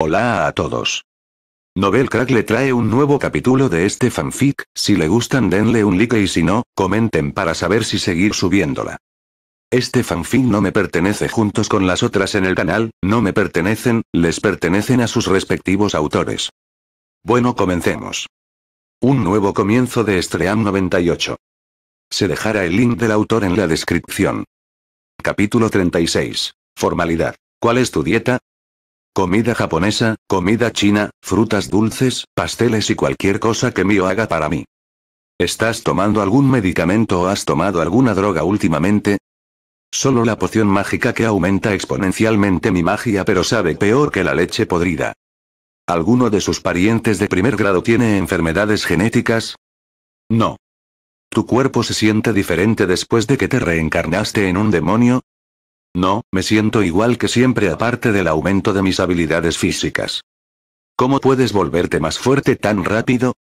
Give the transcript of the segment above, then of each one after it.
Hola a todos. Nobel Crack le trae un nuevo capítulo de este fanfic, si le gustan denle un like y si no, comenten para saber si seguir subiéndola. Este fanfic no me pertenece juntos con las otras en el canal, no me pertenecen, les pertenecen a sus respectivos autores. Bueno comencemos. Un nuevo comienzo de Estream 98. Se dejará el link del autor en la descripción. Capítulo 36. Formalidad. ¿Cuál es tu dieta? comida japonesa, comida china, frutas dulces, pasteles y cualquier cosa que mío haga para mí. ¿Estás tomando algún medicamento o has tomado alguna droga últimamente? Solo la poción mágica que aumenta exponencialmente mi magia pero sabe peor que la leche podrida. ¿Alguno de sus parientes de primer grado tiene enfermedades genéticas? No. ¿Tu cuerpo se siente diferente después de que te reencarnaste en un demonio? No, me siento igual que siempre aparte del aumento de mis habilidades físicas. ¿Cómo puedes volverte más fuerte tan rápido?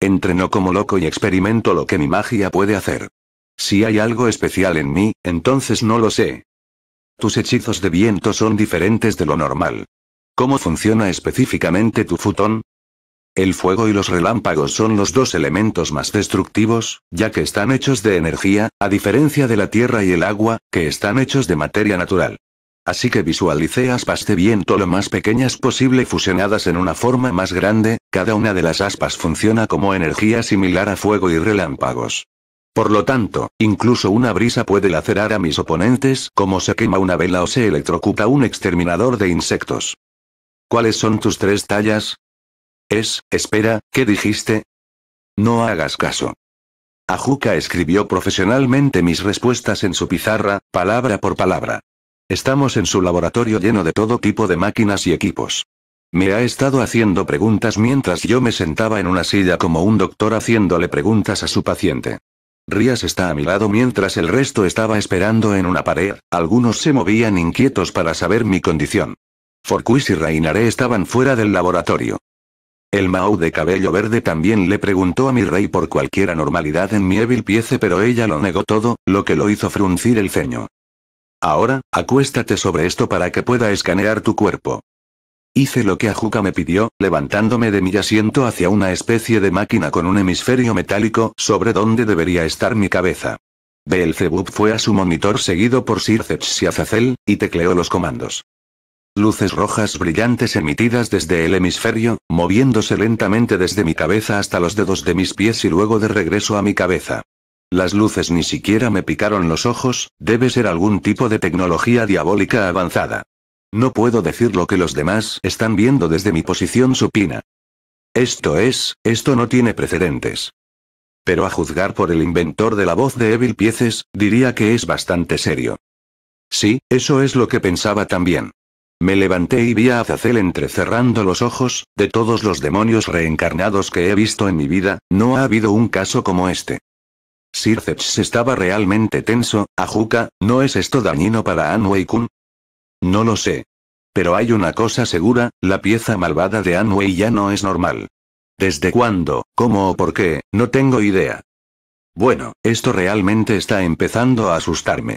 Entreno como loco y experimento lo que mi magia puede hacer. Si hay algo especial en mí, entonces no lo sé. Tus hechizos de viento son diferentes de lo normal. ¿Cómo funciona específicamente tu futón? El fuego y los relámpagos son los dos elementos más destructivos, ya que están hechos de energía, a diferencia de la tierra y el agua, que están hechos de materia natural. Así que visualicé aspas de viento lo más pequeñas posible fusionadas en una forma más grande, cada una de las aspas funciona como energía similar a fuego y relámpagos. Por lo tanto, incluso una brisa puede lacerar a mis oponentes como se quema una vela o se electrocuta un exterminador de insectos. ¿Cuáles son tus tres tallas? Es, espera, ¿qué dijiste? No hagas caso. Ajuka escribió profesionalmente mis respuestas en su pizarra, palabra por palabra. Estamos en su laboratorio lleno de todo tipo de máquinas y equipos. Me ha estado haciendo preguntas mientras yo me sentaba en una silla como un doctor haciéndole preguntas a su paciente. Rías está a mi lado mientras el resto estaba esperando en una pared, algunos se movían inquietos para saber mi condición. Forquis y Reinaré estaban fuera del laboratorio. El Mau de cabello verde también le preguntó a mi rey por cualquier anormalidad en mi evil piece pero ella lo negó todo, lo que lo hizo fruncir el ceño. Ahora, acuéstate sobre esto para que pueda escanear tu cuerpo. Hice lo que Ajuka me pidió, levantándome de mi asiento hacia una especie de máquina con un hemisferio metálico sobre donde debería estar mi cabeza. Beelzebub fue a su monitor seguido por Sir y Azazel, y tecleó los comandos luces rojas brillantes emitidas desde el hemisferio, moviéndose lentamente desde mi cabeza hasta los dedos de mis pies y luego de regreso a mi cabeza. Las luces ni siquiera me picaron los ojos, debe ser algún tipo de tecnología diabólica avanzada. No puedo decir lo que los demás están viendo desde mi posición supina. Esto es, esto no tiene precedentes. Pero a juzgar por el inventor de la voz de Evil Pieces, diría que es bastante serio. Sí, eso es lo que pensaba también. Me levanté y vi a Azazel entrecerrando los ojos, de todos los demonios reencarnados que he visto en mi vida, no ha habido un caso como este. Sirceps estaba realmente tenso, Ajuka, ¿no es esto dañino para Anwei-kun? No lo sé. Pero hay una cosa segura, la pieza malvada de Anwei ya no es normal. ¿Desde cuándo, cómo o por qué? No tengo idea. Bueno, esto realmente está empezando a asustarme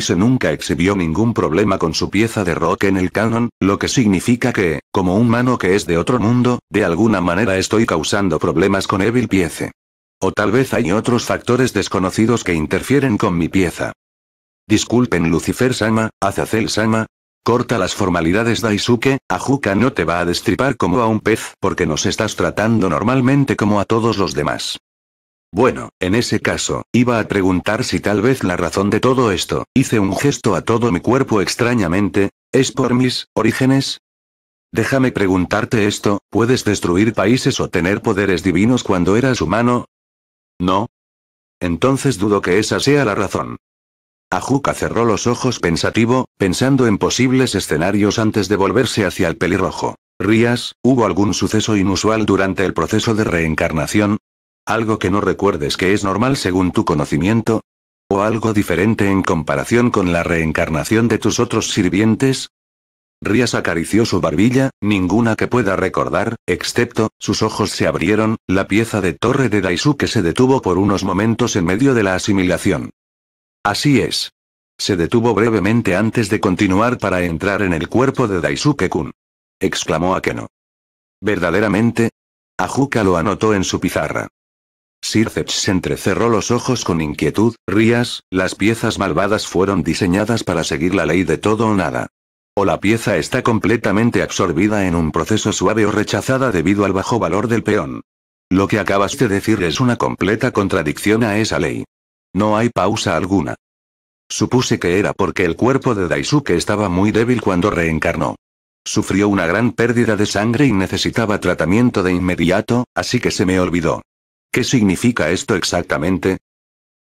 se nunca exhibió ningún problema con su pieza de rock en el canon, lo que significa que, como un mano que es de otro mundo, de alguna manera estoy causando problemas con Evil Piece. O tal vez hay otros factores desconocidos que interfieren con mi pieza. Disculpen Lucifer Sama, Azazel Sama. Corta las formalidades Daisuke, Ajuka no te va a destripar como a un pez porque nos estás tratando normalmente como a todos los demás. Bueno, en ese caso, iba a preguntar si tal vez la razón de todo esto, hice un gesto a todo mi cuerpo extrañamente, ¿es por mis orígenes? Déjame preguntarte esto, ¿puedes destruir países o tener poderes divinos cuando eras humano? No. Entonces dudo que esa sea la razón. Ajuka cerró los ojos pensativo, pensando en posibles escenarios antes de volverse hacia el pelirrojo. Rías, ¿hubo algún suceso inusual durante el proceso de reencarnación? algo que no recuerdes que es normal según tu conocimiento, o algo diferente en comparación con la reencarnación de tus otros sirvientes, Rías acarició su barbilla, ninguna que pueda recordar, excepto, sus ojos se abrieron, la pieza de torre de Daisuke se detuvo por unos momentos en medio de la asimilación. Así es. Se detuvo brevemente antes de continuar para entrar en el cuerpo de Daisuke-kun. Exclamó Akeno. ¿Verdaderamente? Ajuka lo anotó en su pizarra. Sircech se entrecerró los ojos con inquietud, Rías, las piezas malvadas fueron diseñadas para seguir la ley de todo o nada. O la pieza está completamente absorbida en un proceso suave o rechazada debido al bajo valor del peón. Lo que acabas de decir es una completa contradicción a esa ley. No hay pausa alguna. Supuse que era porque el cuerpo de Daisuke estaba muy débil cuando reencarnó. Sufrió una gran pérdida de sangre y necesitaba tratamiento de inmediato, así que se me olvidó. ¿Qué significa esto exactamente?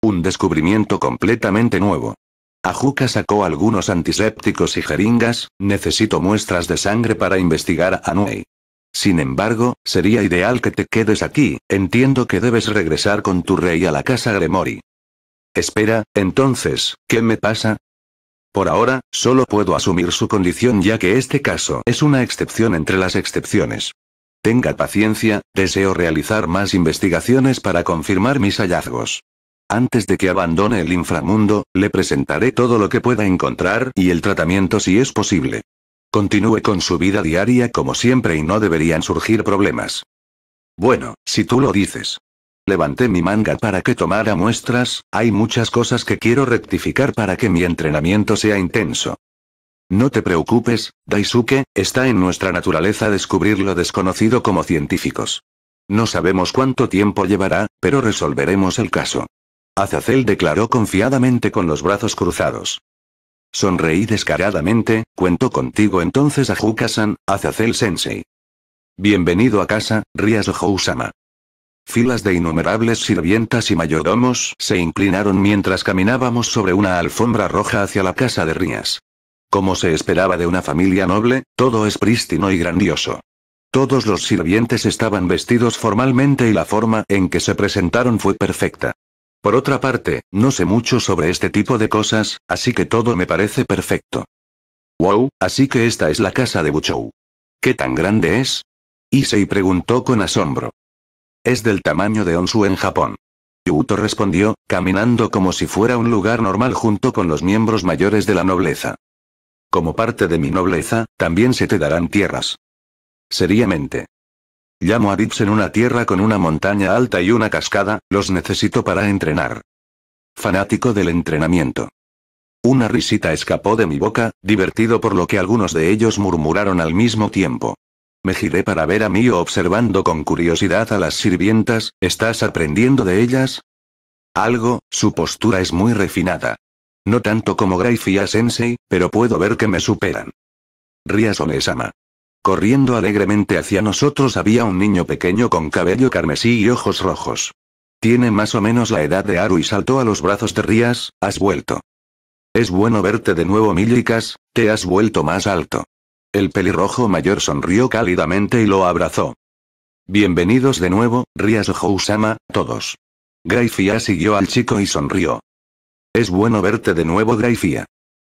Un descubrimiento completamente nuevo. Ajuka sacó algunos antisépticos y jeringas, necesito muestras de sangre para investigar a Nuey. Sin embargo, sería ideal que te quedes aquí, entiendo que debes regresar con tu rey a la casa Gremori. Espera, entonces, ¿qué me pasa? Por ahora, solo puedo asumir su condición ya que este caso es una excepción entre las excepciones. Tenga paciencia, deseo realizar más investigaciones para confirmar mis hallazgos. Antes de que abandone el inframundo, le presentaré todo lo que pueda encontrar y el tratamiento si es posible. Continúe con su vida diaria como siempre y no deberían surgir problemas. Bueno, si tú lo dices. Levanté mi manga para que tomara muestras, hay muchas cosas que quiero rectificar para que mi entrenamiento sea intenso. No te preocupes, Daisuke, está en nuestra naturaleza descubrir lo desconocido como científicos. No sabemos cuánto tiempo llevará, pero resolveremos el caso. Azazel declaró confiadamente con los brazos cruzados. Sonreí descaradamente, cuento contigo entonces a san Azazel-sensei. Bienvenido a casa, Rias Housama. Filas de innumerables sirvientas y mayordomos se inclinaron mientras caminábamos sobre una alfombra roja hacia la casa de Rías. Como se esperaba de una familia noble, todo es prístino y grandioso. Todos los sirvientes estaban vestidos formalmente y la forma en que se presentaron fue perfecta. Por otra parte, no sé mucho sobre este tipo de cosas, así que todo me parece perfecto. Wow, así que esta es la casa de Buchou. ¿Qué tan grande es? Issei preguntó con asombro. Es del tamaño de Onsu en Japón. Yuto respondió, caminando como si fuera un lugar normal junto con los miembros mayores de la nobleza. Como parte de mi nobleza, también se te darán tierras. Seriamente. Llamo a Dips en una tierra con una montaña alta y una cascada, los necesito para entrenar. Fanático del entrenamiento. Una risita escapó de mi boca, divertido por lo que algunos de ellos murmuraron al mismo tiempo. Me giré para ver a o observando con curiosidad a las sirvientas, ¿estás aprendiendo de ellas? Algo, su postura es muy refinada. No tanto como Grayfia Sensei, pero puedo ver que me superan. Rias sama Corriendo alegremente hacia nosotros había un niño pequeño con cabello carmesí y ojos rojos. Tiene más o menos la edad de Aru y saltó a los brazos de Rías, has vuelto. Es bueno verte de nuevo Millikas, te has vuelto más alto. El pelirrojo mayor sonrió cálidamente y lo abrazó. Bienvenidos de nuevo, Rías Jo-sama, todos. Grayfia siguió al chico y sonrió. Es bueno verte de nuevo, grafía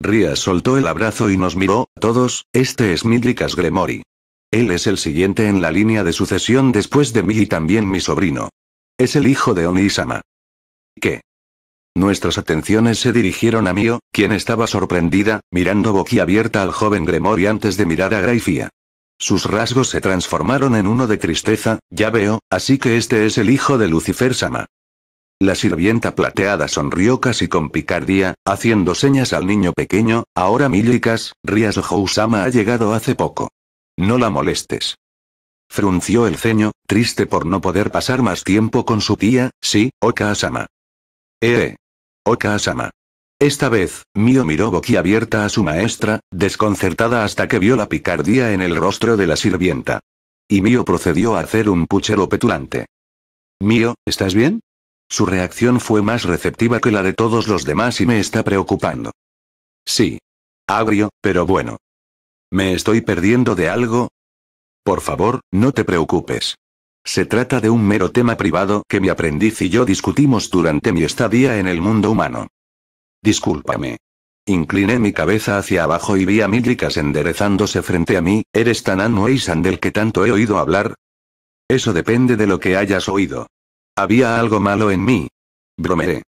Ria soltó el abrazo y nos miró, todos, este es Midlikas Gremori. Él es el siguiente en la línea de sucesión después de mí y también mi sobrino. Es el hijo de Oni-sama. ¿Qué? Nuestras atenciones se dirigieron a Mio, quien estaba sorprendida, mirando boquiabierta al joven Gremori antes de mirar a graifía Sus rasgos se transformaron en uno de tristeza, ya veo, así que este es el hijo de Lucifer Sama. La sirvienta plateada sonrió casi con picardía, haciendo señas al niño pequeño, ahora Milicas, Rías Housama ha llegado hace poco. No la molestes. Frunció el ceño, triste por no poder pasar más tiempo con su tía, sí, oka sama Eh. oka sama Esta vez, Mio miró boquiabierta a su maestra, desconcertada hasta que vio la picardía en el rostro de la sirvienta. Y Mio procedió a hacer un puchero petulante. Mio, ¿estás bien? Su reacción fue más receptiva que la de todos los demás y me está preocupando. Sí. Agrio, pero bueno. ¿Me estoy perdiendo de algo? Por favor, no te preocupes. Se trata de un mero tema privado que mi aprendiz y yo discutimos durante mi estadía en el mundo humano. Discúlpame. Incliné mi cabeza hacia abajo y vi a Mídricas enderezándose frente a mí, ¿eres tan Anne del que tanto he oído hablar? Eso depende de lo que hayas oído. Había algo malo en mí. Bromeé.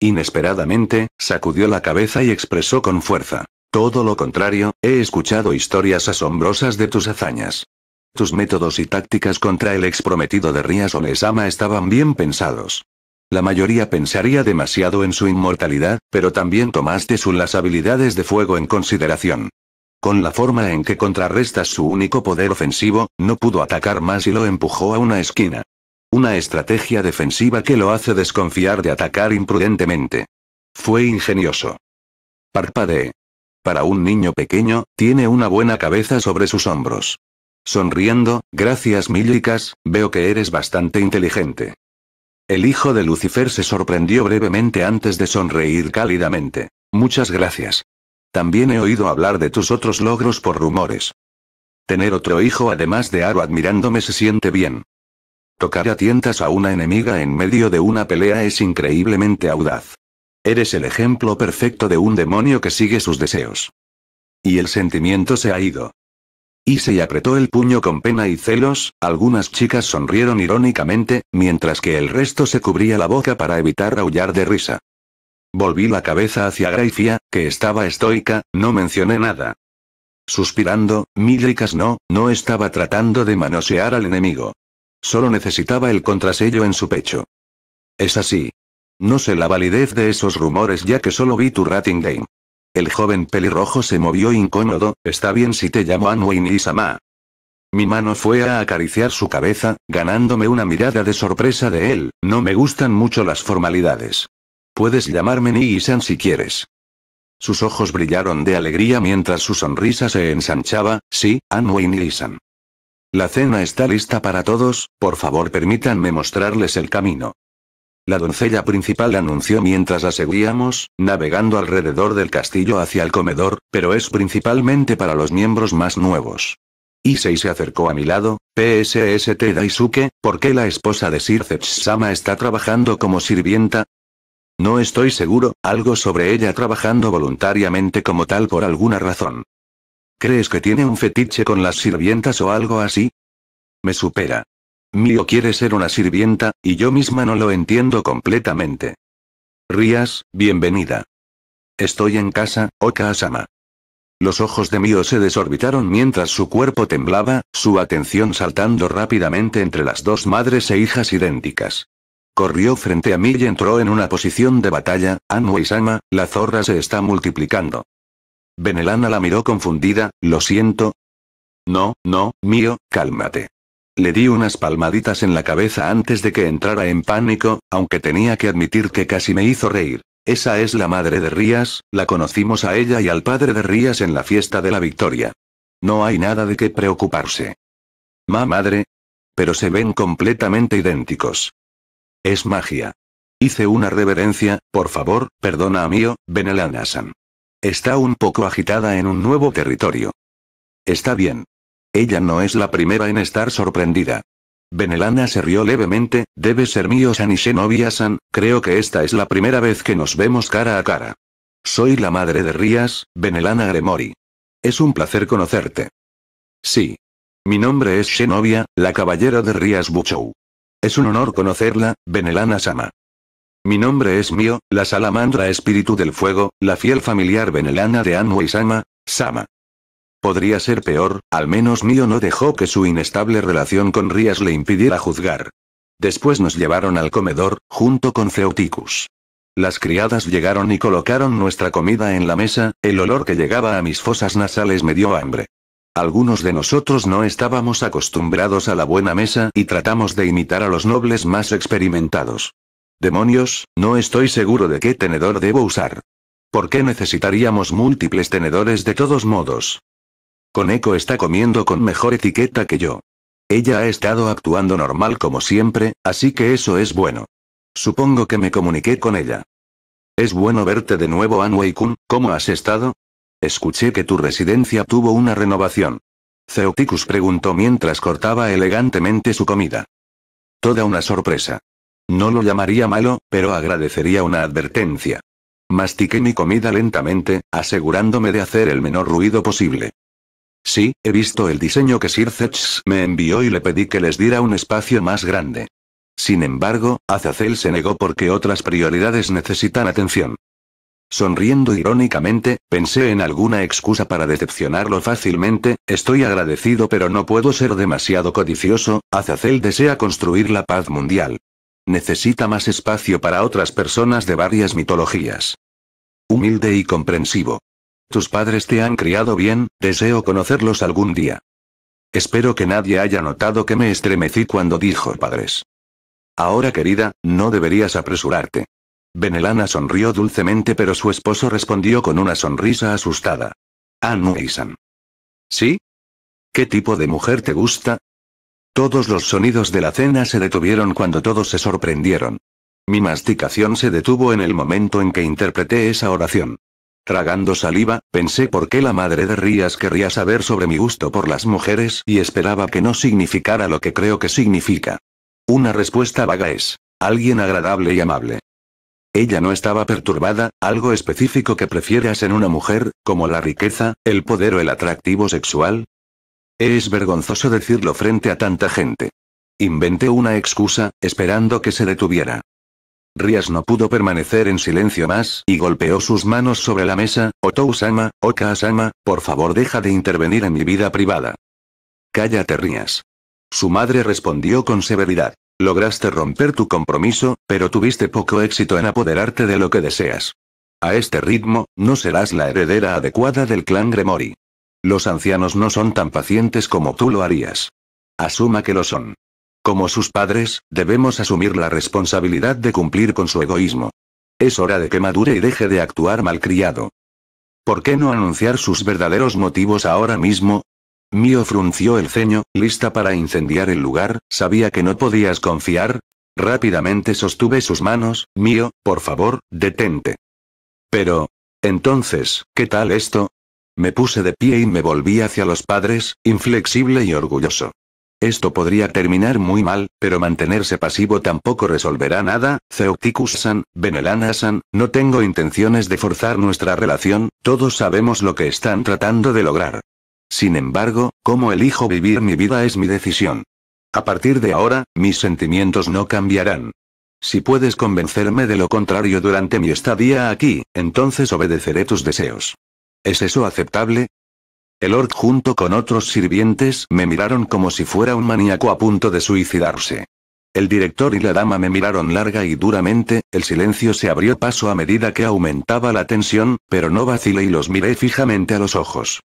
Inesperadamente, sacudió la cabeza y expresó con fuerza. Todo lo contrario, he escuchado historias asombrosas de tus hazañas. Tus métodos y tácticas contra el ex prometido de Rías Sama estaban bien pensados. La mayoría pensaría demasiado en su inmortalidad, pero también tomaste sus las habilidades de fuego en consideración. Con la forma en que contrarrestas su único poder ofensivo, no pudo atacar más y lo empujó a una esquina una estrategia defensiva que lo hace desconfiar de atacar imprudentemente. Fue ingenioso. Parpadee. Para un niño pequeño, tiene una buena cabeza sobre sus hombros. Sonriendo, gracias Millicas, veo que eres bastante inteligente. El hijo de Lucifer se sorprendió brevemente antes de sonreír cálidamente. Muchas gracias. También he oído hablar de tus otros logros por rumores. Tener otro hijo además de Aro admirándome se siente bien. Tocar a tientas a una enemiga en medio de una pelea es increíblemente audaz. Eres el ejemplo perfecto de un demonio que sigue sus deseos. Y el sentimiento se ha ido. Y se apretó el puño con pena y celos, algunas chicas sonrieron irónicamente, mientras que el resto se cubría la boca para evitar aullar de risa. Volví la cabeza hacia Gracia, que estaba estoica, no mencioné nada. Suspirando, Millicas no, no estaba tratando de manosear al enemigo. Solo necesitaba el contrasello en su pecho. Es así. No sé la validez de esos rumores ya que solo vi tu rating game. El joven pelirrojo se movió incómodo, está bien si te llamo Anwin Isama. Mi mano fue a acariciar su cabeza, ganándome una mirada de sorpresa de él, no me gustan mucho las formalidades. Puedes llamarme nii si quieres. Sus ojos brillaron de alegría mientras su sonrisa se ensanchaba, sí, Anway San. La cena está lista para todos, por favor permítanme mostrarles el camino. La doncella principal anunció mientras la seguíamos, navegando alrededor del castillo hacia el comedor, pero es principalmente para los miembros más nuevos. Issei se acercó a mi lado, PSST Daisuke, ¿por qué la esposa de Sir Sama está trabajando como sirvienta? No estoy seguro, algo sobre ella trabajando voluntariamente como tal por alguna razón. ¿Crees que tiene un fetiche con las sirvientas o algo así? Me supera. Mio quiere ser una sirvienta, y yo misma no lo entiendo completamente. Rías, bienvenida. Estoy en casa, Oka Asama. Los ojos de Mio se desorbitaron mientras su cuerpo temblaba, su atención saltando rápidamente entre las dos madres e hijas idénticas. Corrió frente a mí y entró en una posición de batalla, y sama la zorra se está multiplicando. Benelana la miró confundida, lo siento. No, no, mío, cálmate. Le di unas palmaditas en la cabeza antes de que entrara en pánico, aunque tenía que admitir que casi me hizo reír. Esa es la madre de Rías, la conocimos a ella y al padre de Rías en la fiesta de la victoria. No hay nada de qué preocuparse. Ma madre. Pero se ven completamente idénticos. Es magia. Hice una reverencia, por favor, perdona a mío, Benelana-san. Está un poco agitada en un nuevo territorio. Está bien. Ella no es la primera en estar sorprendida. Benelana se rió levemente, debe ser mío San y san creo que esta es la primera vez que nos vemos cara a cara. Soy la madre de Rías, Benelana Gremori. Es un placer conocerte. Sí. Mi nombre es Shenovia, la caballera de Rías Buchou. Es un honor conocerla, Benelana Sama. Mi nombre es mío, la salamandra espíritu del fuego, la fiel familiar venelana de y Sama, Sama. Podría ser peor, al menos mío no dejó que su inestable relación con Rías le impidiera juzgar. Después nos llevaron al comedor, junto con Ceuticus. Las criadas llegaron y colocaron nuestra comida en la mesa, el olor que llegaba a mis fosas nasales me dio hambre. Algunos de nosotros no estábamos acostumbrados a la buena mesa y tratamos de imitar a los nobles más experimentados. Demonios, no estoy seguro de qué tenedor debo usar. ¿Por qué necesitaríamos múltiples tenedores de todos modos? Koneko está comiendo con mejor etiqueta que yo. Ella ha estado actuando normal como siempre, así que eso es bueno. Supongo que me comuniqué con ella. Es bueno verte de nuevo, Anwei-kun, ¿cómo has estado? Escuché que tu residencia tuvo una renovación. Ceoticus preguntó mientras cortaba elegantemente su comida. Toda una sorpresa. No lo llamaría malo, pero agradecería una advertencia. Mastiqué mi comida lentamente, asegurándome de hacer el menor ruido posible. Sí, he visto el diseño que Sir me envió y le pedí que les diera un espacio más grande. Sin embargo, Azazel se negó porque otras prioridades necesitan atención. Sonriendo irónicamente, pensé en alguna excusa para decepcionarlo fácilmente, estoy agradecido pero no puedo ser demasiado codicioso, Azazel desea construir la paz mundial. Necesita más espacio para otras personas de varias mitologías. Humilde y comprensivo. Tus padres te han criado bien, deseo conocerlos algún día. Espero que nadie haya notado que me estremecí cuando dijo padres. Ahora querida, no deberías apresurarte. Benelana sonrió dulcemente pero su esposo respondió con una sonrisa asustada. Anuisan. Ah, ¿Sí? ¿Qué tipo de mujer te gusta? Todos los sonidos de la cena se detuvieron cuando todos se sorprendieron. Mi masticación se detuvo en el momento en que interpreté esa oración. Tragando saliva, pensé por qué la madre de Rías querría saber sobre mi gusto por las mujeres y esperaba que no significara lo que creo que significa. Una respuesta vaga es, alguien agradable y amable. Ella no estaba perturbada, algo específico que prefieras en una mujer, como la riqueza, el poder o el atractivo sexual, es vergonzoso decirlo frente a tanta gente. Inventé una excusa, esperando que se detuviera. Rías no pudo permanecer en silencio más y golpeó sus manos sobre la mesa. Otousama, oh, Oka-sama, oh, por favor deja de intervenir en mi vida privada. Cállate, Rías. Su madre respondió con severidad. Lograste romper tu compromiso, pero tuviste poco éxito en apoderarte de lo que deseas. A este ritmo, no serás la heredera adecuada del clan Gremori. Los ancianos no son tan pacientes como tú lo harías. Asuma que lo son. Como sus padres, debemos asumir la responsabilidad de cumplir con su egoísmo. Es hora de que madure y deje de actuar malcriado. ¿Por qué no anunciar sus verdaderos motivos ahora mismo? Mío frunció el ceño, lista para incendiar el lugar, sabía que no podías confiar. Rápidamente sostuve sus manos, Mío, por favor, detente. Pero... Entonces, ¿qué tal esto? Me puse de pie y me volví hacia los padres, inflexible y orgulloso. Esto podría terminar muy mal, pero mantenerse pasivo tampoco resolverá nada, ceucticus san Benelana-san, no tengo intenciones de forzar nuestra relación, todos sabemos lo que están tratando de lograr. Sin embargo, cómo elijo vivir mi vida es mi decisión. A partir de ahora, mis sentimientos no cambiarán. Si puedes convencerme de lo contrario durante mi estadía aquí, entonces obedeceré tus deseos. ¿Es eso aceptable? El Lord junto con otros sirvientes me miraron como si fuera un maníaco a punto de suicidarse. El director y la dama me miraron larga y duramente, el silencio se abrió paso a medida que aumentaba la tensión, pero no vacilé y los miré fijamente a los ojos.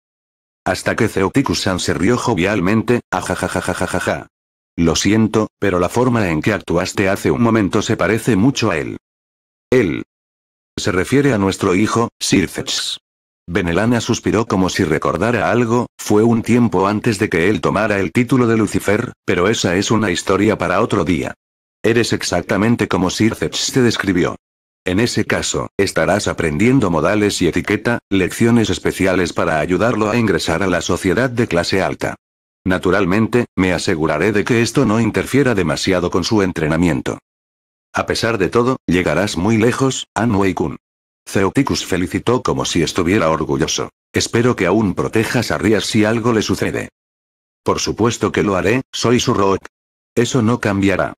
Hasta que Ceoticus-san se rió jovialmente, ajajajajajaja. Lo siento, pero la forma en que actuaste hace un momento se parece mucho a él. Él. Se refiere a nuestro hijo, Sirfex. Benelana suspiró como si recordara algo, fue un tiempo antes de que él tomara el título de Lucifer, pero esa es una historia para otro día. Eres exactamente como Sirceps se describió. En ese caso, estarás aprendiendo modales y etiqueta, lecciones especiales para ayudarlo a ingresar a la sociedad de clase alta. Naturalmente, me aseguraré de que esto no interfiera demasiado con su entrenamiento. A pesar de todo, llegarás muy lejos, Anwei-kun. Zeoticus felicitó como si estuviera orgulloso. Espero que aún protejas a Rías si algo le sucede. Por supuesto que lo haré, soy su Rock. Eso no cambiará.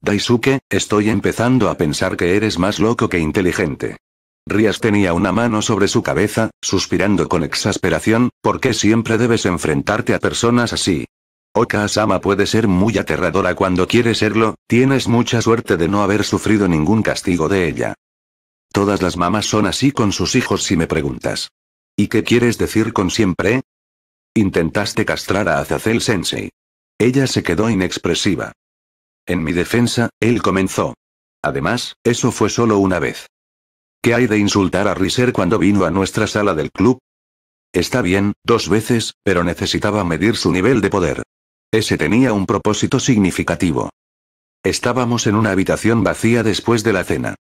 Daisuke, estoy empezando a pensar que eres más loco que inteligente. Rías tenía una mano sobre su cabeza, suspirando con exasperación, ¿por qué siempre debes enfrentarte a personas así? oka puede ser muy aterradora cuando quiere serlo, tienes mucha suerte de no haber sufrido ningún castigo de ella. Todas las mamás son así con sus hijos si me preguntas. ¿Y qué quieres decir con siempre? Intentaste castrar a Azazel Sensei. Ella se quedó inexpresiva. En mi defensa, él comenzó. Además, eso fue solo una vez. ¿Qué hay de insultar a Riser cuando vino a nuestra sala del club? Está bien, dos veces, pero necesitaba medir su nivel de poder. Ese tenía un propósito significativo. Estábamos en una habitación vacía después de la cena.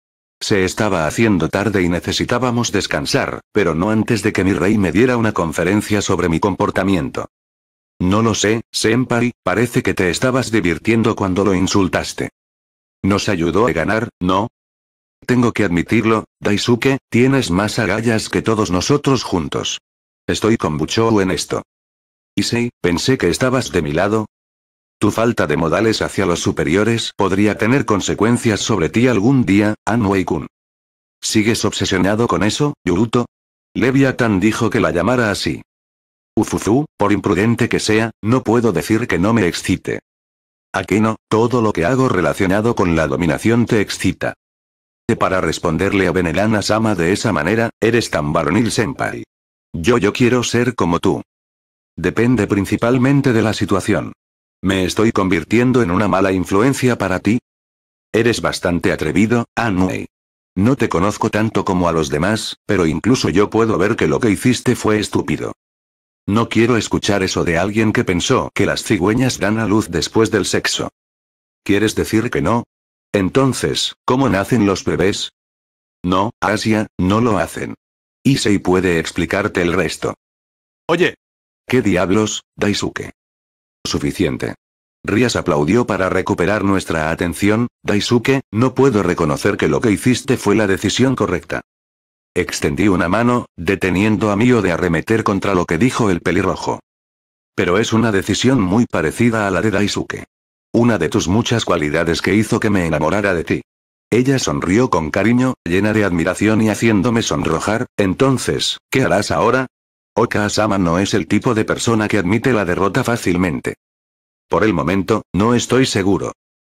Se estaba haciendo tarde y necesitábamos descansar, pero no antes de que mi rey me diera una conferencia sobre mi comportamiento. No lo sé, Senpai, parece que te estabas divirtiendo cuando lo insultaste. Nos ayudó a ganar, ¿no? Tengo que admitirlo, Daisuke, tienes más agallas que todos nosotros juntos. Estoy con Buchou en esto. Issei, pensé que estabas de mi lado, tu falta de modales hacia los superiores podría tener consecuencias sobre ti algún día, anuei kun ¿Sigues obsesionado con eso, Yuruto? Leviathan dijo que la llamara así. Ufuzu, por imprudente que sea, no puedo decir que no me excite. Aquí no, todo lo que hago relacionado con la dominación te excita. Para responderle a Benelana Sama de esa manera, eres tan varonil senpai. Yo yo quiero ser como tú. Depende principalmente de la situación. ¿Me estoy convirtiendo en una mala influencia para ti? Eres bastante atrevido, Anway. No te conozco tanto como a los demás, pero incluso yo puedo ver que lo que hiciste fue estúpido. No quiero escuchar eso de alguien que pensó que las cigüeñas dan a luz después del sexo. ¿Quieres decir que no? Entonces, ¿cómo nacen los bebés? No, Asia, no lo hacen. Issei puede explicarte el resto. Oye. ¿Qué diablos, Daisuke? suficiente. Rías aplaudió para recuperar nuestra atención, Daisuke, no puedo reconocer que lo que hiciste fue la decisión correcta. Extendí una mano, deteniendo a o de arremeter contra lo que dijo el pelirrojo. Pero es una decisión muy parecida a la de Daisuke. Una de tus muchas cualidades que hizo que me enamorara de ti. Ella sonrió con cariño, llena de admiración y haciéndome sonrojar, entonces, ¿qué harás ahora? oka no es el tipo de persona que admite la derrota fácilmente. Por el momento, no estoy seguro.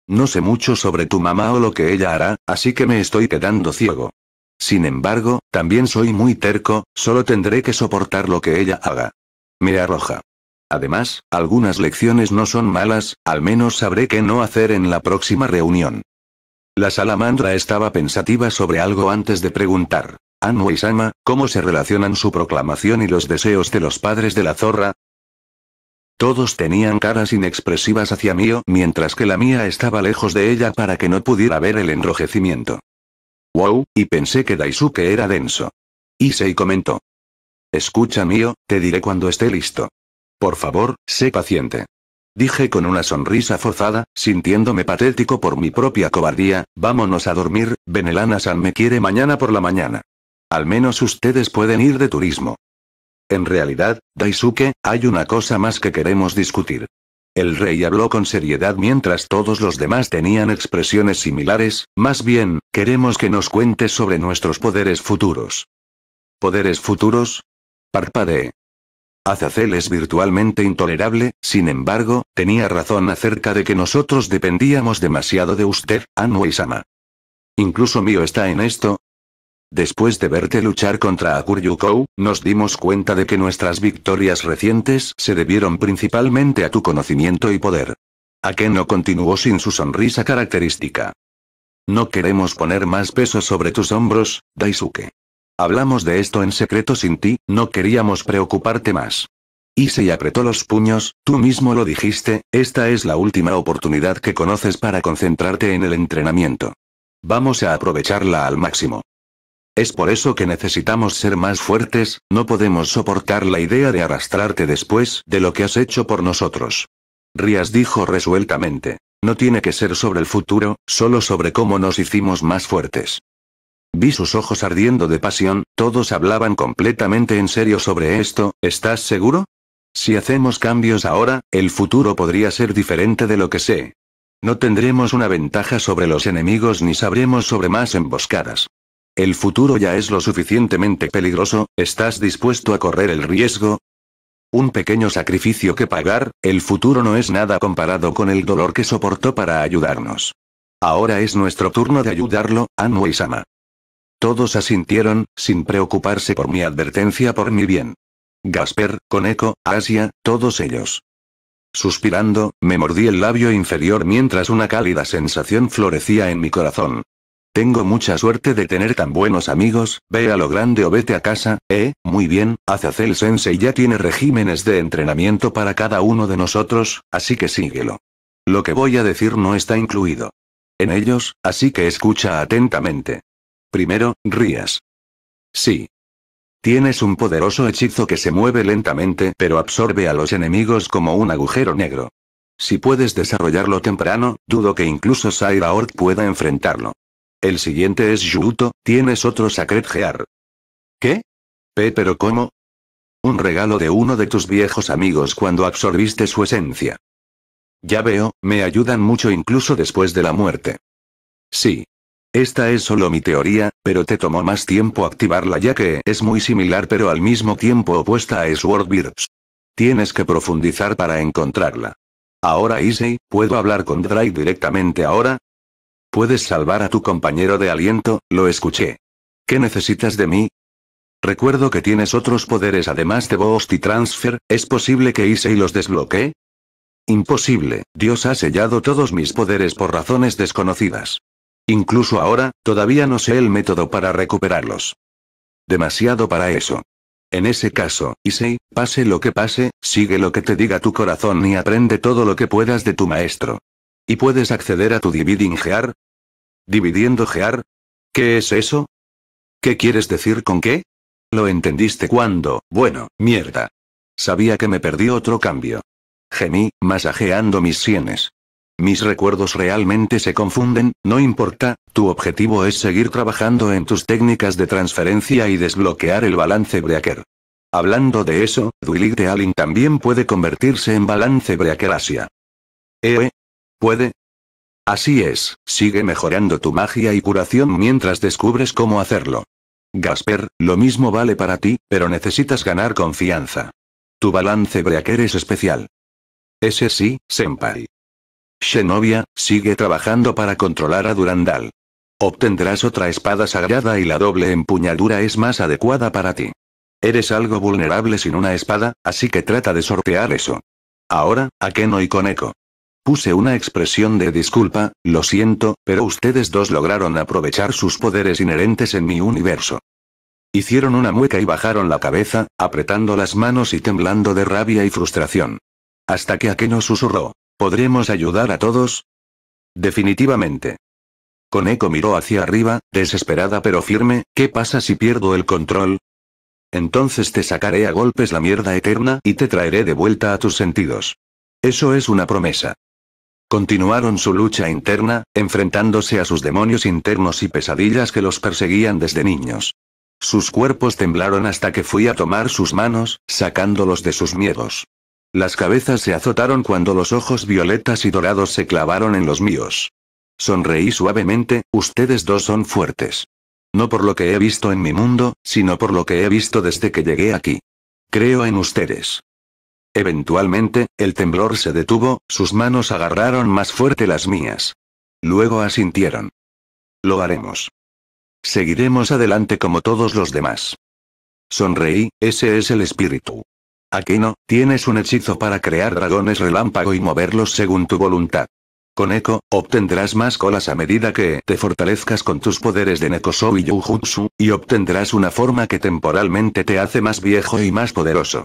No sé mucho sobre tu mamá o lo que ella hará, así que me estoy quedando ciego. Sin embargo, también soy muy terco, solo tendré que soportar lo que ella haga. Me arroja. Además, algunas lecciones no son malas, al menos sabré qué no hacer en la próxima reunión. La salamandra estaba pensativa sobre algo antes de preguntar. Anu y Sama, ¿cómo se relacionan su proclamación y los deseos de los padres de la zorra? Todos tenían caras inexpresivas hacia Mío, mientras que la mía estaba lejos de ella para que no pudiera ver el enrojecimiento. Wow, y pensé que Daisuke era denso. y comentó. Escucha Mío, te diré cuando esté listo. Por favor, sé paciente. Dije con una sonrisa forzada, sintiéndome patético por mi propia cobardía, vámonos a dormir, Benelana-san me quiere mañana por la mañana. Al menos ustedes pueden ir de turismo. En realidad, Daisuke, hay una cosa más que queremos discutir. El rey habló con seriedad mientras todos los demás tenían expresiones similares, más bien, queremos que nos cuente sobre nuestros poderes futuros. ¿Poderes futuros? Parpadeé. Azazel es virtualmente intolerable, sin embargo, tenía razón acerca de que nosotros dependíamos demasiado de usted, y sama Incluso mío está en esto, Después de verte luchar contra Akuryukou, nos dimos cuenta de que nuestras victorias recientes se debieron principalmente a tu conocimiento y poder. Akeno continuó sin su sonrisa característica. No queremos poner más peso sobre tus hombros, Daisuke. Hablamos de esto en secreto sin ti, no queríamos preocuparte más. Y se apretó los puños, tú mismo lo dijiste, esta es la última oportunidad que conoces para concentrarte en el entrenamiento. Vamos a aprovecharla al máximo. Es por eso que necesitamos ser más fuertes, no podemos soportar la idea de arrastrarte después de lo que has hecho por nosotros. Rías dijo resueltamente. No tiene que ser sobre el futuro, solo sobre cómo nos hicimos más fuertes. Vi sus ojos ardiendo de pasión, todos hablaban completamente en serio sobre esto, ¿estás seguro? Si hacemos cambios ahora, el futuro podría ser diferente de lo que sé. No tendremos una ventaja sobre los enemigos ni sabremos sobre más emboscadas el futuro ya es lo suficientemente peligroso, ¿estás dispuesto a correr el riesgo? Un pequeño sacrificio que pagar, el futuro no es nada comparado con el dolor que soportó para ayudarnos. Ahora es nuestro turno de ayudarlo, y sama Todos asintieron, sin preocuparse por mi advertencia por mi bien. Gasper, Coneco, Asia, todos ellos. Suspirando, me mordí el labio inferior mientras una cálida sensación florecía en mi corazón. Tengo mucha suerte de tener tan buenos amigos, ve a lo grande o vete a casa, eh, muy bien, Azazel Sensei ya tiene regímenes de entrenamiento para cada uno de nosotros, así que síguelo. Lo que voy a decir no está incluido. En ellos, así que escucha atentamente. Primero, rías. Sí. Tienes un poderoso hechizo que se mueve lentamente pero absorbe a los enemigos como un agujero negro. Si puedes desarrollarlo temprano, dudo que incluso Sairaort pueda enfrentarlo. El siguiente es Yuto, tienes otro Sacred Gear. ¿Qué? pero ¿cómo? Un regalo de uno de tus viejos amigos cuando absorbiste su esencia. Ya veo, me ayudan mucho incluso después de la muerte. Sí. Esta es solo mi teoría, pero te tomó más tiempo activarla ya que es muy similar pero al mismo tiempo opuesta a Sword Birds. Tienes que profundizar para encontrarla. Ahora Issei, ¿puedo hablar con Dry directamente ahora? puedes salvar a tu compañero de aliento, lo escuché. ¿Qué necesitas de mí? Recuerdo que tienes otros poderes además de Boost y Transfer, ¿es posible que hice y los desbloquee? Imposible, Dios ha sellado todos mis poderes por razones desconocidas. Incluso ahora, todavía no sé el método para recuperarlos. Demasiado para eso. En ese caso, Isei, pase lo que pase, sigue lo que te diga tu corazón y aprende todo lo que puedas de tu maestro. Y puedes acceder a tu Dividing Gear, ¿Dividiendo gear? ¿Qué es eso? ¿Qué quieres decir con qué? Lo entendiste cuando, bueno, mierda. Sabía que me perdí otro cambio. Gemí, masajeando mis sienes. Mis recuerdos realmente se confunden, no importa, tu objetivo es seguir trabajando en tus técnicas de transferencia y desbloquear el balance breaker. Hablando de eso, Duilig de Alin también puede convertirse en balance breaker Asia. ¿Eh? ¿Puede? Así es, sigue mejorando tu magia y curación mientras descubres cómo hacerlo. Gasper, lo mismo vale para ti, pero necesitas ganar confianza. Tu balance Breaker es especial. Ese sí, Senpai. Xenobia, sigue trabajando para controlar a Durandal. Obtendrás otra espada sagrada y la doble empuñadura es más adecuada para ti. Eres algo vulnerable sin una espada, así que trata de sortear eso. Ahora, Akeno y Koneko. Puse una expresión de disculpa, lo siento, pero ustedes dos lograron aprovechar sus poderes inherentes en mi universo. Hicieron una mueca y bajaron la cabeza, apretando las manos y temblando de rabia y frustración. Hasta que Akeno susurró. ¿Podremos ayudar a todos? Definitivamente. Koneko miró hacia arriba, desesperada pero firme, ¿qué pasa si pierdo el control? Entonces te sacaré a golpes la mierda eterna y te traeré de vuelta a tus sentidos. Eso es una promesa. Continuaron su lucha interna, enfrentándose a sus demonios internos y pesadillas que los perseguían desde niños. Sus cuerpos temblaron hasta que fui a tomar sus manos, sacándolos de sus miedos. Las cabezas se azotaron cuando los ojos violetas y dorados se clavaron en los míos. Sonreí suavemente, ustedes dos son fuertes. No por lo que he visto en mi mundo, sino por lo que he visto desde que llegué aquí. Creo en ustedes. Eventualmente, el temblor se detuvo, sus manos agarraron más fuerte las mías. Luego asintieron. Lo haremos. Seguiremos adelante como todos los demás. Sonreí, ese es el espíritu. Aquí tienes un hechizo para crear dragones relámpago y moverlos según tu voluntad. Con Eco, obtendrás más colas a medida que te fortalezcas con tus poderes de Nekosou y Yujutsu, y obtendrás una forma que temporalmente te hace más viejo y más poderoso.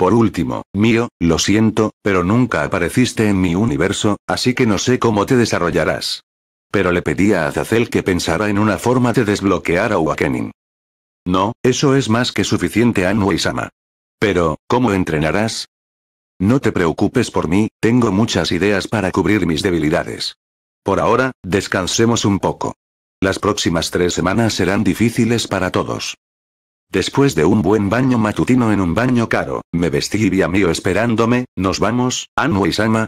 Por último, Mío, lo siento, pero nunca apareciste en mi universo, así que no sé cómo te desarrollarás. Pero le pedí a Azazel que pensara en una forma de desbloquear a Wakenin. No, eso es más que suficiente y Pero, ¿cómo entrenarás? No te preocupes por mí, tengo muchas ideas para cubrir mis debilidades. Por ahora, descansemos un poco. Las próximas tres semanas serán difíciles para todos. Después de un buen baño matutino en un baño caro, me vestí y vi a esperándome, ¿nos vamos, Anu y Sama?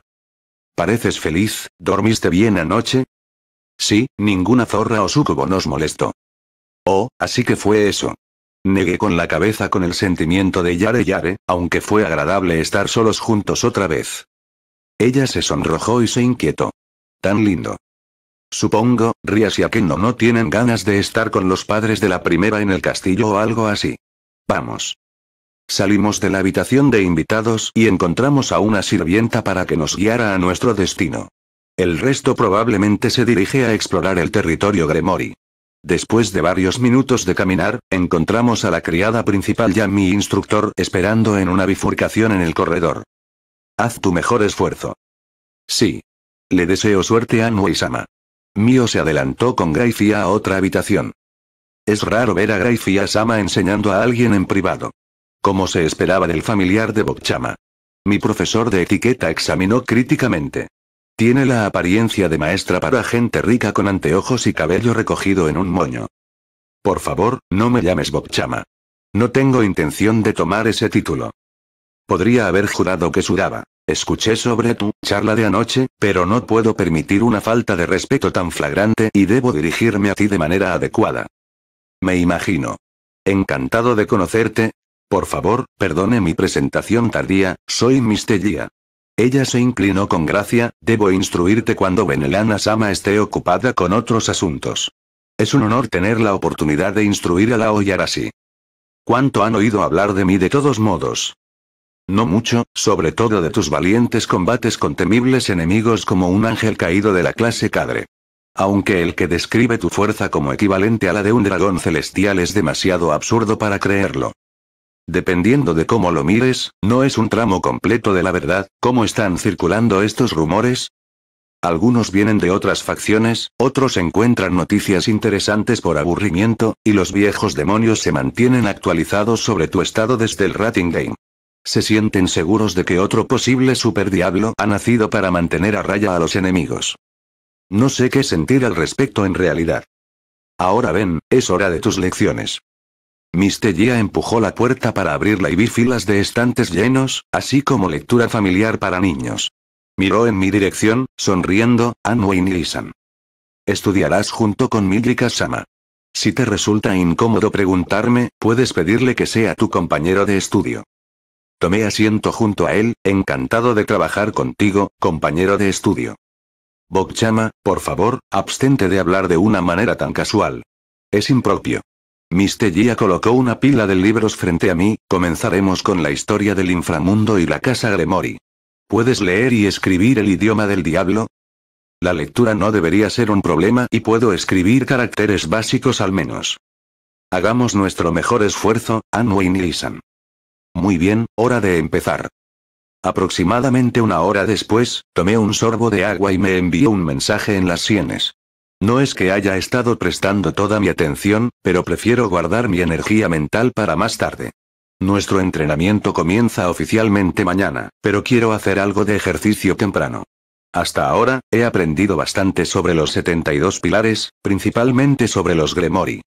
¿Pareces feliz? ¿Dormiste bien anoche? Sí, ninguna zorra o sucubo nos molestó. Oh, así que fue eso. Negué con la cabeza con el sentimiento de Yare Yare, aunque fue agradable estar solos juntos otra vez. Ella se sonrojó y se inquietó. Tan lindo. Supongo, Rias y Aquino no tienen ganas de estar con los padres de la primera en el castillo o algo así. Vamos. Salimos de la habitación de invitados y encontramos a una sirvienta para que nos guiara a nuestro destino. El resto probablemente se dirige a explorar el territorio Gremori. Después de varios minutos de caminar, encontramos a la criada principal y a mi instructor esperando en una bifurcación en el corredor. Haz tu mejor esfuerzo. Sí. Le deseo suerte a Nuisama. Mio se adelantó con Gracia a otra habitación. Es raro ver a Gracia Sama enseñando a alguien en privado. Como se esperaba del familiar de Bokchama. Mi profesor de etiqueta examinó críticamente. Tiene la apariencia de maestra para gente rica con anteojos y cabello recogido en un moño. Por favor, no me llames Bokchama. No tengo intención de tomar ese título. Podría haber jurado que sudaba. Escuché sobre tu charla de anoche, pero no puedo permitir una falta de respeto tan flagrante y debo dirigirme a ti de manera adecuada. Me imagino. Encantado de conocerte. Por favor, perdone mi presentación tardía, soy Mistellía. Ella se inclinó con gracia, debo instruirte cuando Benelana Sama esté ocupada con otros asuntos. Es un honor tener la oportunidad de instruir a la Oyarasi. ¿Cuánto han oído hablar de mí de todos modos? No mucho, sobre todo de tus valientes combates con temibles enemigos como un ángel caído de la clase cadre. Aunque el que describe tu fuerza como equivalente a la de un dragón celestial es demasiado absurdo para creerlo. Dependiendo de cómo lo mires, no es un tramo completo de la verdad, ¿cómo están circulando estos rumores? Algunos vienen de otras facciones, otros encuentran noticias interesantes por aburrimiento, y los viejos demonios se mantienen actualizados sobre tu estado desde el Rating Game. Se sienten seguros de que otro posible superdiablo ha nacido para mantener a raya a los enemigos. No sé qué sentir al respecto en realidad. Ahora ven, es hora de tus lecciones. Mistellia empujó la puerta para abrirla y vi filas de estantes llenos, así como lectura familiar para niños. Miró en mi dirección, sonriendo, Anway lisan Estudiarás junto con Midrika Sama. Si te resulta incómodo preguntarme, puedes pedirle que sea tu compañero de estudio. Tomé asiento junto a él, encantado de trabajar contigo, compañero de estudio. Bokchama, por favor, abstente de hablar de una manera tan casual. Es impropio. Gia colocó una pila de libros frente a mí, comenzaremos con la historia del inframundo y la casa Gremori. ¿Puedes leer y escribir el idioma del diablo? La lectura no debería ser un problema y puedo escribir caracteres básicos al menos. Hagamos nuestro mejor esfuerzo, Anwen y muy bien, hora de empezar. Aproximadamente una hora después, tomé un sorbo de agua y me envió un mensaje en las sienes. No es que haya estado prestando toda mi atención, pero prefiero guardar mi energía mental para más tarde. Nuestro entrenamiento comienza oficialmente mañana, pero quiero hacer algo de ejercicio temprano. Hasta ahora, he aprendido bastante sobre los 72 pilares, principalmente sobre los Gremori.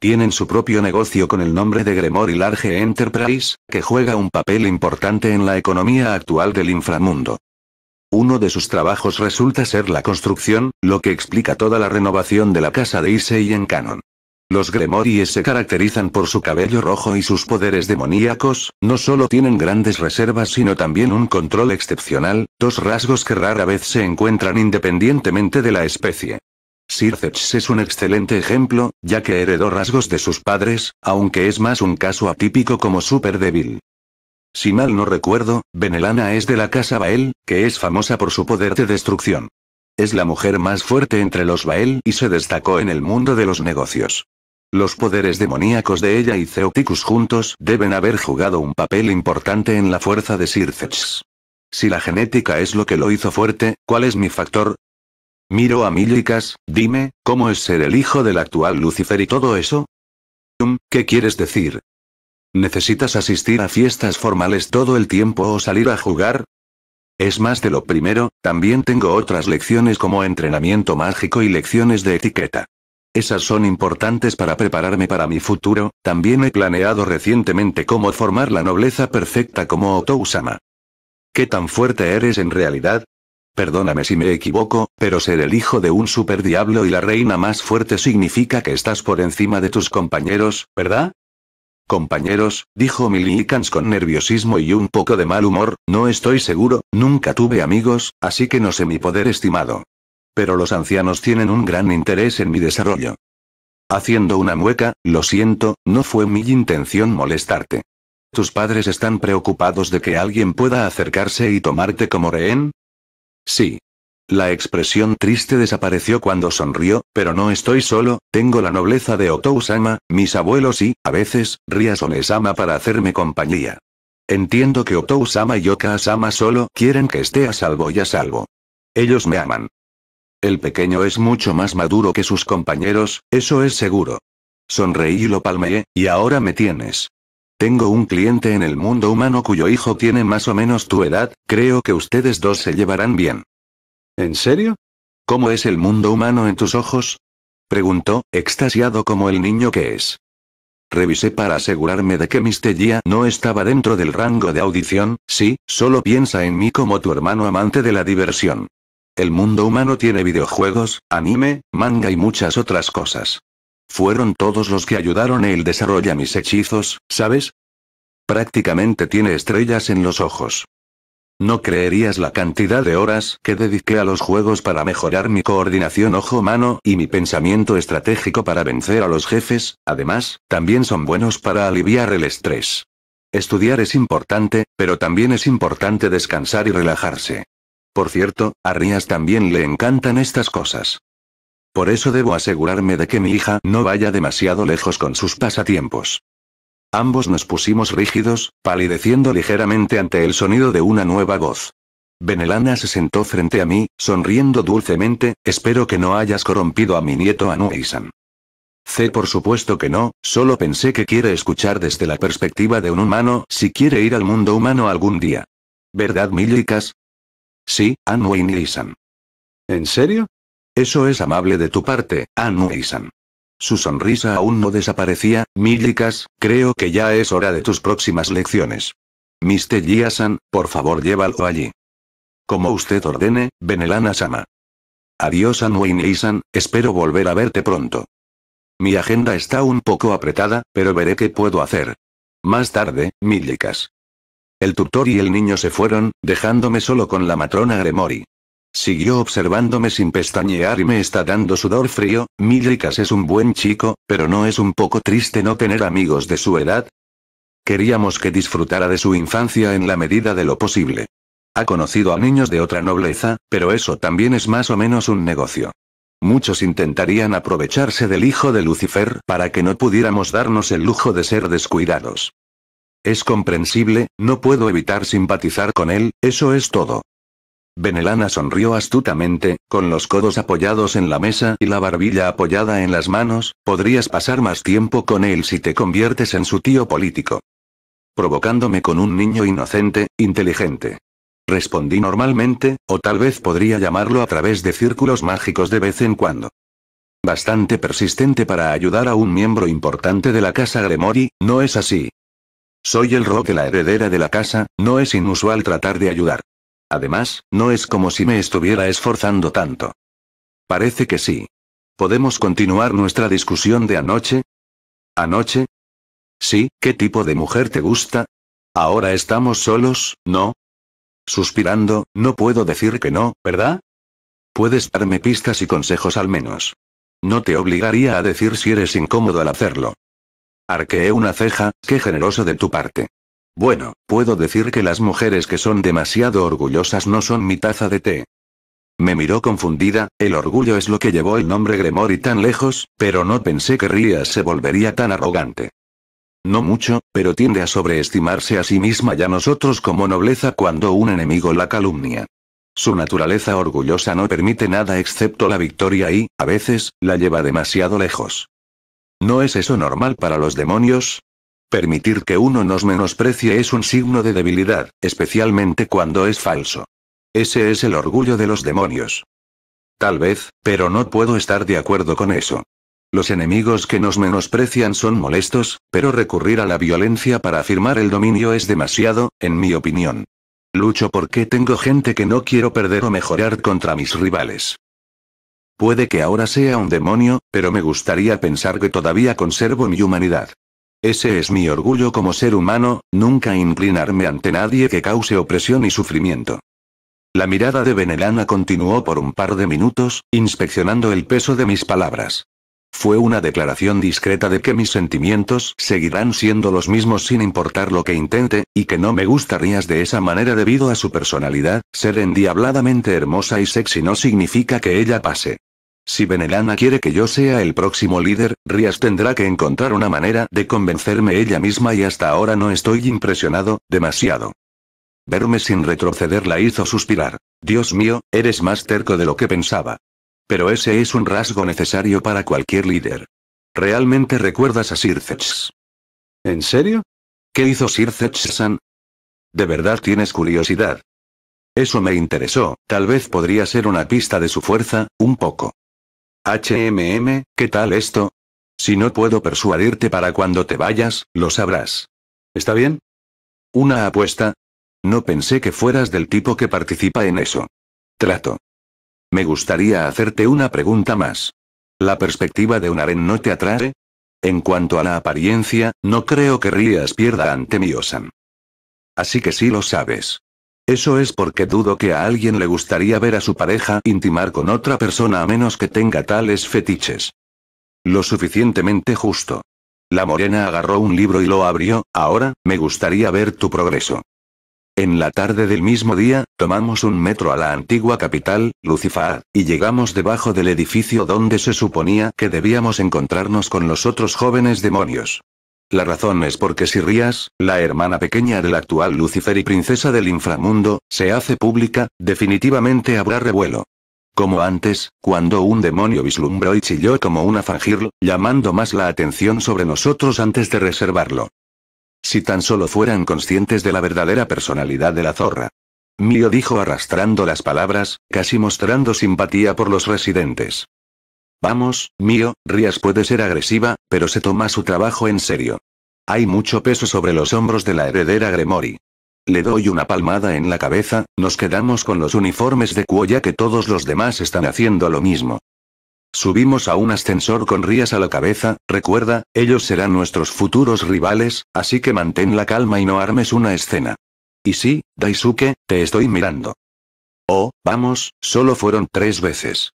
Tienen su propio negocio con el nombre de Gremory Large Enterprise, que juega un papel importante en la economía actual del inframundo. Uno de sus trabajos resulta ser la construcción, lo que explica toda la renovación de la casa de Issei en Canon. Los Gremories se caracterizan por su cabello rojo y sus poderes demoníacos, no solo tienen grandes reservas sino también un control excepcional, dos rasgos que rara vez se encuentran independientemente de la especie. Sircech es un excelente ejemplo, ya que heredó rasgos de sus padres, aunque es más un caso atípico como súper débil. Si mal no recuerdo, Benelana es de la casa Bael, que es famosa por su poder de destrucción. Es la mujer más fuerte entre los Bael y se destacó en el mundo de los negocios. Los poderes demoníacos de ella y Zeoticus juntos deben haber jugado un papel importante en la fuerza de Sircech. Si la genética es lo que lo hizo fuerte, ¿cuál es mi factor? Miro a Millicas, dime, ¿cómo es ser el hijo del actual Lucifer y todo eso? ¿Qué quieres decir? ¿Necesitas asistir a fiestas formales todo el tiempo o salir a jugar? Es más de lo primero, también tengo otras lecciones como entrenamiento mágico y lecciones de etiqueta. Esas son importantes para prepararme para mi futuro, también he planeado recientemente cómo formar la nobleza perfecta como Otousama. ¿Qué tan fuerte eres en realidad? Perdóname si me equivoco, pero ser el hijo de un superdiablo y la reina más fuerte significa que estás por encima de tus compañeros, ¿verdad? Compañeros, dijo Milikans con nerviosismo y un poco de mal humor, no estoy seguro, nunca tuve amigos, así que no sé mi poder estimado. Pero los ancianos tienen un gran interés en mi desarrollo. Haciendo una mueca, lo siento, no fue mi intención molestarte. ¿Tus padres están preocupados de que alguien pueda acercarse y tomarte como rehén? Sí. La expresión triste desapareció cuando sonrió, pero no estoy solo, tengo la nobleza de Otousama, mis abuelos y, a veces, Riasone-sama para hacerme compañía. Entiendo que Otousama y Oka-sama solo quieren que esté a salvo y a salvo. Ellos me aman. El pequeño es mucho más maduro que sus compañeros, eso es seguro. Sonreí y lo palmeé, y ahora me tienes. Tengo un cliente en el mundo humano cuyo hijo tiene más o menos tu edad, creo que ustedes dos se llevarán bien. ¿En serio? ¿Cómo es el mundo humano en tus ojos? Preguntó, extasiado como el niño que es. Revisé para asegurarme de que Mistellía no estaba dentro del rango de audición, sí, solo piensa en mí como tu hermano amante de la diversión. El mundo humano tiene videojuegos, anime, manga y muchas otras cosas. Fueron todos los que ayudaron el desarrollo a mis hechizos, ¿sabes? Prácticamente tiene estrellas en los ojos. No creerías la cantidad de horas que dediqué a los juegos para mejorar mi coordinación ojo-mano y mi pensamiento estratégico para vencer a los jefes, además, también son buenos para aliviar el estrés. Estudiar es importante, pero también es importante descansar y relajarse. Por cierto, a Rías también le encantan estas cosas. Por eso debo asegurarme de que mi hija no vaya demasiado lejos con sus pasatiempos. Ambos nos pusimos rígidos, palideciendo ligeramente ante el sonido de una nueva voz. Benelana se sentó frente a mí, sonriendo dulcemente, espero que no hayas corrompido a mi nieto Anueisan. C. Por supuesto que no, solo pensé que quiere escuchar desde la perspectiva de un humano si quiere ir al mundo humano algún día. ¿Verdad, Millicas? Sí, Anueisan. ¿En serio? Eso es amable de tu parte, Anuisan. Su sonrisa aún no desaparecía, Millicas, creo que ya es hora de tus próximas lecciones. Mr. Gia-san, por favor llévalo allí. Como usted ordene, Benelana-sama. Adiós Anuisan, espero volver a verte pronto. Mi agenda está un poco apretada, pero veré qué puedo hacer. Más tarde, Millicas. El tutor y el niño se fueron, dejándome solo con la matrona Gremori. Siguió observándome sin pestañear y me está dando sudor frío, Milricas es un buen chico, pero ¿no es un poco triste no tener amigos de su edad? Queríamos que disfrutara de su infancia en la medida de lo posible. Ha conocido a niños de otra nobleza, pero eso también es más o menos un negocio. Muchos intentarían aprovecharse del hijo de Lucifer para que no pudiéramos darnos el lujo de ser descuidados. Es comprensible, no puedo evitar simpatizar con él, eso es todo. Benelana sonrió astutamente, con los codos apoyados en la mesa y la barbilla apoyada en las manos, podrías pasar más tiempo con él si te conviertes en su tío político. Provocándome con un niño inocente, inteligente. Respondí normalmente, o tal vez podría llamarlo a través de círculos mágicos de vez en cuando. Bastante persistente para ayudar a un miembro importante de la casa Gremori, ¿no es así? Soy el rock la heredera de la casa, no es inusual tratar de ayudar. Además, no es como si me estuviera esforzando tanto. Parece que sí. ¿Podemos continuar nuestra discusión de anoche? ¿Anoche? Sí, ¿qué tipo de mujer te gusta? Ahora estamos solos, ¿no? Suspirando, no puedo decir que no, ¿verdad? Puedes darme pistas y consejos al menos. No te obligaría a decir si eres incómodo al hacerlo. Arqueé una ceja, qué generoso de tu parte. Bueno, puedo decir que las mujeres que son demasiado orgullosas no son mi taza de té. Me miró confundida, el orgullo es lo que llevó el nombre Gremory tan lejos, pero no pensé que Ria se volvería tan arrogante. No mucho, pero tiende a sobreestimarse a sí misma y a nosotros como nobleza cuando un enemigo la calumnia. Su naturaleza orgullosa no permite nada excepto la victoria y, a veces, la lleva demasiado lejos. ¿No es eso normal para los demonios? Permitir que uno nos menosprecie es un signo de debilidad, especialmente cuando es falso. Ese es el orgullo de los demonios. Tal vez, pero no puedo estar de acuerdo con eso. Los enemigos que nos menosprecian son molestos, pero recurrir a la violencia para afirmar el dominio es demasiado, en mi opinión. Lucho porque tengo gente que no quiero perder o mejorar contra mis rivales. Puede que ahora sea un demonio, pero me gustaría pensar que todavía conservo mi humanidad. Ese es mi orgullo como ser humano, nunca inclinarme ante nadie que cause opresión y sufrimiento. La mirada de Venelana continuó por un par de minutos, inspeccionando el peso de mis palabras. Fue una declaración discreta de que mis sentimientos seguirán siendo los mismos sin importar lo que intente, y que no me gustarías de esa manera debido a su personalidad, ser endiabladamente hermosa y sexy no significa que ella pase si Benelana quiere que yo sea el próximo líder, Rias tendrá que encontrar una manera de convencerme ella misma y hasta ahora no estoy impresionado, demasiado. Verme sin retroceder la hizo suspirar. Dios mío, eres más terco de lo que pensaba. Pero ese es un rasgo necesario para cualquier líder. ¿Realmente recuerdas a Sircex? ¿En serio? ¿Qué hizo Sircex-san? ¿De verdad tienes curiosidad? Eso me interesó, tal vez podría ser una pista de su fuerza, un poco. HMM, ¿qué tal esto? Si no puedo persuadirte para cuando te vayas, lo sabrás. ¿Está bien? ¿Una apuesta? No pensé que fueras del tipo que participa en eso. Trato. Me gustaría hacerte una pregunta más. ¿La perspectiva de un aren no te atrae? En cuanto a la apariencia, no creo que Rías pierda ante mi osan. Así que sí lo sabes. Eso es porque dudo que a alguien le gustaría ver a su pareja intimar con otra persona a menos que tenga tales fetiches. Lo suficientemente justo. La morena agarró un libro y lo abrió, ahora, me gustaría ver tu progreso. En la tarde del mismo día, tomamos un metro a la antigua capital, Lucifer y llegamos debajo del edificio donde se suponía que debíamos encontrarnos con los otros jóvenes demonios. La razón es porque si Rías, la hermana pequeña del actual Lucifer y princesa del inframundo, se hace pública, definitivamente habrá revuelo. Como antes, cuando un demonio vislumbró y chilló como una fangirl, llamando más la atención sobre nosotros antes de reservarlo. Si tan solo fueran conscientes de la verdadera personalidad de la zorra. Mio dijo arrastrando las palabras, casi mostrando simpatía por los residentes. Vamos, mío, Rías puede ser agresiva, pero se toma su trabajo en serio. Hay mucho peso sobre los hombros de la heredera Gremori. Le doy una palmada en la cabeza, nos quedamos con los uniformes de cuo ya que todos los demás están haciendo lo mismo. Subimos a un ascensor con Rías a la cabeza, recuerda, ellos serán nuestros futuros rivales, así que mantén la calma y no armes una escena. Y sí, Daisuke, te estoy mirando. Oh, vamos, solo fueron tres veces.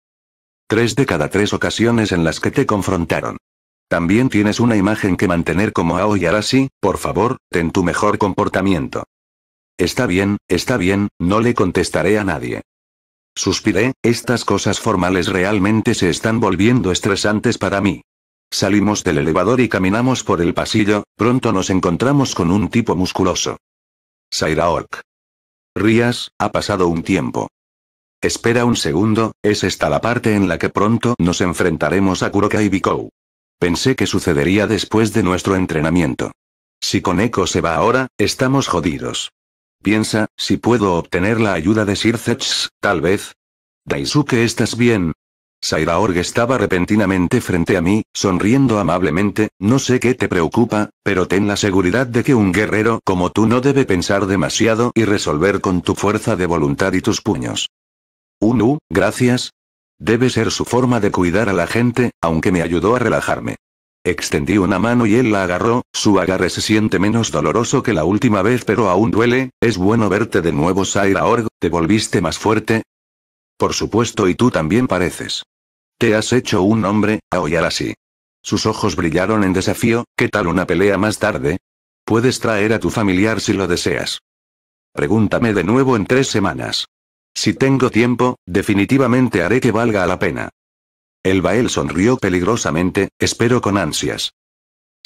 Tres de cada tres ocasiones en las que te confrontaron. También tienes una imagen que mantener como Aoyarashi, por favor, ten tu mejor comportamiento. Está bien, está bien, no le contestaré a nadie. Suspiré, estas cosas formales realmente se están volviendo estresantes para mí. Salimos del elevador y caminamos por el pasillo, pronto nos encontramos con un tipo musculoso. Sairaork. Rías, ha pasado un tiempo. Espera un segundo, es esta la parte en la que pronto nos enfrentaremos a Kuroka y Bikou. Pensé que sucedería después de nuestro entrenamiento. Si Koneko se va ahora, estamos jodidos. Piensa, si puedo obtener la ayuda de Sircech, tal vez. Daisuke, ¿estás bien? Sairaorg estaba repentinamente frente a mí, sonriendo amablemente, no sé qué te preocupa, pero ten la seguridad de que un guerrero como tú no debe pensar demasiado y resolver con tu fuerza de voluntad y tus puños. Uno, gracias. Debe ser su forma de cuidar a la gente, aunque me ayudó a relajarme. Extendí una mano y él la agarró, su agarre se siente menos doloroso que la última vez pero aún duele, es bueno verte de nuevo Saira Org, ¿te volviste más fuerte? Por supuesto y tú también pareces. Te has hecho un hombre, ahora así? Sus ojos brillaron en desafío, ¿qué tal una pelea más tarde? Puedes traer a tu familiar si lo deseas. Pregúntame de nuevo en tres semanas. Si tengo tiempo, definitivamente haré que valga la pena. El Bael sonrió peligrosamente, espero con ansias.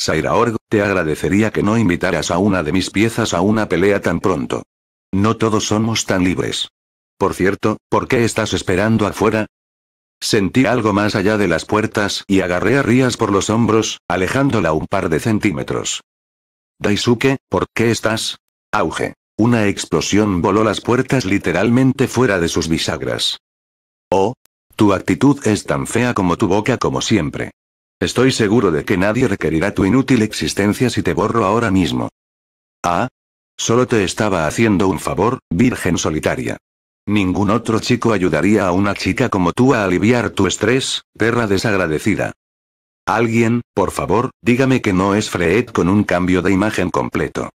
Zaira te agradecería que no invitaras a una de mis piezas a una pelea tan pronto. No todos somos tan libres. Por cierto, ¿por qué estás esperando afuera? Sentí algo más allá de las puertas y agarré a Rías por los hombros, alejándola un par de centímetros. Daisuke, ¿por qué estás? Auge. Una explosión voló las puertas literalmente fuera de sus bisagras. Oh, tu actitud es tan fea como tu boca como siempre. Estoy seguro de que nadie requerirá tu inútil existencia si te borro ahora mismo. Ah. Solo te estaba haciendo un favor, virgen solitaria. Ningún otro chico ayudaría a una chica como tú a aliviar tu estrés, perra desagradecida. Alguien, por favor, dígame que no es Freed con un cambio de imagen completo.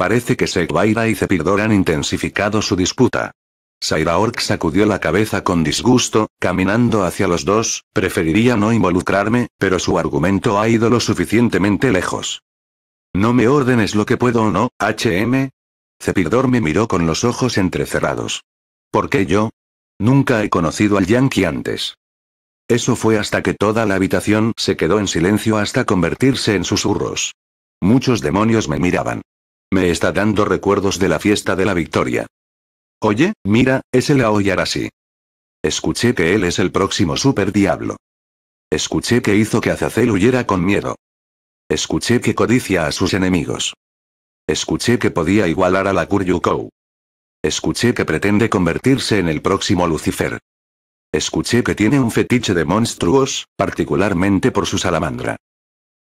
Parece que Segvaira y Cepidor han intensificado su disputa. Sairaork sacudió la cabeza con disgusto, caminando hacia los dos, preferiría no involucrarme, pero su argumento ha ido lo suficientemente lejos. No me ordenes lo que puedo o no, HM. Cepidor me miró con los ojos entrecerrados. ¿Por qué yo? Nunca he conocido al Yankee antes. Eso fue hasta que toda la habitación se quedó en silencio hasta convertirse en susurros. Muchos demonios me miraban. Me está dando recuerdos de la fiesta de la victoria. Oye, mira, es el así. Escuché que él es el próximo super diablo. Escuché que hizo que Azazel huyera con miedo. Escuché que codicia a sus enemigos. Escuché que podía igualar a la Kuryukou. Escuché que pretende convertirse en el próximo Lucifer. Escuché que tiene un fetiche de monstruos, particularmente por su salamandra.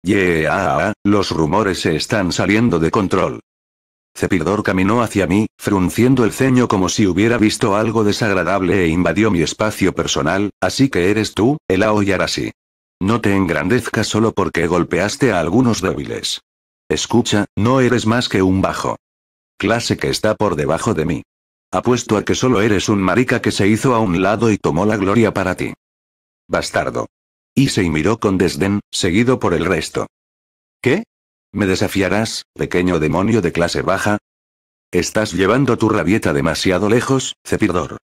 Yeah, ah, ah, los rumores se están saliendo de control. Cepildor caminó hacia mí, frunciendo el ceño como si hubiera visto algo desagradable e invadió mi espacio personal, así que eres tú, el Yarasi. No te engrandezcas solo porque golpeaste a algunos débiles. Escucha, no eres más que un bajo. Clase que está por debajo de mí. Apuesto a que solo eres un marica que se hizo a un lado y tomó la gloria para ti. Bastardo. Y se miró con desdén, seguido por el resto. ¿Qué? ¿Me desafiarás, pequeño demonio de clase baja? Estás llevando tu rabieta demasiado lejos, Cepirdor.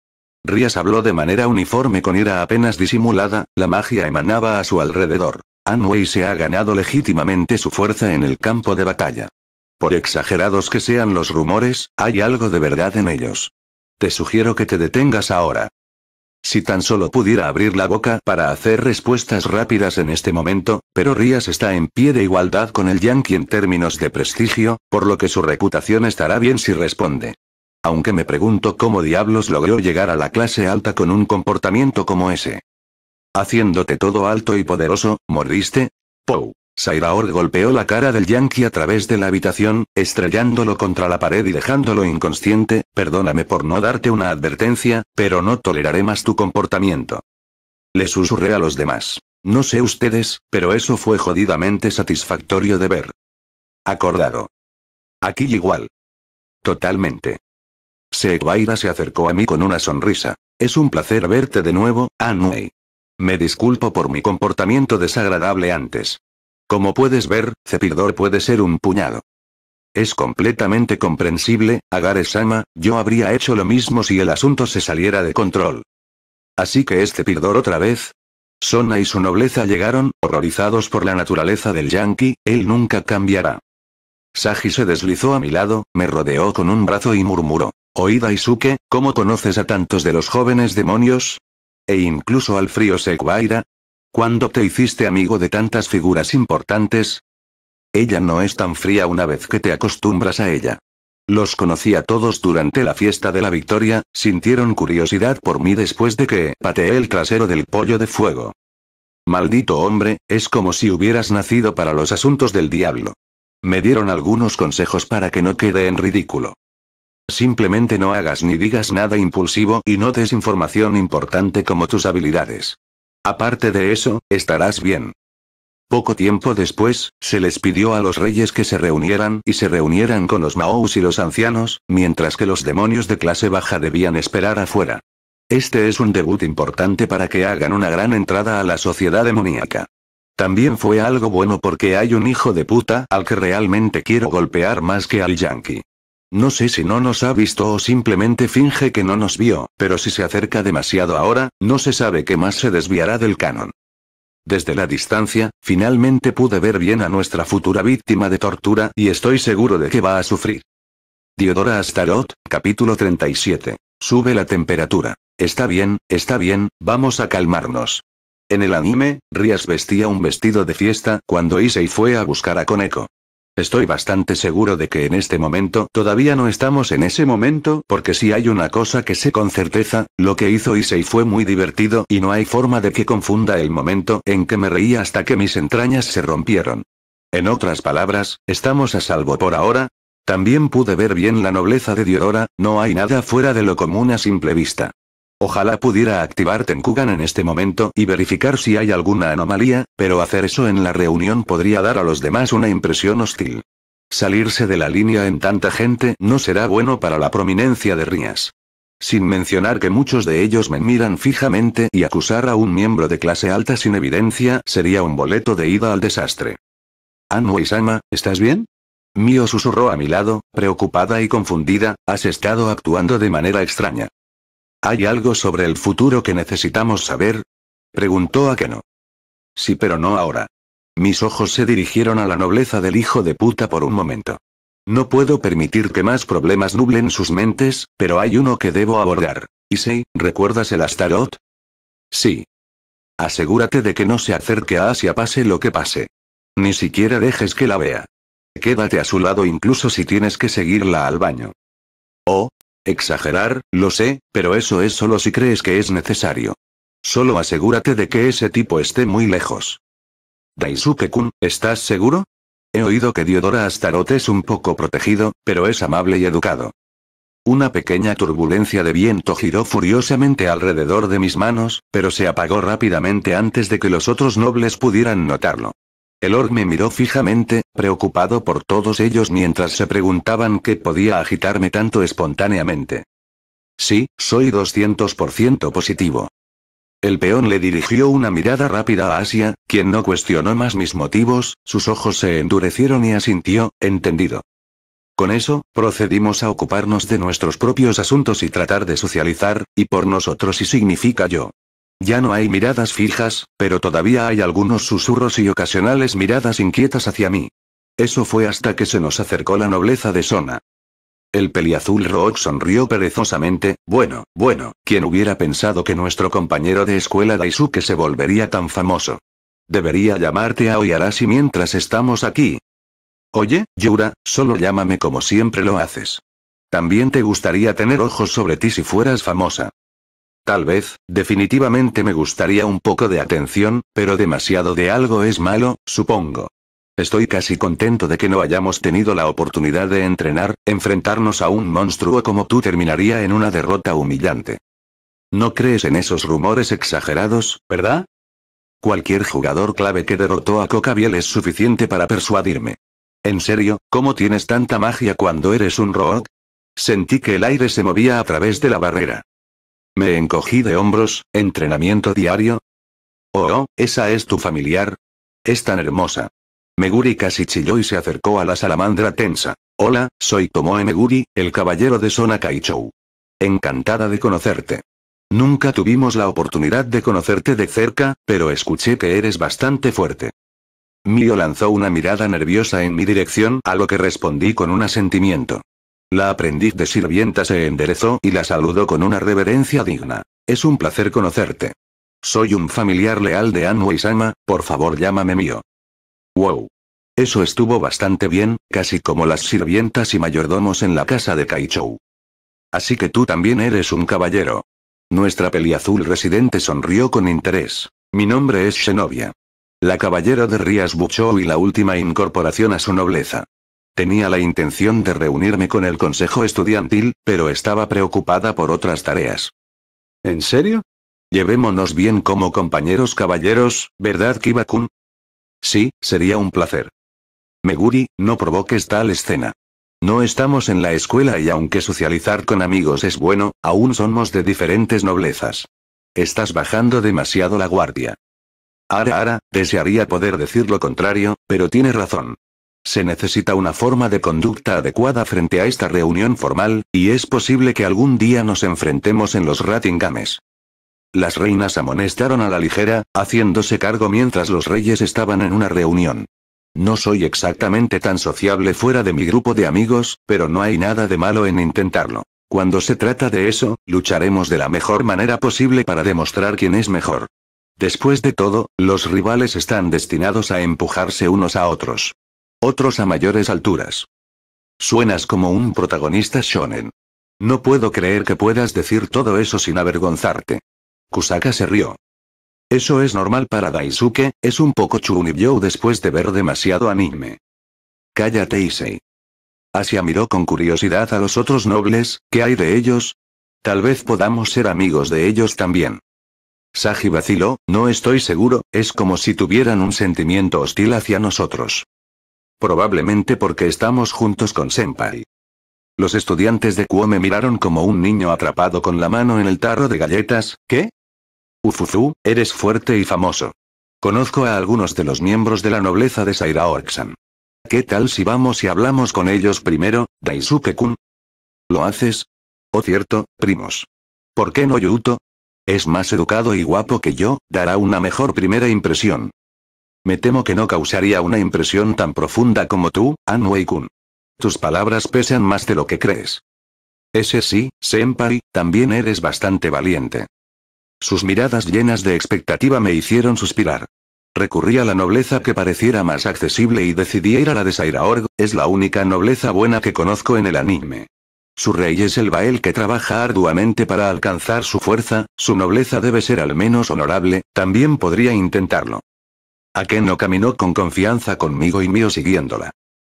Rías habló de manera uniforme con ira apenas disimulada, la magia emanaba a su alrededor. Anway se ha ganado legítimamente su fuerza en el campo de batalla. Por exagerados que sean los rumores, hay algo de verdad en ellos. Te sugiero que te detengas ahora. Si tan solo pudiera abrir la boca para hacer respuestas rápidas en este momento, pero Rías está en pie de igualdad con el Yankee en términos de prestigio, por lo que su reputación estará bien si responde. Aunque me pregunto cómo diablos logró llegar a la clase alta con un comportamiento como ese. Haciéndote todo alto y poderoso, mordiste. Pou. Sairaor golpeó la cara del yankee a través de la habitación, estrellándolo contra la pared y dejándolo inconsciente, perdóname por no darte una advertencia, pero no toleraré más tu comportamiento. Le susurré a los demás. No sé ustedes, pero eso fue jodidamente satisfactorio de ver. Acordado. Aquí igual. Totalmente. Seguaira se acercó a mí con una sonrisa. Es un placer verte de nuevo, Anwei. Me disculpo por mi comportamiento desagradable antes. Como puedes ver, Cepirdor puede ser un puñado. Es completamente comprensible, Agaresama, sama yo habría hecho lo mismo si el asunto se saliera de control. Así que es Cepirdor otra vez. Sona y su nobleza llegaron, horrorizados por la naturaleza del yankee, él nunca cambiará. Saji se deslizó a mi lado, me rodeó con un brazo y murmuró. Oída Isuke, ¿cómo conoces a tantos de los jóvenes demonios? E incluso al frío Sekwaira. ¿Cuándo te hiciste amigo de tantas figuras importantes? Ella no es tan fría una vez que te acostumbras a ella. Los conocí a todos durante la fiesta de la victoria, sintieron curiosidad por mí después de que pateé el trasero del pollo de fuego. Maldito hombre, es como si hubieras nacido para los asuntos del diablo. Me dieron algunos consejos para que no quede en ridículo. Simplemente no hagas ni digas nada impulsivo y no des información importante como tus habilidades. Aparte de eso, estarás bien. Poco tiempo después, se les pidió a los reyes que se reunieran y se reunieran con los maous y los ancianos, mientras que los demonios de clase baja debían esperar afuera. Este es un debut importante para que hagan una gran entrada a la sociedad demoníaca. También fue algo bueno porque hay un hijo de puta al que realmente quiero golpear más que al yankee. No sé si no nos ha visto o simplemente finge que no nos vio, pero si se acerca demasiado ahora, no se sabe qué más se desviará del canon. Desde la distancia, finalmente pude ver bien a nuestra futura víctima de tortura y estoy seguro de que va a sufrir. Diodora Astaroth, capítulo 37. Sube la temperatura. Está bien, está bien, vamos a calmarnos. En el anime, Rias vestía un vestido de fiesta cuando Issei fue a buscar a Koneko. Estoy bastante seguro de que en este momento todavía no estamos en ese momento, porque si hay una cosa que sé con certeza, lo que hizo Issei fue muy divertido y no hay forma de que confunda el momento en que me reí hasta que mis entrañas se rompieron. En otras palabras, ¿estamos a salvo por ahora? También pude ver bien la nobleza de Diodora, no hay nada fuera de lo común a simple vista. Ojalá pudiera activar Tenkugan en este momento y verificar si hay alguna anomalía, pero hacer eso en la reunión podría dar a los demás una impresión hostil. Salirse de la línea en tanta gente no será bueno para la prominencia de Rías. Sin mencionar que muchos de ellos me miran fijamente y acusar a un miembro de clase alta sin evidencia sería un boleto de ida al desastre. Anu Isama, ¿estás bien? Mio susurró a mi lado, preocupada y confundida, has estado actuando de manera extraña. ¿Hay algo sobre el futuro que necesitamos saber? Preguntó Akeno. Sí, pero no ahora. Mis ojos se dirigieron a la nobleza del hijo de puta por un momento. No puedo permitir que más problemas nublen sus mentes, pero hay uno que debo abordar. Issei, ¿recuerdas el Astaroth? Sí. Asegúrate de que no se acerque a Asia pase lo que pase. Ni siquiera dejes que la vea. Quédate a su lado incluso si tienes que seguirla al baño. Oh, Exagerar, lo sé, pero eso es solo si crees que es necesario. Solo asegúrate de que ese tipo esté muy lejos. Daisuke-kun, ¿estás seguro? He oído que Diodora Astaroth es un poco protegido, pero es amable y educado. Una pequeña turbulencia de viento giró furiosamente alrededor de mis manos, pero se apagó rápidamente antes de que los otros nobles pudieran notarlo. El orc me miró fijamente, preocupado por todos ellos mientras se preguntaban qué podía agitarme tanto espontáneamente. Sí, soy 200% positivo. El peón le dirigió una mirada rápida a Asia, quien no cuestionó más mis motivos, sus ojos se endurecieron y asintió, entendido. Con eso, procedimos a ocuparnos de nuestros propios asuntos y tratar de socializar, y por nosotros y significa yo. Ya no hay miradas fijas, pero todavía hay algunos susurros y ocasionales miradas inquietas hacia mí. Eso fue hasta que se nos acercó la nobleza de Sona. El peliazul Rock sonrió perezosamente, bueno, bueno, ¿quién hubiera pensado que nuestro compañero de escuela Daisuke se volvería tan famoso? Debería llamarte a Oyarasi mientras estamos aquí. Oye, Yura, solo llámame como siempre lo haces. También te gustaría tener ojos sobre ti si fueras famosa. Tal vez, definitivamente me gustaría un poco de atención, pero demasiado de algo es malo, supongo. Estoy casi contento de que no hayamos tenido la oportunidad de entrenar, enfrentarnos a un monstruo como tú terminaría en una derrota humillante. No crees en esos rumores exagerados, ¿verdad? Cualquier jugador clave que derrotó a Cocabiel es suficiente para persuadirme. En serio, ¿cómo tienes tanta magia cuando eres un rogue? Sentí que el aire se movía a través de la barrera. Me encogí de hombros, ¿entrenamiento diario? Oh, oh, esa es tu familiar. Es tan hermosa. Meguri casi chilló y se acercó a la salamandra tensa. Hola, soy Tomoe Meguri, el caballero de Sona Kaichou. Encantada de conocerte. Nunca tuvimos la oportunidad de conocerte de cerca, pero escuché que eres bastante fuerte. Mio lanzó una mirada nerviosa en mi dirección, a lo que respondí con un asentimiento. La aprendiz de sirvienta se enderezó y la saludó con una reverencia digna. Es un placer conocerte. Soy un familiar leal de y Sama, por favor llámame mío. Wow. Eso estuvo bastante bien, casi como las sirvientas y mayordomos en la casa de Kaichou. Así que tú también eres un caballero. Nuestra peliazul residente sonrió con interés. Mi nombre es Xenobia. La caballero de Rías Buchou y la última incorporación a su nobleza. Tenía la intención de reunirme con el consejo estudiantil, pero estaba preocupada por otras tareas. ¿En serio? Llevémonos bien como compañeros caballeros, ¿verdad Kibakun? Sí, sería un placer. Meguri, no provoques tal escena. No estamos en la escuela y aunque socializar con amigos es bueno, aún somos de diferentes noblezas. Estás bajando demasiado la guardia. Ara Ara, desearía poder decir lo contrario, pero tiene razón. Se necesita una forma de conducta adecuada frente a esta reunión formal, y es posible que algún día nos enfrentemos en los Ratingames. Las reinas amonestaron a la ligera, haciéndose cargo mientras los reyes estaban en una reunión. No soy exactamente tan sociable fuera de mi grupo de amigos, pero no hay nada de malo en intentarlo. Cuando se trata de eso, lucharemos de la mejor manera posible para demostrar quién es mejor. Después de todo, los rivales están destinados a empujarse unos a otros otros a mayores alturas. Suenas como un protagonista shonen. No puedo creer que puedas decir todo eso sin avergonzarte. Kusaka se rió. Eso es normal para Daisuke, es un poco chunibyo después de ver demasiado anime. Cállate Issei. Asia miró con curiosidad a los otros nobles, ¿qué hay de ellos? Tal vez podamos ser amigos de ellos también. Saji vaciló, no estoy seguro, es como si tuvieran un sentimiento hostil hacia nosotros. Probablemente porque estamos juntos con Senpai. Los estudiantes de Kuo me miraron como un niño atrapado con la mano en el tarro de galletas, ¿qué? Ufuzu, eres fuerte y famoso. Conozco a algunos de los miembros de la nobleza de Sairaorxan. ¿Qué tal si vamos y hablamos con ellos primero, Daisuke-kun? ¿Lo haces? Oh cierto, primos. ¿Por qué no Yuto? Es más educado y guapo que yo, dará una mejor primera impresión. Me temo que no causaría una impresión tan profunda como tú, wei kun Tus palabras pesan más de lo que crees. Ese sí, Senpai, también eres bastante valiente. Sus miradas llenas de expectativa me hicieron suspirar. Recurrí a la nobleza que pareciera más accesible y decidí ir a la de Sairaorg, es la única nobleza buena que conozco en el anime. Su rey es el Bael que trabaja arduamente para alcanzar su fuerza, su nobleza debe ser al menos honorable, también podría intentarlo no caminó con confianza conmigo y mío siguiéndola.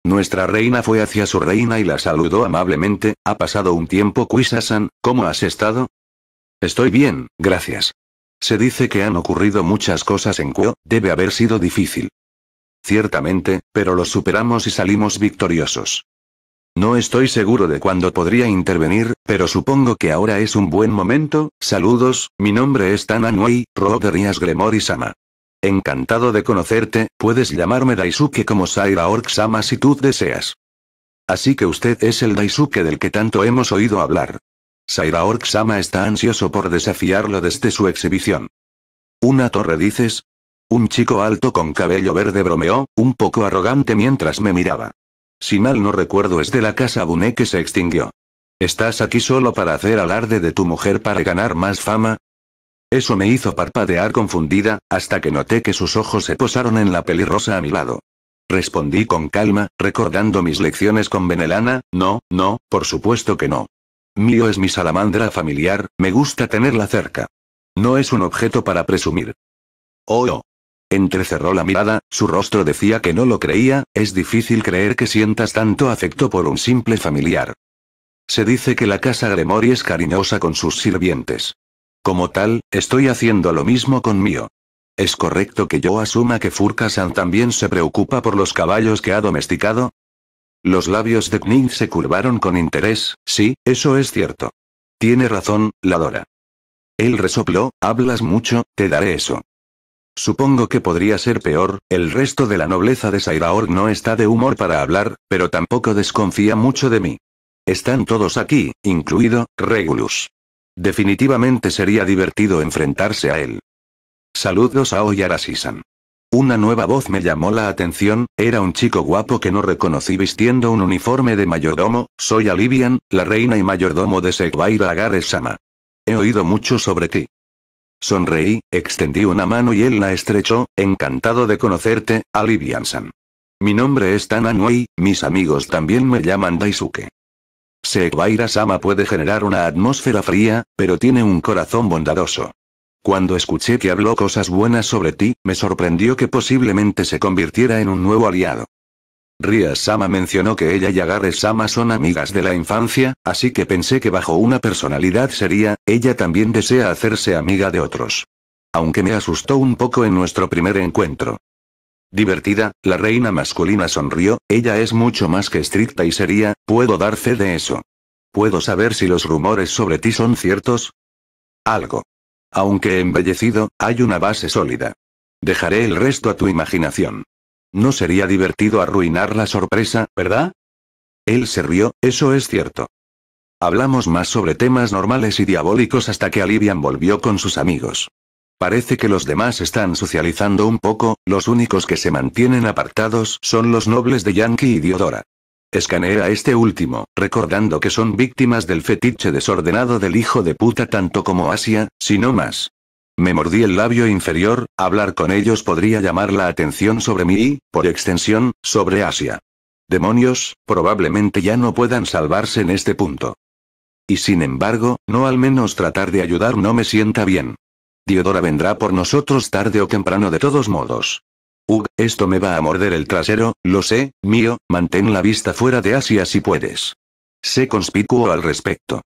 Nuestra reina fue hacia su reina y la saludó amablemente, ha pasado un tiempo kuisa ¿cómo has estado? Estoy bien, gracias. Se dice que han ocurrido muchas cosas en Kuo, debe haber sido difícil. Ciertamente, pero lo superamos y salimos victoriosos. No estoy seguro de cuándo podría intervenir, pero supongo que ahora es un buen momento. Saludos, mi nombre es Tana Roderías Gremor Gremory Sama. Encantado de conocerte, puedes llamarme Daisuke como Saira Orksama si tú deseas. Así que usted es el Daisuke del que tanto hemos oído hablar. Saira Orksama está ansioso por desafiarlo desde su exhibición. ¿Una torre dices? Un chico alto con cabello verde bromeó, un poco arrogante mientras me miraba. Si mal no recuerdo es de la casa Bune que se extinguió. ¿Estás aquí solo para hacer alarde de tu mujer para ganar más fama? Eso me hizo parpadear confundida, hasta que noté que sus ojos se posaron en la pelirrosa a mi lado. Respondí con calma, recordando mis lecciones con Benelana, no, no, por supuesto que no. Mío es mi salamandra familiar, me gusta tenerla cerca. No es un objeto para presumir. Oh, oh. Entrecerró la mirada, su rostro decía que no lo creía, es difícil creer que sientas tanto afecto por un simple familiar. Se dice que la casa Gremory es cariñosa con sus sirvientes. Como tal, estoy haciendo lo mismo con mío. ¿Es correcto que yo asuma que Furka-san también se preocupa por los caballos que ha domesticado? Los labios de Knig se curvaron con interés, sí, eso es cierto. Tiene razón, la Dora. Él resopló, hablas mucho, te daré eso. Supongo que podría ser peor, el resto de la nobleza de Sairaor no está de humor para hablar, pero tampoco desconfía mucho de mí. Están todos aquí, incluido, Regulus. Definitivamente sería divertido enfrentarse a él. Saludos a Oyarasisan. Una nueva voz me llamó la atención, era un chico guapo que no reconocí vistiendo un uniforme de mayordomo, soy Alivian, la reina y mayordomo de Sekbaira Agaresama. He oído mucho sobre ti. Sonreí, extendí una mano y él la estrechó, encantado de conocerte, Alivian-san. Mi nombre es Tananui, mis amigos también me llaman Daisuke. Baira sama puede generar una atmósfera fría, pero tiene un corazón bondadoso. Cuando escuché que habló cosas buenas sobre ti, me sorprendió que posiblemente se convirtiera en un nuevo aliado. Ria-sama mencionó que ella y Agarre-sama son amigas de la infancia, así que pensé que bajo una personalidad seria, ella también desea hacerse amiga de otros. Aunque me asustó un poco en nuestro primer encuentro. Divertida, la reina masculina sonrió, ella es mucho más que estricta y seria, puedo dar fe de eso. ¿Puedo saber si los rumores sobre ti son ciertos? Algo. Aunque embellecido, hay una base sólida. Dejaré el resto a tu imaginación. No sería divertido arruinar la sorpresa, ¿verdad? Él se rió, eso es cierto. Hablamos más sobre temas normales y diabólicos hasta que Alivian volvió con sus amigos. Parece que los demás están socializando un poco, los únicos que se mantienen apartados son los nobles de Yankee y Diodora. Escanea a este último, recordando que son víctimas del fetiche desordenado del hijo de puta tanto como Asia, si no más. Me mordí el labio inferior, hablar con ellos podría llamar la atención sobre mí y, por extensión, sobre Asia. Demonios, probablemente ya no puedan salvarse en este punto. Y sin embargo, no al menos tratar de ayudar no me sienta bien. Diodora vendrá por nosotros tarde o temprano de todos modos. Ugh, esto me va a morder el trasero, lo sé, mío, mantén la vista fuera de Asia si puedes. Sé conspicuo al respecto.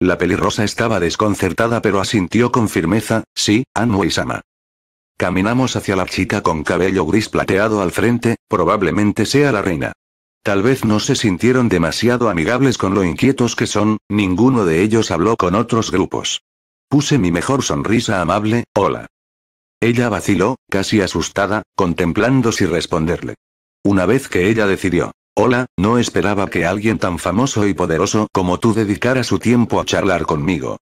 La pelirrosa estaba desconcertada pero asintió con firmeza, sí, Anu y Sama. Caminamos hacia la chica con cabello gris plateado al frente, probablemente sea la reina. Tal vez no se sintieron demasiado amigables con lo inquietos que son, ninguno de ellos habló con otros grupos. Puse mi mejor sonrisa amable, hola. Ella vaciló, casi asustada, contemplando si responderle. Una vez que ella decidió, hola, no esperaba que alguien tan famoso y poderoso como tú dedicara su tiempo a charlar conmigo.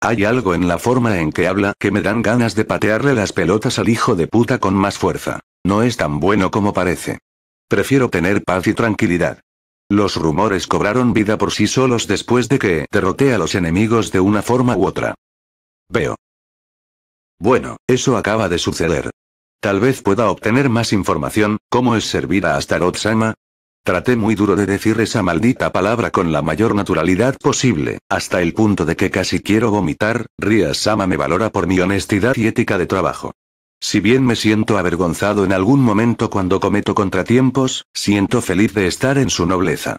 Hay algo en la forma en que habla que me dan ganas de patearle las pelotas al hijo de puta con más fuerza. No es tan bueno como parece. Prefiero tener paz y tranquilidad. Los rumores cobraron vida por sí solos después de que derroté a los enemigos de una forma u otra. Veo. Bueno, eso acaba de suceder. Tal vez pueda obtener más información, ¿cómo es servir a Astaroth-sama? Traté muy duro de decir esa maldita palabra con la mayor naturalidad posible, hasta el punto de que casi quiero vomitar, Ria-sama me valora por mi honestidad y ética de trabajo. Si bien me siento avergonzado en algún momento cuando cometo contratiempos, siento feliz de estar en su nobleza.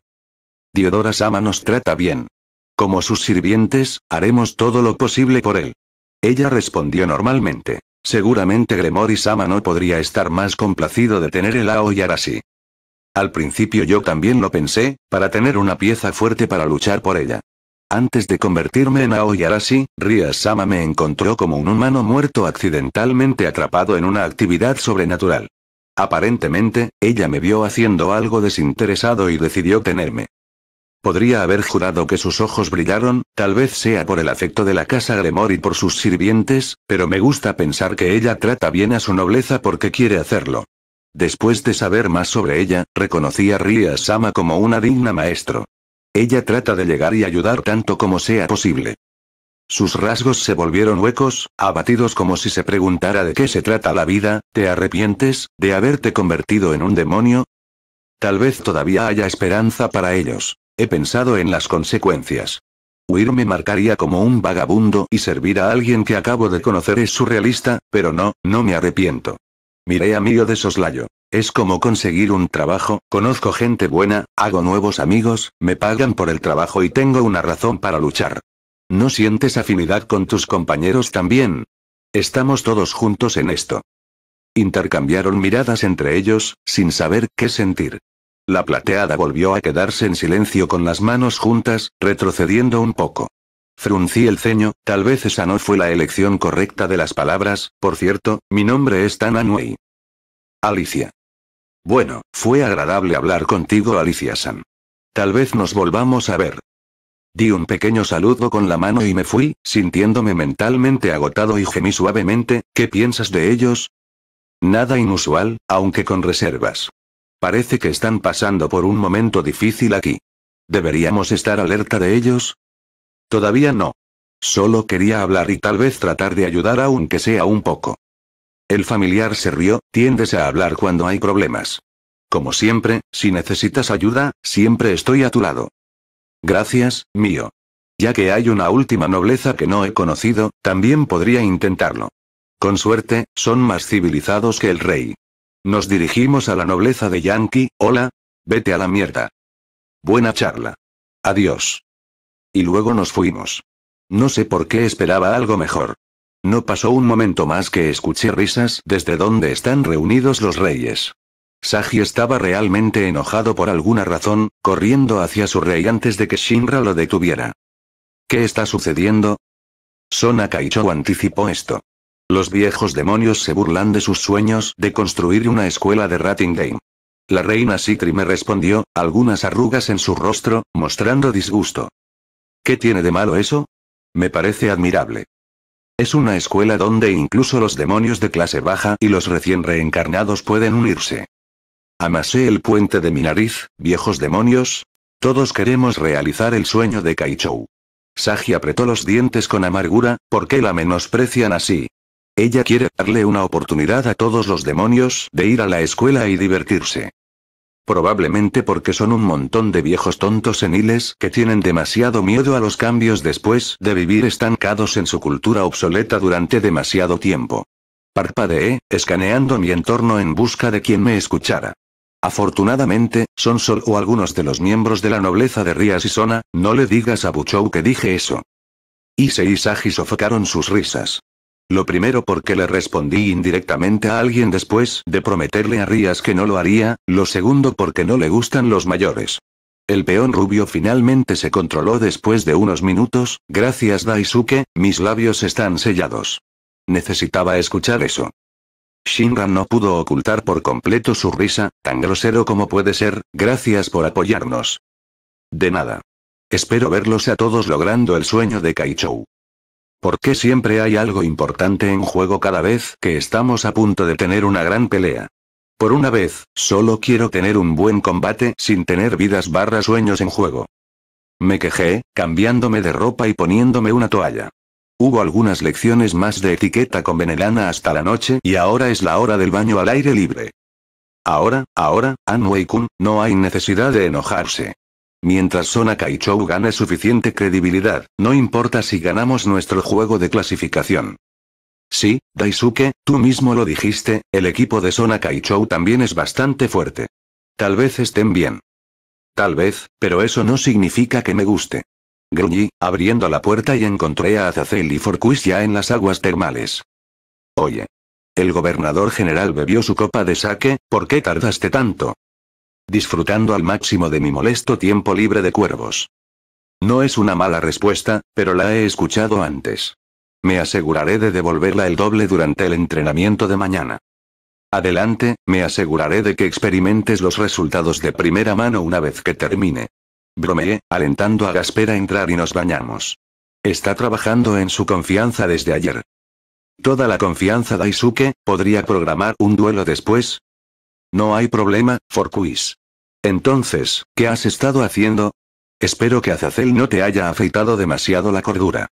Diodora Sama nos trata bien. Como sus sirvientes, haremos todo lo posible por él. Ella respondió normalmente. Seguramente Gremor Sama no podría estar más complacido de tener el Ao Al principio yo también lo pensé, para tener una pieza fuerte para luchar por ella. Antes de convertirme en Ao Rias Sama me encontró como un humano muerto accidentalmente atrapado en una actividad sobrenatural. Aparentemente, ella me vio haciendo algo desinteresado y decidió tenerme. Podría haber jurado que sus ojos brillaron, tal vez sea por el afecto de la casa Gremor y por sus sirvientes, pero me gusta pensar que ella trata bien a su nobleza porque quiere hacerlo. Después de saber más sobre ella, reconocí a Ria Sama como una digna maestro. Ella trata de llegar y ayudar tanto como sea posible. Sus rasgos se volvieron huecos, abatidos como si se preguntara de qué se trata la vida, ¿te arrepientes, de haberte convertido en un demonio? Tal vez todavía haya esperanza para ellos. He pensado en las consecuencias. Huir me marcaría como un vagabundo y servir a alguien que acabo de conocer es surrealista, pero no, no me arrepiento. Miré a Mío de soslayo. Es como conseguir un trabajo, conozco gente buena, hago nuevos amigos, me pagan por el trabajo y tengo una razón para luchar. ¿No sientes afinidad con tus compañeros también? Estamos todos juntos en esto. Intercambiaron miradas entre ellos, sin saber qué sentir. La plateada volvió a quedarse en silencio con las manos juntas, retrocediendo un poco. Fruncí el ceño, tal vez esa no fue la elección correcta de las palabras, por cierto, mi nombre es Tan Alicia. Bueno, fue agradable hablar contigo Alicia San. Tal vez nos volvamos a ver. Di un pequeño saludo con la mano y me fui, sintiéndome mentalmente agotado y gemí suavemente, ¿qué piensas de ellos? Nada inusual, aunque con reservas. Parece que están pasando por un momento difícil aquí. ¿Deberíamos estar alerta de ellos? Todavía no. Solo quería hablar y tal vez tratar de ayudar aunque sea un poco. El familiar se rió, tiendes a hablar cuando hay problemas. Como siempre, si necesitas ayuda, siempre estoy a tu lado. Gracias, mío. Ya que hay una última nobleza que no he conocido, también podría intentarlo. Con suerte, son más civilizados que el rey. Nos dirigimos a la nobleza de Yankee, hola, vete a la mierda. Buena charla. Adiós. Y luego nos fuimos. No sé por qué esperaba algo mejor. No pasó un momento más que escuché risas desde donde están reunidos los reyes. Saji estaba realmente enojado por alguna razón, corriendo hacia su rey antes de que Shinra lo detuviera. ¿Qué está sucediendo? Sona anticipó esto. Los viejos demonios se burlan de sus sueños de construir una escuela de Game. La reina Citri me respondió, algunas arrugas en su rostro, mostrando disgusto. ¿Qué tiene de malo eso? Me parece admirable. Es una escuela donde incluso los demonios de clase baja y los recién reencarnados pueden unirse. Amasé el puente de mi nariz, viejos demonios. Todos queremos realizar el sueño de Kaichou. Sagi apretó los dientes con amargura, ¿por qué la menosprecian así? Ella quiere darle una oportunidad a todos los demonios de ir a la escuela y divertirse. Probablemente porque son un montón de viejos tontos seniles que tienen demasiado miedo a los cambios después de vivir estancados en su cultura obsoleta durante demasiado tiempo. Parpadeé, escaneando mi entorno en busca de quien me escuchara. Afortunadamente, son Sol o algunos de los miembros de la nobleza de Rías y Sona, no le digas a Buchou que dije eso. Ise y Saji sofocaron sus risas. Lo primero porque le respondí indirectamente a alguien después de prometerle a Rías que no lo haría, lo segundo porque no le gustan los mayores. El peón rubio finalmente se controló después de unos minutos, gracias Daisuke, mis labios están sellados. Necesitaba escuchar eso. Shinran no pudo ocultar por completo su risa, tan grosero como puede ser, gracias por apoyarnos. De nada. Espero verlos a todos logrando el sueño de Kaichou. ¿Por qué siempre hay algo importante en juego cada vez que estamos a punto de tener una gran pelea? Por una vez, solo quiero tener un buen combate sin tener vidas barra sueños en juego. Me quejé, cambiándome de ropa y poniéndome una toalla. Hubo algunas lecciones más de etiqueta con Venelana hasta la noche y ahora es la hora del baño al aire libre. Ahora, ahora, Anway-kun, no hay necesidad de enojarse. Mientras Sonaka Chou gane suficiente credibilidad, no importa si ganamos nuestro juego de clasificación. Sí, Daisuke, tú mismo lo dijiste, el equipo de Sonaka y también es bastante fuerte. Tal vez estén bien. Tal vez, pero eso no significa que me guste. Gruñí, abriendo la puerta y encontré a Azazel y ya en las aguas termales. Oye. El gobernador general bebió su copa de saque, ¿por qué tardaste tanto? disfrutando al máximo de mi molesto tiempo libre de cuervos. No es una mala respuesta, pero la he escuchado antes. Me aseguraré de devolverla el doble durante el entrenamiento de mañana. Adelante, me aseguraré de que experimentes los resultados de primera mano una vez que termine. Bromeé, alentando a Gasper a entrar y nos bañamos. Está trabajando en su confianza desde ayer. Toda la confianza de Daisuke, ¿podría programar un duelo después? No hay problema, Forquis. Entonces, ¿qué has estado haciendo? Espero que Azazel no te haya afeitado demasiado la cordura.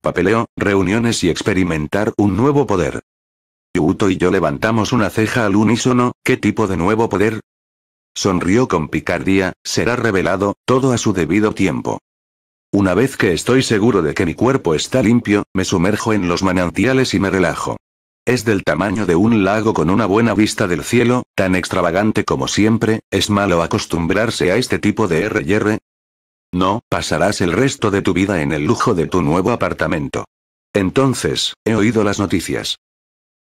Papeleo, reuniones y experimentar un nuevo poder. Yuto y yo levantamos una ceja al unísono, ¿qué tipo de nuevo poder? Sonrió con picardía, será revelado, todo a su debido tiempo. Una vez que estoy seguro de que mi cuerpo está limpio, me sumerjo en los manantiales y me relajo. Es del tamaño de un lago con una buena vista del cielo, tan extravagante como siempre, ¿es malo acostumbrarse a este tipo de RR? No, pasarás el resto de tu vida en el lujo de tu nuevo apartamento. Entonces, he oído las noticias.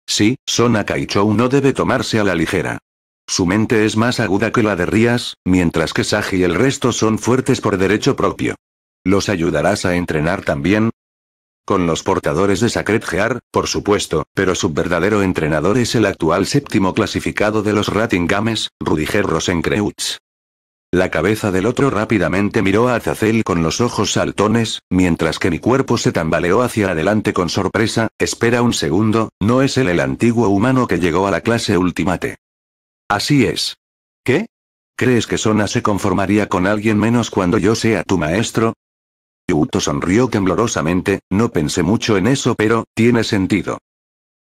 Sí, Sona Kaichou no debe tomarse a la ligera. Su mente es más aguda que la de Rías, mientras que Saji y el resto son fuertes por derecho propio. ¿Los ayudarás a entrenar también? Con los portadores de Sacred Gear, por supuesto, pero su verdadero entrenador es el actual séptimo clasificado de los Ratingames, Rudiger Rosenkreutz. La cabeza del otro rápidamente miró a Azazel con los ojos saltones, mientras que mi cuerpo se tambaleó hacia adelante con sorpresa, espera un segundo, no es él el antiguo humano que llegó a la clase ultimate. Así es. ¿Qué? ¿Crees que Sona se conformaría con alguien menos cuando yo sea tu maestro? Yuto sonrió temblorosamente, no pensé mucho en eso pero, tiene sentido.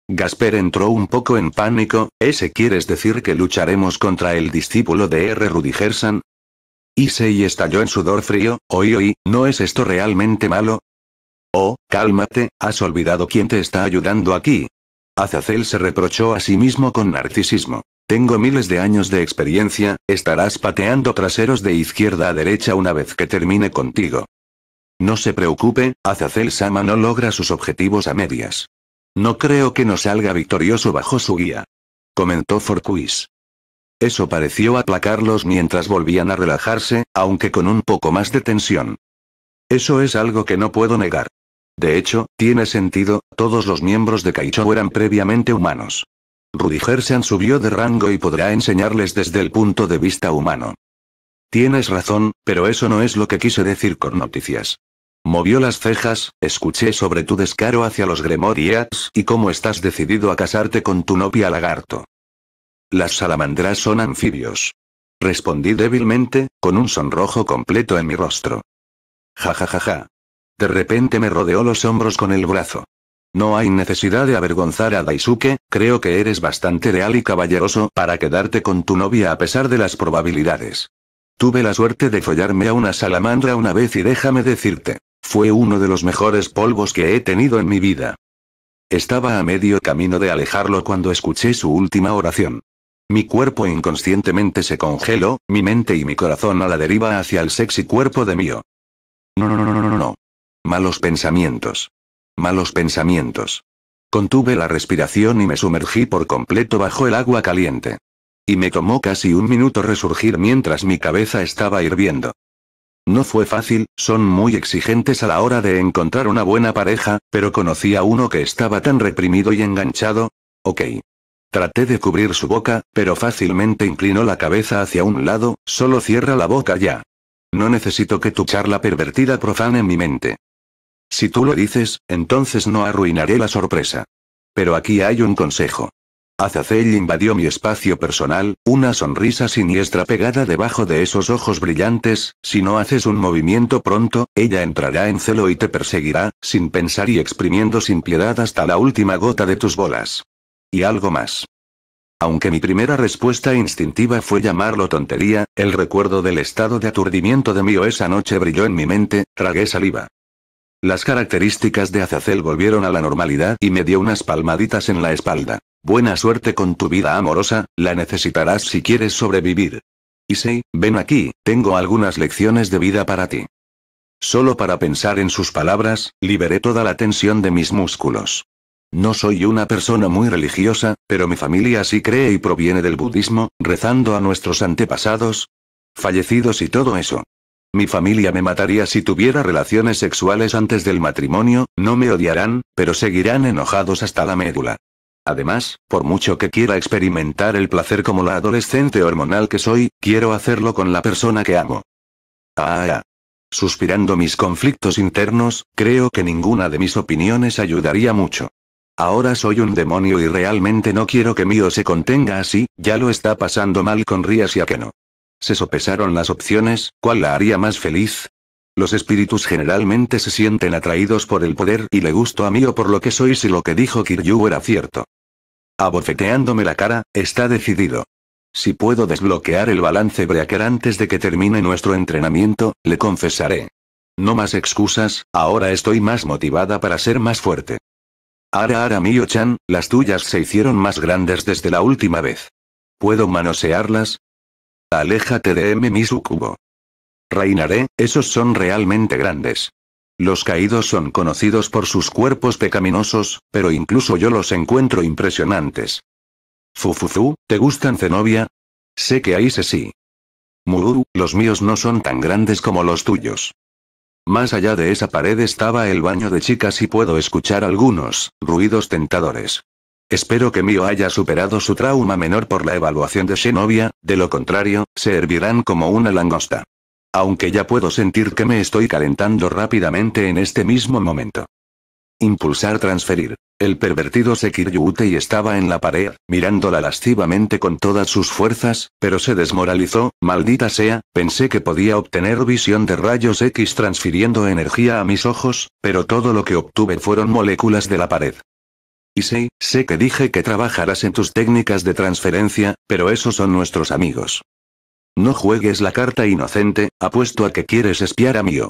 Gasper entró un poco en pánico, ¿ese quieres decir que lucharemos contra el discípulo de R. Rudigersan? y estalló en sudor frío, oí oí, ¿no es esto realmente malo? Oh, cálmate, has olvidado quién te está ayudando aquí. Azazel se reprochó a sí mismo con narcisismo. Tengo miles de años de experiencia, estarás pateando traseros de izquierda a derecha una vez que termine contigo. No se preocupe, Azazel-sama no logra sus objetivos a medias. No creo que no salga victorioso bajo su guía. Comentó Forquis. Eso pareció aplacarlos mientras volvían a relajarse, aunque con un poco más de tensión. Eso es algo que no puedo negar. De hecho, tiene sentido, todos los miembros de Kaichou eran previamente humanos. Rudiger han subió de rango y podrá enseñarles desde el punto de vista humano. Tienes razón, pero eso no es lo que quise decir con noticias. Movió las cejas, escuché sobre tu descaro hacia los Gremoriats y cómo estás decidido a casarte con tu novia lagarto. Las salamandras son anfibios. Respondí débilmente, con un sonrojo completo en mi rostro. Ja ja ja ja. De repente me rodeó los hombros con el brazo. No hay necesidad de avergonzar a Daisuke, creo que eres bastante real y caballeroso para quedarte con tu novia a pesar de las probabilidades. Tuve la suerte de follarme a una salamandra una vez y déjame decirte. Fue uno de los mejores polvos que he tenido en mi vida. Estaba a medio camino de alejarlo cuando escuché su última oración. Mi cuerpo inconscientemente se congeló, mi mente y mi corazón a la deriva hacia el sexy cuerpo de mío. No, no, no, no, no, no. Malos pensamientos. Malos pensamientos. Contuve la respiración y me sumergí por completo bajo el agua caliente. Y me tomó casi un minuto resurgir mientras mi cabeza estaba hirviendo. No fue fácil, son muy exigentes a la hora de encontrar una buena pareja, pero conocí a uno que estaba tan reprimido y enganchado. Ok. Traté de cubrir su boca, pero fácilmente inclinó la cabeza hacia un lado, solo cierra la boca ya. No necesito que tu charla pervertida profane mi mente. Si tú lo dices, entonces no arruinaré la sorpresa. Pero aquí hay un consejo. Azazel invadió mi espacio personal, una sonrisa siniestra pegada debajo de esos ojos brillantes, si no haces un movimiento pronto, ella entrará en celo y te perseguirá, sin pensar y exprimiendo sin piedad hasta la última gota de tus bolas. Y algo más. Aunque mi primera respuesta instintiva fue llamarlo tontería, el recuerdo del estado de aturdimiento de mío esa noche brilló en mi mente, tragué saliva. Las características de Azazel volvieron a la normalidad y me dio unas palmaditas en la espalda. Buena suerte con tu vida amorosa, la necesitarás si quieres sobrevivir. Issei, ven aquí, tengo algunas lecciones de vida para ti. Solo para pensar en sus palabras, liberé toda la tensión de mis músculos. No soy una persona muy religiosa, pero mi familia sí cree y proviene del budismo, rezando a nuestros antepasados, fallecidos y todo eso. Mi familia me mataría si tuviera relaciones sexuales antes del matrimonio, no me odiarán, pero seguirán enojados hasta la médula. Además, por mucho que quiera experimentar el placer como la adolescente hormonal que soy, quiero hacerlo con la persona que amo. Ah, Suspirando mis conflictos internos, creo que ninguna de mis opiniones ayudaría mucho. Ahora soy un demonio y realmente no quiero que mío se contenga así, ya lo está pasando mal con Rías y no. Se sopesaron las opciones, ¿cuál la haría más feliz? Los espíritus generalmente se sienten atraídos por el poder y le gusto a mí o por lo que soy si lo que dijo Kiryu era cierto. Abofeteándome la cara, está decidido. Si puedo desbloquear el balance Breaker antes de que termine nuestro entrenamiento, le confesaré. No más excusas, ahora estoy más motivada para ser más fuerte. Ara Ara Mio-chan, las tuyas se hicieron más grandes desde la última vez. ¿Puedo manosearlas? Aléjate de M. Misukubo. Reinaré, esos son realmente grandes. Los caídos son conocidos por sus cuerpos pecaminosos, pero incluso yo los encuentro impresionantes. Fufufu, ¿te gustan Zenobia? Sé que ahí se sí. Muru, los míos no son tan grandes como los tuyos. Más allá de esa pared estaba el baño de chicas y puedo escuchar algunos ruidos tentadores. Espero que Mio haya superado su trauma menor por la evaluación de Xenobia, de lo contrario, se hervirán como una langosta. Aunque ya puedo sentir que me estoy calentando rápidamente en este mismo momento. Impulsar transferir. El pervertido Sekiryuutei estaba en la pared, mirándola lascivamente con todas sus fuerzas, pero se desmoralizó, maldita sea, pensé que podía obtener visión de rayos X transfiriendo energía a mis ojos, pero todo lo que obtuve fueron moléculas de la pared. Issei, sé que dije que trabajarás en tus técnicas de transferencia, pero esos son nuestros amigos. No juegues la carta inocente, apuesto a que quieres espiar a Mio.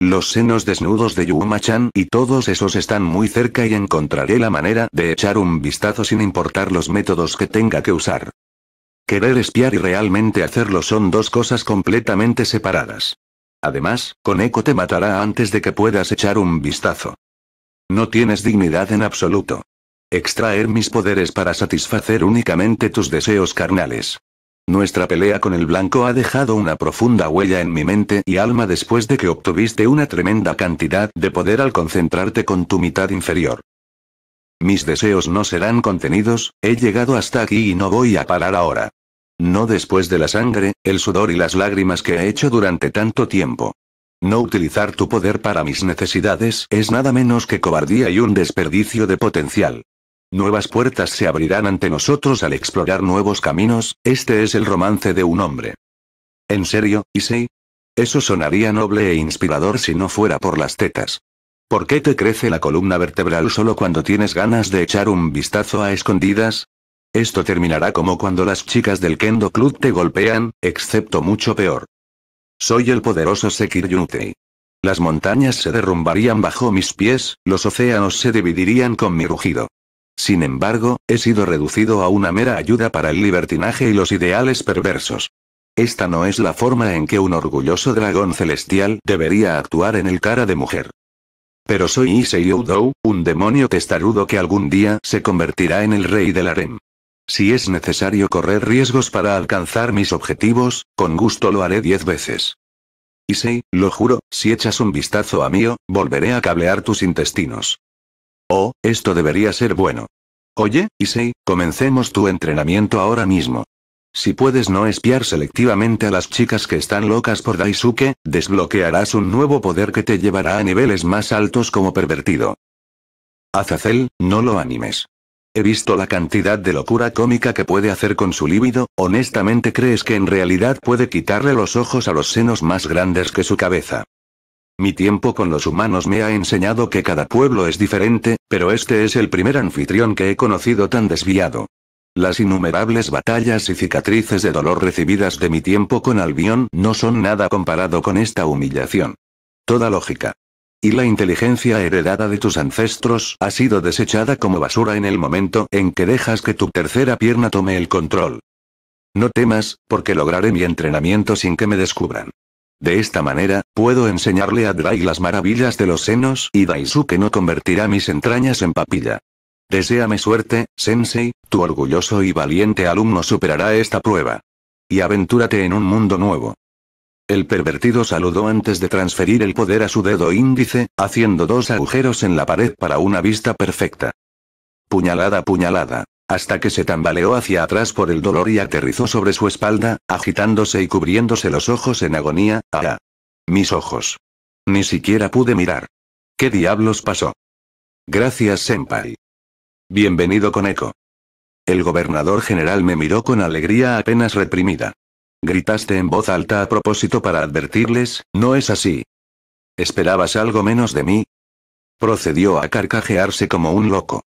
Los senos desnudos de Yuma-chan y todos esos están muy cerca y encontraré la manera de echar un vistazo sin importar los métodos que tenga que usar. Querer espiar y realmente hacerlo son dos cosas completamente separadas. Además, Koneko te matará antes de que puedas echar un vistazo. No tienes dignidad en absoluto. Extraer mis poderes para satisfacer únicamente tus deseos carnales. Nuestra pelea con el blanco ha dejado una profunda huella en mi mente y alma después de que obtuviste una tremenda cantidad de poder al concentrarte con tu mitad inferior. Mis deseos no serán contenidos, he llegado hasta aquí y no voy a parar ahora. No después de la sangre, el sudor y las lágrimas que he hecho durante tanto tiempo. No utilizar tu poder para mis necesidades es nada menos que cobardía y un desperdicio de potencial. Nuevas puertas se abrirán ante nosotros al explorar nuevos caminos, este es el romance de un hombre. ¿En serio, Issei? Eso sonaría noble e inspirador si no fuera por las tetas. ¿Por qué te crece la columna vertebral solo cuando tienes ganas de echar un vistazo a escondidas? Esto terminará como cuando las chicas del Kendo Club te golpean, excepto mucho peor. Soy el poderoso Sekiryutei. Las montañas se derrumbarían bajo mis pies, los océanos se dividirían con mi rugido. Sin embargo, he sido reducido a una mera ayuda para el libertinaje y los ideales perversos. Esta no es la forma en que un orgulloso dragón celestial debería actuar en el cara de mujer. Pero soy Issei Udo, un demonio testarudo que algún día se convertirá en el rey del harem. Si es necesario correr riesgos para alcanzar mis objetivos, con gusto lo haré diez veces. Issei, lo juro, si echas un vistazo a mío, volveré a cablear tus intestinos. Oh, esto debería ser bueno. Oye, Issei, comencemos tu entrenamiento ahora mismo. Si puedes no espiar selectivamente a las chicas que están locas por Daisuke, desbloquearás un nuevo poder que te llevará a niveles más altos como pervertido. Azazel, no lo animes. He visto la cantidad de locura cómica que puede hacer con su líbido, honestamente crees que en realidad puede quitarle los ojos a los senos más grandes que su cabeza. Mi tiempo con los humanos me ha enseñado que cada pueblo es diferente, pero este es el primer anfitrión que he conocido tan desviado. Las innumerables batallas y cicatrices de dolor recibidas de mi tiempo con Albión no son nada comparado con esta humillación. Toda lógica. Y la inteligencia heredada de tus ancestros ha sido desechada como basura en el momento en que dejas que tu tercera pierna tome el control. No temas, porque lograré mi entrenamiento sin que me descubran. De esta manera, puedo enseñarle a Drai las maravillas de los senos y Daisuke no convertirá mis entrañas en papilla. Deseame suerte, Sensei, tu orgulloso y valiente alumno superará esta prueba. Y aventúrate en un mundo nuevo. El pervertido saludó antes de transferir el poder a su dedo índice, haciendo dos agujeros en la pared para una vista perfecta. Puñalada, puñalada hasta que se tambaleó hacia atrás por el dolor y aterrizó sobre su espalda, agitándose y cubriéndose los ojos en agonía. ¡Ah! Mis ojos. Ni siquiera pude mirar. ¿Qué diablos pasó? Gracias, Senpai. Bienvenido con eco. El gobernador general me miró con alegría apenas reprimida. Gritaste en voz alta a propósito para advertirles, no es así. ¿Esperabas algo menos de mí? Procedió a carcajearse como un loco.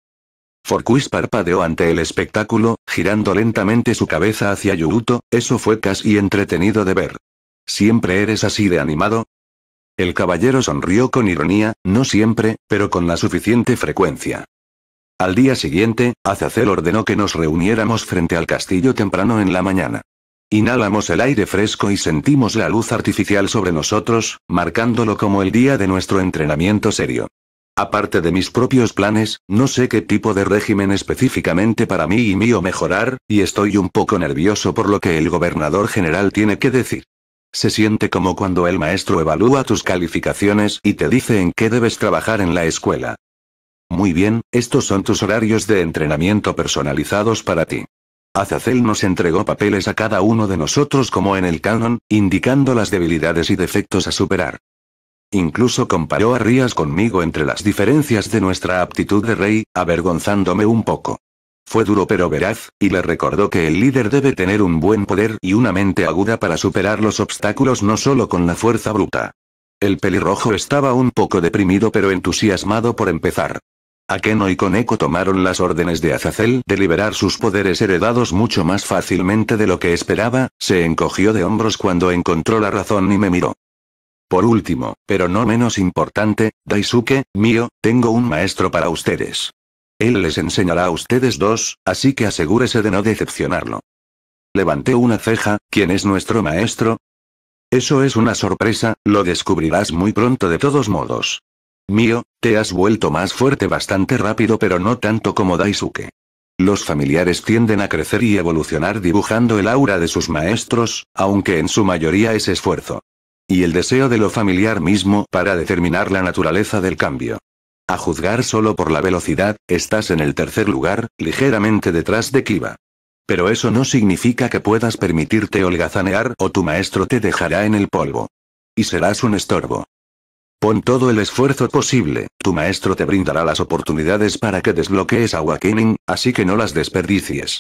Forquis parpadeó ante el espectáculo, girando lentamente su cabeza hacia Yuuto, eso fue casi entretenido de ver. ¿Siempre eres así de animado? El caballero sonrió con ironía, no siempre, pero con la suficiente frecuencia. Al día siguiente, Azazel ordenó que nos reuniéramos frente al castillo temprano en la mañana. Inhalamos el aire fresco y sentimos la luz artificial sobre nosotros, marcándolo como el día de nuestro entrenamiento serio. Aparte de mis propios planes, no sé qué tipo de régimen específicamente para mí y mío mejorar, y estoy un poco nervioso por lo que el gobernador general tiene que decir. Se siente como cuando el maestro evalúa tus calificaciones y te dice en qué debes trabajar en la escuela. Muy bien, estos son tus horarios de entrenamiento personalizados para ti. Azazel nos entregó papeles a cada uno de nosotros como en el canon, indicando las debilidades y defectos a superar. Incluso comparó a Rías conmigo entre las diferencias de nuestra aptitud de rey, avergonzándome un poco. Fue duro pero veraz, y le recordó que el líder debe tener un buen poder y una mente aguda para superar los obstáculos no solo con la fuerza bruta. El pelirrojo estaba un poco deprimido pero entusiasmado por empezar. Akeno y Koneko tomaron las órdenes de Azazel de liberar sus poderes heredados mucho más fácilmente de lo que esperaba, se encogió de hombros cuando encontró la razón y me miró. Por último, pero no menos importante, Daisuke, mío, tengo un maestro para ustedes. Él les enseñará a ustedes dos, así que asegúrese de no decepcionarlo. Levanté una ceja, ¿quién es nuestro maestro? Eso es una sorpresa, lo descubrirás muy pronto de todos modos. Mío, te has vuelto más fuerte bastante rápido pero no tanto como Daisuke. Los familiares tienden a crecer y evolucionar dibujando el aura de sus maestros, aunque en su mayoría es esfuerzo y el deseo de lo familiar mismo para determinar la naturaleza del cambio. A juzgar solo por la velocidad, estás en el tercer lugar, ligeramente detrás de Kiva. Pero eso no significa que puedas permitirte holgazanear o tu maestro te dejará en el polvo. Y serás un estorbo. Pon todo el esfuerzo posible, tu maestro te brindará las oportunidades para que desbloquees a Wakening, así que no las desperdicies.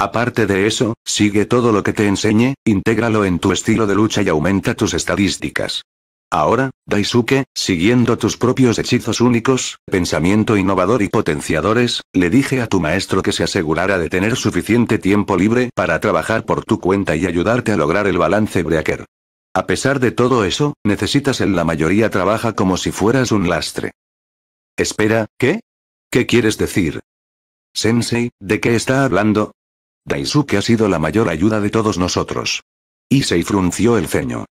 Aparte de eso, sigue todo lo que te enseñe, intégralo en tu estilo de lucha y aumenta tus estadísticas. Ahora, Daisuke, siguiendo tus propios hechizos únicos, pensamiento innovador y potenciadores, le dije a tu maestro que se asegurara de tener suficiente tiempo libre para trabajar por tu cuenta y ayudarte a lograr el balance breaker. A pesar de todo eso, necesitas en la mayoría trabaja como si fueras un lastre. Espera, ¿qué? ¿Qué quieres decir? Sensei, ¿de qué está hablando? Daisuke ha sido la mayor ayuda de todos nosotros. se frunció el ceño.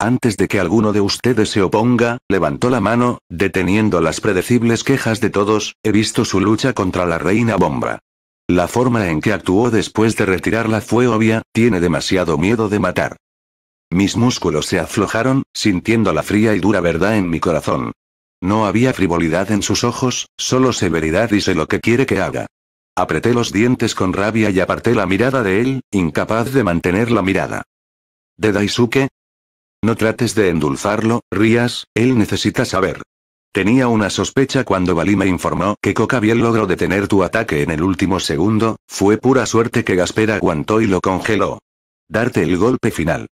Antes de que alguno de ustedes se oponga, levantó la mano, deteniendo las predecibles quejas de todos, he visto su lucha contra la reina bomba. La forma en que actuó después de retirarla fue obvia, tiene demasiado miedo de matar. Mis músculos se aflojaron, sintiendo la fría y dura verdad en mi corazón. No había frivolidad en sus ojos, solo severidad y sé lo que quiere que haga. Apreté los dientes con rabia y aparté la mirada de él, incapaz de mantener la mirada. ¿De Daisuke? No trates de endulzarlo, Rías, él necesita saber. Tenía una sospecha cuando Bali me informó que Coca logró detener tu ataque en el último segundo, fue pura suerte que Gasper aguantó y lo congeló. Darte el golpe final.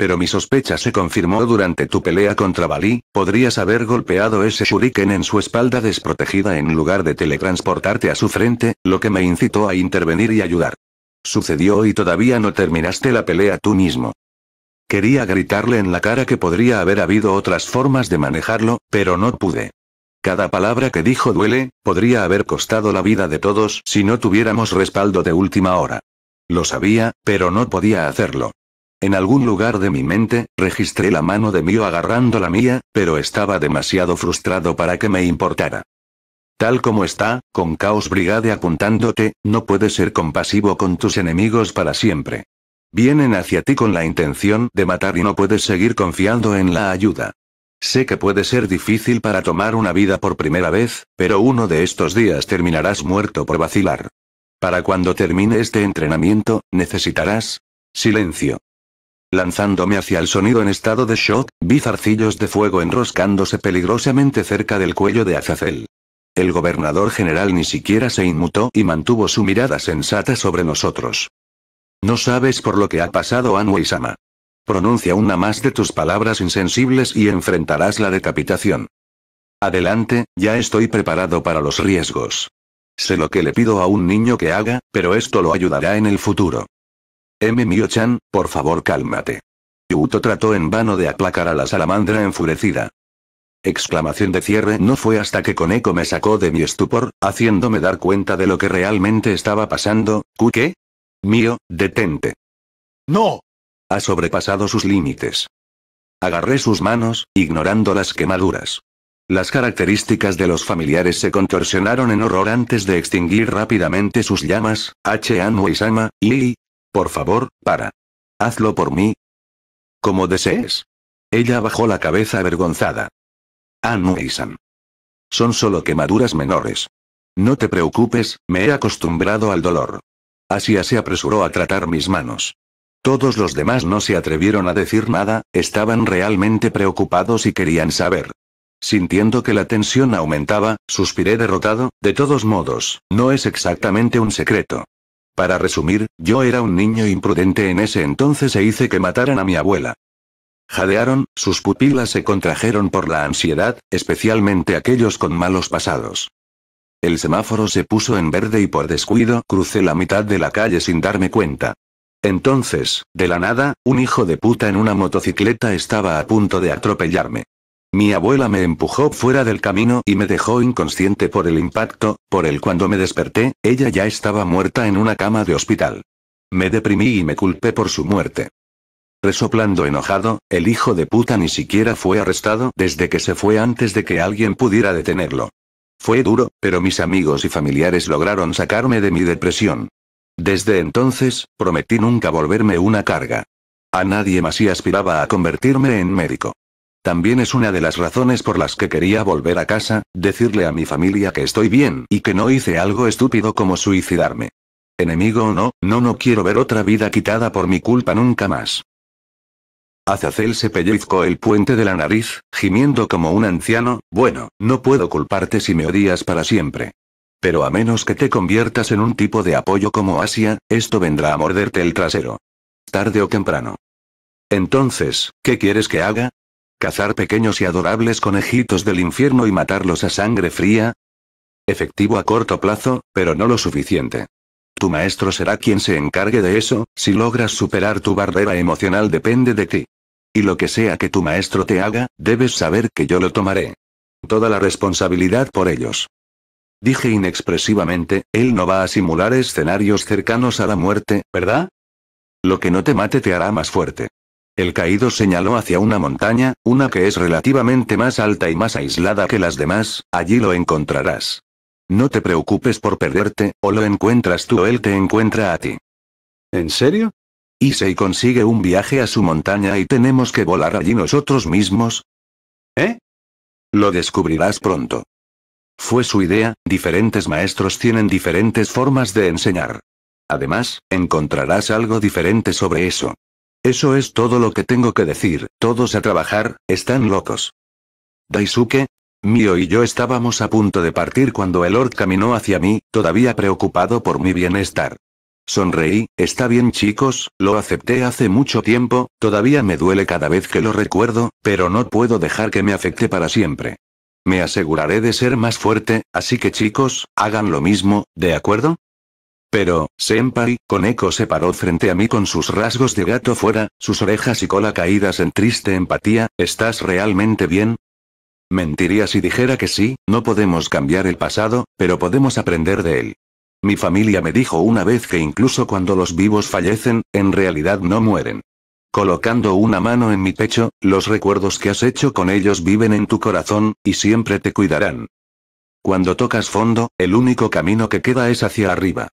Pero mi sospecha se confirmó durante tu pelea contra Bali, podrías haber golpeado ese shuriken en su espalda desprotegida en lugar de teletransportarte a su frente, lo que me incitó a intervenir y ayudar. Sucedió y todavía no terminaste la pelea tú mismo. Quería gritarle en la cara que podría haber habido otras formas de manejarlo, pero no pude. Cada palabra que dijo duele, podría haber costado la vida de todos si no tuviéramos respaldo de última hora. Lo sabía, pero no podía hacerlo. En algún lugar de mi mente, registré la mano de mío agarrando la mía, pero estaba demasiado frustrado para que me importara. Tal como está, con Caos Brigade apuntándote, no puedes ser compasivo con tus enemigos para siempre. Vienen hacia ti con la intención de matar y no puedes seguir confiando en la ayuda. Sé que puede ser difícil para tomar una vida por primera vez, pero uno de estos días terminarás muerto por vacilar. Para cuando termine este entrenamiento, necesitarás silencio lanzándome hacia el sonido en estado de shock, vi zarcillos de fuego enroscándose peligrosamente cerca del cuello de Azazel. El gobernador general ni siquiera se inmutó y mantuvo su mirada sensata sobre nosotros. No sabes por lo que ha pasado Anu sama Pronuncia una más de tus palabras insensibles y enfrentarás la decapitación. Adelante, ya estoy preparado para los riesgos. Sé lo que le pido a un niño que haga, pero esto lo ayudará en el futuro. M. Mio-chan, por favor cálmate. Yuto trató en vano de aplacar a la salamandra enfurecida. Exclamación de cierre no fue hasta que Koneko me sacó de mi estupor, haciéndome dar cuenta de lo que realmente estaba pasando, ¿qué? Mio, detente. ¡No! Ha sobrepasado sus límites. Agarré sus manos, ignorando las quemaduras. Las características de los familiares se contorsionaron en horror antes de extinguir rápidamente sus llamas, H. Anu y y, por favor, para. Hazlo por mí. Como desees. Ella bajó la cabeza avergonzada. Anu Son solo quemaduras menores. No te preocupes, me he acostumbrado al dolor. Asia se apresuró a tratar mis manos. Todos los demás no se atrevieron a decir nada, estaban realmente preocupados y querían saber. Sintiendo que la tensión aumentaba, suspiré derrotado, de todos modos, no es exactamente un secreto. Para resumir, yo era un niño imprudente en ese entonces e hice que mataran a mi abuela. Jadearon, sus pupilas se contrajeron por la ansiedad, especialmente aquellos con malos pasados. El semáforo se puso en verde y por descuido crucé la mitad de la calle sin darme cuenta. Entonces, de la nada, un hijo de puta en una motocicleta estaba a punto de atropellarme. Mi abuela me empujó fuera del camino y me dejó inconsciente por el impacto, por el cuando me desperté, ella ya estaba muerta en una cama de hospital. Me deprimí y me culpé por su muerte. Resoplando enojado, el hijo de puta ni siquiera fue arrestado desde que se fue antes de que alguien pudiera detenerlo. Fue duro, pero mis amigos y familiares lograron sacarme de mi depresión. Desde entonces, prometí nunca volverme una carga. A nadie más y aspiraba a convertirme en médico. También es una de las razones por las que quería volver a casa, decirle a mi familia que estoy bien y que no hice algo estúpido como suicidarme. Enemigo o no, no no quiero ver otra vida quitada por mi culpa nunca más. Azazel se pellizcó el puente de la nariz, gimiendo como un anciano, bueno, no puedo culparte si me odias para siempre. Pero a menos que te conviertas en un tipo de apoyo como Asia, esto vendrá a morderte el trasero. Tarde o temprano. Entonces, ¿qué quieres que haga? ¿Cazar pequeños y adorables conejitos del infierno y matarlos a sangre fría? Efectivo a corto plazo, pero no lo suficiente. Tu maestro será quien se encargue de eso, si logras superar tu barrera emocional depende de ti. Y lo que sea que tu maestro te haga, debes saber que yo lo tomaré. Toda la responsabilidad por ellos. Dije inexpresivamente, él no va a simular escenarios cercanos a la muerte, ¿verdad? Lo que no te mate te hará más fuerte. El caído señaló hacia una montaña, una que es relativamente más alta y más aislada que las demás, allí lo encontrarás. No te preocupes por perderte, o lo encuentras tú o él te encuentra a ti. ¿En serio? ¿Y si consigue un viaje a su montaña y tenemos que volar allí nosotros mismos. ¿Eh? Lo descubrirás pronto. Fue su idea, diferentes maestros tienen diferentes formas de enseñar. Además, encontrarás algo diferente sobre eso. Eso es todo lo que tengo que decir, todos a trabajar, están locos. Daisuke, Mio y yo estábamos a punto de partir cuando el Lord caminó hacia mí, todavía preocupado por mi bienestar. Sonreí, está bien chicos, lo acepté hace mucho tiempo, todavía me duele cada vez que lo recuerdo, pero no puedo dejar que me afecte para siempre. Me aseguraré de ser más fuerte, así que chicos, hagan lo mismo, ¿de acuerdo? Pero, Senpai, Koneko se paró frente a mí con sus rasgos de gato fuera, sus orejas y cola caídas en triste empatía, ¿estás realmente bien? Mentiría si dijera que sí, no podemos cambiar el pasado, pero podemos aprender de él. Mi familia me dijo una vez que incluso cuando los vivos fallecen, en realidad no mueren. Colocando una mano en mi pecho, los recuerdos que has hecho con ellos viven en tu corazón, y siempre te cuidarán. Cuando tocas fondo, el único camino que queda es hacia arriba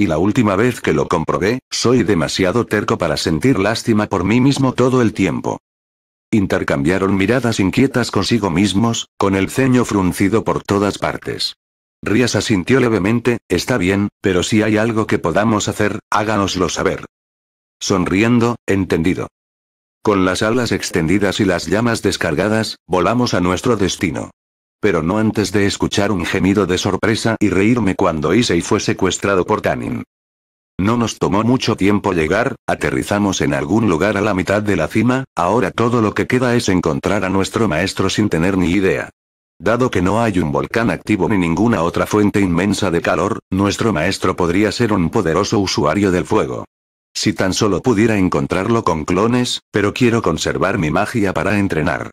y la última vez que lo comprobé, soy demasiado terco para sentir lástima por mí mismo todo el tiempo. Intercambiaron miradas inquietas consigo mismos, con el ceño fruncido por todas partes. Rías asintió levemente, está bien, pero si hay algo que podamos hacer, háganoslo saber. Sonriendo, entendido. Con las alas extendidas y las llamas descargadas, volamos a nuestro destino. Pero no antes de escuchar un gemido de sorpresa y reírme cuando Issei fue secuestrado por Tanin. No nos tomó mucho tiempo llegar, aterrizamos en algún lugar a la mitad de la cima, ahora todo lo que queda es encontrar a nuestro maestro sin tener ni idea. Dado que no hay un volcán activo ni ninguna otra fuente inmensa de calor, nuestro maestro podría ser un poderoso usuario del fuego. Si tan solo pudiera encontrarlo con clones, pero quiero conservar mi magia para entrenar.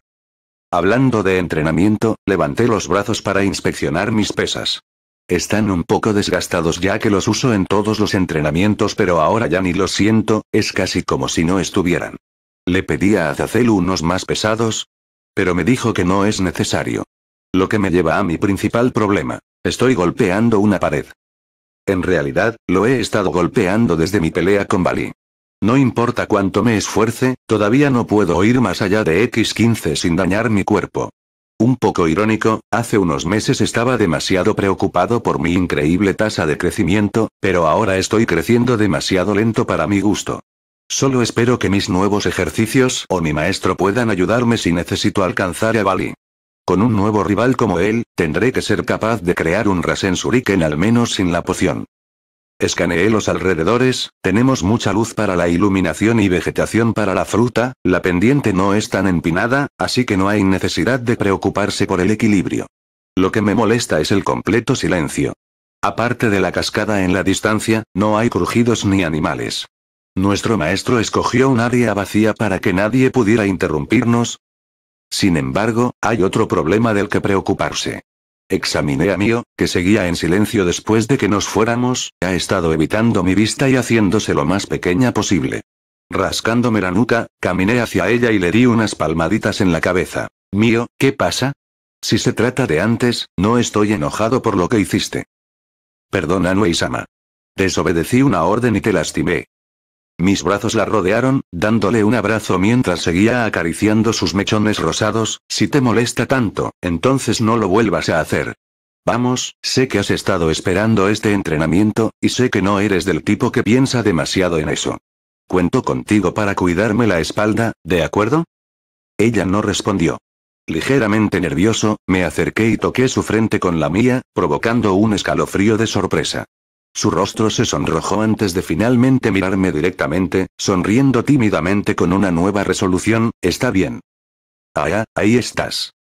Hablando de entrenamiento, levanté los brazos para inspeccionar mis pesas. Están un poco desgastados ya que los uso en todos los entrenamientos pero ahora ya ni los siento, es casi como si no estuvieran. Le pedí a Zacel unos más pesados, pero me dijo que no es necesario. Lo que me lleva a mi principal problema. Estoy golpeando una pared. En realidad, lo he estado golpeando desde mi pelea con Bali. No importa cuánto me esfuerce, todavía no puedo ir más allá de X15 sin dañar mi cuerpo. Un poco irónico, hace unos meses estaba demasiado preocupado por mi increíble tasa de crecimiento, pero ahora estoy creciendo demasiado lento para mi gusto. Solo espero que mis nuevos ejercicios o mi maestro puedan ayudarme si necesito alcanzar a Bali. Con un nuevo rival como él, tendré que ser capaz de crear un Rasen suriken al menos sin la poción. Escaneé los alrededores, tenemos mucha luz para la iluminación y vegetación para la fruta, la pendiente no es tan empinada, así que no hay necesidad de preocuparse por el equilibrio. Lo que me molesta es el completo silencio. Aparte de la cascada en la distancia, no hay crujidos ni animales. Nuestro maestro escogió un área vacía para que nadie pudiera interrumpirnos. Sin embargo, hay otro problema del que preocuparse. Examiné a Mio, que seguía en silencio después de que nos fuéramos, ha estado evitando mi vista y haciéndose lo más pequeña posible. Rascándome la nuca, caminé hacia ella y le di unas palmaditas en la cabeza. Mío, ¿qué pasa? Si se trata de antes, no estoy enojado por lo que hiciste. Perdona, Nui-sama. Desobedecí una orden y te lastimé. Mis brazos la rodearon, dándole un abrazo mientras seguía acariciando sus mechones rosados, si te molesta tanto, entonces no lo vuelvas a hacer. Vamos, sé que has estado esperando este entrenamiento, y sé que no eres del tipo que piensa demasiado en eso. Cuento contigo para cuidarme la espalda, ¿de acuerdo? Ella no respondió. Ligeramente nervioso, me acerqué y toqué su frente con la mía, provocando un escalofrío de sorpresa. Su rostro se sonrojó antes de finalmente mirarme directamente, sonriendo tímidamente con una nueva resolución, está bien. Ah, ahí estás.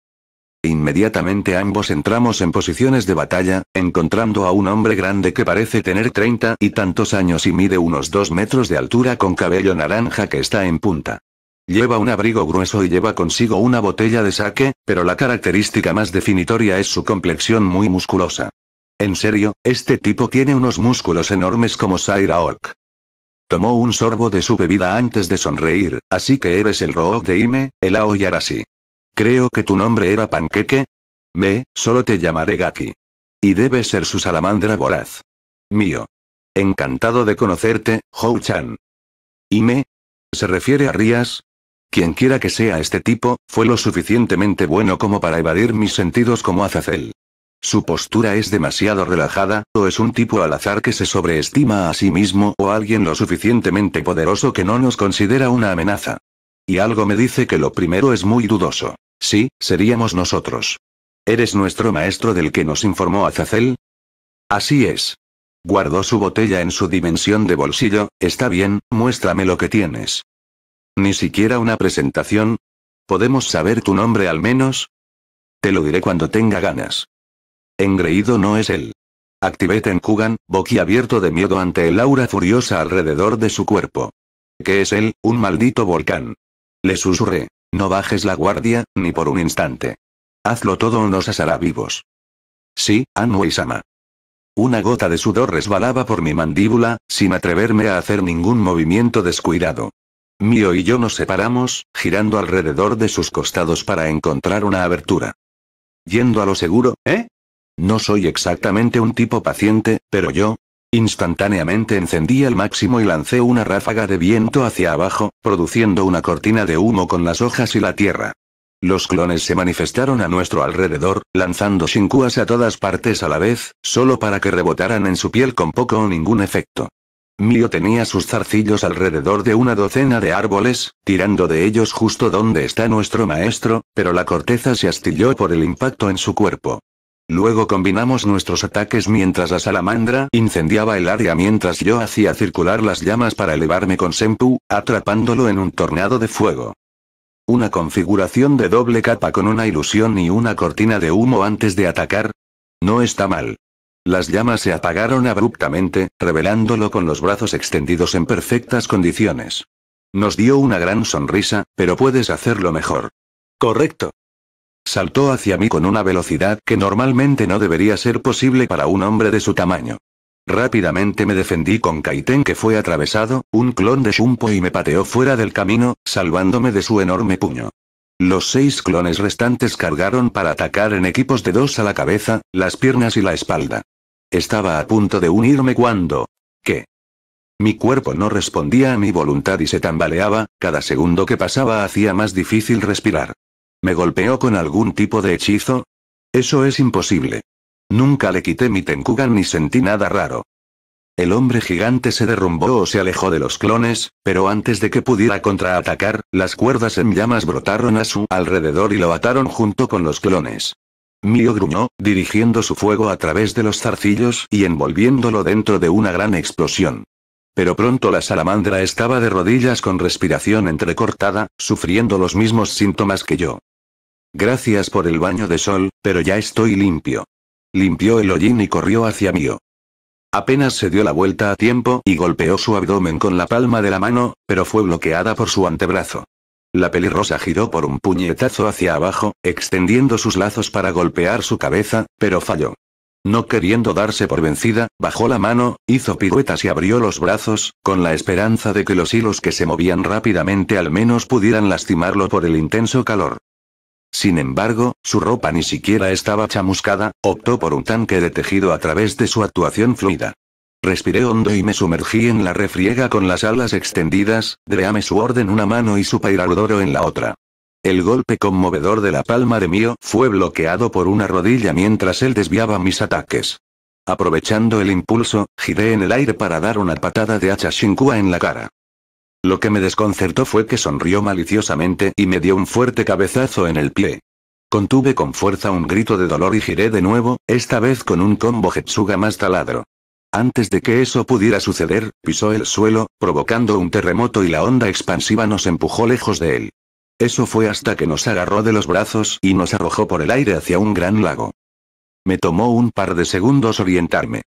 Inmediatamente ambos entramos en posiciones de batalla, encontrando a un hombre grande que parece tener treinta y tantos años y mide unos dos metros de altura con cabello naranja que está en punta. Lleva un abrigo grueso y lleva consigo una botella de saque, pero la característica más definitoria es su complexión muy musculosa. En serio, este tipo tiene unos músculos enormes como Saira Tomó un sorbo de su bebida antes de sonreír, así que eres el Rook de Ime, el Aoyarasi. Creo que tu nombre era Panqueque. Me, solo te llamaré Gaki. Y debe ser su salamandra voraz. Mío. Encantado de conocerte, Hou-chan. ¿Ime? ¿Se refiere a Rías? Quien quiera que sea este tipo, fue lo suficientemente bueno como para evadir mis sentidos como Azazel. Su postura es demasiado relajada, o es un tipo al azar que se sobreestima a sí mismo o alguien lo suficientemente poderoso que no nos considera una amenaza. Y algo me dice que lo primero es muy dudoso. Sí, seríamos nosotros. ¿Eres nuestro maestro del que nos informó Azazel? Así es. Guardó su botella en su dimensión de bolsillo, está bien, muéstrame lo que tienes. Ni siquiera una presentación. ¿Podemos saber tu nombre al menos? Te lo diré cuando tenga ganas. Engreído no es él. Activé Tenkugan, boquiabierto de miedo ante el aura furiosa alrededor de su cuerpo. ¿Qué es él? Un maldito volcán. Le susurré. No bajes la guardia, ni por un instante. Hazlo todo o nos asará vivos. Sí, y sama Una gota de sudor resbalaba por mi mandíbula, sin atreverme a hacer ningún movimiento descuidado. Mío y yo nos separamos, girando alrededor de sus costados para encontrar una abertura. Yendo a lo seguro, ¿eh? No soy exactamente un tipo paciente, pero yo... Instantáneamente encendí el máximo y lancé una ráfaga de viento hacia abajo, produciendo una cortina de humo con las hojas y la tierra. Los clones se manifestaron a nuestro alrededor, lanzando shinkuas a todas partes a la vez, solo para que rebotaran en su piel con poco o ningún efecto. Mio tenía sus zarcillos alrededor de una docena de árboles, tirando de ellos justo donde está nuestro maestro, pero la corteza se astilló por el impacto en su cuerpo. Luego combinamos nuestros ataques mientras la salamandra incendiaba el área mientras yo hacía circular las llamas para elevarme con Senpu, atrapándolo en un tornado de fuego. Una configuración de doble capa con una ilusión y una cortina de humo antes de atacar. No está mal. Las llamas se apagaron abruptamente, revelándolo con los brazos extendidos en perfectas condiciones. Nos dio una gran sonrisa, pero puedes hacerlo mejor. Correcto. Saltó hacia mí con una velocidad que normalmente no debería ser posible para un hombre de su tamaño. Rápidamente me defendí con Kaiten que fue atravesado, un clon de Shumpo y me pateó fuera del camino, salvándome de su enorme puño. Los seis clones restantes cargaron para atacar en equipos de dos a la cabeza, las piernas y la espalda. Estaba a punto de unirme cuando... ¿Qué? Mi cuerpo no respondía a mi voluntad y se tambaleaba, cada segundo que pasaba hacía más difícil respirar. ¿Me golpeó con algún tipo de hechizo? Eso es imposible. Nunca le quité mi Tenkugan ni sentí nada raro. El hombre gigante se derrumbó o se alejó de los clones, pero antes de que pudiera contraatacar, las cuerdas en llamas brotaron a su alrededor y lo ataron junto con los clones. Mio gruñó, dirigiendo su fuego a través de los zarcillos y envolviéndolo dentro de una gran explosión. Pero pronto la salamandra estaba de rodillas con respiración entrecortada, sufriendo los mismos síntomas que yo. Gracias por el baño de sol, pero ya estoy limpio. Limpió el hollín y corrió hacia mío. Apenas se dio la vuelta a tiempo y golpeó su abdomen con la palma de la mano, pero fue bloqueada por su antebrazo. La pelirrosa giró por un puñetazo hacia abajo, extendiendo sus lazos para golpear su cabeza, pero falló. No queriendo darse por vencida, bajó la mano, hizo piruetas y abrió los brazos, con la esperanza de que los hilos que se movían rápidamente al menos pudieran lastimarlo por el intenso calor. Sin embargo, su ropa ni siquiera estaba chamuscada, optó por un tanque de tejido a través de su actuación fluida. Respiré hondo y me sumergí en la refriega con las alas extendidas, Dreame su orden una mano y su pairarudoro en la otra. El golpe conmovedor de la palma de mío fue bloqueado por una rodilla mientras él desviaba mis ataques. Aprovechando el impulso, giré en el aire para dar una patada de hacha Shinkua en la cara. Lo que me desconcertó fue que sonrió maliciosamente y me dio un fuerte cabezazo en el pie. Contuve con fuerza un grito de dolor y giré de nuevo, esta vez con un combo jetsuga más taladro. Antes de que eso pudiera suceder, pisó el suelo, provocando un terremoto y la onda expansiva nos empujó lejos de él. Eso fue hasta que nos agarró de los brazos y nos arrojó por el aire hacia un gran lago. Me tomó un par de segundos orientarme.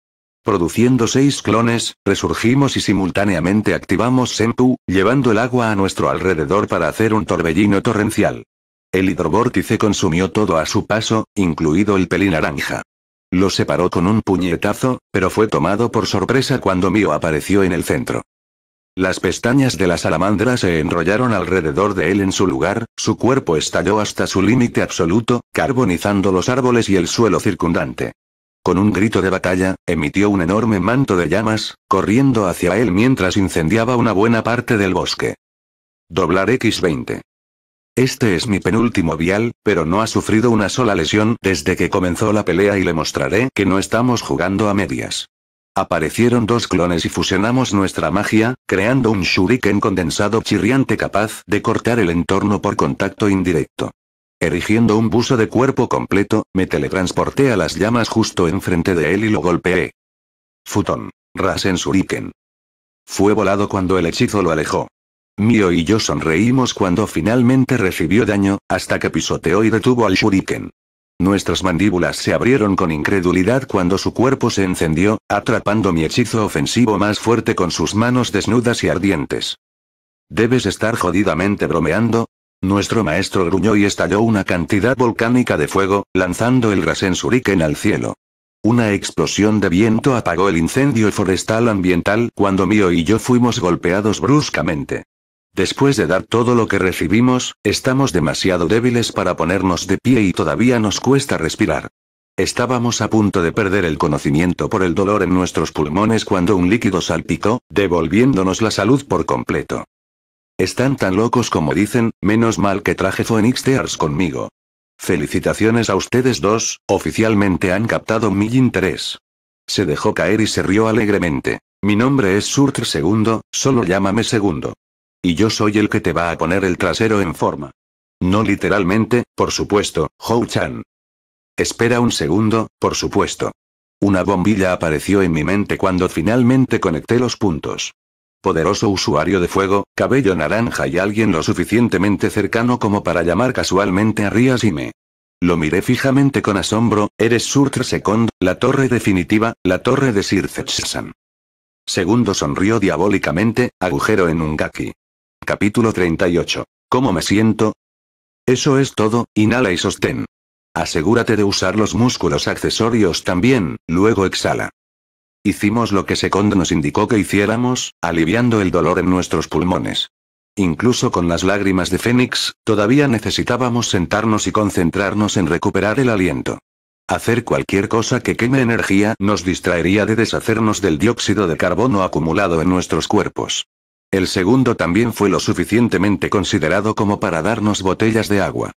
Produciendo seis clones, resurgimos y simultáneamente activamos Senpu, llevando el agua a nuestro alrededor para hacer un torbellino torrencial. El hidrovórtice consumió todo a su paso, incluido el pelín naranja. Lo separó con un puñetazo, pero fue tomado por sorpresa cuando Mio apareció en el centro. Las pestañas de la salamandra se enrollaron alrededor de él en su lugar, su cuerpo estalló hasta su límite absoluto, carbonizando los árboles y el suelo circundante. Con un grito de batalla, emitió un enorme manto de llamas, corriendo hacia él mientras incendiaba una buena parte del bosque. Doblar X20. Este es mi penúltimo vial, pero no ha sufrido una sola lesión desde que comenzó la pelea y le mostraré que no estamos jugando a medias. Aparecieron dos clones y fusionamos nuestra magia, creando un shuriken condensado chirriante capaz de cortar el entorno por contacto indirecto. Erigiendo un buzo de cuerpo completo, me teletransporté a las llamas justo enfrente de él y lo golpeé. Futón. Rasen Shuriken. Fue volado cuando el hechizo lo alejó. Mio y yo sonreímos cuando finalmente recibió daño, hasta que pisoteó y detuvo al Shuriken. Nuestras mandíbulas se abrieron con incredulidad cuando su cuerpo se encendió, atrapando mi hechizo ofensivo más fuerte con sus manos desnudas y ardientes. Debes estar jodidamente bromeando, nuestro maestro gruñó y estalló una cantidad volcánica de fuego, lanzando el Rasen suriken al cielo. Una explosión de viento apagó el incendio forestal ambiental cuando mío y yo fuimos golpeados bruscamente. Después de dar todo lo que recibimos, estamos demasiado débiles para ponernos de pie y todavía nos cuesta respirar. Estábamos a punto de perder el conocimiento por el dolor en nuestros pulmones cuando un líquido salpicó, devolviéndonos la salud por completo. Están tan locos como dicen, menos mal que traje Phoenix Tears conmigo. Felicitaciones a ustedes dos, oficialmente han captado mi interés. Se dejó caer y se rió alegremente. Mi nombre es Surtr Segundo, solo llámame Segundo. Y yo soy el que te va a poner el trasero en forma. No literalmente, por supuesto, Hou-chan. Espera un segundo, por supuesto. Una bombilla apareció en mi mente cuando finalmente conecté los puntos poderoso usuario de fuego, cabello naranja y alguien lo suficientemente cercano como para llamar casualmente a Rías y me. Lo miré fijamente con asombro, eres Surtr Second, la torre definitiva, la torre de Sir Segundo sonrió diabólicamente, agujero en un gaki. Capítulo 38. ¿Cómo me siento? Eso es todo, inhala y sostén. Asegúrate de usar los músculos accesorios también, luego exhala. Hicimos lo que Second nos indicó que hiciéramos, aliviando el dolor en nuestros pulmones. Incluso con las lágrimas de Fénix, todavía necesitábamos sentarnos y concentrarnos en recuperar el aliento. Hacer cualquier cosa que queme energía nos distraería de deshacernos del dióxido de carbono acumulado en nuestros cuerpos. El segundo también fue lo suficientemente considerado como para darnos botellas de agua.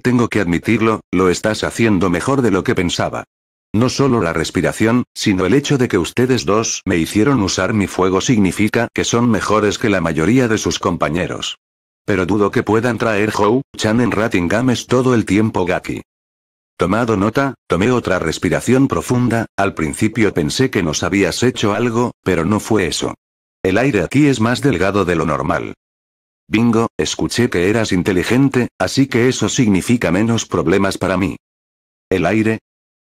Tengo que admitirlo, lo estás haciendo mejor de lo que pensaba. No solo la respiración, sino el hecho de que ustedes dos me hicieron usar mi fuego significa que son mejores que la mayoría de sus compañeros. Pero dudo que puedan traer Hou, Chan en Ratingames todo el tiempo Gaki. Tomado nota, tomé otra respiración profunda, al principio pensé que nos habías hecho algo, pero no fue eso. El aire aquí es más delgado de lo normal. Bingo, escuché que eras inteligente, así que eso significa menos problemas para mí. El aire,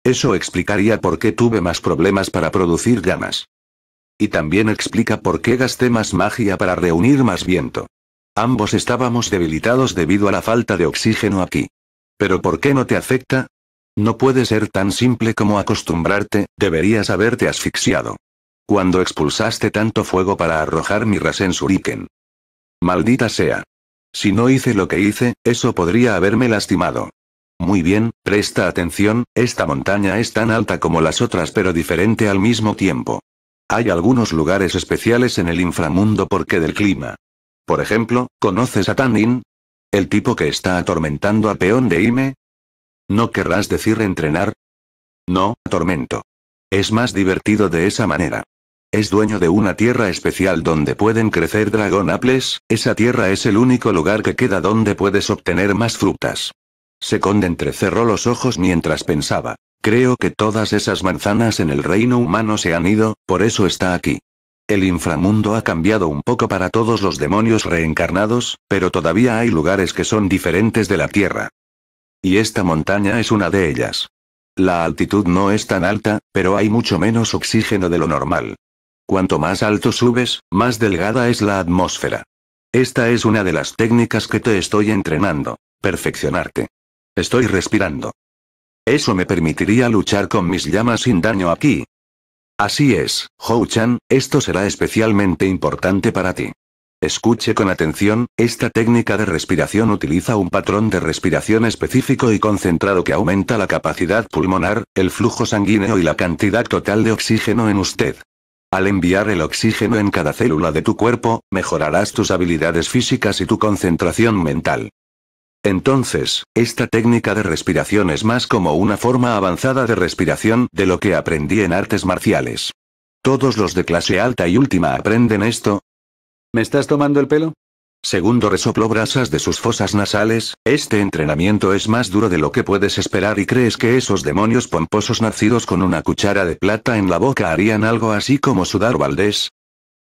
eso explicaría por qué tuve más problemas para producir llamas. Y también explica por qué gasté más magia para reunir más viento. Ambos estábamos debilitados debido a la falta de oxígeno aquí. Pero ¿por qué no te afecta? No puede ser tan simple como acostumbrarte, deberías haberte asfixiado. Cuando expulsaste tanto fuego para arrojar mi Rasen suriken. Maldita sea. Si no hice lo que hice, eso podría haberme lastimado. Muy bien, presta atención, esta montaña es tan alta como las otras pero diferente al mismo tiempo. Hay algunos lugares especiales en el inframundo porque del clima. Por ejemplo, ¿conoces a Tanin? ¿El tipo que está atormentando a Peón de Ime? ¿No querrás decir entrenar? No, tormento. Es más divertido de esa manera. Es dueño de una tierra especial donde pueden crecer dragón apples, esa tierra es el único lugar que queda donde puedes obtener más frutas. Second entrecerró los ojos mientras pensaba. Creo que todas esas manzanas en el reino humano se han ido, por eso está aquí. El inframundo ha cambiado un poco para todos los demonios reencarnados, pero todavía hay lugares que son diferentes de la Tierra. Y esta montaña es una de ellas. La altitud no es tan alta, pero hay mucho menos oxígeno de lo normal. Cuanto más alto subes, más delgada es la atmósfera. Esta es una de las técnicas que te estoy entrenando. Perfeccionarte. Estoy respirando. Eso me permitiría luchar con mis llamas sin daño aquí. Así es, Hou-chan, esto será especialmente importante para ti. Escuche con atención, esta técnica de respiración utiliza un patrón de respiración específico y concentrado que aumenta la capacidad pulmonar, el flujo sanguíneo y la cantidad total de oxígeno en usted. Al enviar el oxígeno en cada célula de tu cuerpo, mejorarás tus habilidades físicas y tu concentración mental. Entonces, esta técnica de respiración es más como una forma avanzada de respiración de lo que aprendí en artes marciales. ¿Todos los de clase alta y última aprenden esto? ¿Me estás tomando el pelo? Segundo resopló brasas de sus fosas nasales, este entrenamiento es más duro de lo que puedes esperar y crees que esos demonios pomposos nacidos con una cuchara de plata en la boca harían algo así como sudar Valdés.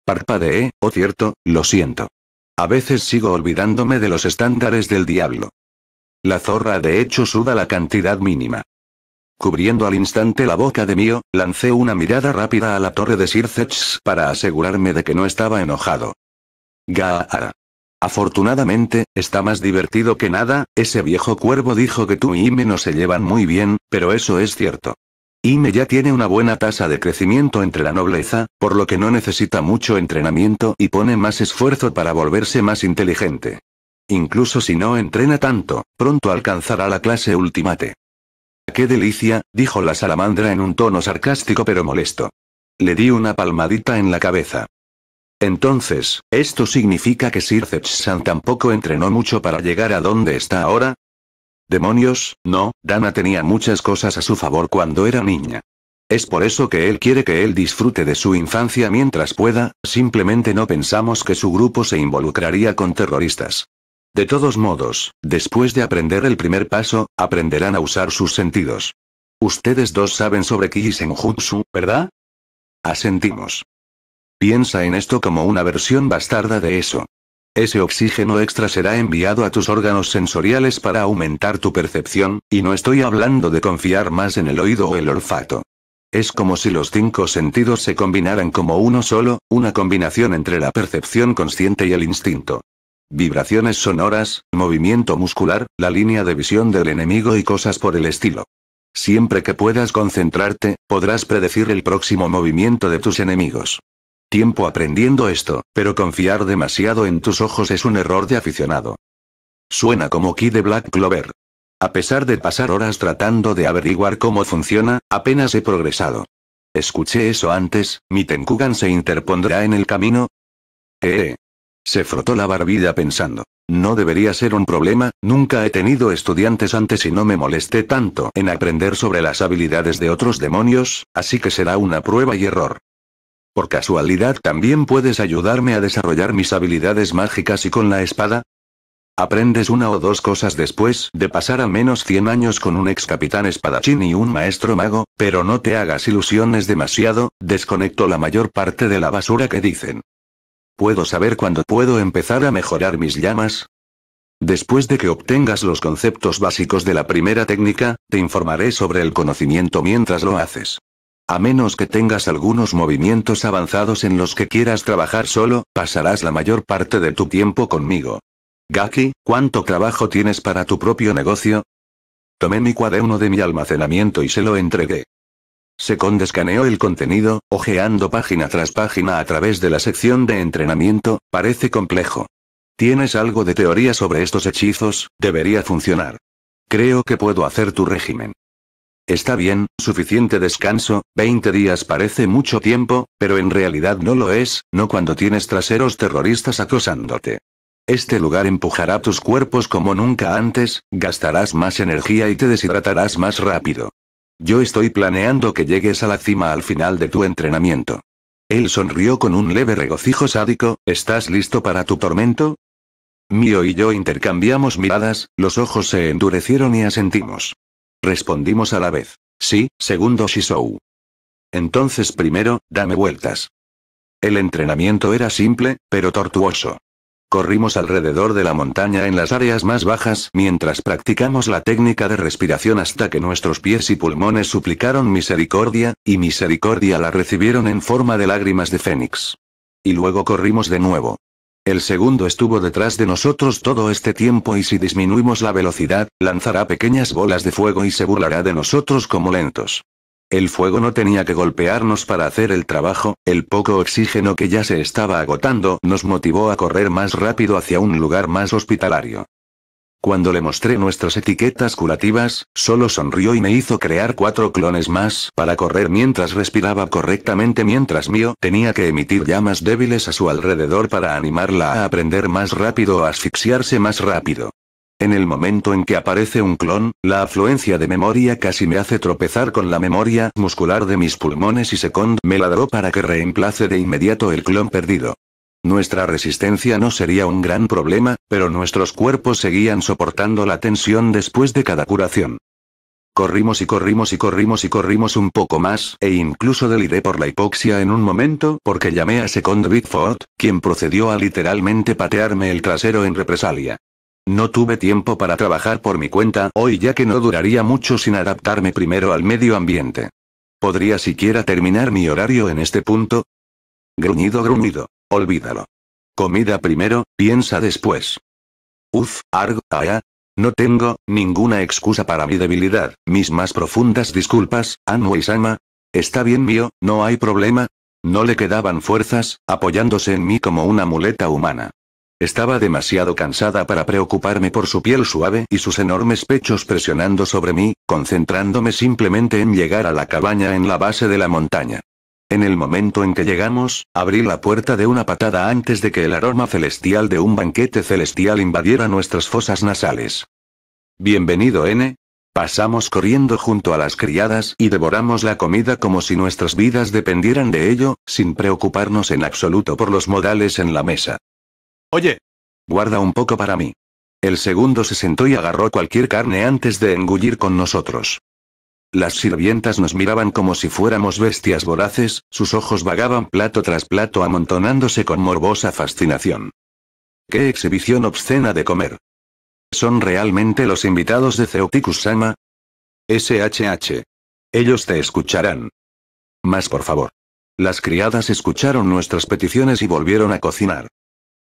Parpadeé, oh cierto, lo siento. A veces sigo olvidándome de los estándares del diablo. La zorra de hecho suda la cantidad mínima. Cubriendo al instante la boca de Mío, lancé una mirada rápida a la torre de Sircechs para asegurarme de que no estaba enojado. Gaara. Afortunadamente, está más divertido que nada, ese viejo cuervo dijo que tú y no se llevan muy bien, pero eso es cierto. Ime ya tiene una buena tasa de crecimiento entre la nobleza, por lo que no necesita mucho entrenamiento y pone más esfuerzo para volverse más inteligente. Incluso si no entrena tanto, pronto alcanzará la clase ultimate. ¡Qué delicia! dijo la salamandra en un tono sarcástico pero molesto. Le di una palmadita en la cabeza. Entonces, ¿esto significa que Sir tampoco entrenó mucho para llegar a donde está ahora? Demonios, no, Dana tenía muchas cosas a su favor cuando era niña. Es por eso que él quiere que él disfrute de su infancia mientras pueda, simplemente no pensamos que su grupo se involucraría con terroristas. De todos modos, después de aprender el primer paso, aprenderán a usar sus sentidos. Ustedes dos saben sobre enjutsu ¿verdad? Asentimos. Piensa en esto como una versión bastarda de eso. Ese oxígeno extra será enviado a tus órganos sensoriales para aumentar tu percepción, y no estoy hablando de confiar más en el oído o el olfato. Es como si los cinco sentidos se combinaran como uno solo, una combinación entre la percepción consciente y el instinto. Vibraciones sonoras, movimiento muscular, la línea de visión del enemigo y cosas por el estilo. Siempre que puedas concentrarte, podrás predecir el próximo movimiento de tus enemigos tiempo aprendiendo esto, pero confiar demasiado en tus ojos es un error de aficionado. Suena como Kid de Black Clover. A pesar de pasar horas tratando de averiguar cómo funciona, apenas he progresado. Escuché eso antes, mi Tenkugan se interpondrá en el camino. Eh, eh. Se frotó la barbilla pensando. No debería ser un problema, nunca he tenido estudiantes antes y no me molesté tanto en aprender sobre las habilidades de otros demonios, así que será una prueba y error. ¿Por casualidad también puedes ayudarme a desarrollar mis habilidades mágicas y con la espada? Aprendes una o dos cosas después de pasar al menos 100 años con un ex capitán espadachín y un maestro mago, pero no te hagas ilusiones demasiado, desconecto la mayor parte de la basura que dicen. ¿Puedo saber cuándo puedo empezar a mejorar mis llamas? Después de que obtengas los conceptos básicos de la primera técnica, te informaré sobre el conocimiento mientras lo haces. A menos que tengas algunos movimientos avanzados en los que quieras trabajar solo, pasarás la mayor parte de tu tiempo conmigo. Gaki, ¿cuánto trabajo tienes para tu propio negocio? Tomé mi cuaderno de mi almacenamiento y se lo entregué. Second escaneó el contenido, ojeando página tras página a través de la sección de entrenamiento, parece complejo. Tienes algo de teoría sobre estos hechizos, debería funcionar. Creo que puedo hacer tu régimen. Está bien, suficiente descanso, 20 días parece mucho tiempo, pero en realidad no lo es, no cuando tienes traseros terroristas acosándote. Este lugar empujará tus cuerpos como nunca antes, gastarás más energía y te deshidratarás más rápido. Yo estoy planeando que llegues a la cima al final de tu entrenamiento. Él sonrió con un leve regocijo sádico, ¿estás listo para tu tormento? Mío y yo intercambiamos miradas, los ojos se endurecieron y asentimos. Respondimos a la vez. Sí, segundo Shisou. Entonces primero, dame vueltas. El entrenamiento era simple, pero tortuoso. Corrimos alrededor de la montaña en las áreas más bajas mientras practicamos la técnica de respiración hasta que nuestros pies y pulmones suplicaron misericordia, y misericordia la recibieron en forma de lágrimas de fénix. Y luego corrimos de nuevo. El segundo estuvo detrás de nosotros todo este tiempo y si disminuimos la velocidad, lanzará pequeñas bolas de fuego y se burlará de nosotros como lentos. El fuego no tenía que golpearnos para hacer el trabajo, el poco oxígeno que ya se estaba agotando nos motivó a correr más rápido hacia un lugar más hospitalario. Cuando le mostré nuestras etiquetas curativas, solo sonrió y me hizo crear cuatro clones más para correr mientras respiraba correctamente mientras mío tenía que emitir llamas débiles a su alrededor para animarla a aprender más rápido o asfixiarse más rápido. En el momento en que aparece un clon, la afluencia de memoria casi me hace tropezar con la memoria muscular de mis pulmones y Second me ladró para que reemplace de inmediato el clon perdido. Nuestra resistencia no sería un gran problema, pero nuestros cuerpos seguían soportando la tensión después de cada curación. Corrimos y corrimos y corrimos y corrimos un poco más, e incluso deliré por la hipoxia en un momento porque llamé a Second Bigfoot, quien procedió a literalmente patearme el trasero en represalia. No tuve tiempo para trabajar por mi cuenta hoy ya que no duraría mucho sin adaptarme primero al medio ambiente. ¿Podría siquiera terminar mi horario en este punto? Gruñido gruñido. Olvídalo. Comida primero, piensa después. Uf, arg, aya. No tengo ninguna excusa para mi debilidad, mis más profundas disculpas, y sama Está bien mío, no hay problema. No le quedaban fuerzas, apoyándose en mí como una muleta humana. Estaba demasiado cansada para preocuparme por su piel suave y sus enormes pechos presionando sobre mí, concentrándome simplemente en llegar a la cabaña en la base de la montaña. En el momento en que llegamos, abrí la puerta de una patada antes de que el aroma celestial de un banquete celestial invadiera nuestras fosas nasales. Bienvenido N. Pasamos corriendo junto a las criadas y devoramos la comida como si nuestras vidas dependieran de ello, sin preocuparnos en absoluto por los modales en la mesa. Oye. Guarda un poco para mí. El segundo se sentó y agarró cualquier carne antes de engullir con nosotros. Las sirvientas nos miraban como si fuéramos bestias voraces, sus ojos vagaban plato tras plato amontonándose con morbosa fascinación. ¡Qué exhibición obscena de comer! ¿Son realmente los invitados de Ceuticus Sama? SHH. Ellos te escucharán. Más por favor. Las criadas escucharon nuestras peticiones y volvieron a cocinar.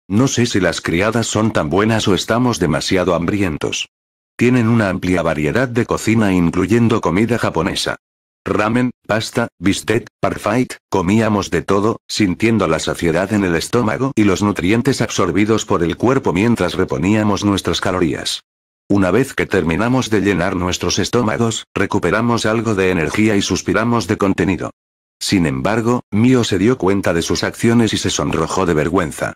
No sé si las criadas son tan buenas o estamos demasiado hambrientos. Tienen una amplia variedad de cocina incluyendo comida japonesa. Ramen, pasta, bistec, parfait, comíamos de todo, sintiendo la saciedad en el estómago y los nutrientes absorbidos por el cuerpo mientras reponíamos nuestras calorías. Una vez que terminamos de llenar nuestros estómagos, recuperamos algo de energía y suspiramos de contenido. Sin embargo, Mio se dio cuenta de sus acciones y se sonrojó de vergüenza.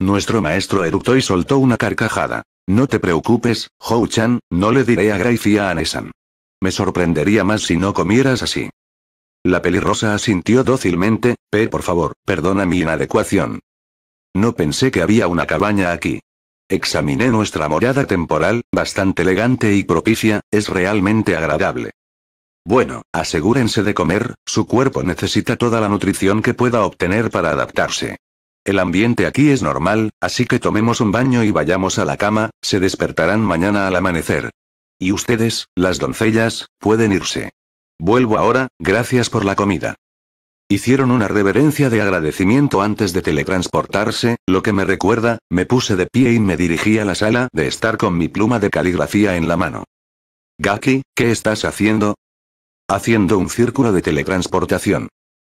Nuestro maestro eructó y soltó una carcajada. No te preocupes, Hou-chan, no le diré a Grace a Anesan. Me sorprendería más si no comieras así. La pelirrosa asintió dócilmente, Pe por favor, perdona mi inadecuación. No pensé que había una cabaña aquí. Examiné nuestra morada temporal, bastante elegante y propicia, es realmente agradable. Bueno, asegúrense de comer, su cuerpo necesita toda la nutrición que pueda obtener para adaptarse. El ambiente aquí es normal, así que tomemos un baño y vayamos a la cama, se despertarán mañana al amanecer. Y ustedes, las doncellas, pueden irse. Vuelvo ahora, gracias por la comida. Hicieron una reverencia de agradecimiento antes de teletransportarse, lo que me recuerda, me puse de pie y me dirigí a la sala de estar con mi pluma de caligrafía en la mano. Gaki, ¿qué estás haciendo? Haciendo un círculo de teletransportación.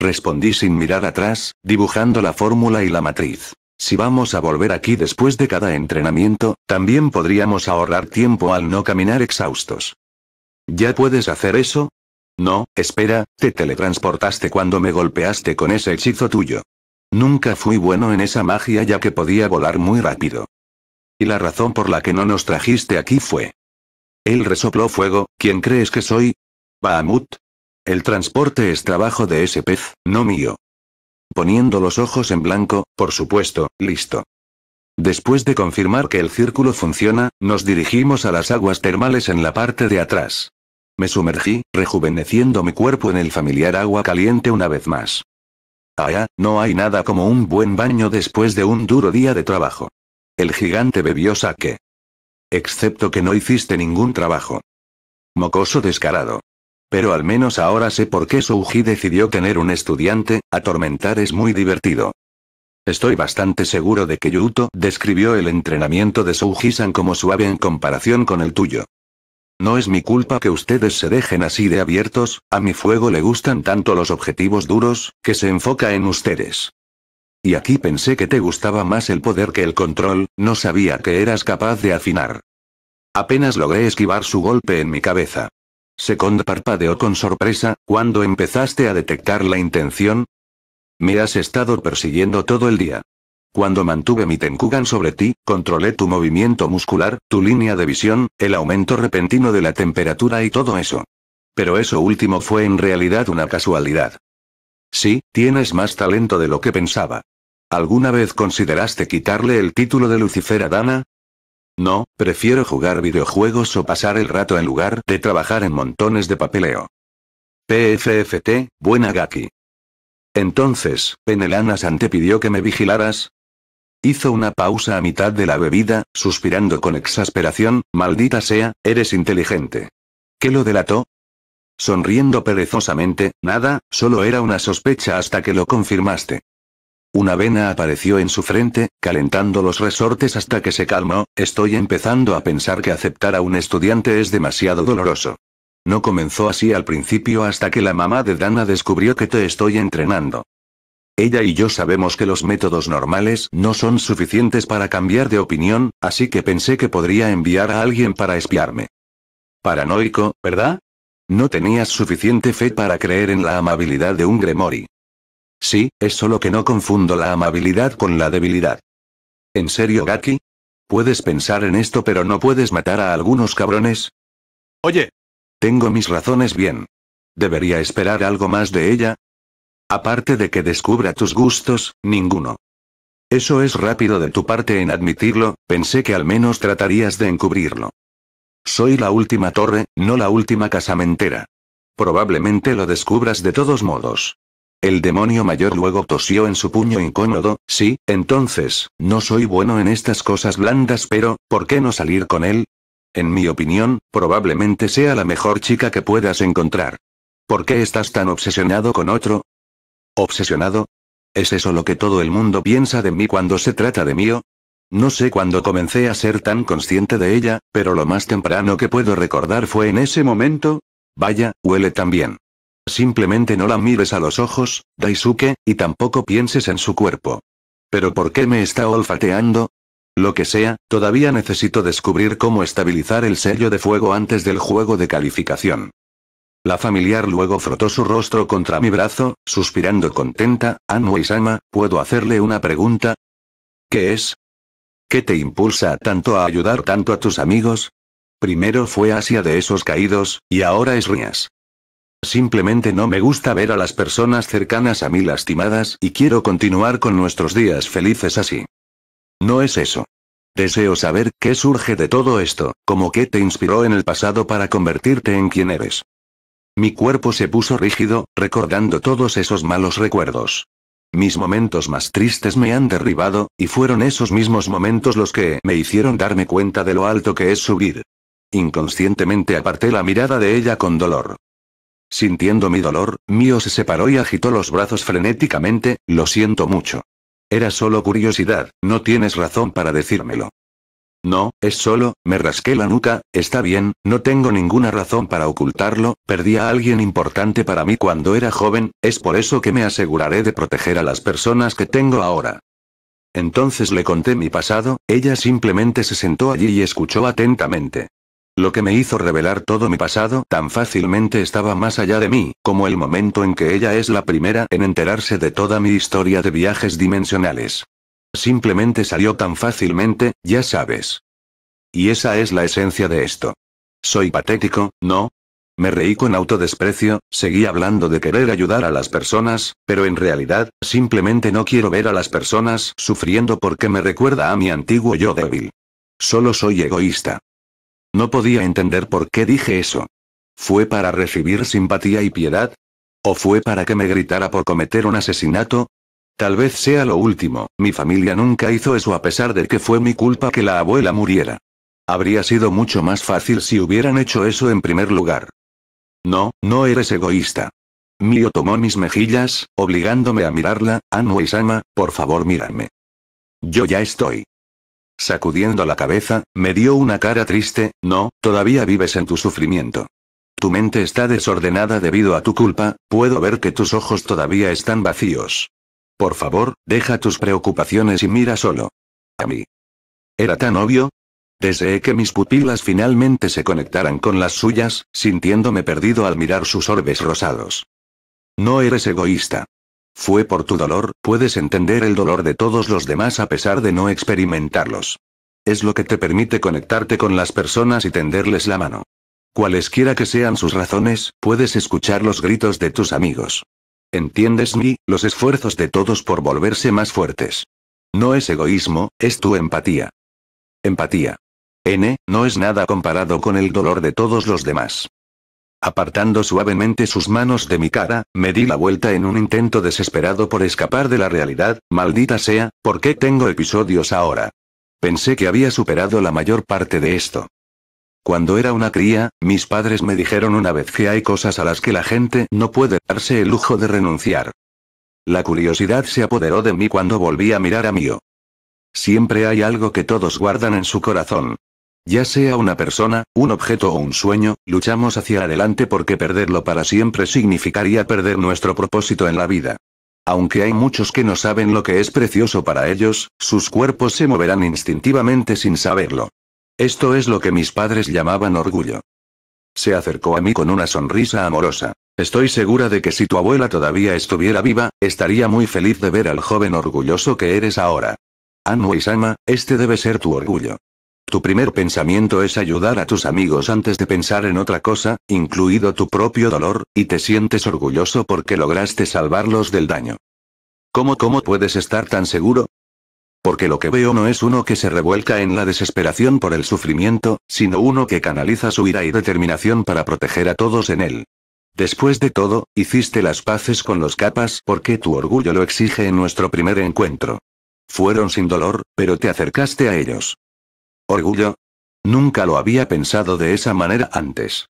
Respondí sin mirar atrás, dibujando la fórmula y la matriz. Si vamos a volver aquí después de cada entrenamiento, también podríamos ahorrar tiempo al no caminar exhaustos. ¿Ya puedes hacer eso? No, espera, te teletransportaste cuando me golpeaste con ese hechizo tuyo. Nunca fui bueno en esa magia ya que podía volar muy rápido. Y la razón por la que no nos trajiste aquí fue. Él resopló fuego, ¿quién crees que soy? Bahamut, el transporte es trabajo de ese pez, no mío. Poniendo los ojos en blanco, por supuesto, listo. Después de confirmar que el círculo funciona, nos dirigimos a las aguas termales en la parte de atrás. Me sumergí, rejuveneciendo mi cuerpo en el familiar agua caliente una vez más. Ah, no hay nada como un buen baño después de un duro día de trabajo. El gigante bebió saque. Excepto que no hiciste ningún trabajo. Mocoso descarado. Pero al menos ahora sé por qué Souji decidió tener un estudiante, atormentar es muy divertido. Estoy bastante seguro de que Yuto describió el entrenamiento de Souji-san como suave en comparación con el tuyo. No es mi culpa que ustedes se dejen así de abiertos, a mi fuego le gustan tanto los objetivos duros, que se enfoca en ustedes. Y aquí pensé que te gustaba más el poder que el control, no sabía que eras capaz de afinar. Apenas logré esquivar su golpe en mi cabeza. Second parpadeó con sorpresa, cuando empezaste a detectar la intención? Me has estado persiguiendo todo el día. Cuando mantuve mi Tenkugan sobre ti, controlé tu movimiento muscular, tu línea de visión, el aumento repentino de la temperatura y todo eso. Pero eso último fue en realidad una casualidad. Sí, tienes más talento de lo que pensaba. ¿Alguna vez consideraste quitarle el título de Lucifer a Dana? No, prefiero jugar videojuegos o pasar el rato en lugar de trabajar en montones de papeleo. PFFT, buena Gaki. Entonces, Penelana Sante pidió que me vigilaras. Hizo una pausa a mitad de la bebida, suspirando con exasperación, maldita sea, eres inteligente. ¿Qué lo delató? Sonriendo perezosamente, nada, solo era una sospecha hasta que lo confirmaste. Una vena apareció en su frente, calentando los resortes hasta que se calmó, estoy empezando a pensar que aceptar a un estudiante es demasiado doloroso. No comenzó así al principio hasta que la mamá de Dana descubrió que te estoy entrenando. Ella y yo sabemos que los métodos normales no son suficientes para cambiar de opinión, así que pensé que podría enviar a alguien para espiarme. Paranoico, ¿verdad? No tenías suficiente fe para creer en la amabilidad de un Gremori. Sí, es solo que no confundo la amabilidad con la debilidad. ¿En serio, Gaki? Puedes pensar en esto, pero no puedes matar a algunos cabrones. Oye. Tengo mis razones bien. ¿Debería esperar algo más de ella? Aparte de que descubra tus gustos, ninguno. Eso es rápido de tu parte en admitirlo, pensé que al menos tratarías de encubrirlo. Soy la última torre, no la última casamentera. Probablemente lo descubras de todos modos. El demonio mayor luego tosió en su puño incómodo, sí, entonces, no soy bueno en estas cosas blandas pero, ¿por qué no salir con él? En mi opinión, probablemente sea la mejor chica que puedas encontrar. ¿Por qué estás tan obsesionado con otro? ¿Obsesionado? ¿Es eso lo que todo el mundo piensa de mí cuando se trata de mío? No sé cuándo comencé a ser tan consciente de ella, pero lo más temprano que puedo recordar fue en ese momento. Vaya, huele tan bien. Simplemente no la mires a los ojos, Daisuke, y tampoco pienses en su cuerpo. ¿Pero por qué me está olfateando? Lo que sea, todavía necesito descubrir cómo estabilizar el sello de fuego antes del juego de calificación. La familiar luego frotó su rostro contra mi brazo, suspirando contenta, y sama ¿puedo hacerle una pregunta? ¿Qué es? ¿Qué te impulsa tanto a ayudar tanto a tus amigos? Primero fue Asia de esos caídos, y ahora es Rías. Simplemente no me gusta ver a las personas cercanas a mí lastimadas y quiero continuar con nuestros días felices así. No es eso. Deseo saber qué surge de todo esto, como qué te inspiró en el pasado para convertirte en quien eres. Mi cuerpo se puso rígido, recordando todos esos malos recuerdos. Mis momentos más tristes me han derribado, y fueron esos mismos momentos los que me hicieron darme cuenta de lo alto que es subir. Inconscientemente aparté la mirada de ella con dolor. Sintiendo mi dolor, Mío se separó y agitó los brazos frenéticamente, lo siento mucho. Era solo curiosidad, no tienes razón para decírmelo. No, es solo, me rasqué la nuca, está bien, no tengo ninguna razón para ocultarlo, perdí a alguien importante para mí cuando era joven, es por eso que me aseguraré de proteger a las personas que tengo ahora. Entonces le conté mi pasado, ella simplemente se sentó allí y escuchó atentamente. Lo que me hizo revelar todo mi pasado tan fácilmente estaba más allá de mí, como el momento en que ella es la primera en enterarse de toda mi historia de viajes dimensionales. Simplemente salió tan fácilmente, ya sabes. Y esa es la esencia de esto. Soy patético, ¿no? Me reí con autodesprecio, seguí hablando de querer ayudar a las personas, pero en realidad, simplemente no quiero ver a las personas sufriendo porque me recuerda a mi antiguo yo débil. Solo soy egoísta. No podía entender por qué dije eso. ¿Fue para recibir simpatía y piedad? ¿O fue para que me gritara por cometer un asesinato? Tal vez sea lo último, mi familia nunca hizo eso a pesar de que fue mi culpa que la abuela muriera. Habría sido mucho más fácil si hubieran hecho eso en primer lugar. No, no eres egoísta. Mio tomó mis mejillas, obligándome a mirarla, y sama por favor mírame. Yo ya estoy. Sacudiendo la cabeza, me dio una cara triste, no, todavía vives en tu sufrimiento. Tu mente está desordenada debido a tu culpa, puedo ver que tus ojos todavía están vacíos. Por favor, deja tus preocupaciones y mira solo. A mí. ¿Era tan obvio? Deseé que mis pupilas finalmente se conectaran con las suyas, sintiéndome perdido al mirar sus orbes rosados. No eres egoísta. Fue por tu dolor, puedes entender el dolor de todos los demás a pesar de no experimentarlos. Es lo que te permite conectarte con las personas y tenderles la mano. Cualesquiera que sean sus razones, puedes escuchar los gritos de tus amigos. ¿Entiendes mi, los esfuerzos de todos por volverse más fuertes? No es egoísmo, es tu empatía. Empatía. N, no es nada comparado con el dolor de todos los demás. Apartando suavemente sus manos de mi cara, me di la vuelta en un intento desesperado por escapar de la realidad, maldita sea, ¿por qué tengo episodios ahora? Pensé que había superado la mayor parte de esto. Cuando era una cría, mis padres me dijeron una vez que hay cosas a las que la gente no puede darse el lujo de renunciar. La curiosidad se apoderó de mí cuando volví a mirar a mío. Siempre hay algo que todos guardan en su corazón, ya sea una persona, un objeto o un sueño, luchamos hacia adelante porque perderlo para siempre significaría perder nuestro propósito en la vida. Aunque hay muchos que no saben lo que es precioso para ellos, sus cuerpos se moverán instintivamente sin saberlo. Esto es lo que mis padres llamaban orgullo. Se acercó a mí con una sonrisa amorosa. Estoy segura de que si tu abuela todavía estuviera viva, estaría muy feliz de ver al joven orgulloso que eres ahora. y sama este debe ser tu orgullo. Tu primer pensamiento es ayudar a tus amigos antes de pensar en otra cosa, incluido tu propio dolor, y te sientes orgulloso porque lograste salvarlos del daño. ¿Cómo cómo puedes estar tan seguro? Porque lo que veo no es uno que se revuelca en la desesperación por el sufrimiento, sino uno que canaliza su ira y determinación para proteger a todos en él. Después de todo, hiciste las paces con los capas porque tu orgullo lo exige en nuestro primer encuentro. Fueron sin dolor, pero te acercaste a ellos. Orgullo. Nunca lo había pensado de esa manera antes.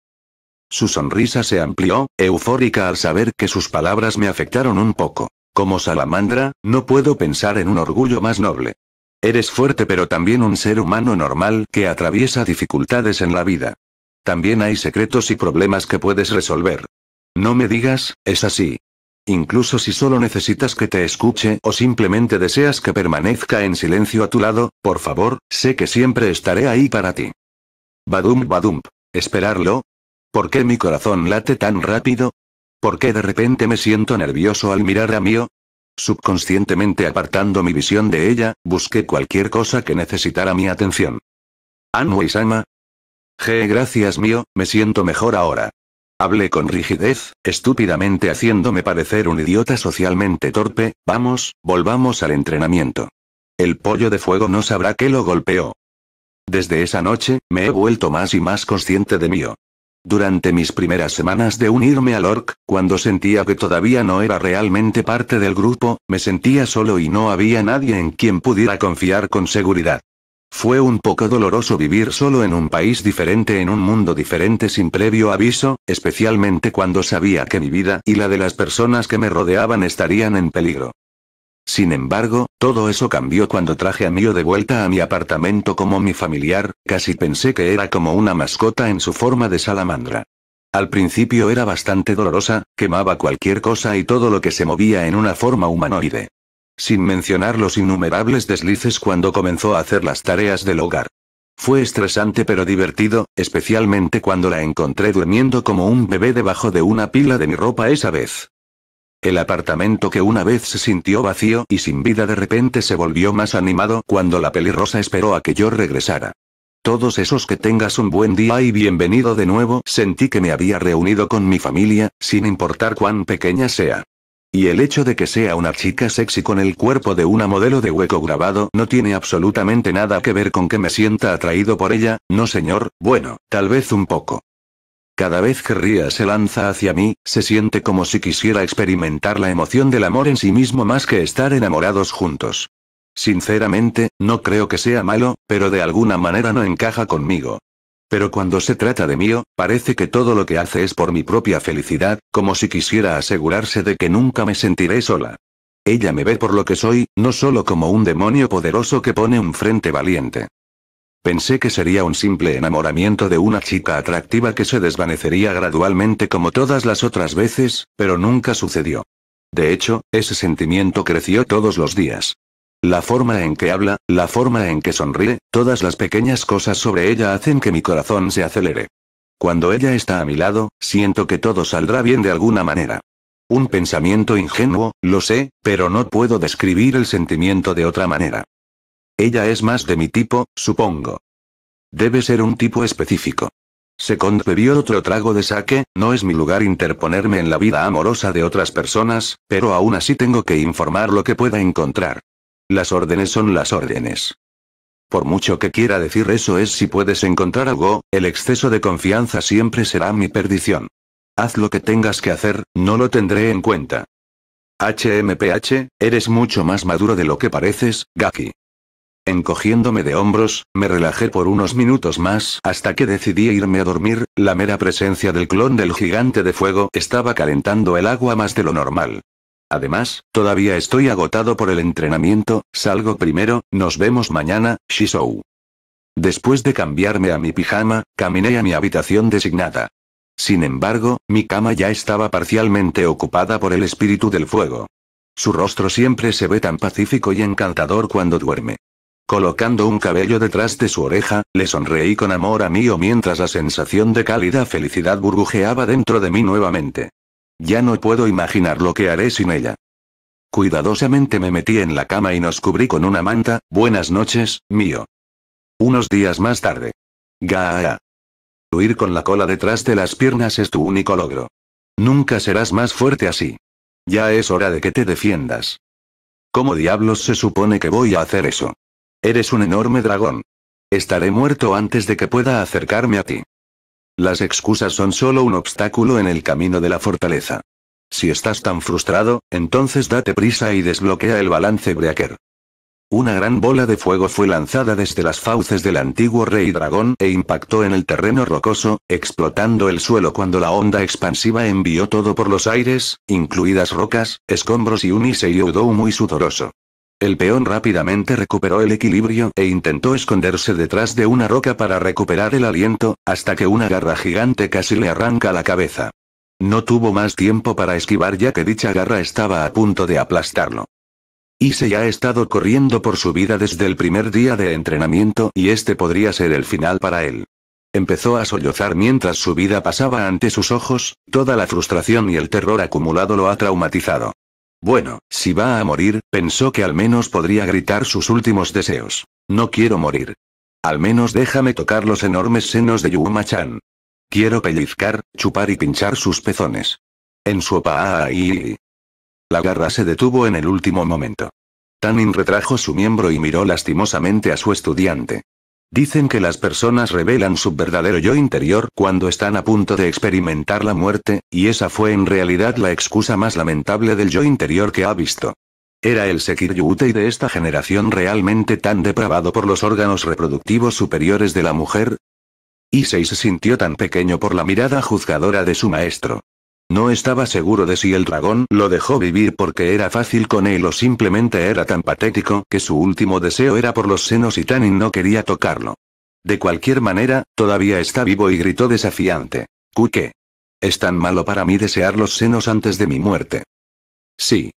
Su sonrisa se amplió, eufórica al saber que sus palabras me afectaron un poco. Como salamandra, no puedo pensar en un orgullo más noble. Eres fuerte pero también un ser humano normal que atraviesa dificultades en la vida. También hay secretos y problemas que puedes resolver. No me digas, es así incluso si solo necesitas que te escuche o simplemente deseas que permanezca en silencio a tu lado, por favor, sé que siempre estaré ahí para ti. Badum badum. ¿Esperarlo? ¿Por qué mi corazón late tan rápido? ¿Por qué de repente me siento nervioso al mirar a Mío? Subconscientemente apartando mi visión de ella, busqué cualquier cosa que necesitara mi atención. Anway-sama. G, gracias mío, me siento mejor ahora. Hablé con rigidez, estúpidamente haciéndome parecer un idiota socialmente torpe, vamos, volvamos al entrenamiento. El pollo de fuego no sabrá que lo golpeó. Desde esa noche, me he vuelto más y más consciente de mío. Durante mis primeras semanas de unirme al orc, cuando sentía que todavía no era realmente parte del grupo, me sentía solo y no había nadie en quien pudiera confiar con seguridad. Fue un poco doloroso vivir solo en un país diferente, en un mundo diferente sin previo aviso, especialmente cuando sabía que mi vida y la de las personas que me rodeaban estarían en peligro. Sin embargo, todo eso cambió cuando traje a Mio de vuelta a mi apartamento como mi familiar, casi pensé que era como una mascota en su forma de salamandra. Al principio era bastante dolorosa, quemaba cualquier cosa y todo lo que se movía en una forma humanoide sin mencionar los innumerables deslices cuando comenzó a hacer las tareas del hogar. Fue estresante pero divertido, especialmente cuando la encontré durmiendo como un bebé debajo de una pila de mi ropa esa vez. El apartamento que una vez se sintió vacío y sin vida de repente se volvió más animado cuando la pelirrosa esperó a que yo regresara. Todos esos que tengas un buen día y bienvenido de nuevo, sentí que me había reunido con mi familia, sin importar cuán pequeña sea. Y el hecho de que sea una chica sexy con el cuerpo de una modelo de hueco grabado no tiene absolutamente nada que ver con que me sienta atraído por ella, no señor, bueno, tal vez un poco. Cada vez que Ria se lanza hacia mí, se siente como si quisiera experimentar la emoción del amor en sí mismo más que estar enamorados juntos. Sinceramente, no creo que sea malo, pero de alguna manera no encaja conmigo. Pero cuando se trata de mío, parece que todo lo que hace es por mi propia felicidad, como si quisiera asegurarse de que nunca me sentiré sola. Ella me ve por lo que soy, no solo como un demonio poderoso que pone un frente valiente. Pensé que sería un simple enamoramiento de una chica atractiva que se desvanecería gradualmente como todas las otras veces, pero nunca sucedió. De hecho, ese sentimiento creció todos los días. La forma en que habla, la forma en que sonríe, todas las pequeñas cosas sobre ella hacen que mi corazón se acelere. Cuando ella está a mi lado, siento que todo saldrá bien de alguna manera. Un pensamiento ingenuo, lo sé, pero no puedo describir el sentimiento de otra manera. Ella es más de mi tipo, supongo. Debe ser un tipo específico. Se bebió otro trago de saque, no es mi lugar interponerme en la vida amorosa de otras personas, pero aún así tengo que informar lo que pueda encontrar. Las órdenes son las órdenes. Por mucho que quiera decir eso es si puedes encontrar algo, el exceso de confianza siempre será mi perdición. Haz lo que tengas que hacer, no lo tendré en cuenta. HMPH, eres mucho más maduro de lo que pareces, Gaki. Encogiéndome de hombros, me relajé por unos minutos más hasta que decidí irme a dormir, la mera presencia del clon del gigante de fuego estaba calentando el agua más de lo normal. Además, todavía estoy agotado por el entrenamiento, salgo primero, nos vemos mañana, Shizou. Después de cambiarme a mi pijama, caminé a mi habitación designada. Sin embargo, mi cama ya estaba parcialmente ocupada por el espíritu del fuego. Su rostro siempre se ve tan pacífico y encantador cuando duerme. Colocando un cabello detrás de su oreja, le sonreí con amor a mí o mientras la sensación de cálida felicidad burbujeaba dentro de mí nuevamente. Ya no puedo imaginar lo que haré sin ella. Cuidadosamente me metí en la cama y nos cubrí con una manta, buenas noches, mío. Unos días más tarde. Gaah. Huir con la cola detrás de las piernas es tu único logro. Nunca serás más fuerte así. Ya es hora de que te defiendas. ¿Cómo diablos se supone que voy a hacer eso? Eres un enorme dragón. Estaré muerto antes de que pueda acercarme a ti. Las excusas son solo un obstáculo en el camino de la fortaleza. Si estás tan frustrado, entonces date prisa y desbloquea el balance Breaker. Una gran bola de fuego fue lanzada desde las fauces del antiguo rey dragón e impactó en el terreno rocoso, explotando el suelo cuando la onda expansiva envió todo por los aires, incluidas rocas, escombros y un Udo muy sudoroso. El peón rápidamente recuperó el equilibrio e intentó esconderse detrás de una roca para recuperar el aliento, hasta que una garra gigante casi le arranca la cabeza. No tuvo más tiempo para esquivar ya que dicha garra estaba a punto de aplastarlo. y ya ha estado corriendo por su vida desde el primer día de entrenamiento y este podría ser el final para él. Empezó a sollozar mientras su vida pasaba ante sus ojos, toda la frustración y el terror acumulado lo ha traumatizado. Bueno, si va a morir, pensó que al menos podría gritar sus últimos deseos. No quiero morir. Al menos déjame tocar los enormes senos de Yuma-chan. Quiero pellizcar, chupar y pinchar sus pezones. En su opa ah, ah, y... La garra se detuvo en el último momento. Tanin retrajo su miembro y miró lastimosamente a su estudiante. Dicen que las personas revelan su verdadero yo interior cuando están a punto de experimentar la muerte, y esa fue en realidad la excusa más lamentable del yo interior que ha visto. Era el Sekiryuutei de esta generación realmente tan depravado por los órganos reproductivos superiores de la mujer, Issei se sintió tan pequeño por la mirada juzgadora de su maestro. No estaba seguro de si el dragón lo dejó vivir porque era fácil con él o simplemente era tan patético que su último deseo era por los senos y Tanin no quería tocarlo. De cualquier manera, todavía está vivo y gritó desafiante. ¿Qué? Es tan malo para mí desear los senos antes de mi muerte. Sí.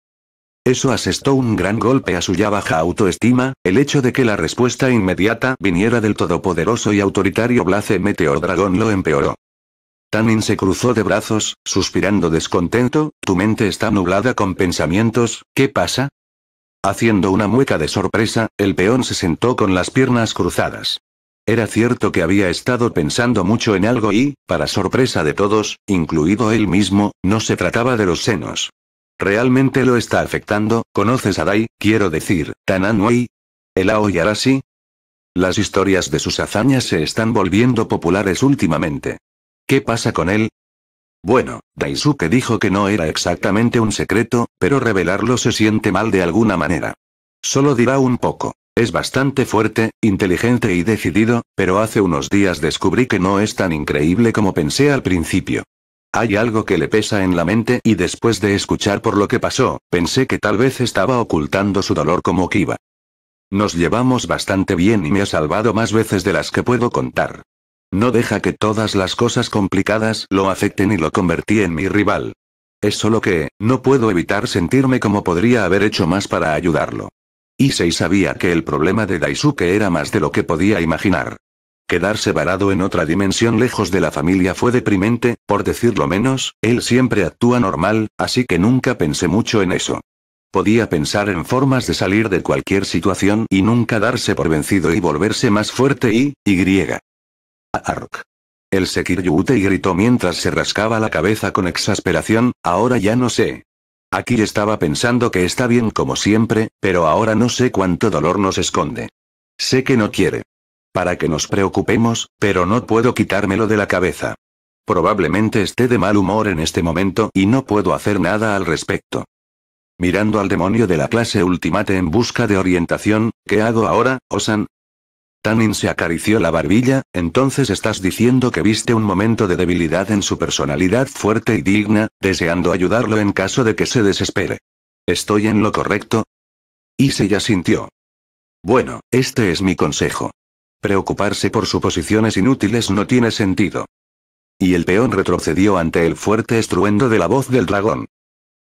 Eso asestó un gran golpe a su ya baja autoestima, el hecho de que la respuesta inmediata viniera del todopoderoso y autoritario Blaze Meteor Dragón lo empeoró. Tanin se cruzó de brazos, suspirando descontento, tu mente está nublada con pensamientos, ¿qué pasa? Haciendo una mueca de sorpresa, el peón se sentó con las piernas cruzadas. Era cierto que había estado pensando mucho en algo y, para sorpresa de todos, incluido él mismo, no se trataba de los senos. ¿Realmente lo está afectando? ¿Conoces a Dai? Quiero decir, Tananui. ¿El Ao Las historias de sus hazañas se están volviendo populares últimamente. ¿Qué pasa con él? Bueno, Daisuke dijo que no era exactamente un secreto, pero revelarlo se siente mal de alguna manera. Solo dirá un poco. Es bastante fuerte, inteligente y decidido, pero hace unos días descubrí que no es tan increíble como pensé al principio. Hay algo que le pesa en la mente y después de escuchar por lo que pasó, pensé que tal vez estaba ocultando su dolor como Kiba. Nos llevamos bastante bien y me ha salvado más veces de las que puedo contar. No deja que todas las cosas complicadas lo afecten y lo convertí en mi rival. Es solo que, no puedo evitar sentirme como podría haber hecho más para ayudarlo. Issei sabía que el problema de Daisuke era más de lo que podía imaginar. Quedarse varado en otra dimensión lejos de la familia fue deprimente, por decirlo menos, él siempre actúa normal, así que nunca pensé mucho en eso. Podía pensar en formas de salir de cualquier situación y nunca darse por vencido y volverse más fuerte y, y griega. Ark. El y gritó mientras se rascaba la cabeza con exasperación, ahora ya no sé. Aquí estaba pensando que está bien como siempre, pero ahora no sé cuánto dolor nos esconde. Sé que no quiere. Para que nos preocupemos, pero no puedo quitármelo de la cabeza. Probablemente esté de mal humor en este momento y no puedo hacer nada al respecto. Mirando al demonio de la clase Ultimate en busca de orientación, ¿qué hago ahora, Osan? Tanin se acarició la barbilla, entonces estás diciendo que viste un momento de debilidad en su personalidad fuerte y digna, deseando ayudarlo en caso de que se desespere. ¿Estoy en lo correcto? Y ya sintió. Bueno, este es mi consejo. Preocuparse por suposiciones inútiles no tiene sentido. Y el peón retrocedió ante el fuerte estruendo de la voz del dragón.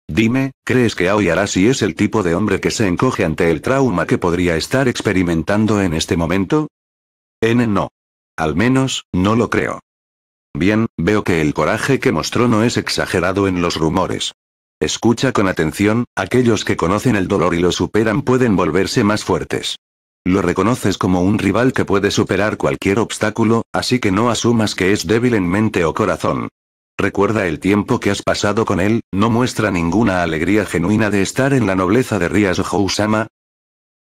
Dime, ¿crees que Aoi si es el tipo de hombre que se encoge ante el trauma que podría estar experimentando en este momento? N no. Al menos, no lo creo. Bien, veo que el coraje que mostró no es exagerado en los rumores. Escucha con atención, aquellos que conocen el dolor y lo superan pueden volverse más fuertes. Lo reconoces como un rival que puede superar cualquier obstáculo, así que no asumas que es débil en mente o corazón. Recuerda el tiempo que has pasado con él, no muestra ninguna alegría genuina de estar en la nobleza de Rías Housama.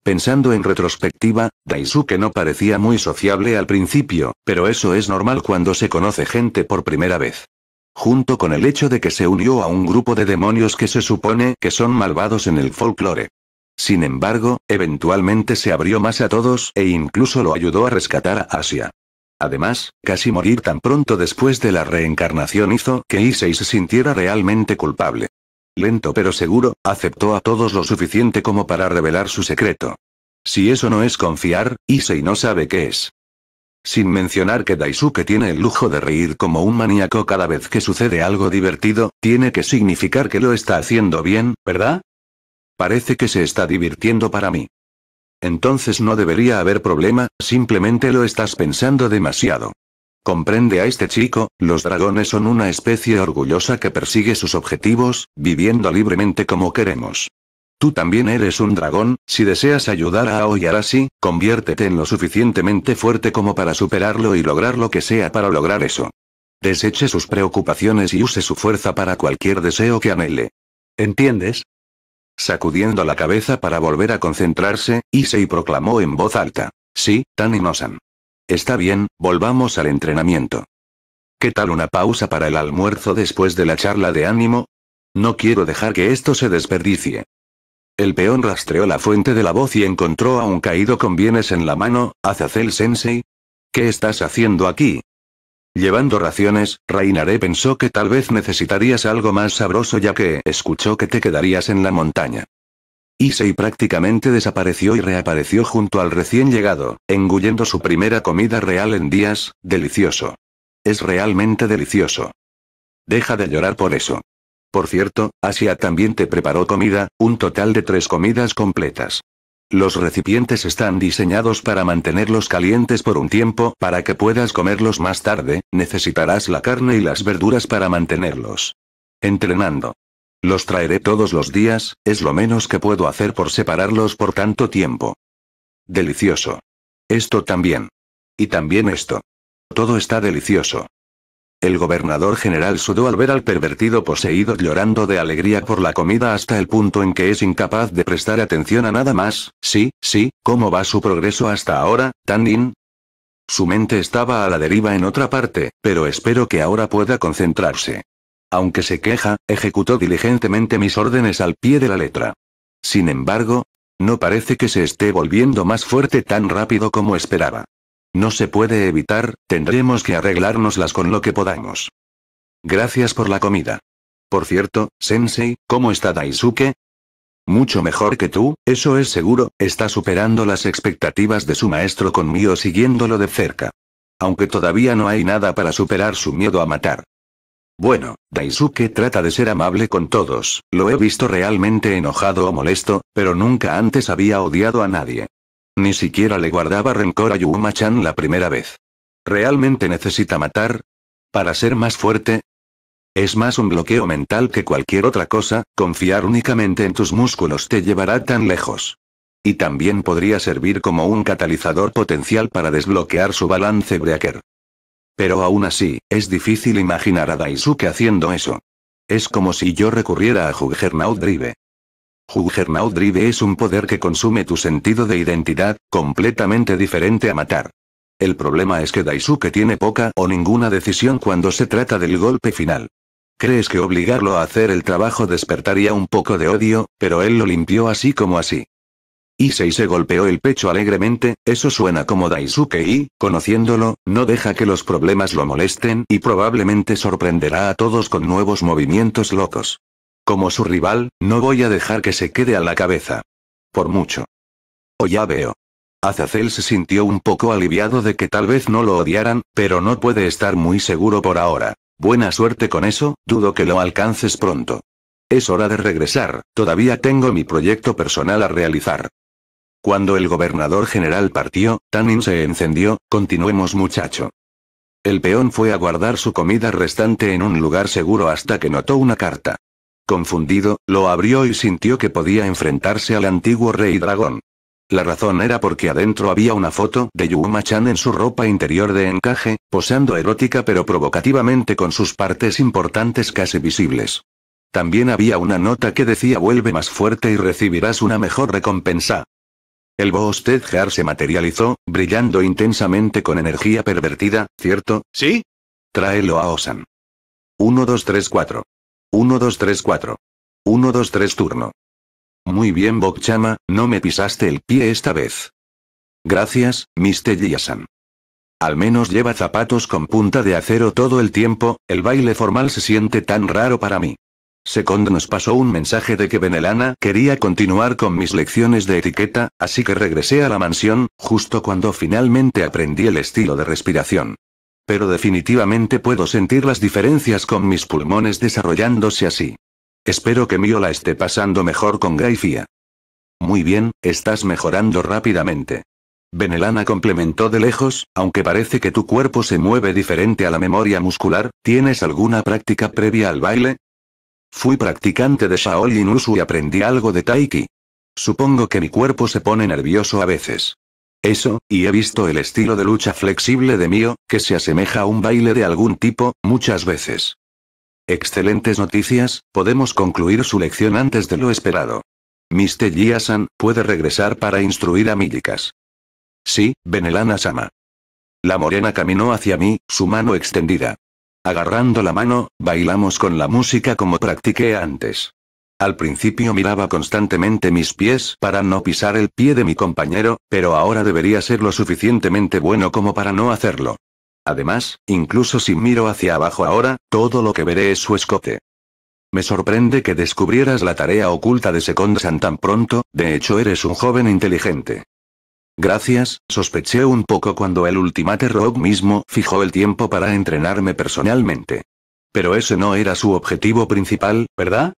Pensando en retrospectiva, Daisuke no parecía muy sociable al principio, pero eso es normal cuando se conoce gente por primera vez. Junto con el hecho de que se unió a un grupo de demonios que se supone que son malvados en el folclore. Sin embargo, eventualmente se abrió más a todos e incluso lo ayudó a rescatar a Asia. Además, casi morir tan pronto después de la reencarnación hizo que Issei se sintiera realmente culpable. Lento pero seguro, aceptó a todos lo suficiente como para revelar su secreto. Si eso no es confiar, Issei no sabe qué es. Sin mencionar que Daisuke tiene el lujo de reír como un maníaco cada vez que sucede algo divertido, tiene que significar que lo está haciendo bien, ¿verdad? Parece que se está divirtiendo para mí. Entonces no debería haber problema, simplemente lo estás pensando demasiado. Comprende a este chico, los dragones son una especie orgullosa que persigue sus objetivos, viviendo libremente como queremos. Tú también eres un dragón, si deseas ayudar a Aoyarasi, conviértete en lo suficientemente fuerte como para superarlo y lograr lo que sea para lograr eso. Deseche sus preocupaciones y use su fuerza para cualquier deseo que anhele. ¿Entiendes? sacudiendo la cabeza para volver a concentrarse, se proclamó en voz alta. Sí, tan Inosan. Está bien, volvamos al entrenamiento. ¿Qué tal una pausa para el almuerzo después de la charla de ánimo? No quiero dejar que esto se desperdicie. El peón rastreó la fuente de la voz y encontró a un caído con bienes en la mano, Azazel Sensei. ¿Qué estás haciendo aquí? Llevando raciones, Reinaré e pensó que tal vez necesitarías algo más sabroso ya que escuchó que te quedarías en la montaña. Issei prácticamente desapareció y reapareció junto al recién llegado, engullendo su primera comida real en días, delicioso. Es realmente delicioso. Deja de llorar por eso. Por cierto, Asia también te preparó comida, un total de tres comidas completas. Los recipientes están diseñados para mantenerlos calientes por un tiempo para que puedas comerlos más tarde, necesitarás la carne y las verduras para mantenerlos. Entrenando. Los traeré todos los días, es lo menos que puedo hacer por separarlos por tanto tiempo. Delicioso. Esto también. Y también esto. Todo está delicioso. El gobernador general sudó al ver al pervertido poseído llorando de alegría por la comida hasta el punto en que es incapaz de prestar atención a nada más. Sí, sí, ¿cómo va su progreso hasta ahora, Tanin? Su mente estaba a la deriva en otra parte, pero espero que ahora pueda concentrarse. Aunque se queja, ejecutó diligentemente mis órdenes al pie de la letra. Sin embargo, no parece que se esté volviendo más fuerte tan rápido como esperaba. No se puede evitar, tendremos que arreglárnoslas con lo que podamos. Gracias por la comida. Por cierto, Sensei, ¿cómo está Daisuke? Mucho mejor que tú, eso es seguro, está superando las expectativas de su maestro conmigo siguiéndolo de cerca. Aunque todavía no hay nada para superar su miedo a matar. Bueno, Daisuke trata de ser amable con todos, lo he visto realmente enojado o molesto, pero nunca antes había odiado a nadie. Ni siquiera le guardaba rencor a Yuma-chan la primera vez. ¿Realmente necesita matar? ¿Para ser más fuerte? Es más un bloqueo mental que cualquier otra cosa, confiar únicamente en tus músculos te llevará tan lejos. Y también podría servir como un catalizador potencial para desbloquear su balance breaker. Pero aún así, es difícil imaginar a Daisuke haciendo eso. Es como si yo recurriera a Juggernaut Drive. Juggernaut es un poder que consume tu sentido de identidad, completamente diferente a matar. El problema es que Daisuke tiene poca o ninguna decisión cuando se trata del golpe final. Crees que obligarlo a hacer el trabajo despertaría un poco de odio, pero él lo limpió así como así. y se golpeó el pecho alegremente, eso suena como Daisuke y, conociéndolo, no deja que los problemas lo molesten y probablemente sorprenderá a todos con nuevos movimientos locos. Como su rival, no voy a dejar que se quede a la cabeza. Por mucho. O ya veo. Azazel se sintió un poco aliviado de que tal vez no lo odiaran, pero no puede estar muy seguro por ahora. Buena suerte con eso, dudo que lo alcances pronto. Es hora de regresar, todavía tengo mi proyecto personal a realizar. Cuando el gobernador general partió, Tanin se encendió, continuemos muchacho. El peón fue a guardar su comida restante en un lugar seguro hasta que notó una carta. Confundido, lo abrió y sintió que podía enfrentarse al antiguo rey dragón. La razón era porque adentro había una foto de Yuma-chan en su ropa interior de encaje, posando erótica pero provocativamente con sus partes importantes casi visibles. También había una nota que decía vuelve más fuerte y recibirás una mejor recompensa. El Boosted gear se materializó, brillando intensamente con energía pervertida, ¿cierto? ¿Sí? Tráelo a Osan. 1, 2, 3, 4. 1 2 3 4. 1 2 3 turno. Muy bien Bokchama, no me pisaste el pie esta vez. Gracias, Mr. Yasan. Al menos lleva zapatos con punta de acero todo el tiempo, el baile formal se siente tan raro para mí. Second nos pasó un mensaje de que Benelana quería continuar con mis lecciones de etiqueta, así que regresé a la mansión, justo cuando finalmente aprendí el estilo de respiración. Pero definitivamente puedo sentir las diferencias con mis pulmones desarrollándose así. Espero que miola esté pasando mejor con Gaifia. Muy bien, estás mejorando rápidamente. Benelana complementó de lejos, aunque parece que tu cuerpo se mueve diferente a la memoria muscular, ¿tienes alguna práctica previa al baile? Fui practicante de Shaolin Usu y aprendí algo de Taiki. Supongo que mi cuerpo se pone nervioso a veces. Eso, y he visto el estilo de lucha flexible de mío que se asemeja a un baile de algún tipo, muchas veces. Excelentes noticias, podemos concluir su lección antes de lo esperado. Mr. gia puede regresar para instruir a Millikas. Sí, Benelana-sama. La morena caminó hacia mí, su mano extendida. Agarrando la mano, bailamos con la música como practiqué antes. Al principio miraba constantemente mis pies para no pisar el pie de mi compañero, pero ahora debería ser lo suficientemente bueno como para no hacerlo. Además, incluso si miro hacia abajo ahora, todo lo que veré es su escote. Me sorprende que descubrieras la tarea oculta de Second-san tan pronto, de hecho eres un joven inteligente. Gracias, sospeché un poco cuando el Ultimate Rogue mismo fijó el tiempo para entrenarme personalmente. Pero ese no era su objetivo principal, ¿verdad?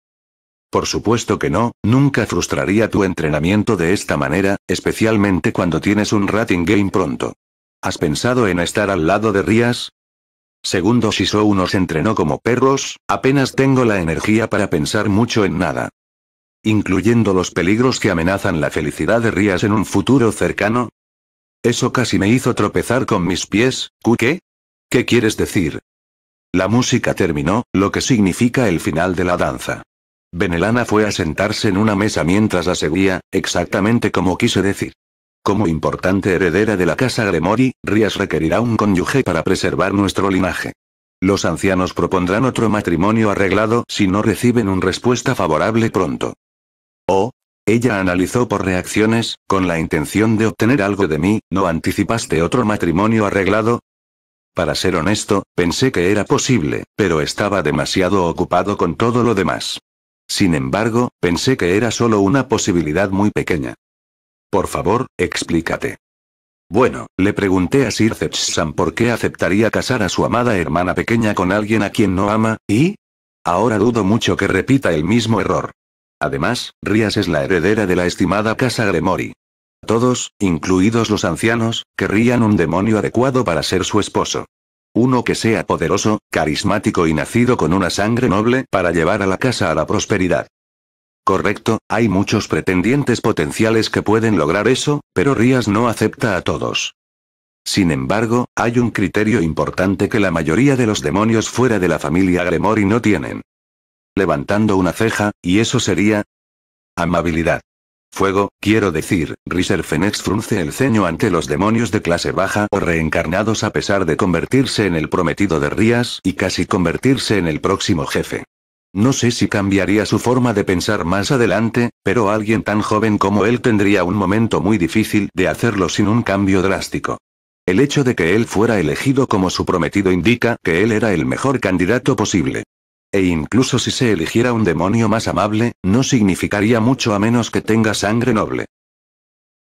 Por supuesto que no, nunca frustraría tu entrenamiento de esta manera, especialmente cuando tienes un rating game pronto. ¿Has pensado en estar al lado de Rías? Segundo Shizou nos entrenó como perros, apenas tengo la energía para pensar mucho en nada. Incluyendo los peligros que amenazan la felicidad de Rías en un futuro cercano. Eso casi me hizo tropezar con mis pies, ¿qué? ¿Qué quieres decir? La música terminó, lo que significa el final de la danza. Benelana fue a sentarse en una mesa mientras la seguía, exactamente como quise decir. Como importante heredera de la casa Gremori, Rías requerirá un cónyuge para preservar nuestro linaje. Los ancianos propondrán otro matrimonio arreglado si no reciben una respuesta favorable pronto. Oh, ella analizó por reacciones, con la intención de obtener algo de mí, ¿no anticipaste otro matrimonio arreglado? Para ser honesto, pensé que era posible, pero estaba demasiado ocupado con todo lo demás. Sin embargo, pensé que era solo una posibilidad muy pequeña. Por favor, explícate. Bueno, le pregunté a Sir San por qué aceptaría casar a su amada hermana pequeña con alguien a quien no ama, y... Ahora dudo mucho que repita el mismo error. Además, Rías es la heredera de la estimada casa Gremori. Todos, incluidos los ancianos, querrían un demonio adecuado para ser su esposo uno que sea poderoso, carismático y nacido con una sangre noble para llevar a la casa a la prosperidad. Correcto, hay muchos pretendientes potenciales que pueden lograr eso, pero Rías no acepta a todos. Sin embargo, hay un criterio importante que la mayoría de los demonios fuera de la familia Gremory no tienen. Levantando una ceja, y eso sería... Amabilidad. Fuego, quiero decir, Riser Fenex frunce el ceño ante los demonios de clase baja o reencarnados a pesar de convertirse en el prometido de Rías y casi convertirse en el próximo jefe. No sé si cambiaría su forma de pensar más adelante, pero alguien tan joven como él tendría un momento muy difícil de hacerlo sin un cambio drástico. El hecho de que él fuera elegido como su prometido indica que él era el mejor candidato posible. E incluso si se eligiera un demonio más amable, no significaría mucho a menos que tenga sangre noble.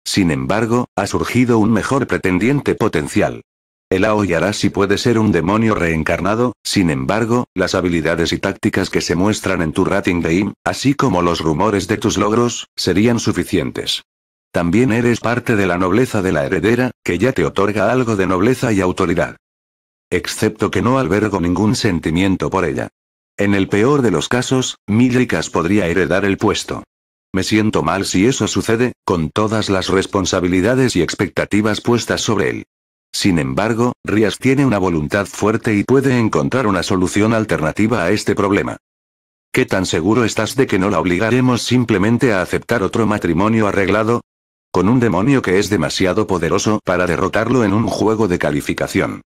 Sin embargo, ha surgido un mejor pretendiente potencial. El si puede ser un demonio reencarnado, sin embargo, las habilidades y tácticas que se muestran en tu rating de así como los rumores de tus logros, serían suficientes. También eres parte de la nobleza de la heredera, que ya te otorga algo de nobleza y autoridad. Excepto que no albergo ningún sentimiento por ella. En el peor de los casos, Millicas podría heredar el puesto. Me siento mal si eso sucede, con todas las responsabilidades y expectativas puestas sobre él. Sin embargo, Rías tiene una voluntad fuerte y puede encontrar una solución alternativa a este problema. ¿Qué tan seguro estás de que no la obligaremos simplemente a aceptar otro matrimonio arreglado? Con un demonio que es demasiado poderoso para derrotarlo en un juego de calificación.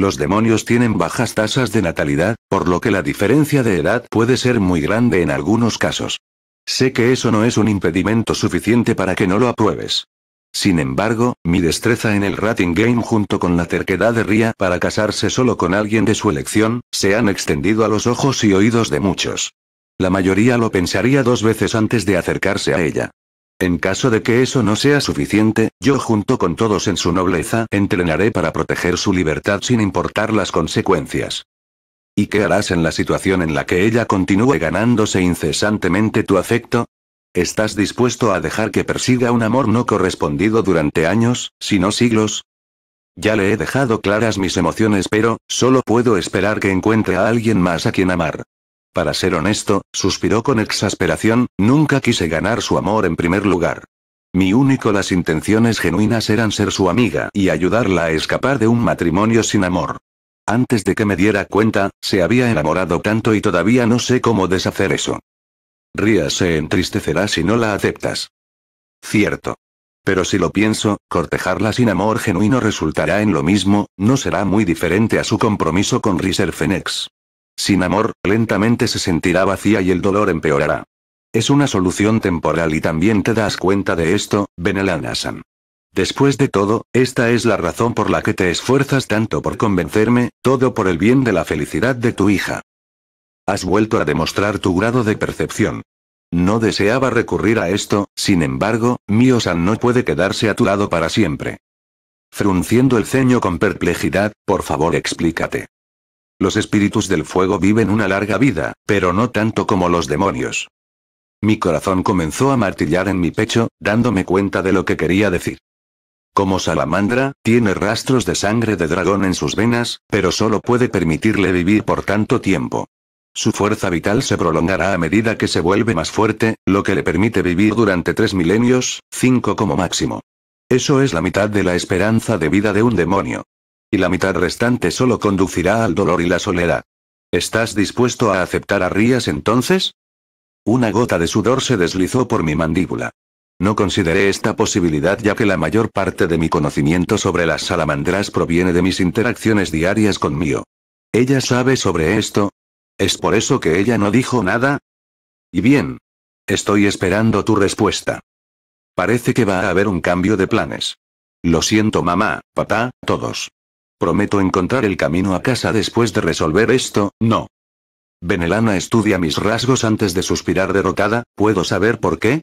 Los demonios tienen bajas tasas de natalidad, por lo que la diferencia de edad puede ser muy grande en algunos casos. Sé que eso no es un impedimento suficiente para que no lo apruebes. Sin embargo, mi destreza en el rating game junto con la terquedad de Ria para casarse solo con alguien de su elección, se han extendido a los ojos y oídos de muchos. La mayoría lo pensaría dos veces antes de acercarse a ella. En caso de que eso no sea suficiente, yo junto con todos en su nobleza entrenaré para proteger su libertad sin importar las consecuencias. ¿Y qué harás en la situación en la que ella continúe ganándose incesantemente tu afecto? ¿Estás dispuesto a dejar que persiga un amor no correspondido durante años, sino siglos? Ya le he dejado claras mis emociones pero, solo puedo esperar que encuentre a alguien más a quien amar. Para ser honesto, suspiró con exasperación, nunca quise ganar su amor en primer lugar. Mi único las intenciones genuinas eran ser su amiga y ayudarla a escapar de un matrimonio sin amor. Antes de que me diera cuenta, se había enamorado tanto y todavía no sé cómo deshacer eso. Ría se entristecerá si no la aceptas. Cierto. Pero si lo pienso, cortejarla sin amor genuino resultará en lo mismo, no será muy diferente a su compromiso con Riser Fenex. Sin amor, lentamente se sentirá vacía y el dolor empeorará. Es una solución temporal y también te das cuenta de esto, Benelana-san. Después de todo, esta es la razón por la que te esfuerzas tanto por convencerme, todo por el bien de la felicidad de tu hija. Has vuelto a demostrar tu grado de percepción. No deseaba recurrir a esto, sin embargo, Mio-san no puede quedarse a tu lado para siempre. Frunciendo el ceño con perplejidad, por favor explícate. Los espíritus del fuego viven una larga vida, pero no tanto como los demonios. Mi corazón comenzó a martillar en mi pecho, dándome cuenta de lo que quería decir. Como salamandra, tiene rastros de sangre de dragón en sus venas, pero solo puede permitirle vivir por tanto tiempo. Su fuerza vital se prolongará a medida que se vuelve más fuerte, lo que le permite vivir durante tres milenios, cinco como máximo. Eso es la mitad de la esperanza de vida de un demonio y la mitad restante solo conducirá al dolor y la soledad. ¿Estás dispuesto a aceptar a Rías entonces? Una gota de sudor se deslizó por mi mandíbula. No consideré esta posibilidad ya que la mayor parte de mi conocimiento sobre las salamandras proviene de mis interacciones diarias con Mío. ¿Ella sabe sobre esto? ¿Es por eso que ella no dijo nada? Y bien. Estoy esperando tu respuesta. Parece que va a haber un cambio de planes. Lo siento mamá, papá, todos. Prometo encontrar el camino a casa después de resolver esto, no. Benelana estudia mis rasgos antes de suspirar derrotada, ¿puedo saber por qué?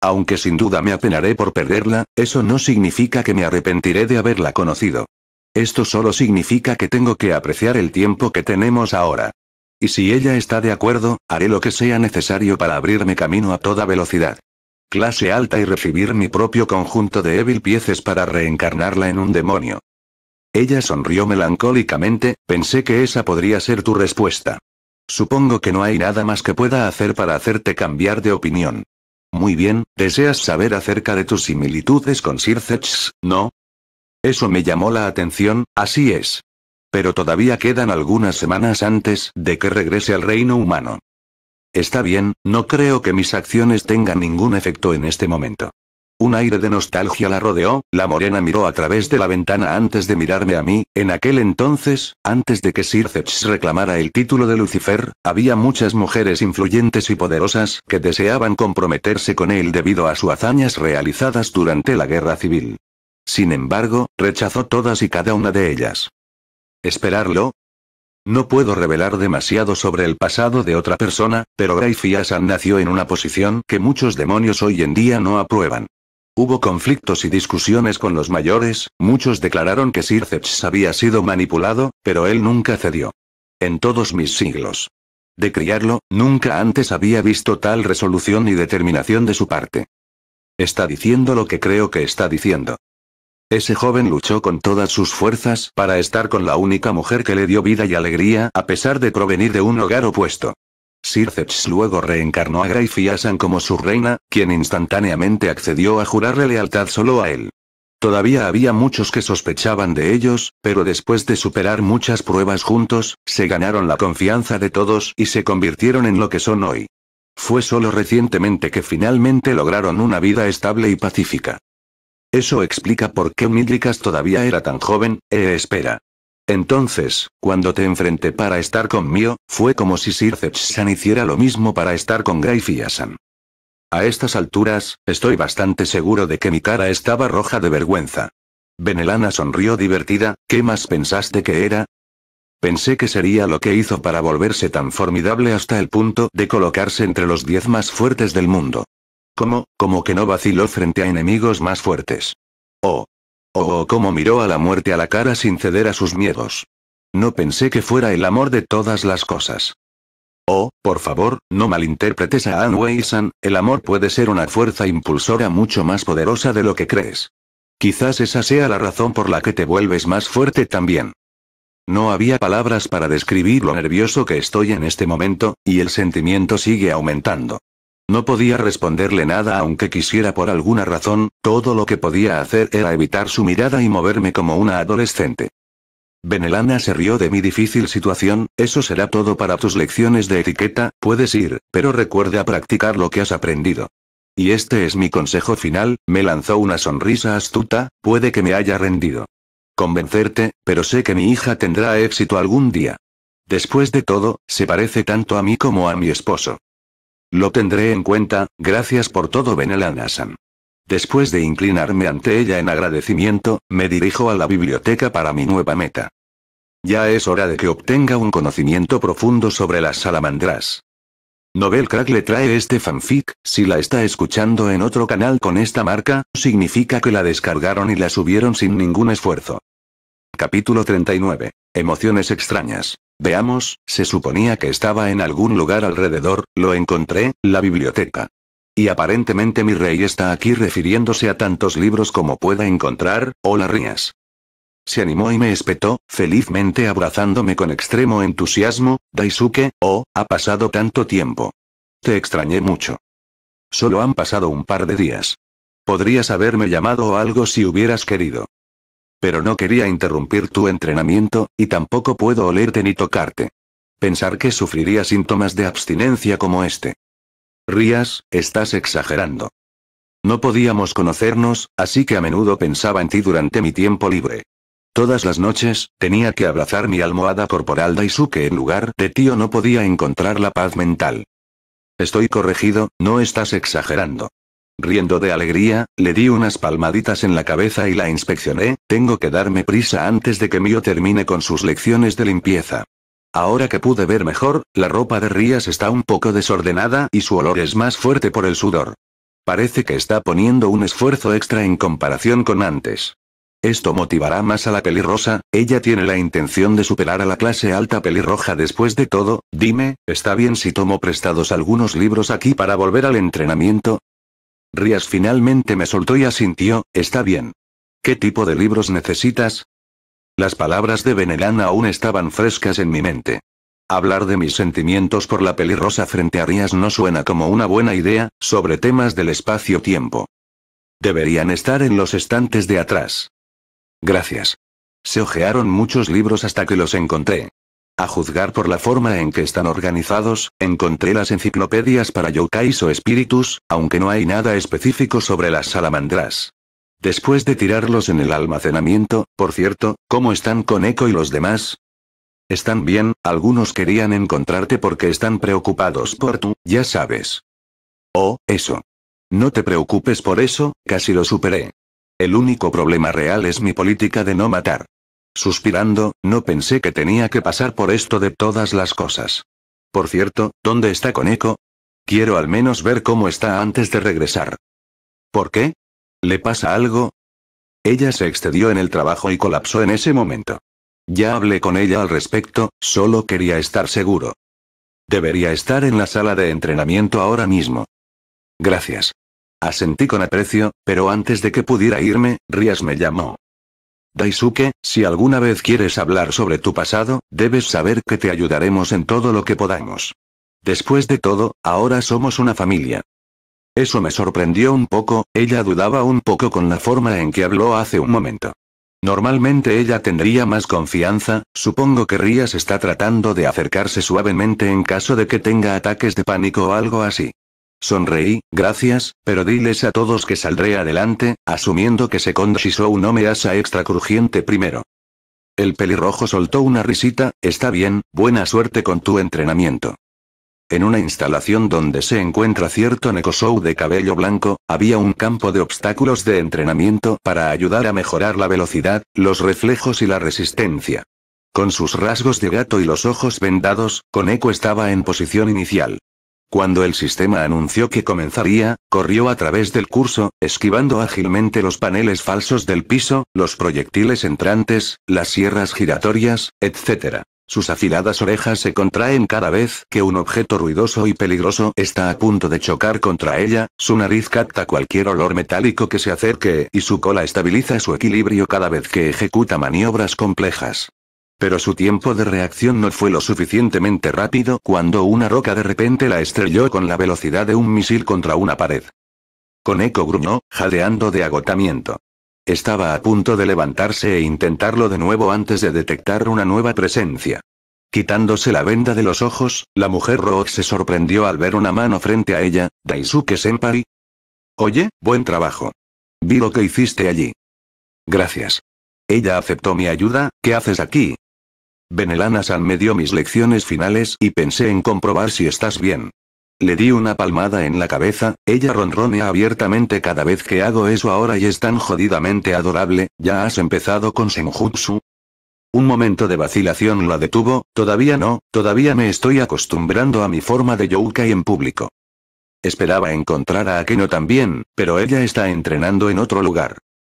Aunque sin duda me apenaré por perderla, eso no significa que me arrepentiré de haberla conocido. Esto solo significa que tengo que apreciar el tiempo que tenemos ahora. Y si ella está de acuerdo, haré lo que sea necesario para abrirme camino a toda velocidad. Clase alta y recibir mi propio conjunto de débil Pieces para reencarnarla en un demonio. Ella sonrió melancólicamente, pensé que esa podría ser tu respuesta. Supongo que no hay nada más que pueda hacer para hacerte cambiar de opinión. Muy bien, deseas saber acerca de tus similitudes con Sircex, ¿no? Eso me llamó la atención, así es. Pero todavía quedan algunas semanas antes de que regrese al reino humano. Está bien, no creo que mis acciones tengan ningún efecto en este momento. Un aire de nostalgia la rodeó, la morena miró a través de la ventana antes de mirarme a mí, en aquel entonces, antes de que Sirceps reclamara el título de Lucifer, había muchas mujeres influyentes y poderosas que deseaban comprometerse con él debido a sus hazañas realizadas durante la guerra civil. Sin embargo, rechazó todas y cada una de ellas. ¿Esperarlo? No puedo revelar demasiado sobre el pasado de otra persona, pero Gray nació en una posición que muchos demonios hoy en día no aprueban. Hubo conflictos y discusiones con los mayores, muchos declararon que Sirceps había sido manipulado, pero él nunca cedió. En todos mis siglos. De criarlo, nunca antes había visto tal resolución y determinación de su parte. Está diciendo lo que creo que está diciendo. Ese joven luchó con todas sus fuerzas para estar con la única mujer que le dio vida y alegría a pesar de provenir de un hogar opuesto. Sirceps luego reencarnó a Grayfiasan como su reina, quien instantáneamente accedió a jurarle lealtad solo a él. Todavía había muchos que sospechaban de ellos, pero después de superar muchas pruebas juntos, se ganaron la confianza de todos y se convirtieron en lo que son hoy. Fue solo recientemente que finalmente lograron una vida estable y pacífica. Eso explica por qué Midricas todavía era tan joven, e espera. Entonces, cuando te enfrenté para estar conmigo, fue como si Sircep-san hiciera lo mismo para estar con grayfia A estas alturas, estoy bastante seguro de que mi cara estaba roja de vergüenza. Benelana sonrió divertida, ¿qué más pensaste que era? Pensé que sería lo que hizo para volverse tan formidable hasta el punto de colocarse entre los diez más fuertes del mundo. ¿Cómo, como que no vaciló frente a enemigos más fuertes? Oh, Oh, oh, cómo miró a la muerte a la cara sin ceder a sus miedos. No pensé que fuera el amor de todas las cosas. Oh, por favor, no malinterpretes a Anne Weisan, el amor puede ser una fuerza impulsora mucho más poderosa de lo que crees. Quizás esa sea la razón por la que te vuelves más fuerte también. No había palabras para describir lo nervioso que estoy en este momento, y el sentimiento sigue aumentando. No podía responderle nada aunque quisiera por alguna razón, todo lo que podía hacer era evitar su mirada y moverme como una adolescente. Benelana se rió de mi difícil situación, eso será todo para tus lecciones de etiqueta, puedes ir, pero recuerda practicar lo que has aprendido. Y este es mi consejo final, me lanzó una sonrisa astuta, puede que me haya rendido. Convencerte, pero sé que mi hija tendrá éxito algún día. Después de todo, se parece tanto a mí como a mi esposo. Lo tendré en cuenta, gracias por todo Benelana-san. Después de inclinarme ante ella en agradecimiento, me dirijo a la biblioteca para mi nueva meta. Ya es hora de que obtenga un conocimiento profundo sobre las salamandras. Nobel Crack le trae este fanfic, si la está escuchando en otro canal con esta marca, significa que la descargaron y la subieron sin ningún esfuerzo. Capítulo 39 Emociones extrañas. Veamos, se suponía que estaba en algún lugar alrededor, lo encontré, la biblioteca. Y aparentemente mi rey está aquí refiriéndose a tantos libros como pueda encontrar, hola Rías. Se animó y me espetó, felizmente abrazándome con extremo entusiasmo, Daisuke, oh, ha pasado tanto tiempo. Te extrañé mucho. Solo han pasado un par de días. Podrías haberme llamado o algo si hubieras querido pero no quería interrumpir tu entrenamiento, y tampoco puedo olerte ni tocarte. Pensar que sufriría síntomas de abstinencia como este. Rías, estás exagerando. No podíamos conocernos, así que a menudo pensaba en ti durante mi tiempo libre. Todas las noches, tenía que abrazar mi almohada corporal Daisuke en lugar de tío no podía encontrar la paz mental. Estoy corregido, no estás exagerando. Riendo de alegría, le di unas palmaditas en la cabeza y la inspeccioné, tengo que darme prisa antes de que Mio termine con sus lecciones de limpieza. Ahora que pude ver mejor, la ropa de Rías está un poco desordenada y su olor es más fuerte por el sudor. Parece que está poniendo un esfuerzo extra en comparación con antes. Esto motivará más a la pelirrosa, ella tiene la intención de superar a la clase alta pelirroja después de todo, dime, ¿está bien si tomo prestados algunos libros aquí para volver al entrenamiento? Rías finalmente me soltó y asintió, está bien. ¿Qué tipo de libros necesitas? Las palabras de Venerán aún estaban frescas en mi mente. Hablar de mis sentimientos por la pelirrosa frente a Rías no suena como una buena idea, sobre temas del espacio-tiempo. Deberían estar en los estantes de atrás. Gracias. Se ojearon muchos libros hasta que los encontré. A juzgar por la forma en que están organizados, encontré las enciclopedias para yokais o espíritus, aunque no hay nada específico sobre las salamandras. Después de tirarlos en el almacenamiento, por cierto, ¿cómo están con Echo y los demás? Están bien, algunos querían encontrarte porque están preocupados por tú, ya sabes. Oh, eso. No te preocupes por eso, casi lo superé. El único problema real es mi política de no matar. Suspirando, no pensé que tenía que pasar por esto de todas las cosas. Por cierto, ¿dónde está Coneco? Quiero al menos ver cómo está antes de regresar. ¿Por qué? ¿Le pasa algo? Ella se excedió en el trabajo y colapsó en ese momento. Ya hablé con ella al respecto, solo quería estar seguro. Debería estar en la sala de entrenamiento ahora mismo. Gracias. Asentí con aprecio, pero antes de que pudiera irme, Rías me llamó. Daisuke, si alguna vez quieres hablar sobre tu pasado, debes saber que te ayudaremos en todo lo que podamos. Después de todo, ahora somos una familia. Eso me sorprendió un poco, ella dudaba un poco con la forma en que habló hace un momento. Normalmente ella tendría más confianza, supongo que Rías está tratando de acercarse suavemente en caso de que tenga ataques de pánico o algo así. Sonreí, gracias, pero diles a todos que saldré adelante, asumiendo que Second Shisou no me asa extra crujiente primero. El pelirrojo soltó una risita, está bien, buena suerte con tu entrenamiento. En una instalación donde se encuentra cierto Nekosou de cabello blanco, había un campo de obstáculos de entrenamiento para ayudar a mejorar la velocidad, los reflejos y la resistencia. Con sus rasgos de gato y los ojos vendados, Koneko estaba en posición inicial. Cuando el sistema anunció que comenzaría, corrió a través del curso, esquivando ágilmente los paneles falsos del piso, los proyectiles entrantes, las sierras giratorias, etc. Sus afiladas orejas se contraen cada vez que un objeto ruidoso y peligroso está a punto de chocar contra ella, su nariz capta cualquier olor metálico que se acerque y su cola estabiliza su equilibrio cada vez que ejecuta maniobras complejas. Pero su tiempo de reacción no fue lo suficientemente rápido cuando una roca de repente la estrelló con la velocidad de un misil contra una pared. Koneko gruñó, jadeando de agotamiento. Estaba a punto de levantarse e intentarlo de nuevo antes de detectar una nueva presencia. Quitándose la venda de los ojos, la mujer Rook se sorprendió al ver una mano frente a ella, Daisuke Senpai. Oye, buen trabajo. Vi lo que hiciste allí. Gracias. Ella aceptó mi ayuda, ¿qué haces aquí? Benelana San me dio mis lecciones finales y pensé en comprobar si estás bien. Le di una palmada en la cabeza, ella ronronea abiertamente cada vez que hago eso ahora y es tan jodidamente adorable, ¿ya has empezado con Senjutsu? Un momento de vacilación la detuvo, todavía no, todavía me estoy acostumbrando a mi forma de Yokai en público. Esperaba encontrar a Akeno también, pero ella está entrenando en otro lugar.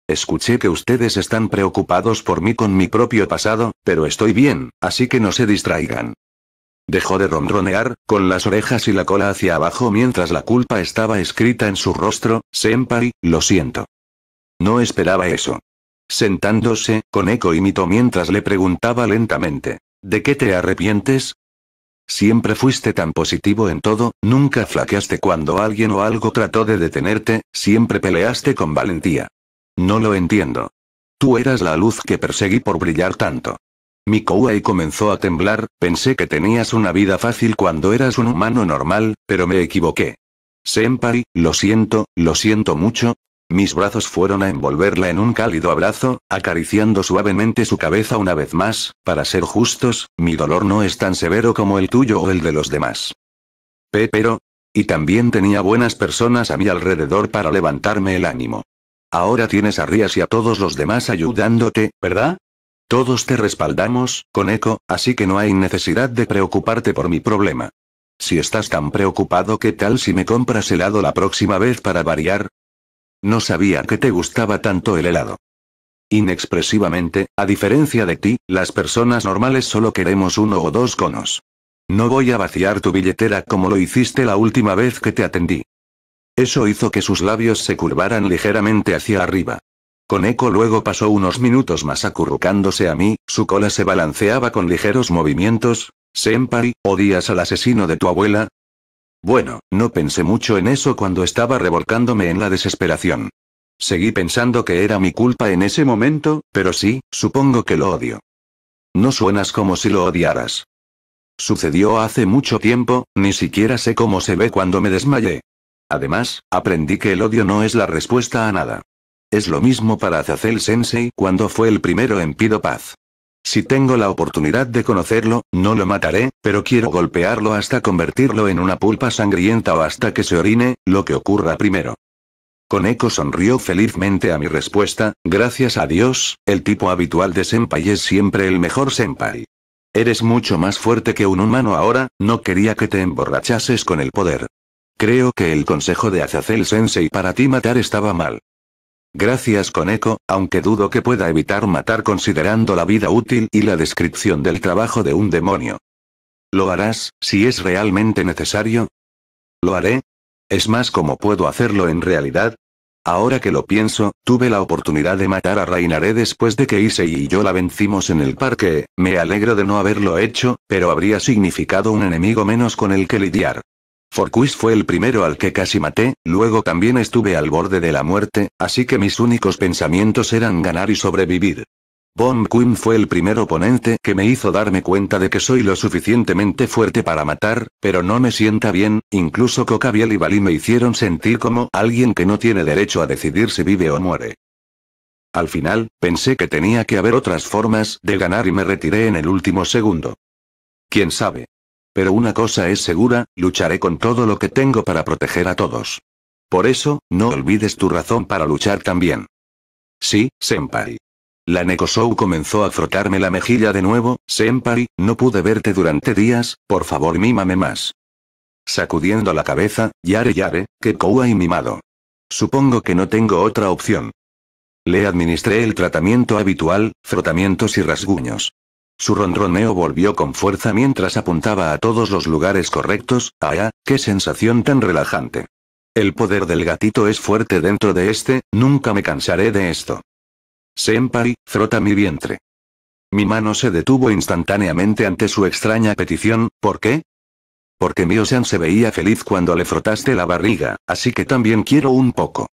Escuché que ustedes están preocupados por mí con mi propio pasado, pero estoy bien, así que no se distraigan. Dejó de ronronear, con las orejas y la cola hacia abajo mientras la culpa estaba escrita en su rostro, Senpai, lo siento. No esperaba eso. Sentándose, con y mito, mientras le preguntaba lentamente. ¿De qué te arrepientes? Siempre fuiste tan positivo en todo, nunca flaqueaste cuando alguien o algo trató de detenerte, siempre peleaste con valentía. No lo entiendo. Tú eras la luz que perseguí por brillar tanto. Mi y comenzó a temblar, pensé que tenías una vida fácil cuando eras un humano normal, pero me equivoqué. Senpai, lo siento, lo siento mucho. Mis brazos fueron a envolverla en un cálido abrazo, acariciando suavemente su cabeza una vez más, para ser justos, mi dolor no es tan severo como el tuyo o el de los demás. Pero, y también tenía buenas personas a mi alrededor para levantarme el ánimo. Ahora tienes a Rías y a todos los demás ayudándote, ¿verdad? Todos te respaldamos, con eco, así que no hay necesidad de preocuparte por mi problema. Si estás tan preocupado, ¿qué tal si me compras helado la próxima vez para variar? No sabía que te gustaba tanto el helado. Inexpresivamente, a diferencia de ti, las personas normales solo queremos uno o dos conos. No voy a vaciar tu billetera como lo hiciste la última vez que te atendí. Eso hizo que sus labios se curvaran ligeramente hacia arriba. Con eco luego pasó unos minutos más acurrucándose a mí, su cola se balanceaba con ligeros movimientos. Senpai, ¿odias al asesino de tu abuela? Bueno, no pensé mucho en eso cuando estaba revolcándome en la desesperación. Seguí pensando que era mi culpa en ese momento, pero sí, supongo que lo odio. No suenas como si lo odiaras. Sucedió hace mucho tiempo, ni siquiera sé cómo se ve cuando me desmayé. Además, aprendí que el odio no es la respuesta a nada. Es lo mismo para Azazel Sensei cuando fue el primero en Pido Paz. Si tengo la oportunidad de conocerlo, no lo mataré, pero quiero golpearlo hasta convertirlo en una pulpa sangrienta o hasta que se orine, lo que ocurra primero. Koneko sonrió felizmente a mi respuesta, gracias a Dios, el tipo habitual de senpai es siempre el mejor senpai. Eres mucho más fuerte que un humano ahora, no quería que te emborrachases con el poder. Creo que el consejo de Azazel Sensei para ti matar estaba mal. Gracias Eco, aunque dudo que pueda evitar matar considerando la vida útil y la descripción del trabajo de un demonio. ¿Lo harás, si es realmente necesario? ¿Lo haré? Es más como puedo hacerlo en realidad. Ahora que lo pienso, tuve la oportunidad de matar a Reinaré después de que Issei y yo la vencimos en el parque, me alegro de no haberlo hecho, pero habría significado un enemigo menos con el que lidiar. Forquist fue el primero al que casi maté, luego también estuve al borde de la muerte, así que mis únicos pensamientos eran ganar y sobrevivir. Von Quinn fue el primer oponente que me hizo darme cuenta de que soy lo suficientemente fuerte para matar, pero no me sienta bien, incluso Cocabiel y Bali me hicieron sentir como alguien que no tiene derecho a decidir si vive o muere. Al final, pensé que tenía que haber otras formas de ganar y me retiré en el último segundo. ¿Quién sabe? Pero una cosa es segura, lucharé con todo lo que tengo para proteger a todos. Por eso, no olvides tu razón para luchar también. Sí, Senpai. La Nekosou comenzó a frotarme la mejilla de nuevo, Senpai, no pude verte durante días, por favor mímame más. Sacudiendo la cabeza, Yare Yare, que y mimado. Supongo que no tengo otra opción. Le administré el tratamiento habitual, frotamientos y rasguños. Su ronroneo volvió con fuerza mientras apuntaba a todos los lugares correctos, ¡ah! ¡Qué sensación tan relajante! El poder del gatito es fuerte dentro de este, nunca me cansaré de esto. Senpai, frota mi vientre. Mi mano se detuvo instantáneamente ante su extraña petición, ¿por qué? Porque Mio-san se veía feliz cuando le frotaste la barriga, así que también quiero un poco.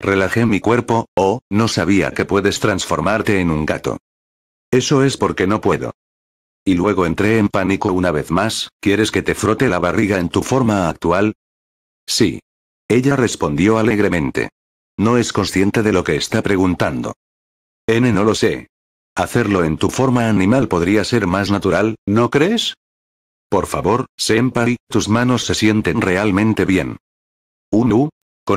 Relajé mi cuerpo, oh, no sabía que puedes transformarte en un gato. Eso es porque no puedo. Y luego entré en pánico una vez más, ¿quieres que te frote la barriga en tu forma actual? Sí. Ella respondió alegremente. No es consciente de lo que está preguntando. N no lo sé. Hacerlo en tu forma animal podría ser más natural, ¿no crees? Por favor, Senpai, tus manos se sienten realmente bien. Un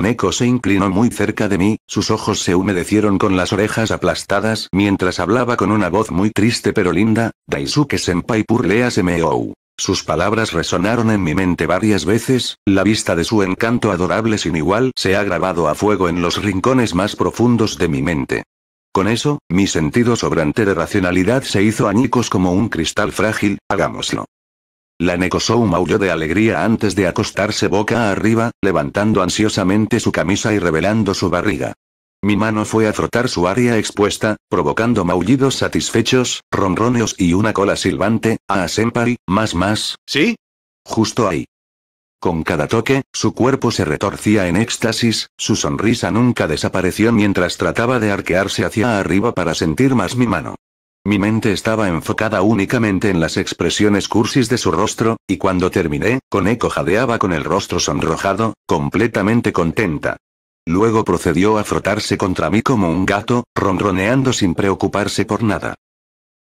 eco se inclinó muy cerca de mí, sus ojos se humedecieron con las orejas aplastadas mientras hablaba con una voz muy triste pero linda, Daisuke-senpai purlea Semeou. Sus palabras resonaron en mi mente varias veces, la vista de su encanto adorable sin igual se ha grabado a fuego en los rincones más profundos de mi mente. Con eso, mi sentido sobrante de racionalidad se hizo añicos como un cristal frágil, hagámoslo. La un maulló de alegría antes de acostarse boca arriba, levantando ansiosamente su camisa y revelando su barriga. Mi mano fue a frotar su área expuesta, provocando maullidos satisfechos, ronroneos y una cola silbante, a Senpai, más más, ¿sí? Justo ahí. Con cada toque, su cuerpo se retorcía en éxtasis, su sonrisa nunca desapareció mientras trataba de arquearse hacia arriba para sentir más mi mano. Mi mente estaba enfocada únicamente en las expresiones cursis de su rostro, y cuando terminé, Coneco jadeaba con el rostro sonrojado, completamente contenta. Luego procedió a frotarse contra mí como un gato, ronroneando sin preocuparse por nada.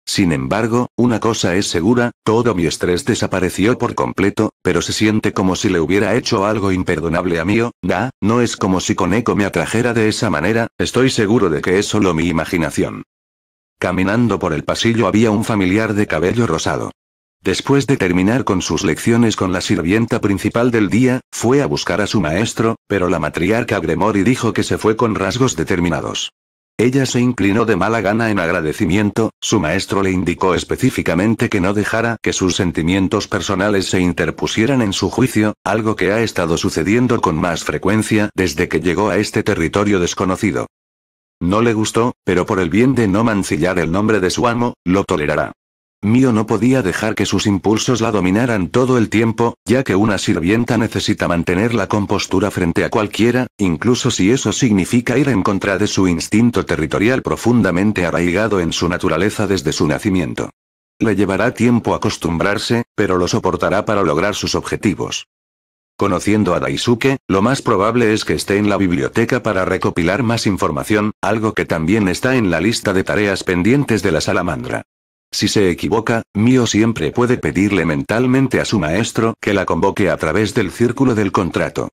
Sin embargo, una cosa es segura, todo mi estrés desapareció por completo, pero se siente como si le hubiera hecho algo imperdonable a mí, da, no es como si Coneco me atrajera de esa manera, estoy seguro de que es solo mi imaginación. Caminando por el pasillo había un familiar de cabello rosado. Después de terminar con sus lecciones con la sirvienta principal del día, fue a buscar a su maestro, pero la matriarca y dijo que se fue con rasgos determinados. Ella se inclinó de mala gana en agradecimiento, su maestro le indicó específicamente que no dejara que sus sentimientos personales se interpusieran en su juicio, algo que ha estado sucediendo con más frecuencia desde que llegó a este territorio desconocido. No le gustó, pero por el bien de no mancillar el nombre de su amo, lo tolerará. Mio no podía dejar que sus impulsos la dominaran todo el tiempo, ya que una sirvienta necesita mantener la compostura frente a cualquiera, incluso si eso significa ir en contra de su instinto territorial profundamente arraigado en su naturaleza desde su nacimiento. Le llevará tiempo acostumbrarse, pero lo soportará para lograr sus objetivos. Conociendo a Daisuke, lo más probable es que esté en la biblioteca para recopilar más información, algo que también está en la lista de tareas pendientes de la salamandra. Si se equivoca, Mio siempre puede pedirle mentalmente a su maestro que la convoque a través del círculo del contrato.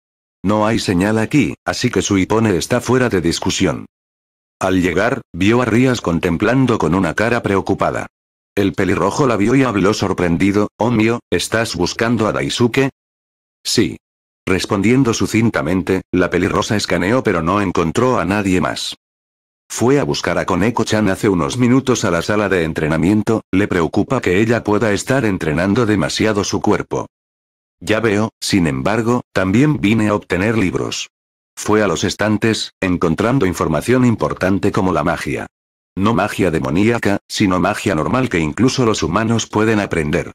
No hay señal aquí, así que su hipone está fuera de discusión. Al llegar, vio a Rías contemplando con una cara preocupada. El pelirrojo la vio y habló sorprendido, Oh Mio, ¿estás buscando a Daisuke? Sí. Respondiendo sucintamente, la pelirrosa escaneó pero no encontró a nadie más. Fue a buscar a Koneko-chan hace unos minutos a la sala de entrenamiento, le preocupa que ella pueda estar entrenando demasiado su cuerpo. Ya veo, sin embargo, también vine a obtener libros. Fue a los estantes, encontrando información importante como la magia. No magia demoníaca, sino magia normal que incluso los humanos pueden aprender.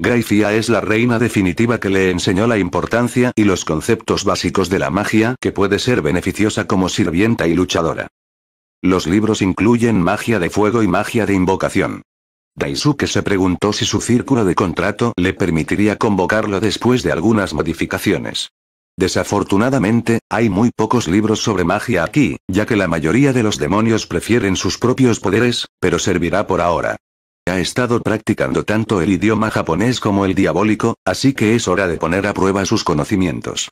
Gracia es la reina definitiva que le enseñó la importancia y los conceptos básicos de la magia que puede ser beneficiosa como sirvienta y luchadora. Los libros incluyen magia de fuego y magia de invocación. Daisuke se preguntó si su círculo de contrato le permitiría convocarlo después de algunas modificaciones. Desafortunadamente, hay muy pocos libros sobre magia aquí, ya que la mayoría de los demonios prefieren sus propios poderes, pero servirá por ahora. Ha estado practicando tanto el idioma japonés como el diabólico, así que es hora de poner a prueba sus conocimientos.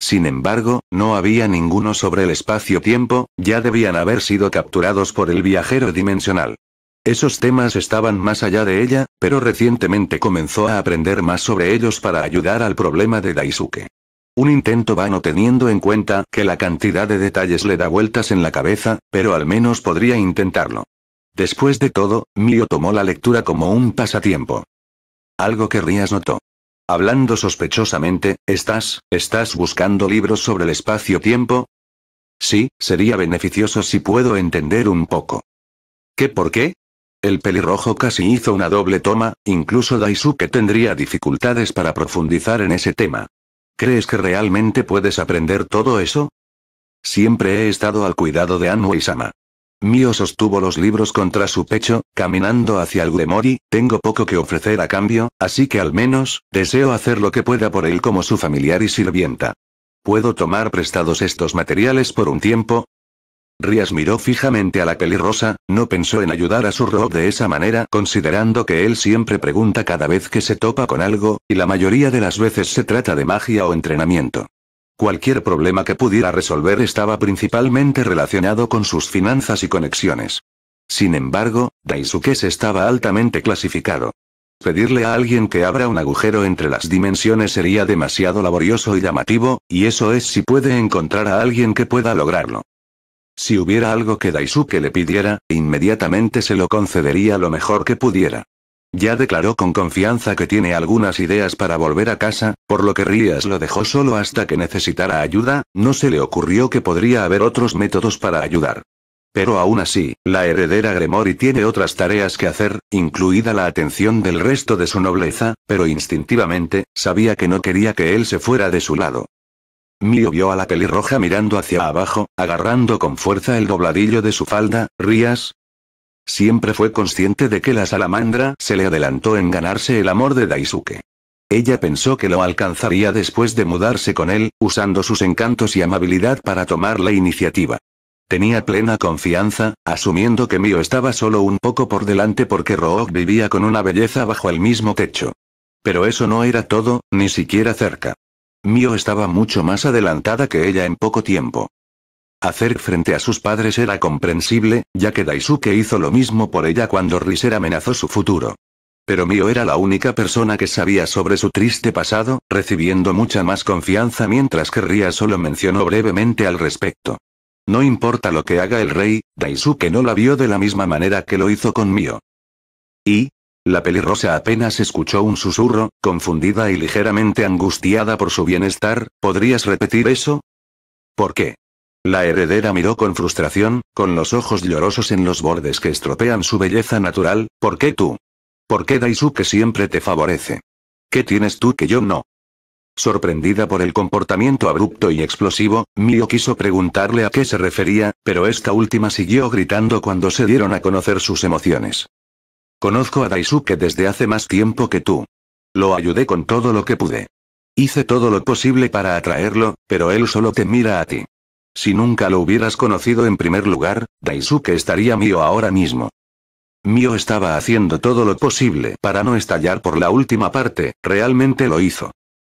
Sin embargo, no había ninguno sobre el espacio-tiempo, ya debían haber sido capturados por el viajero dimensional. Esos temas estaban más allá de ella, pero recientemente comenzó a aprender más sobre ellos para ayudar al problema de Daisuke. Un intento vano teniendo en cuenta que la cantidad de detalles le da vueltas en la cabeza, pero al menos podría intentarlo. Después de todo, Mio tomó la lectura como un pasatiempo. Algo que Rías notó. Hablando sospechosamente, ¿estás, estás buscando libros sobre el espacio-tiempo? Sí, sería beneficioso si puedo entender un poco. ¿Qué por qué? El pelirrojo casi hizo una doble toma, incluso Daisuke tendría dificultades para profundizar en ese tema. ¿Crees que realmente puedes aprender todo eso? Siempre he estado al cuidado de Anu y Sama. Mío sostuvo los libros contra su pecho, caminando hacia el Mori. tengo poco que ofrecer a cambio, así que al menos, deseo hacer lo que pueda por él como su familiar y sirvienta. ¿Puedo tomar prestados estos materiales por un tiempo? Rías miró fijamente a la pelirrosa, no pensó en ayudar a su Rob de esa manera considerando que él siempre pregunta cada vez que se topa con algo, y la mayoría de las veces se trata de magia o entrenamiento. Cualquier problema que pudiera resolver estaba principalmente relacionado con sus finanzas y conexiones. Sin embargo, Daisuke se estaba altamente clasificado. Pedirle a alguien que abra un agujero entre las dimensiones sería demasiado laborioso y llamativo, y eso es si puede encontrar a alguien que pueda lograrlo. Si hubiera algo que Daisuke le pidiera, inmediatamente se lo concedería lo mejor que pudiera. Ya declaró con confianza que tiene algunas ideas para volver a casa, por lo que Rías lo dejó solo hasta que necesitara ayuda, no se le ocurrió que podría haber otros métodos para ayudar. Pero aún así, la heredera Gremory tiene otras tareas que hacer, incluida la atención del resto de su nobleza, pero instintivamente, sabía que no quería que él se fuera de su lado. Mio vio a la pelirroja mirando hacia abajo, agarrando con fuerza el dobladillo de su falda, Rías, Siempre fue consciente de que la salamandra se le adelantó en ganarse el amor de Daisuke. Ella pensó que lo alcanzaría después de mudarse con él, usando sus encantos y amabilidad para tomar la iniciativa. Tenía plena confianza, asumiendo que Mio estaba solo un poco por delante porque Rook vivía con una belleza bajo el mismo techo. Pero eso no era todo, ni siquiera cerca. Mio estaba mucho más adelantada que ella en poco tiempo. Hacer frente a sus padres era comprensible, ya que Daisuke hizo lo mismo por ella cuando Riser amenazó su futuro. Pero Mio era la única persona que sabía sobre su triste pasado, recibiendo mucha más confianza mientras que Ria solo mencionó brevemente al respecto. No importa lo que haga el rey, Daisuke no la vio de la misma manera que lo hizo con Mio. Y, la pelirrosa apenas escuchó un susurro, confundida y ligeramente angustiada por su bienestar, ¿podrías repetir eso? ¿Por qué? La heredera miró con frustración, con los ojos llorosos en los bordes que estropean su belleza natural, ¿por qué tú? ¿Por qué Daisuke siempre te favorece? ¿Qué tienes tú que yo no? Sorprendida por el comportamiento abrupto y explosivo, Mio quiso preguntarle a qué se refería, pero esta última siguió gritando cuando se dieron a conocer sus emociones. Conozco a Daisuke desde hace más tiempo que tú. Lo ayudé con todo lo que pude. Hice todo lo posible para atraerlo, pero él solo te mira a ti. Si nunca lo hubieras conocido en primer lugar, Daisuke estaría mío ahora mismo. Mio estaba haciendo todo lo posible para no estallar por la última parte, realmente lo hizo.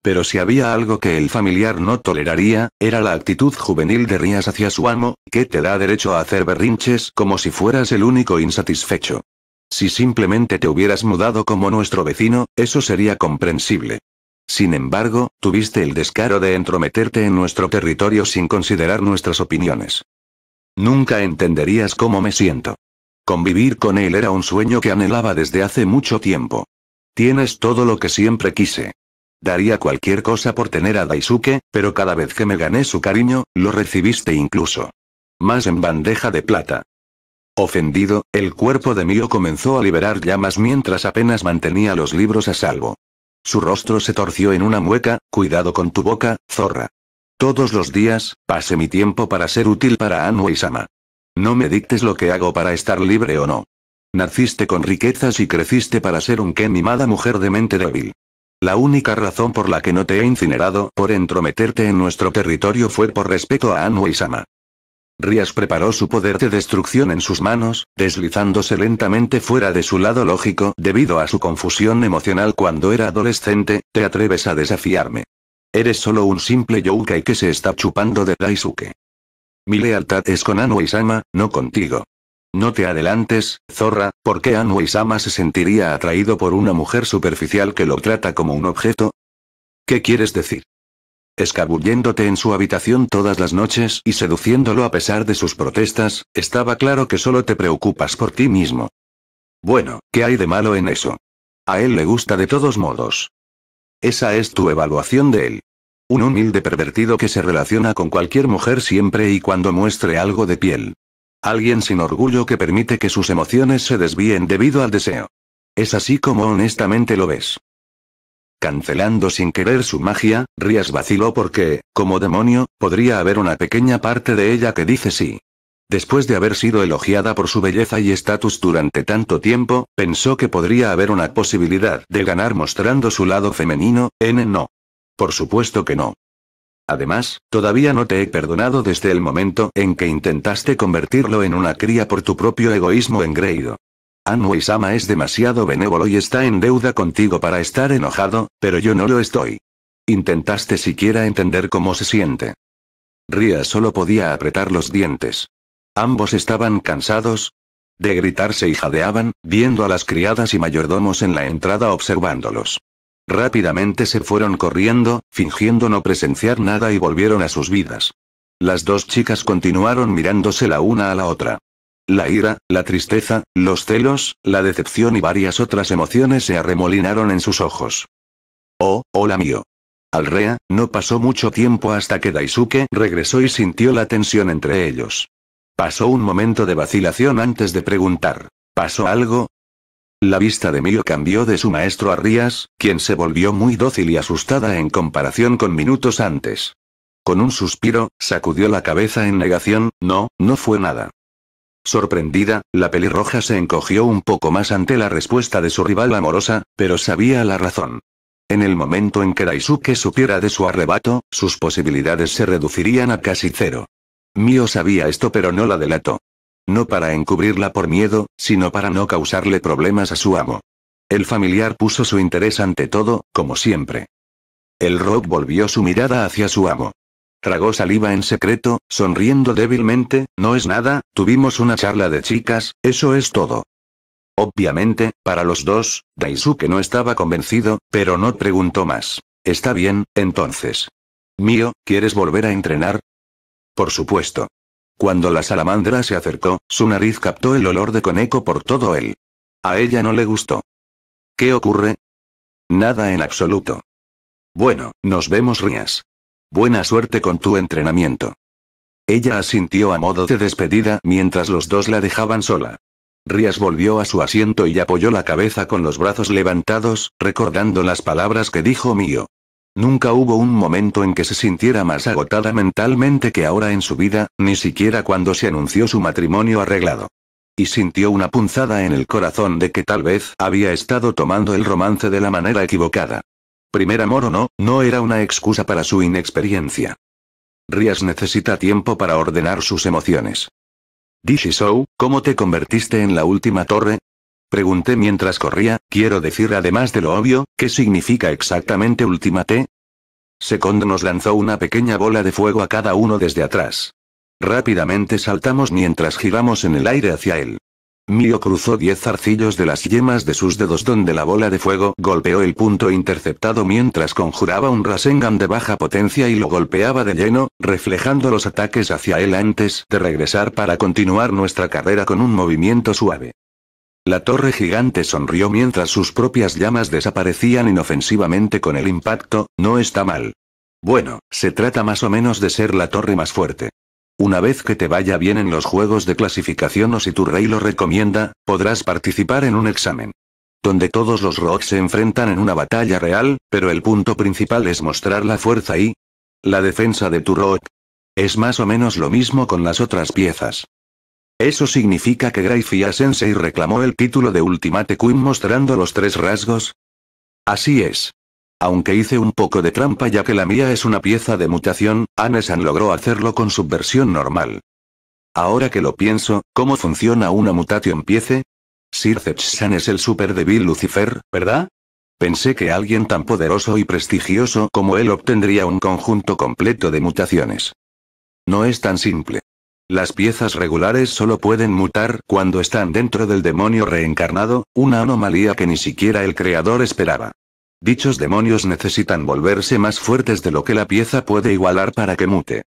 Pero si había algo que el familiar no toleraría, era la actitud juvenil de Rías hacia su amo, que te da derecho a hacer berrinches como si fueras el único insatisfecho. Si simplemente te hubieras mudado como nuestro vecino, eso sería comprensible. Sin embargo, tuviste el descaro de entrometerte en nuestro territorio sin considerar nuestras opiniones. Nunca entenderías cómo me siento. Convivir con él era un sueño que anhelaba desde hace mucho tiempo. Tienes todo lo que siempre quise. Daría cualquier cosa por tener a Daisuke, pero cada vez que me gané su cariño, lo recibiste incluso. Más en bandeja de plata. Ofendido, el cuerpo de Mio comenzó a liberar llamas mientras apenas mantenía los libros a salvo. Su rostro se torció en una mueca, cuidado con tu boca, zorra. Todos los días, pase mi tiempo para ser útil para Anu y Sama. No me dictes lo que hago para estar libre o no. Naciste con riquezas y creciste para ser un qué mimada mujer de mente débil. La única razón por la que no te he incinerado por entrometerte en nuestro territorio fue por respeto a Anu y Sama. Rías preparó su poder de destrucción en sus manos, deslizándose lentamente fuera de su lado lógico debido a su confusión emocional cuando era adolescente, te atreves a desafiarme. Eres solo un simple Youkai que se está chupando de Daisuke. Mi lealtad es con Anu Sama, no contigo. No te adelantes, zorra, porque Anu Sama se sentiría atraído por una mujer superficial que lo trata como un objeto? ¿Qué quieres decir? escabulléndote en su habitación todas las noches y seduciéndolo a pesar de sus protestas, estaba claro que solo te preocupas por ti mismo. Bueno, ¿qué hay de malo en eso? A él le gusta de todos modos. Esa es tu evaluación de él. Un humilde pervertido que se relaciona con cualquier mujer siempre y cuando muestre algo de piel. Alguien sin orgullo que permite que sus emociones se desvíen debido al deseo. Es así como honestamente lo ves. Cancelando sin querer su magia, Rías vaciló porque, como demonio, podría haber una pequeña parte de ella que dice sí. Después de haber sido elogiada por su belleza y estatus durante tanto tiempo, pensó que podría haber una posibilidad de ganar mostrando su lado femenino, N no. Por supuesto que no. Además, todavía no te he perdonado desde el momento en que intentaste convertirlo en una cría por tu propio egoísmo engreído anu es demasiado benévolo y está en deuda contigo para estar enojado, pero yo no lo estoy. ¿Intentaste siquiera entender cómo se siente? Ria solo podía apretar los dientes. Ambos estaban cansados. De gritarse y jadeaban, viendo a las criadas y mayordomos en la entrada observándolos. Rápidamente se fueron corriendo, fingiendo no presenciar nada y volvieron a sus vidas. Las dos chicas continuaron mirándose la una a la otra. La ira, la tristeza, los celos, la decepción y varias otras emociones se arremolinaron en sus ojos. Oh, hola mío. Al Rea, no pasó mucho tiempo hasta que Daisuke regresó y sintió la tensión entre ellos. Pasó un momento de vacilación antes de preguntar. ¿Pasó algo? La vista de Mio cambió de su maestro a Rías, quien se volvió muy dócil y asustada en comparación con minutos antes. Con un suspiro, sacudió la cabeza en negación, no, no fue nada. Sorprendida, la pelirroja se encogió un poco más ante la respuesta de su rival amorosa, pero sabía la razón. En el momento en que Daisuke supiera de su arrebato, sus posibilidades se reducirían a casi cero. Mio sabía esto pero no la delató. No para encubrirla por miedo, sino para no causarle problemas a su amo. El familiar puso su interés ante todo, como siempre. El Rock volvió su mirada hacia su amo. Tragó saliva en secreto, sonriendo débilmente, no es nada, tuvimos una charla de chicas, eso es todo. Obviamente, para los dos, Daisuke no estaba convencido, pero no preguntó más. Está bien, entonces. Mío, ¿quieres volver a entrenar? Por supuesto. Cuando la salamandra se acercó, su nariz captó el olor de coneco por todo él. A ella no le gustó. ¿Qué ocurre? Nada en absoluto. Bueno, nos vemos, Rías. Buena suerte con tu entrenamiento. Ella asintió a modo de despedida mientras los dos la dejaban sola. Rías volvió a su asiento y apoyó la cabeza con los brazos levantados, recordando las palabras que dijo Mío. Nunca hubo un momento en que se sintiera más agotada mentalmente que ahora en su vida, ni siquiera cuando se anunció su matrimonio arreglado. Y sintió una punzada en el corazón de que tal vez había estado tomando el romance de la manera equivocada primer amor o no, no era una excusa para su inexperiencia. Rías necesita tiempo para ordenar sus emociones. Dishisou, ¿cómo te convertiste en la última torre? Pregunté mientras corría, quiero decir además de lo obvio, ¿qué significa exactamente última T? Second nos lanzó una pequeña bola de fuego a cada uno desde atrás. Rápidamente saltamos mientras giramos en el aire hacia él. Mio cruzó diez zarcillos de las yemas de sus dedos donde la bola de fuego golpeó el punto interceptado mientras conjuraba un Rasengan de baja potencia y lo golpeaba de lleno, reflejando los ataques hacia él antes de regresar para continuar nuestra carrera con un movimiento suave. La torre gigante sonrió mientras sus propias llamas desaparecían inofensivamente con el impacto, no está mal. Bueno, se trata más o menos de ser la torre más fuerte. Una vez que te vaya bien en los juegos de clasificación o si tu rey lo recomienda, podrás participar en un examen. Donde todos los Rock se enfrentan en una batalla real, pero el punto principal es mostrar la fuerza y la defensa de tu Rock. Es más o menos lo mismo con las otras piezas. Eso significa que Graifia Sensei reclamó el título de Ultimate Queen mostrando los tres rasgos. Así es. Aunque hice un poco de trampa ya que la mía es una pieza de mutación, Anesan logró hacerlo con su versión normal. Ahora que lo pienso, ¿cómo funciona una mutación piece? Sir es el super débil Lucifer, ¿verdad? Pensé que alguien tan poderoso y prestigioso como él obtendría un conjunto completo de mutaciones. No es tan simple. Las piezas regulares solo pueden mutar cuando están dentro del demonio reencarnado, una anomalía que ni siquiera el creador esperaba. Dichos demonios necesitan volverse más fuertes de lo que la pieza puede igualar para que mute.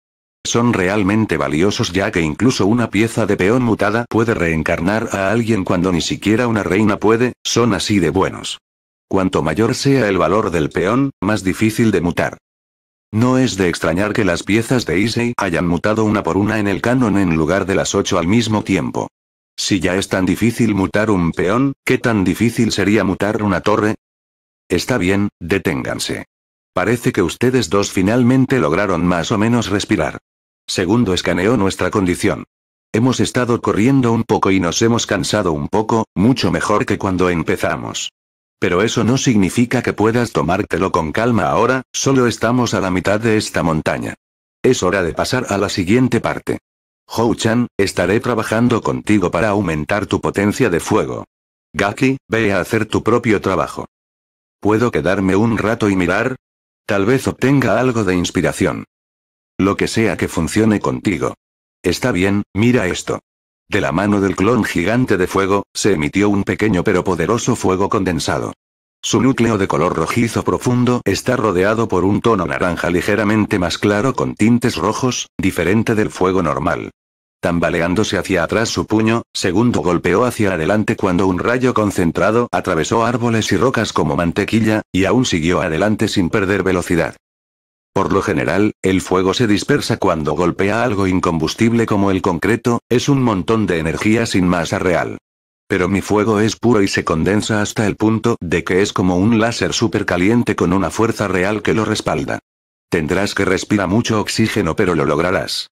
Son realmente valiosos ya que incluso una pieza de peón mutada puede reencarnar a alguien cuando ni siquiera una reina puede, son así de buenos. Cuanto mayor sea el valor del peón, más difícil de mutar. No es de extrañar que las piezas de Issei hayan mutado una por una en el canon en lugar de las ocho al mismo tiempo. Si ya es tan difícil mutar un peón, ¿qué tan difícil sería mutar una torre? Está bien, deténganse. Parece que ustedes dos finalmente lograron más o menos respirar. Segundo escaneó nuestra condición. Hemos estado corriendo un poco y nos hemos cansado un poco, mucho mejor que cuando empezamos. Pero eso no significa que puedas tomártelo con calma ahora, solo estamos a la mitad de esta montaña. Es hora de pasar a la siguiente parte. Hou-chan, estaré trabajando contigo para aumentar tu potencia de fuego. Gaki, ve a hacer tu propio trabajo. ¿Puedo quedarme un rato y mirar? Tal vez obtenga algo de inspiración. Lo que sea que funcione contigo. Está bien, mira esto. De la mano del clon gigante de fuego, se emitió un pequeño pero poderoso fuego condensado. Su núcleo de color rojizo profundo está rodeado por un tono naranja ligeramente más claro con tintes rojos, diferente del fuego normal. Tambaleándose hacia atrás su puño, segundo golpeó hacia adelante cuando un rayo concentrado atravesó árboles y rocas como mantequilla, y aún siguió adelante sin perder velocidad. Por lo general, el fuego se dispersa cuando golpea algo incombustible como el concreto, es un montón de energía sin masa real. Pero mi fuego es puro y se condensa hasta el punto de que es como un láser supercaliente con una fuerza real que lo respalda. Tendrás que respirar mucho oxígeno pero lo lograrás.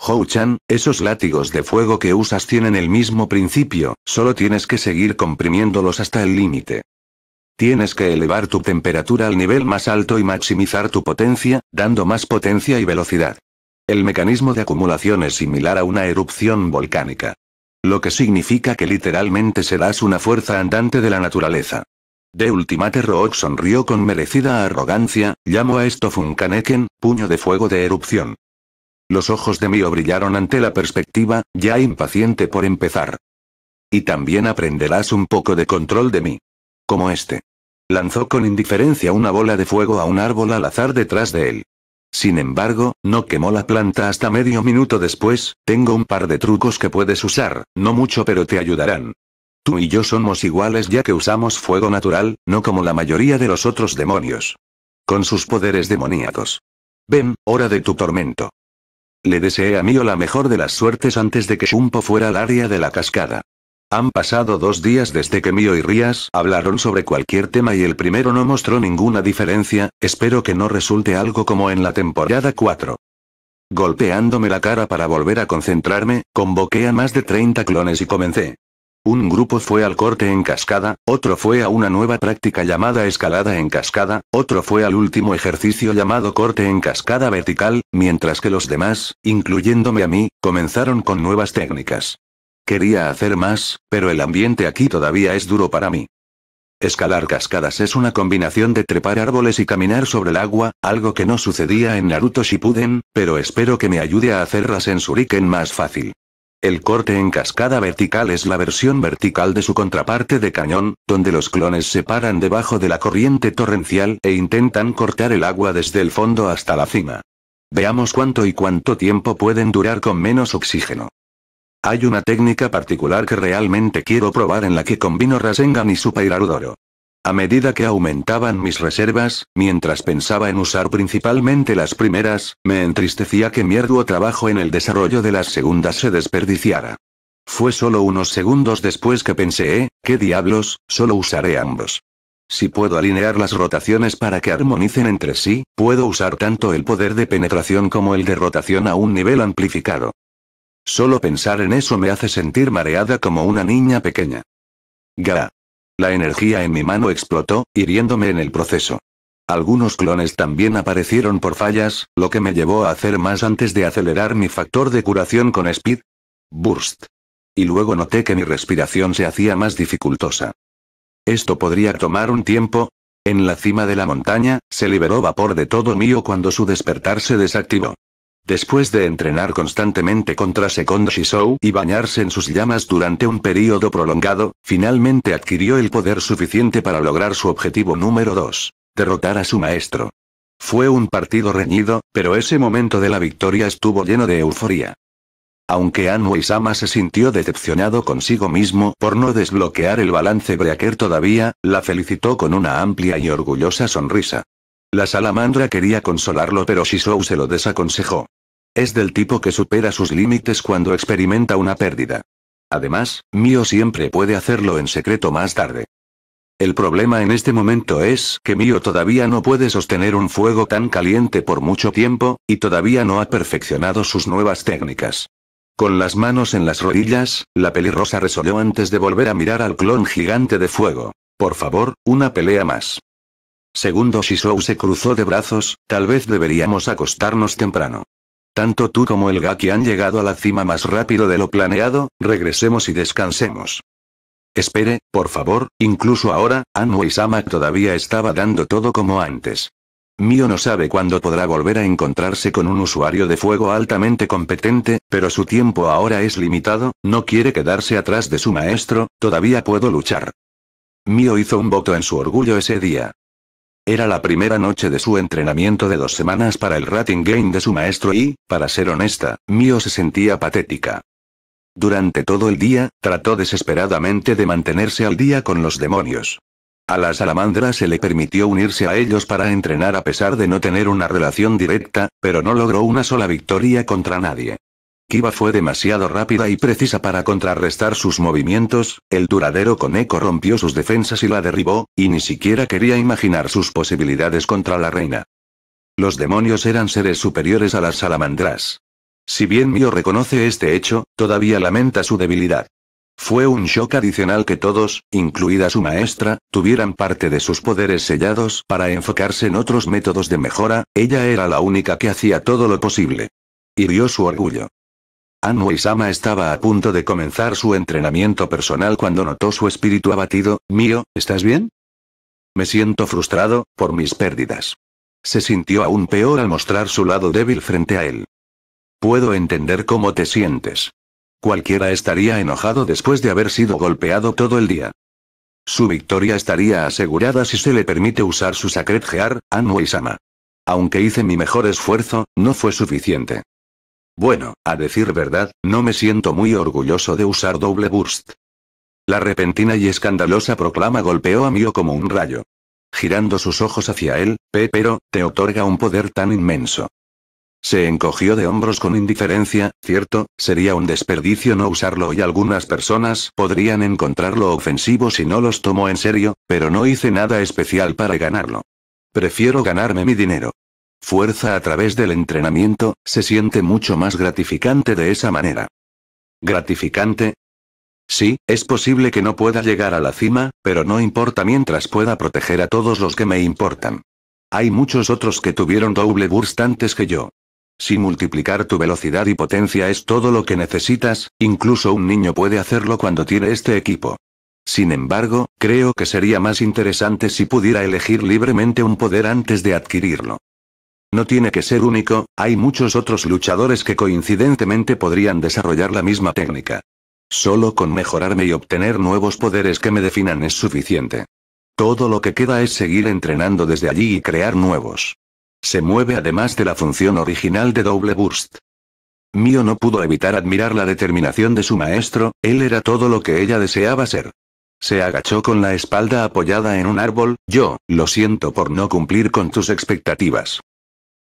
Hou-chan, esos látigos de fuego que usas tienen el mismo principio, solo tienes que seguir comprimiéndolos hasta el límite. Tienes que elevar tu temperatura al nivel más alto y maximizar tu potencia, dando más potencia y velocidad. El mecanismo de acumulación es similar a una erupción volcánica. Lo que significa que literalmente serás una fuerza andante de la naturaleza. De Ultimate Rook sonrió con merecida arrogancia, llamo a esto Funkaneken, puño de fuego de erupción. Los ojos de Mio brillaron ante la perspectiva, ya impaciente por empezar. Y también aprenderás un poco de control de mí. Como este. Lanzó con indiferencia una bola de fuego a un árbol al azar detrás de él. Sin embargo, no quemó la planta hasta medio minuto después, tengo un par de trucos que puedes usar, no mucho pero te ayudarán. Tú y yo somos iguales ya que usamos fuego natural, no como la mayoría de los otros demonios. Con sus poderes demoníacos. Ven, hora de tu tormento. Le deseé a Mio la mejor de las suertes antes de que Shumpo fuera al área de la cascada. Han pasado dos días desde que Mio y Rías hablaron sobre cualquier tema y el primero no mostró ninguna diferencia, espero que no resulte algo como en la temporada 4. Golpeándome la cara para volver a concentrarme, convoqué a más de 30 clones y comencé. Un grupo fue al corte en cascada, otro fue a una nueva práctica llamada escalada en cascada, otro fue al último ejercicio llamado corte en cascada vertical, mientras que los demás, incluyéndome a mí, comenzaron con nuevas técnicas. Quería hacer más, pero el ambiente aquí todavía es duro para mí. Escalar cascadas es una combinación de trepar árboles y caminar sobre el agua, algo que no sucedía en Naruto Shippuden, pero espero que me ayude a hacer Suriken más fácil. El corte en cascada vertical es la versión vertical de su contraparte de cañón, donde los clones se paran debajo de la corriente torrencial e intentan cortar el agua desde el fondo hasta la cima. Veamos cuánto y cuánto tiempo pueden durar con menos oxígeno. Hay una técnica particular que realmente quiero probar en la que combino Rasengan y Super Arudoro. A medida que aumentaban mis reservas, mientras pensaba en usar principalmente las primeras, me entristecía que mi arduo trabajo en el desarrollo de las segundas se desperdiciara. Fue solo unos segundos después que pensé, eh, ¿qué diablos? Solo usaré ambos. Si puedo alinear las rotaciones para que armonicen entre sí, puedo usar tanto el poder de penetración como el de rotación a un nivel amplificado. Solo pensar en eso me hace sentir mareada como una niña pequeña. Ga. La energía en mi mano explotó, hiriéndome en el proceso. Algunos clones también aparecieron por fallas, lo que me llevó a hacer más antes de acelerar mi factor de curación con Speed Burst. Y luego noté que mi respiración se hacía más dificultosa. Esto podría tomar un tiempo. En la cima de la montaña, se liberó vapor de todo mío cuando su despertar se desactivó. Después de entrenar constantemente contra Second Shisou y bañarse en sus llamas durante un período prolongado, finalmente adquirió el poder suficiente para lograr su objetivo número 2. Derrotar a su maestro. Fue un partido reñido, pero ese momento de la victoria estuvo lleno de euforia. Aunque Anu Sama se sintió decepcionado consigo mismo por no desbloquear el balance Breaker todavía, la felicitó con una amplia y orgullosa sonrisa. La salamandra quería consolarlo pero Shisou se lo desaconsejó. Es del tipo que supera sus límites cuando experimenta una pérdida. Además, Mio siempre puede hacerlo en secreto más tarde. El problema en este momento es que Mio todavía no puede sostener un fuego tan caliente por mucho tiempo, y todavía no ha perfeccionado sus nuevas técnicas. Con las manos en las rodillas, la pelirrosa resolvió antes de volver a mirar al clon gigante de fuego. Por favor, una pelea más. Segundo Shisou se cruzó de brazos, tal vez deberíamos acostarnos temprano. Tanto tú como el Gaki han llegado a la cima más rápido de lo planeado, regresemos y descansemos. Espere, por favor, incluso ahora, Anu Sama todavía estaba dando todo como antes. Mio no sabe cuándo podrá volver a encontrarse con un usuario de fuego altamente competente, pero su tiempo ahora es limitado, no quiere quedarse atrás de su maestro, todavía puedo luchar. Mio hizo un voto en su orgullo ese día. Era la primera noche de su entrenamiento de dos semanas para el rating game de su maestro y, para ser honesta, Mio se sentía patética. Durante todo el día, trató desesperadamente de mantenerse al día con los demonios. A la salamandra se le permitió unirse a ellos para entrenar a pesar de no tener una relación directa, pero no logró una sola victoria contra nadie. Kiba fue demasiado rápida y precisa para contrarrestar sus movimientos, el duradero eco rompió sus defensas y la derribó, y ni siquiera quería imaginar sus posibilidades contra la reina. Los demonios eran seres superiores a las salamandras. Si bien Mio reconoce este hecho, todavía lamenta su debilidad. Fue un shock adicional que todos, incluida su maestra, tuvieran parte de sus poderes sellados para enfocarse en otros métodos de mejora, ella era la única que hacía todo lo posible. Hirió su orgullo. Anu Isama estaba a punto de comenzar su entrenamiento personal cuando notó su espíritu abatido. Mío, ¿estás bien? Me siento frustrado, por mis pérdidas. Se sintió aún peor al mostrar su lado débil frente a él. Puedo entender cómo te sientes. Cualquiera estaría enojado después de haber sido golpeado todo el día. Su victoria estaría asegurada si se le permite usar su Sacred Gear, Anu Isama. Aunque hice mi mejor esfuerzo, no fue suficiente. Bueno, a decir verdad, no me siento muy orgulloso de usar doble burst. La repentina y escandalosa proclama golpeó a Mio como un rayo. Girando sus ojos hacia él, Pepero, Pero, te otorga un poder tan inmenso. Se encogió de hombros con indiferencia, cierto, sería un desperdicio no usarlo y algunas personas podrían encontrarlo ofensivo si no los tomo en serio, pero no hice nada especial para ganarlo. Prefiero ganarme mi dinero fuerza a través del entrenamiento, se siente mucho más gratificante de esa manera. ¿Gratificante? Sí, es posible que no pueda llegar a la cima, pero no importa mientras pueda proteger a todos los que me importan. Hay muchos otros que tuvieron doble burst antes que yo. Si multiplicar tu velocidad y potencia es todo lo que necesitas, incluso un niño puede hacerlo cuando tiene este equipo. Sin embargo, creo que sería más interesante si pudiera elegir libremente un poder antes de adquirirlo. No tiene que ser único, hay muchos otros luchadores que coincidentemente podrían desarrollar la misma técnica. Solo con mejorarme y obtener nuevos poderes que me definan es suficiente. Todo lo que queda es seguir entrenando desde allí y crear nuevos. Se mueve además de la función original de doble burst. Mio no pudo evitar admirar la determinación de su maestro, él era todo lo que ella deseaba ser. Se agachó con la espalda apoyada en un árbol, yo, lo siento por no cumplir con tus expectativas.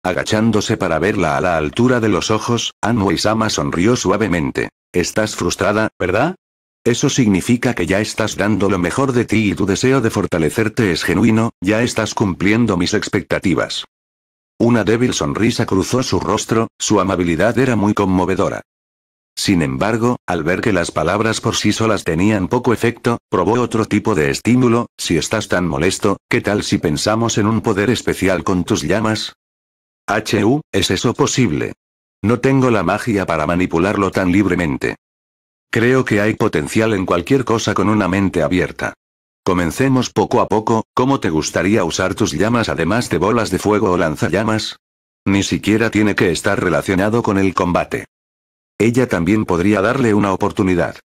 Agachándose para verla a la altura de los ojos, y sama sonrió suavemente. Estás frustrada, ¿verdad? Eso significa que ya estás dando lo mejor de ti y tu deseo de fortalecerte es genuino, ya estás cumpliendo mis expectativas. Una débil sonrisa cruzó su rostro, su amabilidad era muy conmovedora. Sin embargo, al ver que las palabras por sí solas tenían poco efecto, probó otro tipo de estímulo, si estás tan molesto, ¿qué tal si pensamos en un poder especial con tus llamas? Hu, ¿es eso posible? No tengo la magia para manipularlo tan libremente. Creo que hay potencial en cualquier cosa con una mente abierta. Comencemos poco a poco, ¿cómo te gustaría usar tus llamas además de bolas de fuego o lanzallamas? Ni siquiera tiene que estar relacionado con el combate. Ella también podría darle una oportunidad.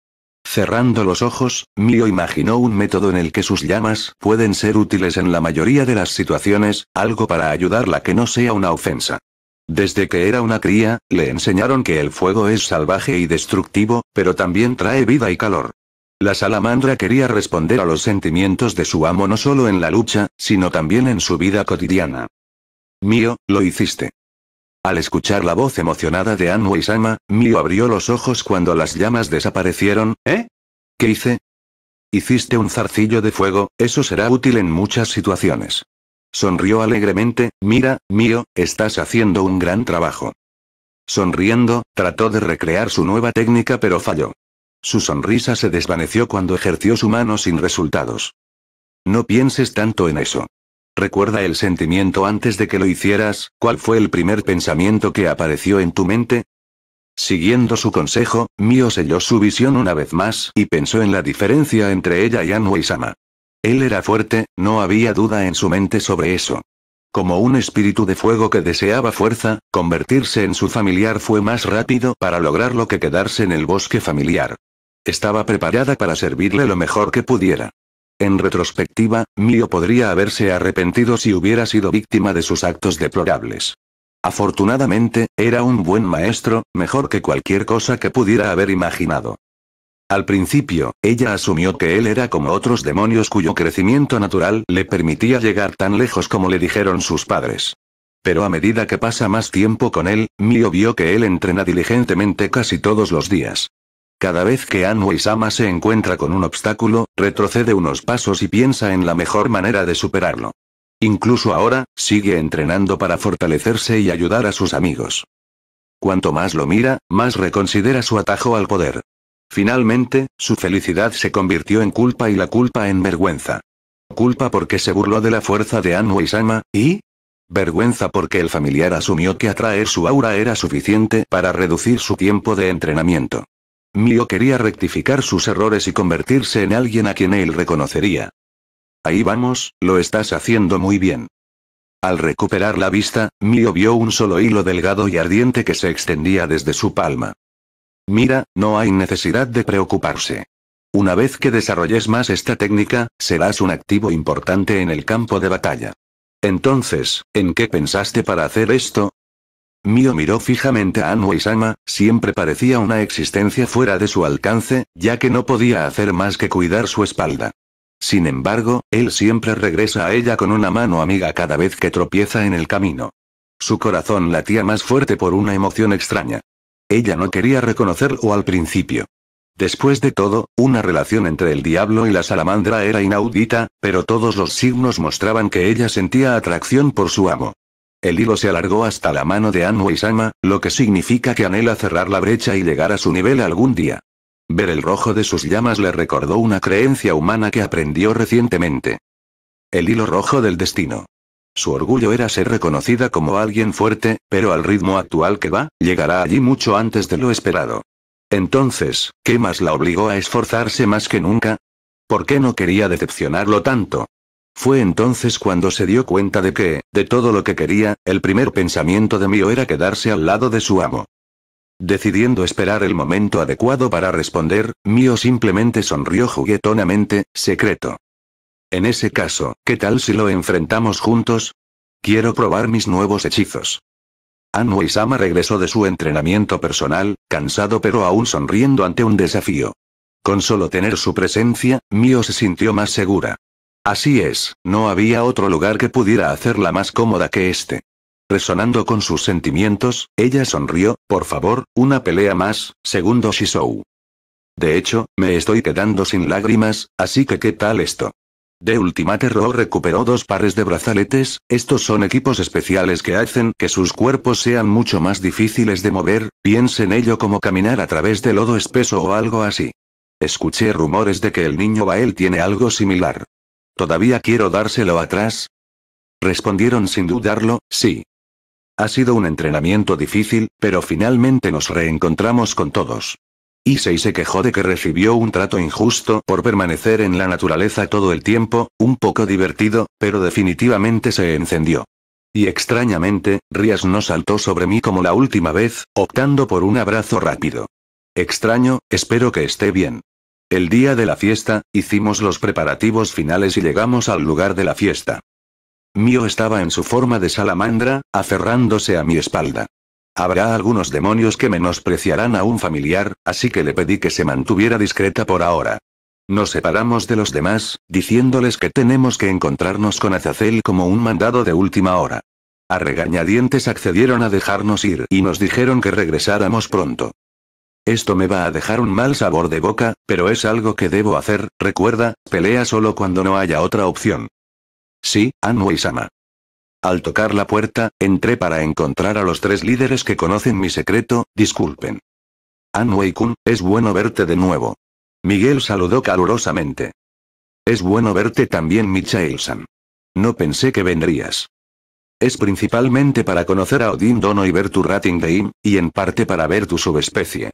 Cerrando los ojos, Mio imaginó un método en el que sus llamas pueden ser útiles en la mayoría de las situaciones, algo para ayudarla que no sea una ofensa. Desde que era una cría, le enseñaron que el fuego es salvaje y destructivo, pero también trae vida y calor. La salamandra quería responder a los sentimientos de su amo no solo en la lucha, sino también en su vida cotidiana. Mio, lo hiciste. Al escuchar la voz emocionada de Anu y Sama, Mio abrió los ojos cuando las llamas desaparecieron, ¿eh? ¿Qué hice? Hiciste un zarcillo de fuego, eso será útil en muchas situaciones. Sonrió alegremente, mira, Mio, estás haciendo un gran trabajo. Sonriendo, trató de recrear su nueva técnica pero falló. Su sonrisa se desvaneció cuando ejerció su mano sin resultados. No pienses tanto en eso. Recuerda el sentimiento antes de que lo hicieras, ¿cuál fue el primer pensamiento que apareció en tu mente? Siguiendo su consejo, Mio selló su visión una vez más y pensó en la diferencia entre ella y y Sama. Él era fuerte, no había duda en su mente sobre eso. Como un espíritu de fuego que deseaba fuerza, convertirse en su familiar fue más rápido para lograrlo que quedarse en el bosque familiar. Estaba preparada para servirle lo mejor que pudiera. En retrospectiva, Mio podría haberse arrepentido si hubiera sido víctima de sus actos deplorables. Afortunadamente, era un buen maestro, mejor que cualquier cosa que pudiera haber imaginado. Al principio, ella asumió que él era como otros demonios cuyo crecimiento natural le permitía llegar tan lejos como le dijeron sus padres. Pero a medida que pasa más tiempo con él, Mio vio que él entrena diligentemente casi todos los días. Cada vez que anhui se encuentra con un obstáculo, retrocede unos pasos y piensa en la mejor manera de superarlo. Incluso ahora, sigue entrenando para fortalecerse y ayudar a sus amigos. Cuanto más lo mira, más reconsidera su atajo al poder. Finalmente, su felicidad se convirtió en culpa y la culpa en vergüenza. Culpa porque se burló de la fuerza de y sama y... Vergüenza porque el familiar asumió que atraer su aura era suficiente para reducir su tiempo de entrenamiento. Mio quería rectificar sus errores y convertirse en alguien a quien él reconocería. Ahí vamos, lo estás haciendo muy bien. Al recuperar la vista, Mio vio un solo hilo delgado y ardiente que se extendía desde su palma. Mira, no hay necesidad de preocuparse. Una vez que desarrolles más esta técnica, serás un activo importante en el campo de batalla. Entonces, ¿en qué pensaste para hacer esto? Mio miró fijamente a y sama siempre parecía una existencia fuera de su alcance, ya que no podía hacer más que cuidar su espalda. Sin embargo, él siempre regresa a ella con una mano amiga cada vez que tropieza en el camino. Su corazón latía más fuerte por una emoción extraña. Ella no quería reconocerlo al principio. Después de todo, una relación entre el diablo y la salamandra era inaudita, pero todos los signos mostraban que ella sentía atracción por su amo. El hilo se alargó hasta la mano de y Sama, lo que significa que anhela cerrar la brecha y llegar a su nivel algún día. Ver el rojo de sus llamas le recordó una creencia humana que aprendió recientemente. El hilo rojo del destino. Su orgullo era ser reconocida como alguien fuerte, pero al ritmo actual que va, llegará allí mucho antes de lo esperado. Entonces, ¿qué más la obligó a esforzarse más que nunca? ¿Por qué no quería decepcionarlo tanto? Fue entonces cuando se dio cuenta de que, de todo lo que quería, el primer pensamiento de Mio era quedarse al lado de su amo. Decidiendo esperar el momento adecuado para responder, Mio simplemente sonrió juguetonamente, secreto. En ese caso, ¿qué tal si lo enfrentamos juntos? Quiero probar mis nuevos hechizos. Anu Isama regresó de su entrenamiento personal, cansado pero aún sonriendo ante un desafío. Con solo tener su presencia, Mio se sintió más segura. Así es, no había otro lugar que pudiera hacerla más cómoda que este. Resonando con sus sentimientos, ella sonrió, por favor, una pelea más, segundo Shisou. De hecho, me estoy quedando sin lágrimas, así que ¿qué tal esto? De Ultimate Ro recuperó dos pares de brazaletes, estos son equipos especiales que hacen que sus cuerpos sean mucho más difíciles de mover, piensen ello como caminar a través de lodo espeso o algo así. Escuché rumores de que el niño Bael tiene algo similar. ¿Todavía quiero dárselo atrás? Respondieron sin dudarlo, sí. Ha sido un entrenamiento difícil, pero finalmente nos reencontramos con todos. y se quejó de que recibió un trato injusto por permanecer en la naturaleza todo el tiempo, un poco divertido, pero definitivamente se encendió. Y extrañamente, Rías no saltó sobre mí como la última vez, optando por un abrazo rápido. Extraño, espero que esté bien. El día de la fiesta, hicimos los preparativos finales y llegamos al lugar de la fiesta. Mío estaba en su forma de salamandra, aferrándose a mi espalda. Habrá algunos demonios que menospreciarán a un familiar, así que le pedí que se mantuviera discreta por ahora. Nos separamos de los demás, diciéndoles que tenemos que encontrarnos con Azazel como un mandado de última hora. A regañadientes accedieron a dejarnos ir y nos dijeron que regresáramos pronto. Esto me va a dejar un mal sabor de boca, pero es algo que debo hacer, recuerda, pelea solo cuando no haya otra opción. Sí, Anway-sama. Al tocar la puerta, entré para encontrar a los tres líderes que conocen mi secreto, disculpen. Anway-kun, es bueno verte de nuevo. Miguel saludó calurosamente. Es bueno verte también, michael No pensé que vendrías. Es principalmente para conocer a Odin Dono y ver tu rating game, y en parte para ver tu subespecie.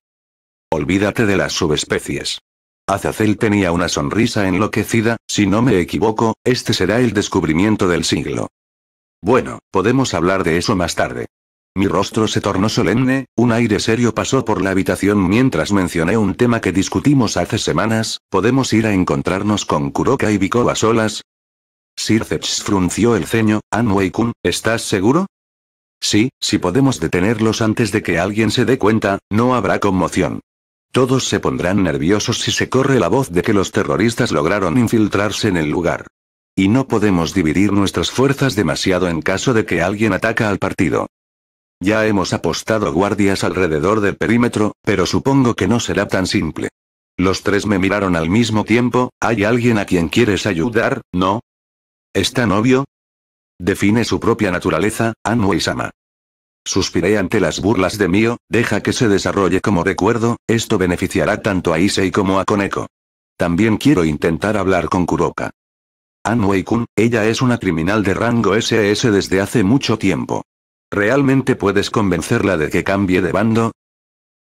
Olvídate de las subespecies. Azazel tenía una sonrisa enloquecida, si no me equivoco, este será el descubrimiento del siglo. Bueno, podemos hablar de eso más tarde. Mi rostro se tornó solemne, un aire serio pasó por la habitación mientras mencioné un tema que discutimos hace semanas, ¿podemos ir a encontrarnos con Kuroka y Biko a solas? Sircech frunció el ceño, anwei ¿estás seguro? Sí, si podemos detenerlos antes de que alguien se dé cuenta, no habrá conmoción. Todos se pondrán nerviosos si se corre la voz de que los terroristas lograron infiltrarse en el lugar. Y no podemos dividir nuestras fuerzas demasiado en caso de que alguien ataca al partido. Ya hemos apostado guardias alrededor del perímetro, pero supongo que no será tan simple. Los tres me miraron al mismo tiempo, ¿hay alguien a quien quieres ayudar, no? ¿Está novio? Define su propia naturaleza, y sama Suspiré ante las burlas de mío. deja que se desarrolle como recuerdo, esto beneficiará tanto a Issei como a Koneko. También quiero intentar hablar con Kuroka. An kun ella es una criminal de rango SS desde hace mucho tiempo. ¿Realmente puedes convencerla de que cambie de bando?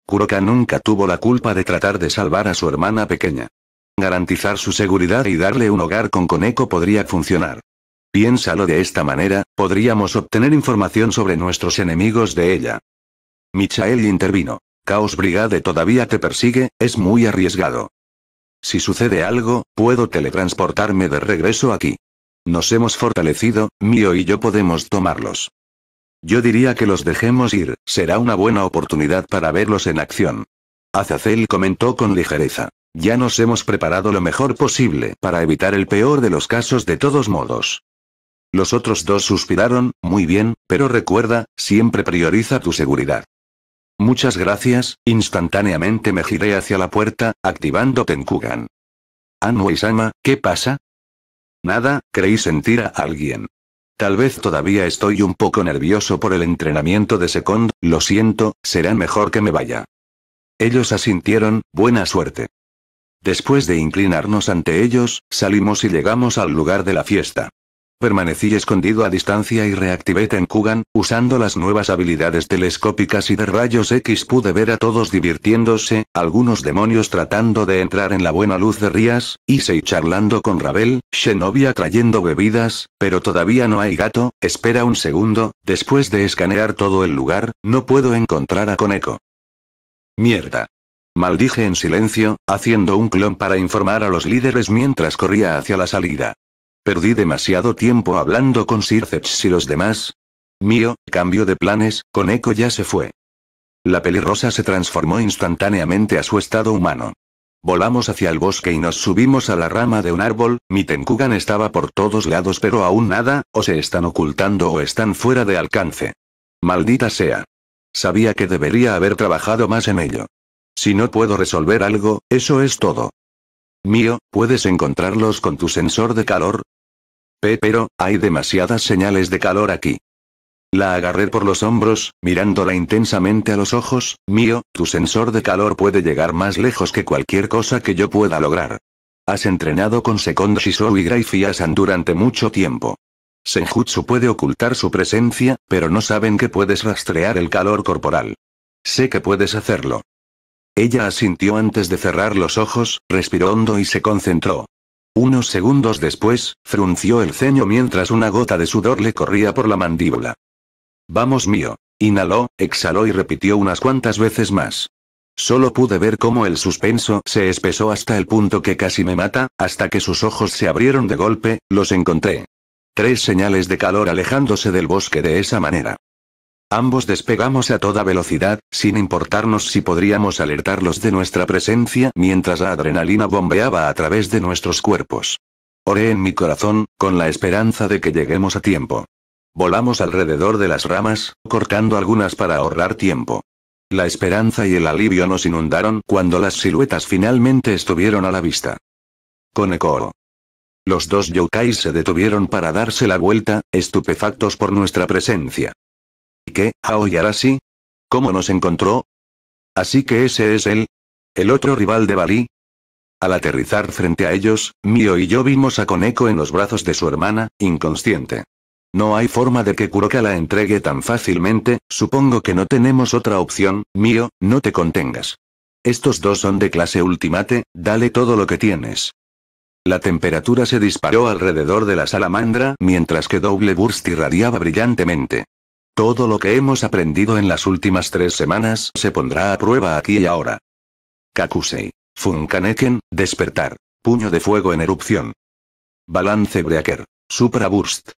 Kuroka nunca tuvo la culpa de tratar de salvar a su hermana pequeña. Garantizar su seguridad y darle un hogar con Koneko podría funcionar. Piénsalo de esta manera, podríamos obtener información sobre nuestros enemigos de ella. Michael intervino. Caos Brigade todavía te persigue, es muy arriesgado. Si sucede algo, puedo teletransportarme de regreso aquí. Nos hemos fortalecido, Mio y yo podemos tomarlos. Yo diría que los dejemos ir, será una buena oportunidad para verlos en acción. Azazel comentó con ligereza. Ya nos hemos preparado lo mejor posible para evitar el peor de los casos de todos modos. Los otros dos suspiraron, muy bien, pero recuerda, siempre prioriza tu seguridad. Muchas gracias, instantáneamente me giré hacia la puerta, activando Tenkugan. y sama ¿qué pasa? Nada, creí sentir a alguien. Tal vez todavía estoy un poco nervioso por el entrenamiento de Second, lo siento, será mejor que me vaya. Ellos asintieron, buena suerte. Después de inclinarnos ante ellos, salimos y llegamos al lugar de la fiesta. Permanecí escondido a distancia y reactivé Tenkugan, usando las nuevas habilidades telescópicas y de rayos X pude ver a todos divirtiéndose, algunos demonios tratando de entrar en la buena luz de Rías, Issei charlando con Rabel, Shenobia trayendo bebidas, pero todavía no hay gato, espera un segundo, después de escanear todo el lugar, no puedo encontrar a Koneko. Mierda. Maldije en silencio, haciendo un clon para informar a los líderes mientras corría hacia la salida. Perdí demasiado tiempo hablando con Sirceps y los demás. Mío, cambio de planes, con Eco ya se fue. La pelirrosa se transformó instantáneamente a su estado humano. Volamos hacia el bosque y nos subimos a la rama de un árbol, mi Tenkugan estaba por todos lados pero aún nada, o se están ocultando o están fuera de alcance. Maldita sea. Sabía que debería haber trabajado más en ello. Si no puedo resolver algo, eso es todo. Mío, ¿puedes encontrarlos con tu sensor de calor? Pero, hay demasiadas señales de calor aquí. La agarré por los hombros, mirándola intensamente a los ojos, mío, tu sensor de calor puede llegar más lejos que cualquier cosa que yo pueda lograr. Has entrenado con Second Shisou y Graifiasan durante mucho tiempo. Senjutsu puede ocultar su presencia, pero no saben que puedes rastrear el calor corporal. Sé que puedes hacerlo. Ella asintió antes de cerrar los ojos, respiró hondo y se concentró. Unos segundos después, frunció el ceño mientras una gota de sudor le corría por la mandíbula. Vamos mío. Inhaló, exhaló y repitió unas cuantas veces más. Solo pude ver cómo el suspenso se espesó hasta el punto que casi me mata, hasta que sus ojos se abrieron de golpe, los encontré. Tres señales de calor alejándose del bosque de esa manera. Ambos despegamos a toda velocidad, sin importarnos si podríamos alertarlos de nuestra presencia mientras la adrenalina bombeaba a través de nuestros cuerpos. Oré en mi corazón, con la esperanza de que lleguemos a tiempo. Volamos alrededor de las ramas, cortando algunas para ahorrar tiempo. La esperanza y el alivio nos inundaron cuando las siluetas finalmente estuvieron a la vista. Con eco, Los dos yokais se detuvieron para darse la vuelta, estupefactos por nuestra presencia. ¿Qué, Aoi ah, sí? ¿Cómo nos encontró? Así que ese es él. El otro rival de Bali. Al aterrizar frente a ellos, Mio y yo vimos a Koneko en los brazos de su hermana, inconsciente. No hay forma de que Kuroka la entregue tan fácilmente, supongo que no tenemos otra opción, Mio, no te contengas. Estos dos son de clase ultimate, dale todo lo que tienes. La temperatura se disparó alrededor de la salamandra mientras que Double Burst irradiaba brillantemente. Todo lo que hemos aprendido en las últimas tres semanas se pondrá a prueba aquí y ahora. Kakusei. Funkaneken, despertar. Puño de fuego en erupción. Balance Breaker. Supra Burst.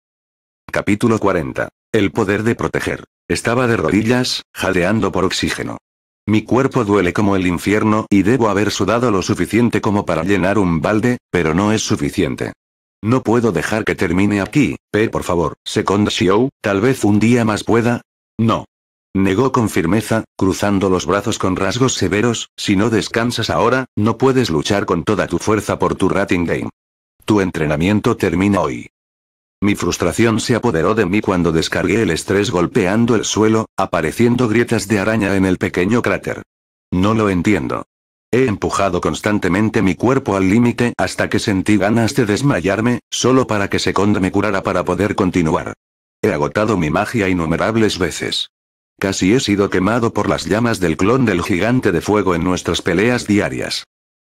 Capítulo 40. El poder de proteger. Estaba de rodillas, jadeando por oxígeno. Mi cuerpo duele como el infierno y debo haber sudado lo suficiente como para llenar un balde, pero no es suficiente. No puedo dejar que termine aquí, P, por favor, Second Show, tal vez un día más pueda. No. Negó con firmeza, cruzando los brazos con rasgos severos, si no descansas ahora, no puedes luchar con toda tu fuerza por tu rating game. Tu entrenamiento termina hoy. Mi frustración se apoderó de mí cuando descargué el estrés golpeando el suelo, apareciendo grietas de araña en el pequeño cráter. No lo entiendo. He empujado constantemente mi cuerpo al límite hasta que sentí ganas de desmayarme, solo para que Second me curara para poder continuar. He agotado mi magia innumerables veces. Casi he sido quemado por las llamas del clon del gigante de fuego en nuestras peleas diarias.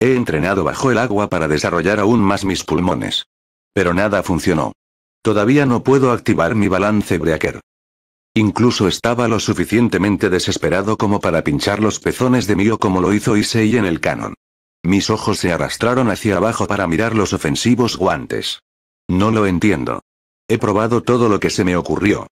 He entrenado bajo el agua para desarrollar aún más mis pulmones. Pero nada funcionó. Todavía no puedo activar mi balance breaker. Incluso estaba lo suficientemente desesperado como para pinchar los pezones de mío como lo hizo Issei en el canon. Mis ojos se arrastraron hacia abajo para mirar los ofensivos guantes. No lo entiendo. He probado todo lo que se me ocurrió.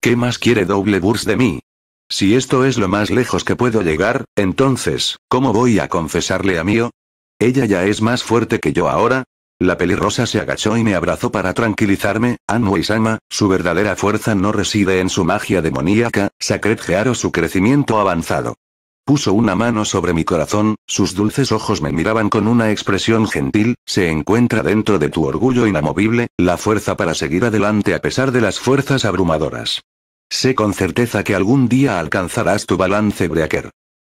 ¿Qué más quiere Double Burst de mí? Si esto es lo más lejos que puedo llegar, entonces, ¿cómo voy a confesarle a Mio? Ella ya es más fuerte que yo ahora, la pelirrosa se agachó y me abrazó para tranquilizarme, y sama su verdadera fuerza no reside en su magia demoníaca, Sacred o su crecimiento avanzado. Puso una mano sobre mi corazón, sus dulces ojos me miraban con una expresión gentil, se encuentra dentro de tu orgullo inamovible, la fuerza para seguir adelante a pesar de las fuerzas abrumadoras. Sé con certeza que algún día alcanzarás tu balance breaker.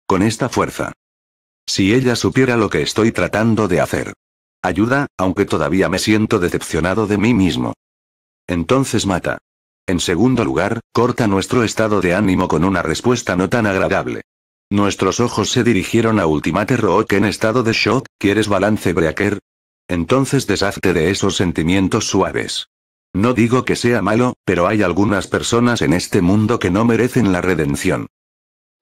Con esta fuerza. Si ella supiera lo que estoy tratando de hacer. Ayuda, aunque todavía me siento decepcionado de mí mismo. Entonces mata. En segundo lugar, corta nuestro estado de ánimo con una respuesta no tan agradable. Nuestros ojos se dirigieron a Ultimate Rock en estado de shock, ¿quieres balance breaker? Entonces deshazte de esos sentimientos suaves. No digo que sea malo, pero hay algunas personas en este mundo que no merecen la redención.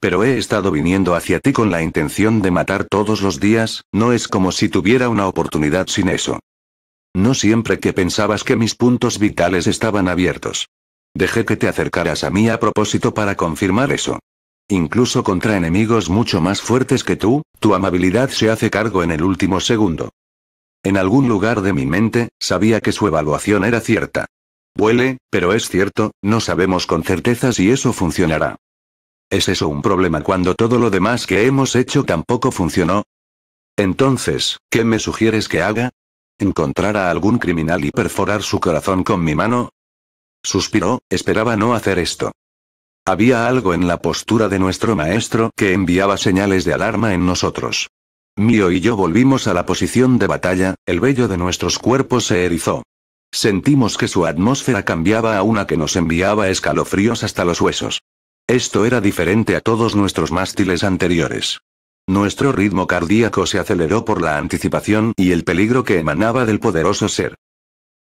Pero he estado viniendo hacia ti con la intención de matar todos los días, no es como si tuviera una oportunidad sin eso. No siempre que pensabas que mis puntos vitales estaban abiertos. Dejé que te acercaras a mí a propósito para confirmar eso. Incluso contra enemigos mucho más fuertes que tú, tu amabilidad se hace cargo en el último segundo. En algún lugar de mi mente, sabía que su evaluación era cierta. Huele, pero es cierto, no sabemos con certeza si eso funcionará. ¿Es eso un problema cuando todo lo demás que hemos hecho tampoco funcionó? Entonces, ¿qué me sugieres que haga? ¿Encontrar a algún criminal y perforar su corazón con mi mano? Suspiró, esperaba no hacer esto. Había algo en la postura de nuestro maestro que enviaba señales de alarma en nosotros. Mío y yo volvimos a la posición de batalla, el vello de nuestros cuerpos se erizó. Sentimos que su atmósfera cambiaba a una que nos enviaba escalofríos hasta los huesos. Esto era diferente a todos nuestros mástiles anteriores. Nuestro ritmo cardíaco se aceleró por la anticipación y el peligro que emanaba del poderoso ser.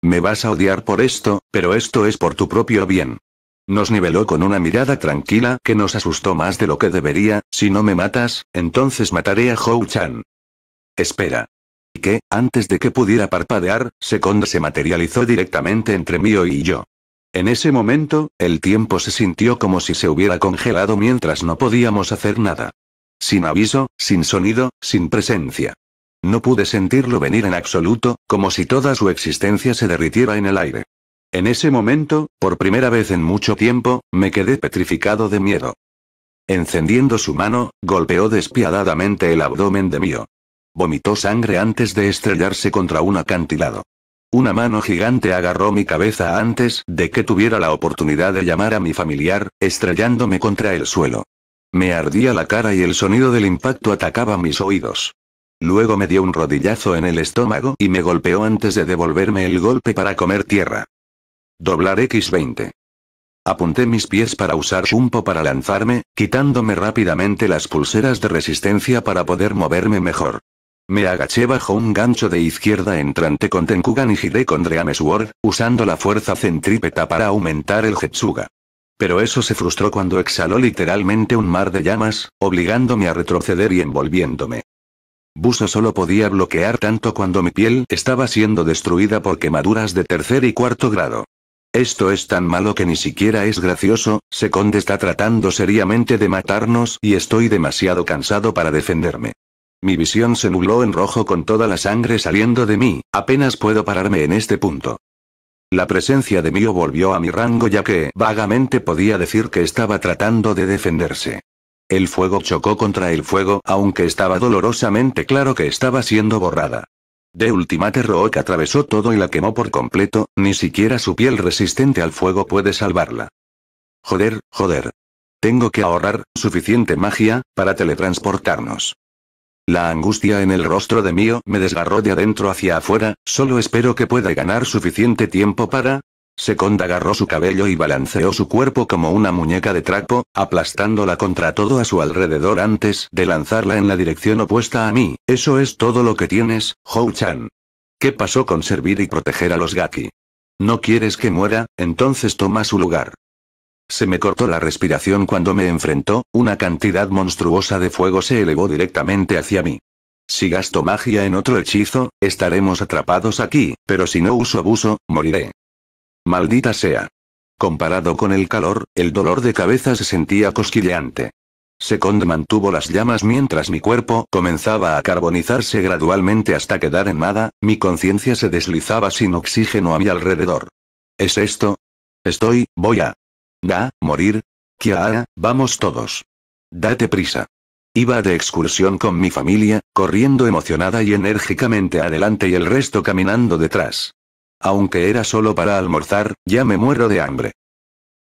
Me vas a odiar por esto, pero esto es por tu propio bien. Nos niveló con una mirada tranquila que nos asustó más de lo que debería, si no me matas, entonces mataré a Hou-chan. Espera. Y que, antes de que pudiera parpadear, Second se materializó directamente entre mío y yo. En ese momento, el tiempo se sintió como si se hubiera congelado mientras no podíamos hacer nada. Sin aviso, sin sonido, sin presencia. No pude sentirlo venir en absoluto, como si toda su existencia se derritiera en el aire. En ese momento, por primera vez en mucho tiempo, me quedé petrificado de miedo. Encendiendo su mano, golpeó despiadadamente el abdomen de mío. Vomitó sangre antes de estrellarse contra un acantilado. Una mano gigante agarró mi cabeza antes de que tuviera la oportunidad de llamar a mi familiar, estrellándome contra el suelo. Me ardía la cara y el sonido del impacto atacaba mis oídos. Luego me dio un rodillazo en el estómago y me golpeó antes de devolverme el golpe para comer tierra. Doblar X20. Apunté mis pies para usar Shumpo para lanzarme, quitándome rápidamente las pulseras de resistencia para poder moverme mejor. Me agaché bajo un gancho de izquierda entrante con Tenkugan y giré con Dream usando la fuerza centrípeta para aumentar el jetsuga. Pero eso se frustró cuando exhaló literalmente un mar de llamas, obligándome a retroceder y envolviéndome. Buso solo podía bloquear tanto cuando mi piel estaba siendo destruida por quemaduras de tercer y cuarto grado. Esto es tan malo que ni siquiera es gracioso, Seconde está tratando seriamente de matarnos y estoy demasiado cansado para defenderme. Mi visión se nubló en rojo con toda la sangre saliendo de mí, apenas puedo pararme en este punto. La presencia de mío volvió a mi rango ya que vagamente podía decir que estaba tratando de defenderse. El fuego chocó contra el fuego, aunque estaba dolorosamente claro que estaba siendo borrada. De Ultimate Rook atravesó todo y la quemó por completo, ni siquiera su piel resistente al fuego puede salvarla. Joder, joder. Tengo que ahorrar suficiente magia para teletransportarnos. La angustia en el rostro de Mío me desgarró de adentro hacia afuera, solo espero que pueda ganar suficiente tiempo para... Second agarró su cabello y balanceó su cuerpo como una muñeca de trapo, aplastándola contra todo a su alrededor antes de lanzarla en la dirección opuesta a mí. Eso es todo lo que tienes, Hou-chan. ¿Qué pasó con servir y proteger a los Gaki? ¿No quieres que muera? Entonces toma su lugar. Se me cortó la respiración cuando me enfrentó, una cantidad monstruosa de fuego se elevó directamente hacia mí. Si gasto magia en otro hechizo, estaremos atrapados aquí, pero si no uso abuso, moriré. Maldita sea. Comparado con el calor, el dolor de cabeza se sentía cosquilleante. Second mantuvo las llamas mientras mi cuerpo comenzaba a carbonizarse gradualmente hasta quedar en nada, mi conciencia se deslizaba sin oxígeno a mi alrededor. ¿Es esto? Estoy, voy a Da, morir. Kia, vamos todos. Date prisa. Iba de excursión con mi familia, corriendo emocionada y enérgicamente adelante y el resto caminando detrás. Aunque era solo para almorzar, ya me muero de hambre.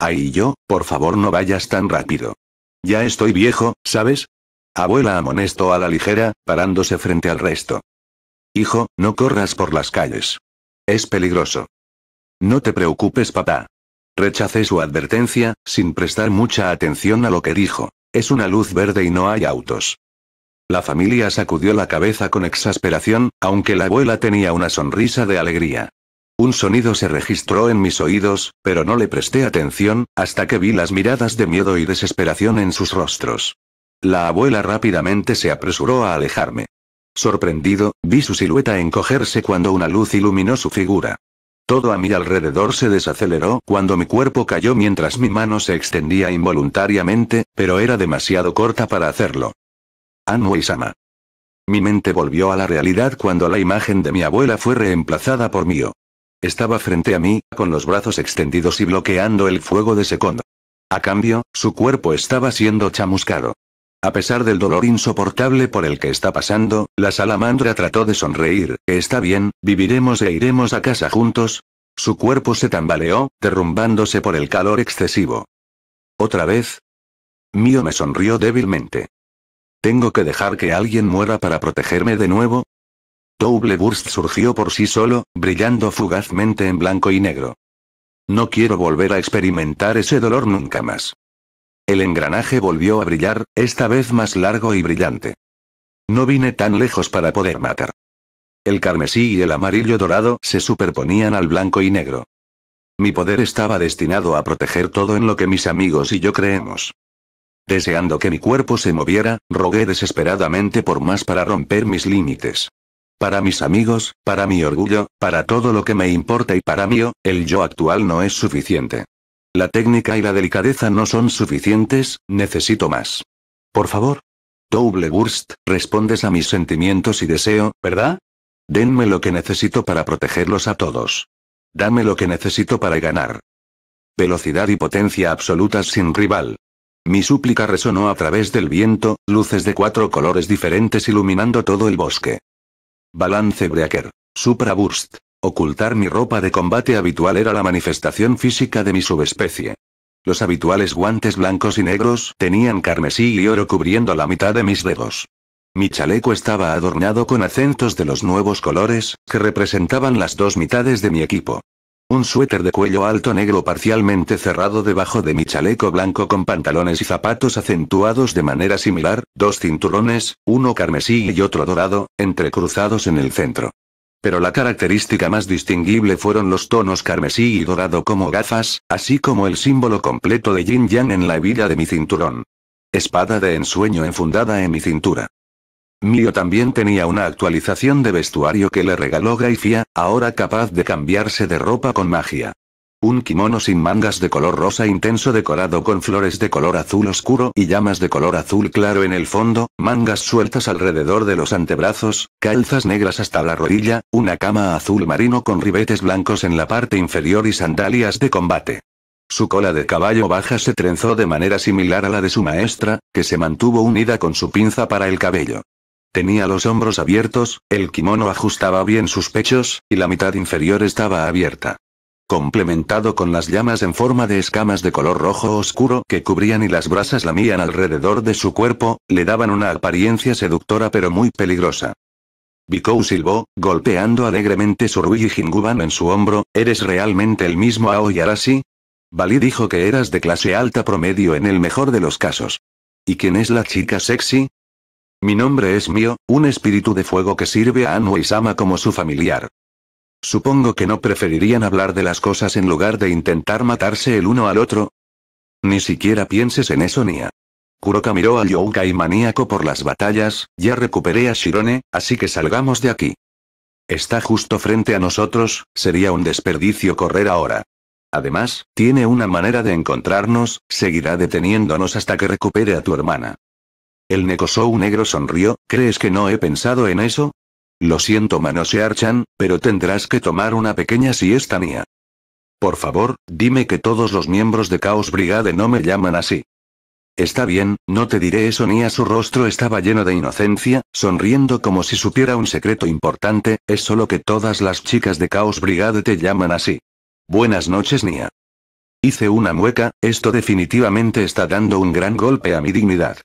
Ay yo, por favor no vayas tan rápido. Ya estoy viejo, ¿sabes? Abuela amonesto a la ligera, parándose frente al resto. Hijo, no corras por las calles. Es peligroso. No te preocupes, papá. Rechacé su advertencia, sin prestar mucha atención a lo que dijo. Es una luz verde y no hay autos. La familia sacudió la cabeza con exasperación, aunque la abuela tenía una sonrisa de alegría. Un sonido se registró en mis oídos, pero no le presté atención, hasta que vi las miradas de miedo y desesperación en sus rostros. La abuela rápidamente se apresuró a alejarme. Sorprendido, vi su silueta encogerse cuando una luz iluminó su figura. Todo a mi alrededor se desaceleró cuando mi cuerpo cayó mientras mi mano se extendía involuntariamente, pero era demasiado corta para hacerlo. y Mi mente volvió a la realidad cuando la imagen de mi abuela fue reemplazada por mío. Estaba frente a mí, con los brazos extendidos y bloqueando el fuego de Secondo. A cambio, su cuerpo estaba siendo chamuscado. A pesar del dolor insoportable por el que está pasando, la salamandra trató de sonreír, está bien, viviremos e iremos a casa juntos. Su cuerpo se tambaleó, derrumbándose por el calor excesivo. ¿Otra vez? Mío me sonrió débilmente. ¿Tengo que dejar que alguien muera para protegerme de nuevo? Double Burst surgió por sí solo, brillando fugazmente en blanco y negro. No quiero volver a experimentar ese dolor nunca más. El engranaje volvió a brillar, esta vez más largo y brillante. No vine tan lejos para poder matar. El carmesí y el amarillo dorado se superponían al blanco y negro. Mi poder estaba destinado a proteger todo en lo que mis amigos y yo creemos. Deseando que mi cuerpo se moviera, rogué desesperadamente por más para romper mis límites. Para mis amigos, para mi orgullo, para todo lo que me importa y para mí, el yo actual no es suficiente. La técnica y la delicadeza no son suficientes, necesito más. Por favor. Double Burst, respondes a mis sentimientos y deseo, ¿verdad? Denme lo que necesito para protegerlos a todos. Dame lo que necesito para ganar. Velocidad y potencia absolutas sin rival. Mi súplica resonó a través del viento, luces de cuatro colores diferentes iluminando todo el bosque. Balance Breaker. Supra Burst. Ocultar mi ropa de combate habitual era la manifestación física de mi subespecie. Los habituales guantes blancos y negros tenían carmesí y oro cubriendo la mitad de mis dedos. Mi chaleco estaba adornado con acentos de los nuevos colores, que representaban las dos mitades de mi equipo. Un suéter de cuello alto negro parcialmente cerrado debajo de mi chaleco blanco con pantalones y zapatos acentuados de manera similar, dos cinturones, uno carmesí y otro dorado, entrecruzados en el centro. Pero la característica más distinguible fueron los tonos carmesí y dorado como gafas, así como el símbolo completo de Yin Yang en la hebilla de mi cinturón. Espada de ensueño enfundada en mi cintura. Mio también tenía una actualización de vestuario que le regaló Gaifia, ahora capaz de cambiarse de ropa con magia. Un kimono sin mangas de color rosa intenso decorado con flores de color azul oscuro y llamas de color azul claro en el fondo, mangas sueltas alrededor de los antebrazos, calzas negras hasta la rodilla, una cama azul marino con ribetes blancos en la parte inferior y sandalias de combate. Su cola de caballo baja se trenzó de manera similar a la de su maestra, que se mantuvo unida con su pinza para el cabello. Tenía los hombros abiertos, el kimono ajustaba bien sus pechos, y la mitad inferior estaba abierta complementado con las llamas en forma de escamas de color rojo oscuro que cubrían y las brasas lamían alrededor de su cuerpo, le daban una apariencia seductora pero muy peligrosa. Bikou silbó, golpeando alegremente su Rui Jinguban en su hombro, ¿eres realmente el mismo Aoi Arasi? Bali dijo que eras de clase alta promedio en el mejor de los casos. ¿Y quién es la chica sexy? Mi nombre es Mio, un espíritu de fuego que sirve a Anu Sama como su familiar. Supongo que no preferirían hablar de las cosas en lugar de intentar matarse el uno al otro. Ni siquiera pienses en eso, Nia. Kuroka miró a y maníaco por las batallas, ya recuperé a Shirone, así que salgamos de aquí. Está justo frente a nosotros, sería un desperdicio correr ahora. Además, tiene una manera de encontrarnos, seguirá deteniéndonos hasta que recupere a tu hermana. El Nekosou negro sonrió, ¿crees que no he pensado en eso? Lo siento se Archan, pero tendrás que tomar una pequeña siesta mía. Por favor, dime que todos los miembros de Chaos Brigade no me llaman así. Está bien, no te diré eso ni su rostro estaba lleno de inocencia, sonriendo como si supiera un secreto importante, es solo que todas las chicas de Chaos Brigade te llaman así. Buenas noches Nia. Hice una mueca, esto definitivamente está dando un gran golpe a mi dignidad.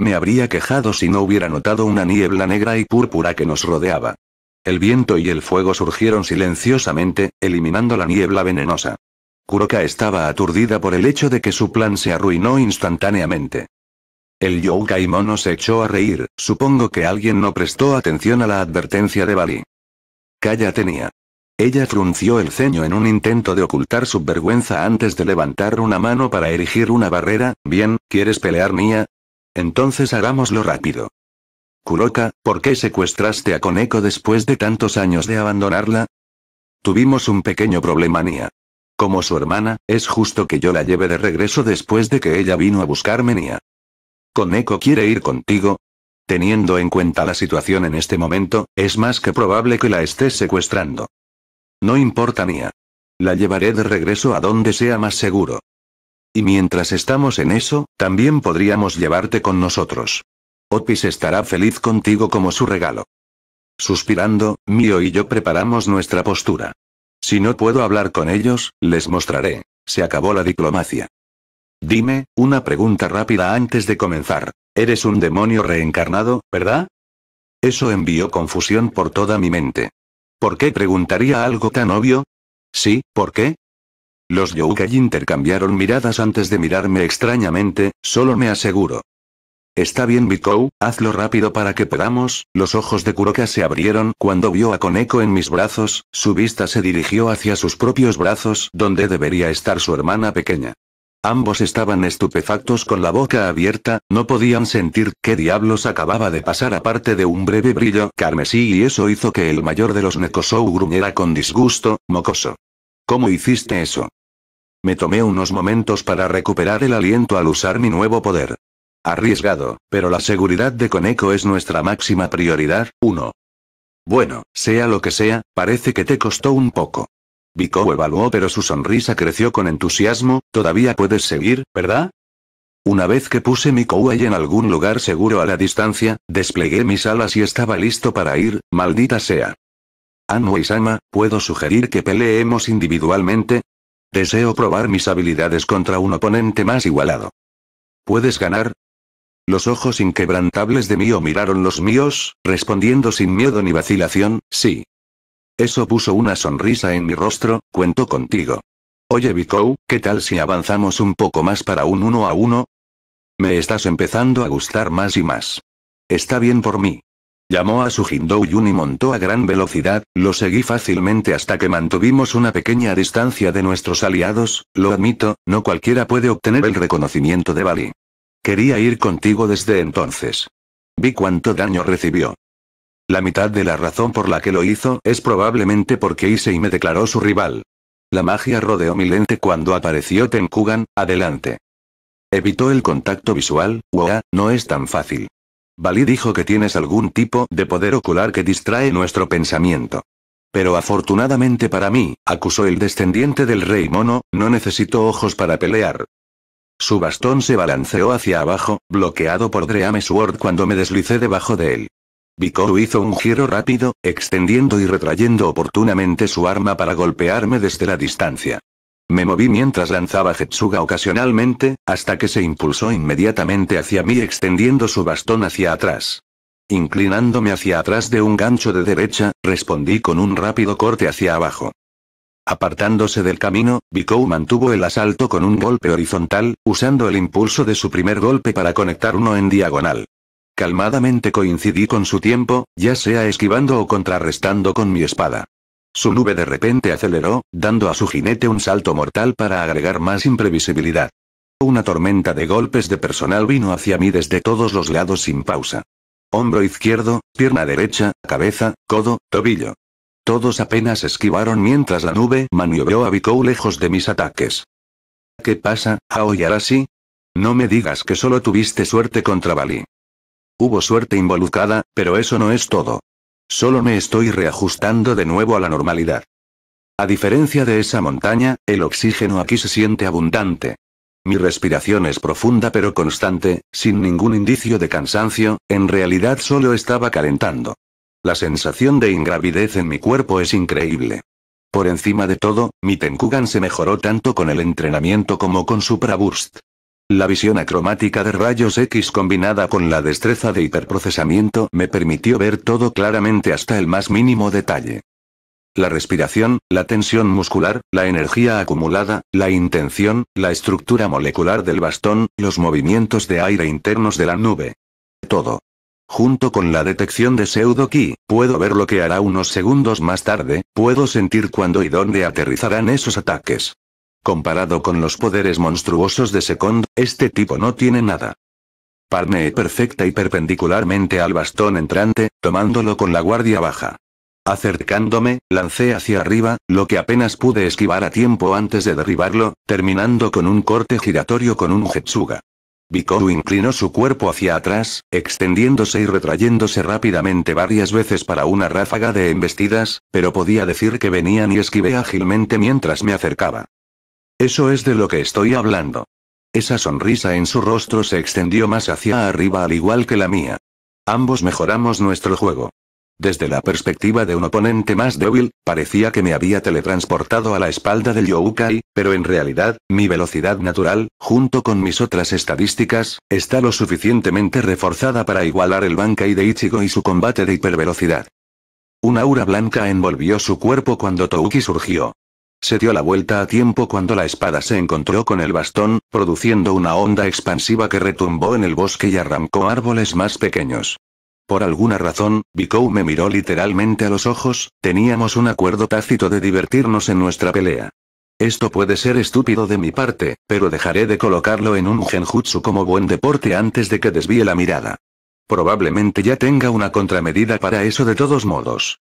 Me habría quejado si no hubiera notado una niebla negra y púrpura que nos rodeaba. El viento y el fuego surgieron silenciosamente, eliminando la niebla venenosa. Kuroka estaba aturdida por el hecho de que su plan se arruinó instantáneamente. El Youkai Mono se echó a reír, supongo que alguien no prestó atención a la advertencia de Bali. Calla tenía. Ella frunció el ceño en un intento de ocultar su vergüenza antes de levantar una mano para erigir una barrera, bien, ¿quieres pelear mía? Entonces hagámoslo rápido. Kuroka, ¿por qué secuestraste a Koneko después de tantos años de abandonarla? Tuvimos un pequeño problema, Nia. Como su hermana, es justo que yo la lleve de regreso después de que ella vino a buscarme, Nia. Koneko quiere ir contigo, Teniendo en cuenta la situación en este momento, es más que probable que la estés secuestrando. No importa, Nia. La llevaré de regreso a donde sea más seguro y mientras estamos en eso, también podríamos llevarte con nosotros. Otis estará feliz contigo como su regalo. Suspirando, Mio y yo preparamos nuestra postura. Si no puedo hablar con ellos, les mostraré. Se acabó la diplomacia. Dime, una pregunta rápida antes de comenzar. Eres un demonio reencarnado, ¿verdad? Eso envió confusión por toda mi mente. ¿Por qué preguntaría algo tan obvio? Sí, ¿por qué? Los Youkai intercambiaron miradas antes de mirarme extrañamente, solo me aseguro. Está bien Bikou, hazlo rápido para que podamos, los ojos de Kuroka se abrieron cuando vio a Koneko en mis brazos, su vista se dirigió hacia sus propios brazos donde debería estar su hermana pequeña. Ambos estaban estupefactos con la boca abierta, no podían sentir qué diablos acababa de pasar aparte de un breve brillo carmesí y eso hizo que el mayor de los Nekosou gruñera con disgusto, mocoso. ¿Cómo hiciste eso? Me tomé unos momentos para recuperar el aliento al usar mi nuevo poder. Arriesgado, pero la seguridad de Koneko es nuestra máxima prioridad. 1. Bueno, sea lo que sea, parece que te costó un poco. Vico evaluó pero su sonrisa creció con entusiasmo, todavía puedes seguir, ¿verdad? Una vez que puse mi Kouai en algún lugar seguro a la distancia, desplegué mis alas y estaba listo para ir, maldita sea. Anu y Sama, ¿puedo sugerir que peleemos individualmente? Deseo probar mis habilidades contra un oponente más igualado. ¿Puedes ganar? Los ojos inquebrantables de mío miraron los míos, respondiendo sin miedo ni vacilación, sí. Eso puso una sonrisa en mi rostro, cuento contigo. Oye Bikou, ¿qué tal si avanzamos un poco más para un uno a uno? Me estás empezando a gustar más y más. Está bien por mí. Llamó a su yun y montó a gran velocidad, lo seguí fácilmente hasta que mantuvimos una pequeña distancia de nuestros aliados, lo admito, no cualquiera puede obtener el reconocimiento de Bali. Quería ir contigo desde entonces. Vi cuánto daño recibió. La mitad de la razón por la que lo hizo es probablemente porque y me declaró su rival. La magia rodeó mi lente cuando apareció Tenkugan, adelante. Evitó el contacto visual, wow, no es tan fácil. Bali dijo que tienes algún tipo de poder ocular que distrae nuestro pensamiento. Pero afortunadamente para mí, acusó el descendiente del rey mono, no necesito ojos para pelear. Su bastón se balanceó hacia abajo, bloqueado por Dreame Sword cuando me deslicé debajo de él. Bikoru hizo un giro rápido, extendiendo y retrayendo oportunamente su arma para golpearme desde la distancia. Me moví mientras lanzaba Hetsuga ocasionalmente, hasta que se impulsó inmediatamente hacia mí extendiendo su bastón hacia atrás. Inclinándome hacia atrás de un gancho de derecha, respondí con un rápido corte hacia abajo. Apartándose del camino, Bikou mantuvo el asalto con un golpe horizontal, usando el impulso de su primer golpe para conectar uno en diagonal. Calmadamente coincidí con su tiempo, ya sea esquivando o contrarrestando con mi espada. Su nube de repente aceleró, dando a su jinete un salto mortal para agregar más imprevisibilidad. Una tormenta de golpes de personal vino hacia mí desde todos los lados sin pausa. Hombro izquierdo, pierna derecha, cabeza, codo, tobillo. Todos apenas esquivaron mientras la nube maniobró a Bicou lejos de mis ataques. ¿Qué pasa, Aoyarasi? No me digas que solo tuviste suerte contra Bali. Hubo suerte involucrada, pero eso no es todo. Solo me estoy reajustando de nuevo a la normalidad. A diferencia de esa montaña, el oxígeno aquí se siente abundante. Mi respiración es profunda pero constante, sin ningún indicio de cansancio, en realidad solo estaba calentando. La sensación de ingravidez en mi cuerpo es increíble. Por encima de todo, mi Tenkugan se mejoró tanto con el entrenamiento como con su Burst. La visión acromática de rayos X combinada con la destreza de hiperprocesamiento me permitió ver todo claramente hasta el más mínimo detalle. La respiración, la tensión muscular, la energía acumulada, la intención, la estructura molecular del bastón, los movimientos de aire internos de la nube. Todo. Junto con la detección de pseudo-ki, puedo ver lo que hará unos segundos más tarde, puedo sentir cuándo y dónde aterrizarán esos ataques. Comparado con los poderes monstruosos de Second, este tipo no tiene nada. Parme perfecta y perpendicularmente al bastón entrante, tomándolo con la guardia baja. Acercándome, lancé hacia arriba, lo que apenas pude esquivar a tiempo antes de derribarlo, terminando con un corte giratorio con un jetsuga. Bikoru inclinó su cuerpo hacia atrás, extendiéndose y retrayéndose rápidamente varias veces para una ráfaga de embestidas, pero podía decir que venían y esquivé ágilmente mientras me acercaba. Eso es de lo que estoy hablando. Esa sonrisa en su rostro se extendió más hacia arriba al igual que la mía. Ambos mejoramos nuestro juego. Desde la perspectiva de un oponente más débil, parecía que me había teletransportado a la espalda del Youkai, pero en realidad, mi velocidad natural, junto con mis otras estadísticas, está lo suficientemente reforzada para igualar el Bankai de Ichigo y su combate de hipervelocidad. Una aura blanca envolvió su cuerpo cuando Touki surgió. Se dio la vuelta a tiempo cuando la espada se encontró con el bastón, produciendo una onda expansiva que retumbó en el bosque y arrancó árboles más pequeños. Por alguna razón, Bikou me miró literalmente a los ojos, teníamos un acuerdo tácito de divertirnos en nuestra pelea. Esto puede ser estúpido de mi parte, pero dejaré de colocarlo en un genjutsu como buen deporte antes de que desvíe la mirada. Probablemente ya tenga una contramedida para eso de todos modos.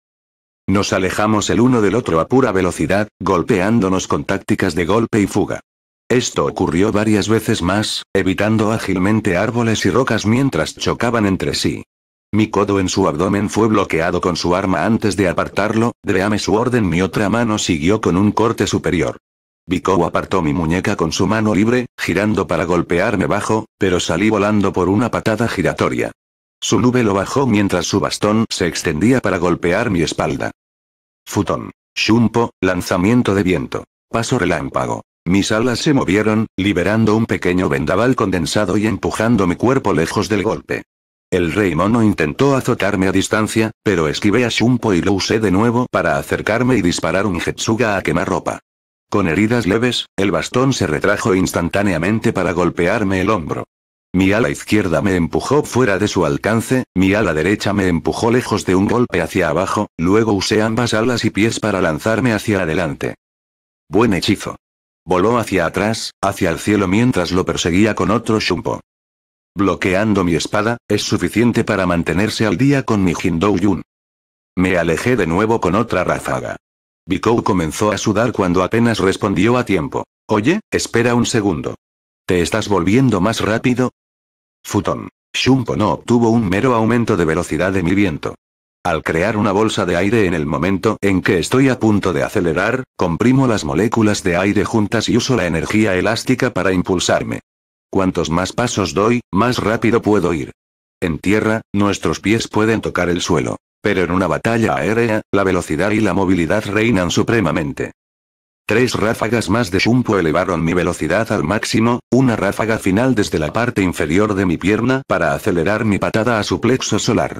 Nos alejamos el uno del otro a pura velocidad, golpeándonos con tácticas de golpe y fuga. Esto ocurrió varias veces más, evitando ágilmente árboles y rocas mientras chocaban entre sí. Mi codo en su abdomen fue bloqueado con su arma antes de apartarlo, dreame su orden mi otra mano siguió con un corte superior. Bikou apartó mi muñeca con su mano libre, girando para golpearme bajo, pero salí volando por una patada giratoria. Su nube lo bajó mientras su bastón se extendía para golpear mi espalda. Futón. Shumpo, lanzamiento de viento. Paso relámpago. Mis alas se movieron, liberando un pequeño vendaval condensado y empujando mi cuerpo lejos del golpe. El rey mono intentó azotarme a distancia, pero esquivé a Shumpo y lo usé de nuevo para acercarme y disparar un jetsuga a quemarropa. Con heridas leves, el bastón se retrajo instantáneamente para golpearme el hombro. Mi ala izquierda me empujó fuera de su alcance, mi ala derecha me empujó lejos de un golpe hacia abajo, luego usé ambas alas y pies para lanzarme hacia adelante. Buen hechizo. Voló hacia atrás, hacia el cielo mientras lo perseguía con otro shumpo. Bloqueando mi espada, es suficiente para mantenerse al día con mi yun. Me alejé de nuevo con otra ráfaga. Bikou comenzó a sudar cuando apenas respondió a tiempo. Oye, espera un segundo. ¿Te estás volviendo más rápido? Futon. Shumpo no obtuvo un mero aumento de velocidad de mi viento. Al crear una bolsa de aire en el momento en que estoy a punto de acelerar, comprimo las moléculas de aire juntas y uso la energía elástica para impulsarme. Cuantos más pasos doy, más rápido puedo ir. En tierra, nuestros pies pueden tocar el suelo. Pero en una batalla aérea, la velocidad y la movilidad reinan supremamente. Tres ráfagas más de Shumpo elevaron mi velocidad al máximo, una ráfaga final desde la parte inferior de mi pierna para acelerar mi patada a su plexo solar.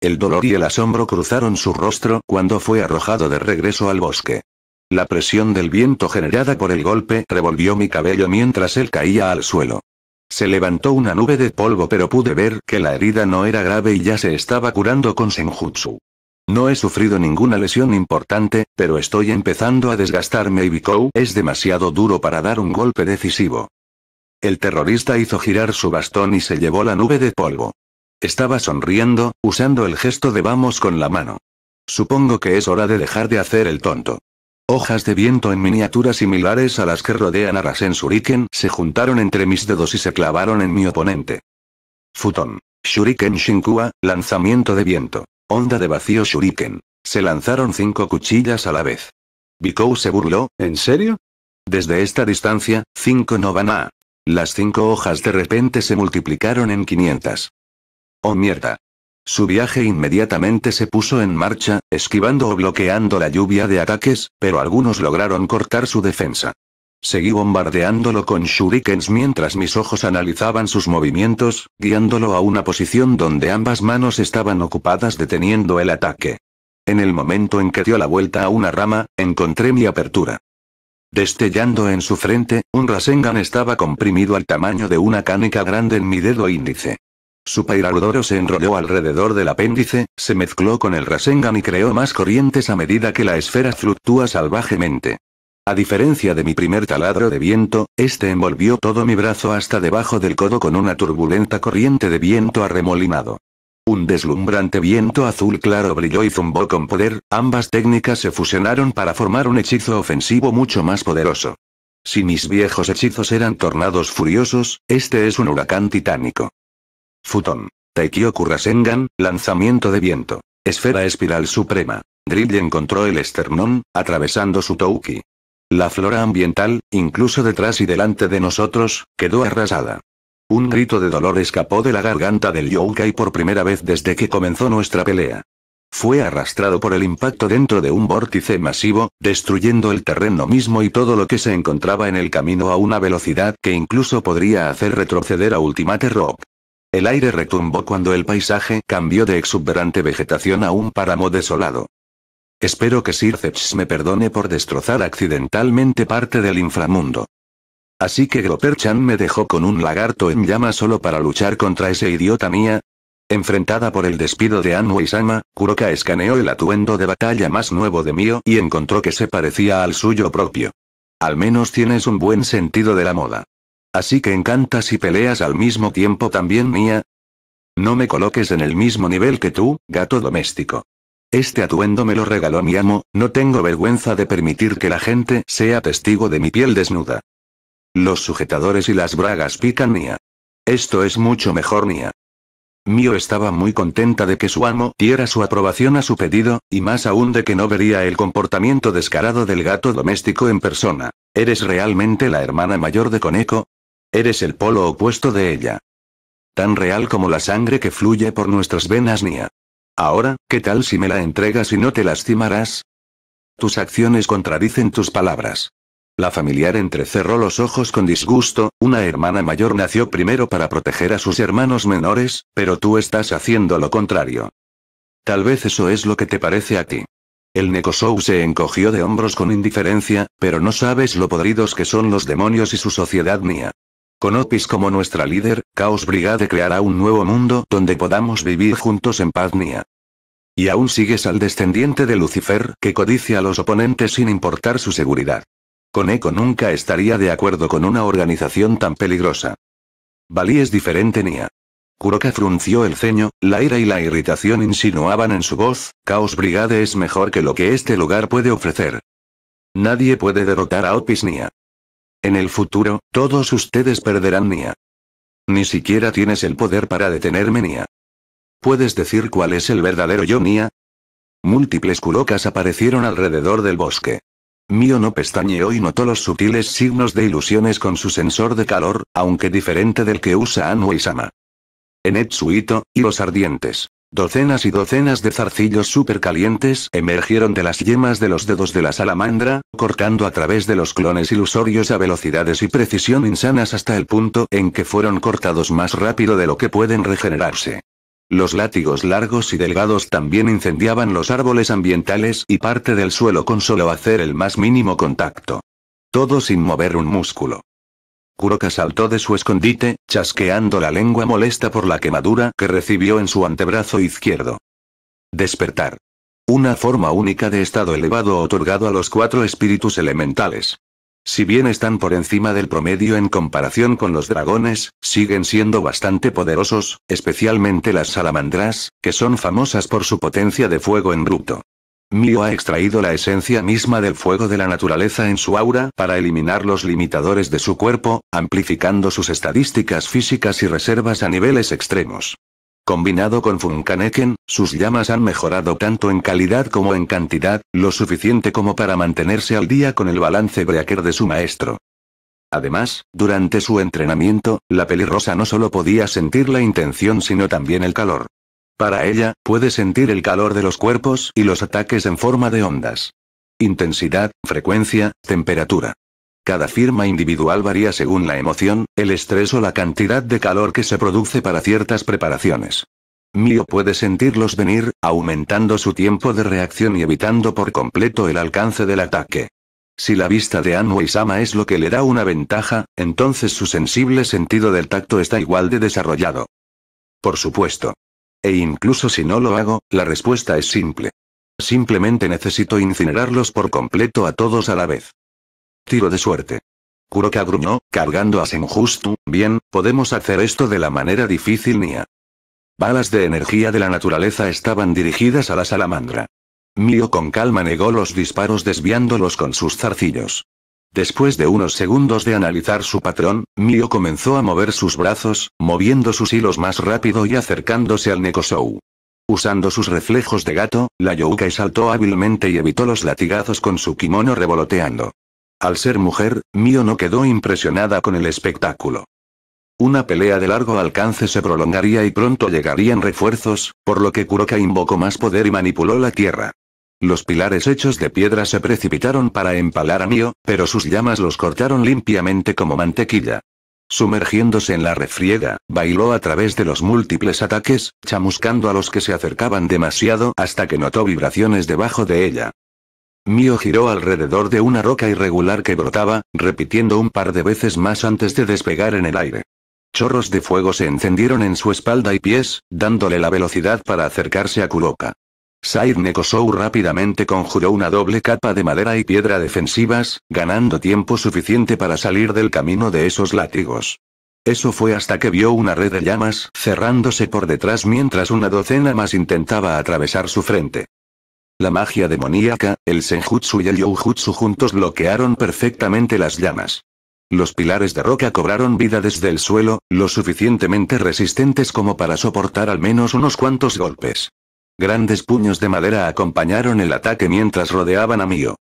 El dolor y el asombro cruzaron su rostro cuando fue arrojado de regreso al bosque. La presión del viento generada por el golpe revolvió mi cabello mientras él caía al suelo. Se levantó una nube de polvo pero pude ver que la herida no era grave y ya se estaba curando con senjutsu. No he sufrido ninguna lesión importante, pero estoy empezando a desgastarme y Bikou es demasiado duro para dar un golpe decisivo. El terrorista hizo girar su bastón y se llevó la nube de polvo. Estaba sonriendo, usando el gesto de vamos con la mano. Supongo que es hora de dejar de hacer el tonto. Hojas de viento en miniatura similares a las que rodean a Rasen Shuriken se juntaron entre mis dedos y se clavaron en mi oponente. Futon. Shuriken Shinkua, lanzamiento de viento. Onda de vacío shuriken. Se lanzaron cinco cuchillas a la vez. Bikou se burló, ¿en serio? Desde esta distancia, cinco no van a... Las cinco hojas de repente se multiplicaron en 500. ¡Oh mierda! Su viaje inmediatamente se puso en marcha, esquivando o bloqueando la lluvia de ataques, pero algunos lograron cortar su defensa. Seguí bombardeándolo con shurikens mientras mis ojos analizaban sus movimientos, guiándolo a una posición donde ambas manos estaban ocupadas deteniendo el ataque. En el momento en que dio la vuelta a una rama, encontré mi apertura. Destellando en su frente, un Rasengan estaba comprimido al tamaño de una canica grande en mi dedo índice. Su pairadoro se enrolló alrededor del apéndice, se mezcló con el Rasengan y creó más corrientes a medida que la esfera fluctúa salvajemente. A diferencia de mi primer taladro de viento, este envolvió todo mi brazo hasta debajo del codo con una turbulenta corriente de viento arremolinado. Un deslumbrante viento azul claro brilló y zumbó con poder, ambas técnicas se fusionaron para formar un hechizo ofensivo mucho más poderoso. Si mis viejos hechizos eran tornados furiosos, este es un huracán titánico. Futón. Taikyoku Rasengan, lanzamiento de viento. Esfera espiral suprema. Drill encontró el esternón, atravesando su Touki. La flora ambiental, incluso detrás y delante de nosotros, quedó arrasada. Un grito de dolor escapó de la garganta del Yokai por primera vez desde que comenzó nuestra pelea. Fue arrastrado por el impacto dentro de un vórtice masivo, destruyendo el terreno mismo y todo lo que se encontraba en el camino a una velocidad que incluso podría hacer retroceder a Ultimate Rock. El aire retumbó cuando el paisaje cambió de exuberante vegetación a un páramo desolado. Espero que Sirceps me perdone por destrozar accidentalmente parte del inframundo. Así que groper me dejó con un lagarto en llama solo para luchar contra ese idiota mía. Enfrentada por el despido de y sama Kuroka escaneó el atuendo de batalla más nuevo de mío y encontró que se parecía al suyo propio. Al menos tienes un buen sentido de la moda. Así que encantas y peleas al mismo tiempo también mía. No me coloques en el mismo nivel que tú, gato doméstico. Este atuendo me lo regaló mi amo, no tengo vergüenza de permitir que la gente sea testigo de mi piel desnuda. Los sujetadores y las bragas pican mía. Esto es mucho mejor mía. Mio estaba muy contenta de que su amo diera su aprobación a su pedido, y más aún de que no vería el comportamiento descarado del gato doméstico en persona. ¿Eres realmente la hermana mayor de Coneco. Eres el polo opuesto de ella. Tan real como la sangre que fluye por nuestras venas mía. Ahora, ¿qué tal si me la entregas y no te lastimarás? Tus acciones contradicen tus palabras. La familiar entrecerró los ojos con disgusto, una hermana mayor nació primero para proteger a sus hermanos menores, pero tú estás haciendo lo contrario. Tal vez eso es lo que te parece a ti. El Nekosou se encogió de hombros con indiferencia, pero no sabes lo podridos que son los demonios y su sociedad mía. Con Opis como nuestra líder, Chaos Brigade creará un nuevo mundo donde podamos vivir juntos en paz Nia. Y aún sigues al descendiente de Lucifer que codicia a los oponentes sin importar su seguridad. Con Eco nunca estaría de acuerdo con una organización tan peligrosa. Bali es diferente Nia. Kuroka frunció el ceño, la ira y la irritación insinuaban en su voz, Chaos Brigade es mejor que lo que este lugar puede ofrecer. Nadie puede derrotar a Opis Nia. En el futuro, todos ustedes perderán Nia. Ni siquiera tienes el poder para detenerme Nia. ¿Puedes decir cuál es el verdadero yo Nia? Múltiples culocas aparecieron alrededor del bosque. Mio no pestañeó y notó los sutiles signos de ilusiones con su sensor de calor, aunque diferente del que usa y Sama. En Etsuito, los ardientes. Docenas y docenas de zarcillos supercalientes emergieron de las yemas de los dedos de la salamandra, cortando a través de los clones ilusorios a velocidades y precisión insanas hasta el punto en que fueron cortados más rápido de lo que pueden regenerarse. Los látigos largos y delgados también incendiaban los árboles ambientales y parte del suelo con solo hacer el más mínimo contacto. Todo sin mover un músculo. Kuroka saltó de su escondite, chasqueando la lengua molesta por la quemadura que recibió en su antebrazo izquierdo. Despertar. Una forma única de estado elevado otorgado a los cuatro espíritus elementales. Si bien están por encima del promedio en comparación con los dragones, siguen siendo bastante poderosos, especialmente las salamandras, que son famosas por su potencia de fuego en bruto. Mio ha extraído la esencia misma del fuego de la naturaleza en su aura para eliminar los limitadores de su cuerpo, amplificando sus estadísticas físicas y reservas a niveles extremos. Combinado con Funkaneken, sus llamas han mejorado tanto en calidad como en cantidad, lo suficiente como para mantenerse al día con el balance breaker de su maestro. Además, durante su entrenamiento, la pelirrosa no solo podía sentir la intención sino también el calor. Para ella, puede sentir el calor de los cuerpos y los ataques en forma de ondas. Intensidad, frecuencia, temperatura. Cada firma individual varía según la emoción, el estrés o la cantidad de calor que se produce para ciertas preparaciones. Mio puede sentirlos venir, aumentando su tiempo de reacción y evitando por completo el alcance del ataque. Si la vista de Anu y Sama es lo que le da una ventaja, entonces su sensible sentido del tacto está igual de desarrollado. Por supuesto, e incluso si no lo hago, la respuesta es simple. Simplemente necesito incinerarlos por completo a todos a la vez. Tiro de suerte. Kuroka gruñó, cargando a Senjustu, bien, podemos hacer esto de la manera difícil Nia. Balas de energía de la naturaleza estaban dirigidas a la salamandra. Mio con calma negó los disparos desviándolos con sus zarcillos. Después de unos segundos de analizar su patrón, Mio comenzó a mover sus brazos, moviendo sus hilos más rápido y acercándose al Nekosou. Usando sus reflejos de gato, la Youka saltó hábilmente y evitó los latigazos con su kimono revoloteando. Al ser mujer, Mio no quedó impresionada con el espectáculo. Una pelea de largo alcance se prolongaría y pronto llegarían refuerzos, por lo que Kuroka invocó más poder y manipuló la tierra. Los pilares hechos de piedra se precipitaron para empalar a Mio, pero sus llamas los cortaron limpiamente como mantequilla. Sumergiéndose en la refriega, bailó a través de los múltiples ataques, chamuscando a los que se acercaban demasiado hasta que notó vibraciones debajo de ella. Mio giró alrededor de una roca irregular que brotaba, repitiendo un par de veces más antes de despegar en el aire. Chorros de fuego se encendieron en su espalda y pies, dándole la velocidad para acercarse a Kuroka. Said Nekosou rápidamente conjuró una doble capa de madera y piedra defensivas, ganando tiempo suficiente para salir del camino de esos látigos. Eso fue hasta que vio una red de llamas cerrándose por detrás mientras una docena más intentaba atravesar su frente. La magia demoníaca, el senjutsu y el youjutsu juntos bloquearon perfectamente las llamas. Los pilares de roca cobraron vida desde el suelo, lo suficientemente resistentes como para soportar al menos unos cuantos golpes. Grandes puños de madera acompañaron el ataque mientras rodeaban a Mio.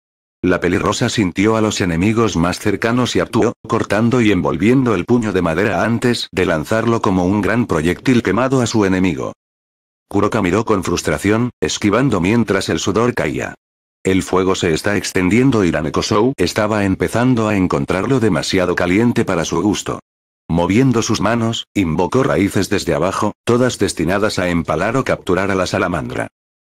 La pelirrosa sintió a los enemigos más cercanos y actuó, cortando y envolviendo el puño de madera antes de lanzarlo como un gran proyectil quemado a su enemigo. Kuroka miró con frustración, esquivando mientras el sudor caía. El fuego se está extendiendo y Ramekosou estaba empezando a encontrarlo demasiado caliente para su gusto. Moviendo sus manos, invocó raíces desde abajo, todas destinadas a empalar o capturar a la salamandra.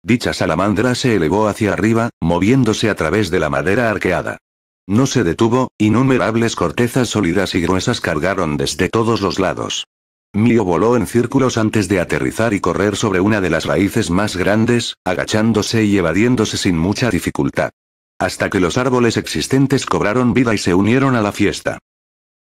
Dicha salamandra se elevó hacia arriba, moviéndose a través de la madera arqueada. No se detuvo, innumerables cortezas sólidas y gruesas cargaron desde todos los lados. Mio voló en círculos antes de aterrizar y correr sobre una de las raíces más grandes, agachándose y evadiéndose sin mucha dificultad. Hasta que los árboles existentes cobraron vida y se unieron a la fiesta.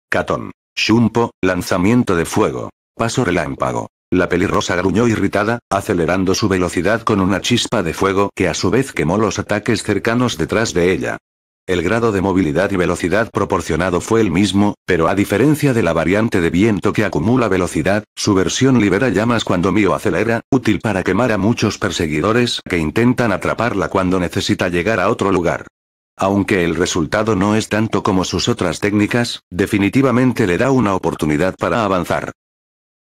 Catón. Shumpo, lanzamiento de fuego. Paso relámpago. La pelirrosa gruñó irritada, acelerando su velocidad con una chispa de fuego que a su vez quemó los ataques cercanos detrás de ella. El grado de movilidad y velocidad proporcionado fue el mismo, pero a diferencia de la variante de viento que acumula velocidad, su versión libera llamas cuando Mio acelera, útil para quemar a muchos perseguidores que intentan atraparla cuando necesita llegar a otro lugar. Aunque el resultado no es tanto como sus otras técnicas, definitivamente le da una oportunidad para avanzar.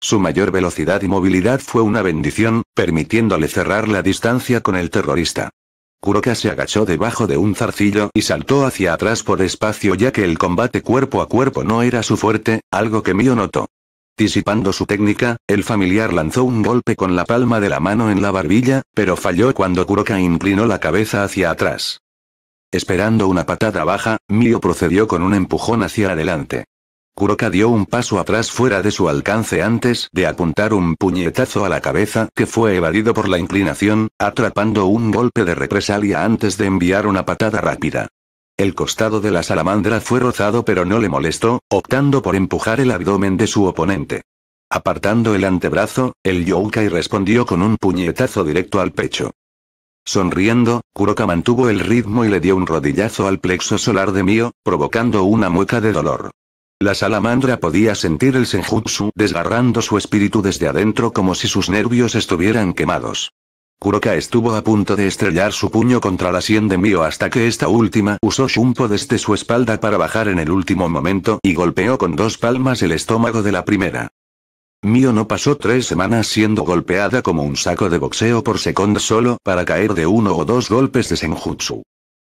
Su mayor velocidad y movilidad fue una bendición, permitiéndole cerrar la distancia con el terrorista. Kuroka se agachó debajo de un zarcillo y saltó hacia atrás por espacio ya que el combate cuerpo a cuerpo no era su fuerte, algo que Mio notó. Disipando su técnica, el familiar lanzó un golpe con la palma de la mano en la barbilla, pero falló cuando Kuroka inclinó la cabeza hacia atrás. Esperando una patada baja, Mio procedió con un empujón hacia adelante. Kuroka dio un paso atrás fuera de su alcance antes de apuntar un puñetazo a la cabeza que fue evadido por la inclinación, atrapando un golpe de represalia antes de enviar una patada rápida. El costado de la salamandra fue rozado pero no le molestó, optando por empujar el abdomen de su oponente. Apartando el antebrazo, el Youkai respondió con un puñetazo directo al pecho. Sonriendo, Kuroka mantuvo el ritmo y le dio un rodillazo al plexo solar de Mio, provocando una mueca de dolor. La salamandra podía sentir el senjutsu desgarrando su espíritu desde adentro como si sus nervios estuvieran quemados. Kuroka estuvo a punto de estrellar su puño contra la sien de Mio hasta que esta última usó Shumpo desde su espalda para bajar en el último momento y golpeó con dos palmas el estómago de la primera. Mio no pasó tres semanas siendo golpeada como un saco de boxeo por second solo para caer de uno o dos golpes de senjutsu.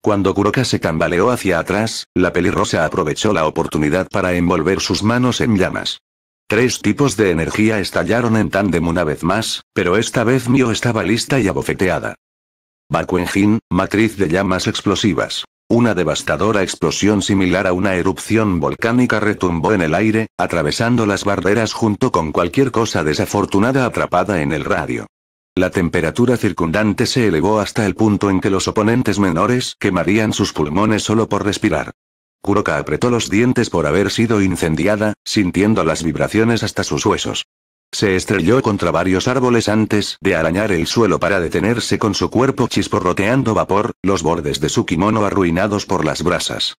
Cuando Kuroka se tambaleó hacia atrás, la pelirrosa aprovechó la oportunidad para envolver sus manos en llamas. Tres tipos de energía estallaron en tándem una vez más, pero esta vez Mio estaba lista y abofeteada. Bakuenjin, matriz de llamas explosivas. Una devastadora explosión similar a una erupción volcánica retumbó en el aire, atravesando las barreras junto con cualquier cosa desafortunada atrapada en el radio. La temperatura circundante se elevó hasta el punto en que los oponentes menores quemarían sus pulmones solo por respirar. Kuroka apretó los dientes por haber sido incendiada, sintiendo las vibraciones hasta sus huesos. Se estrelló contra varios árboles antes de arañar el suelo para detenerse con su cuerpo chisporroteando vapor, los bordes de su kimono arruinados por las brasas.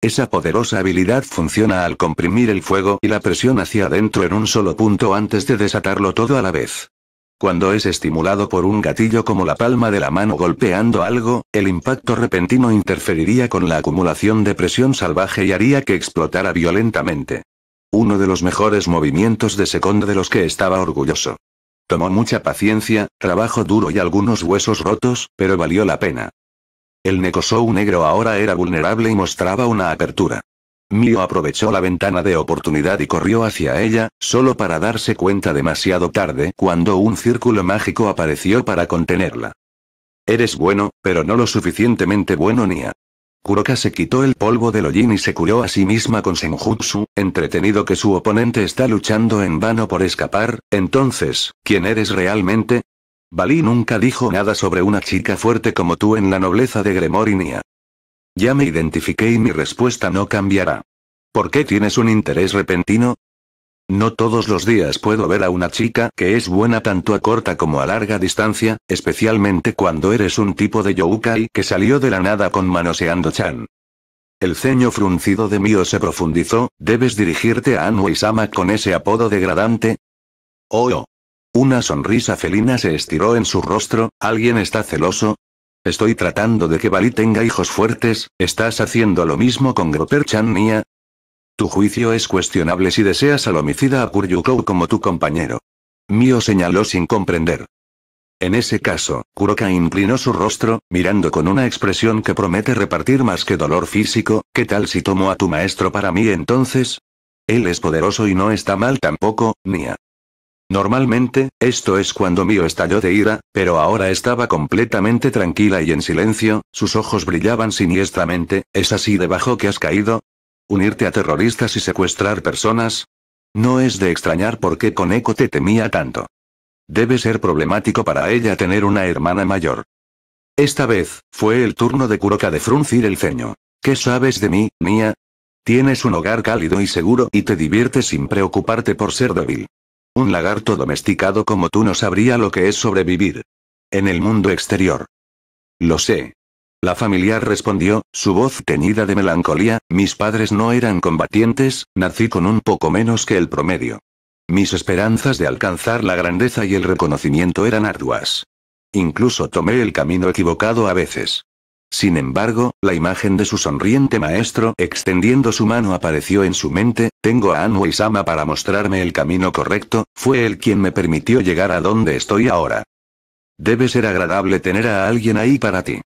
Esa poderosa habilidad funciona al comprimir el fuego y la presión hacia adentro en un solo punto antes de desatarlo todo a la vez. Cuando es estimulado por un gatillo como la palma de la mano golpeando algo, el impacto repentino interferiría con la acumulación de presión salvaje y haría que explotara violentamente. Uno de los mejores movimientos de Second de los que estaba orgulloso. Tomó mucha paciencia, trabajo duro y algunos huesos rotos, pero valió la pena. El Nekosou negro ahora era vulnerable y mostraba una apertura. Mio aprovechó la ventana de oportunidad y corrió hacia ella, solo para darse cuenta demasiado tarde cuando un círculo mágico apareció para contenerla. Eres bueno, pero no lo suficientemente bueno Nia. Kuroka se quitó el polvo del hollín y se curó a sí misma con Senjutsu, entretenido que su oponente está luchando en vano por escapar, entonces, ¿quién eres realmente? Bali nunca dijo nada sobre una chica fuerte como tú en la nobleza de Gremorinia. Ya me identifiqué y mi respuesta no cambiará. ¿Por qué tienes un interés repentino? No todos los días puedo ver a una chica que es buena tanto a corta como a larga distancia, especialmente cuando eres un tipo de Youkai que salió de la nada con manoseando-chan. El ceño fruncido de mío se profundizó, ¿debes dirigirte a y sama con ese apodo degradante? Oh, Una sonrisa felina se estiró en su rostro, ¿alguien está celoso? Estoy tratando de que Bali tenga hijos fuertes, ¿estás haciendo lo mismo con Groper-chan mía? Tu juicio es cuestionable si deseas al homicida a Kuryukou como tu compañero. Mio señaló sin comprender. En ese caso, Kuroka inclinó su rostro, mirando con una expresión que promete repartir más que dolor físico, ¿qué tal si tomo a tu maestro para mí entonces? Él es poderoso y no está mal tampoco, Nia. Normalmente, esto es cuando Mio estalló de ira, pero ahora estaba completamente tranquila y en silencio, sus ojos brillaban siniestramente, ¿es así debajo que has caído? ¿Unirte a terroristas y secuestrar personas? No es de extrañar por qué Eco te temía tanto. Debe ser problemático para ella tener una hermana mayor. Esta vez, fue el turno de Kuroka de fruncir el ceño. ¿Qué sabes de mí, mía? Tienes un hogar cálido y seguro y te diviertes sin preocuparte por ser débil. Un lagarto domesticado como tú no sabría lo que es sobrevivir. En el mundo exterior. Lo sé, la familiar respondió, su voz teñida de melancolía, mis padres no eran combatientes, nací con un poco menos que el promedio. Mis esperanzas de alcanzar la grandeza y el reconocimiento eran arduas. Incluso tomé el camino equivocado a veces. Sin embargo, la imagen de su sonriente maestro extendiendo su mano apareció en su mente, tengo a Anu Sama para mostrarme el camino correcto, fue él quien me permitió llegar a donde estoy ahora. Debe ser agradable tener a alguien ahí para ti.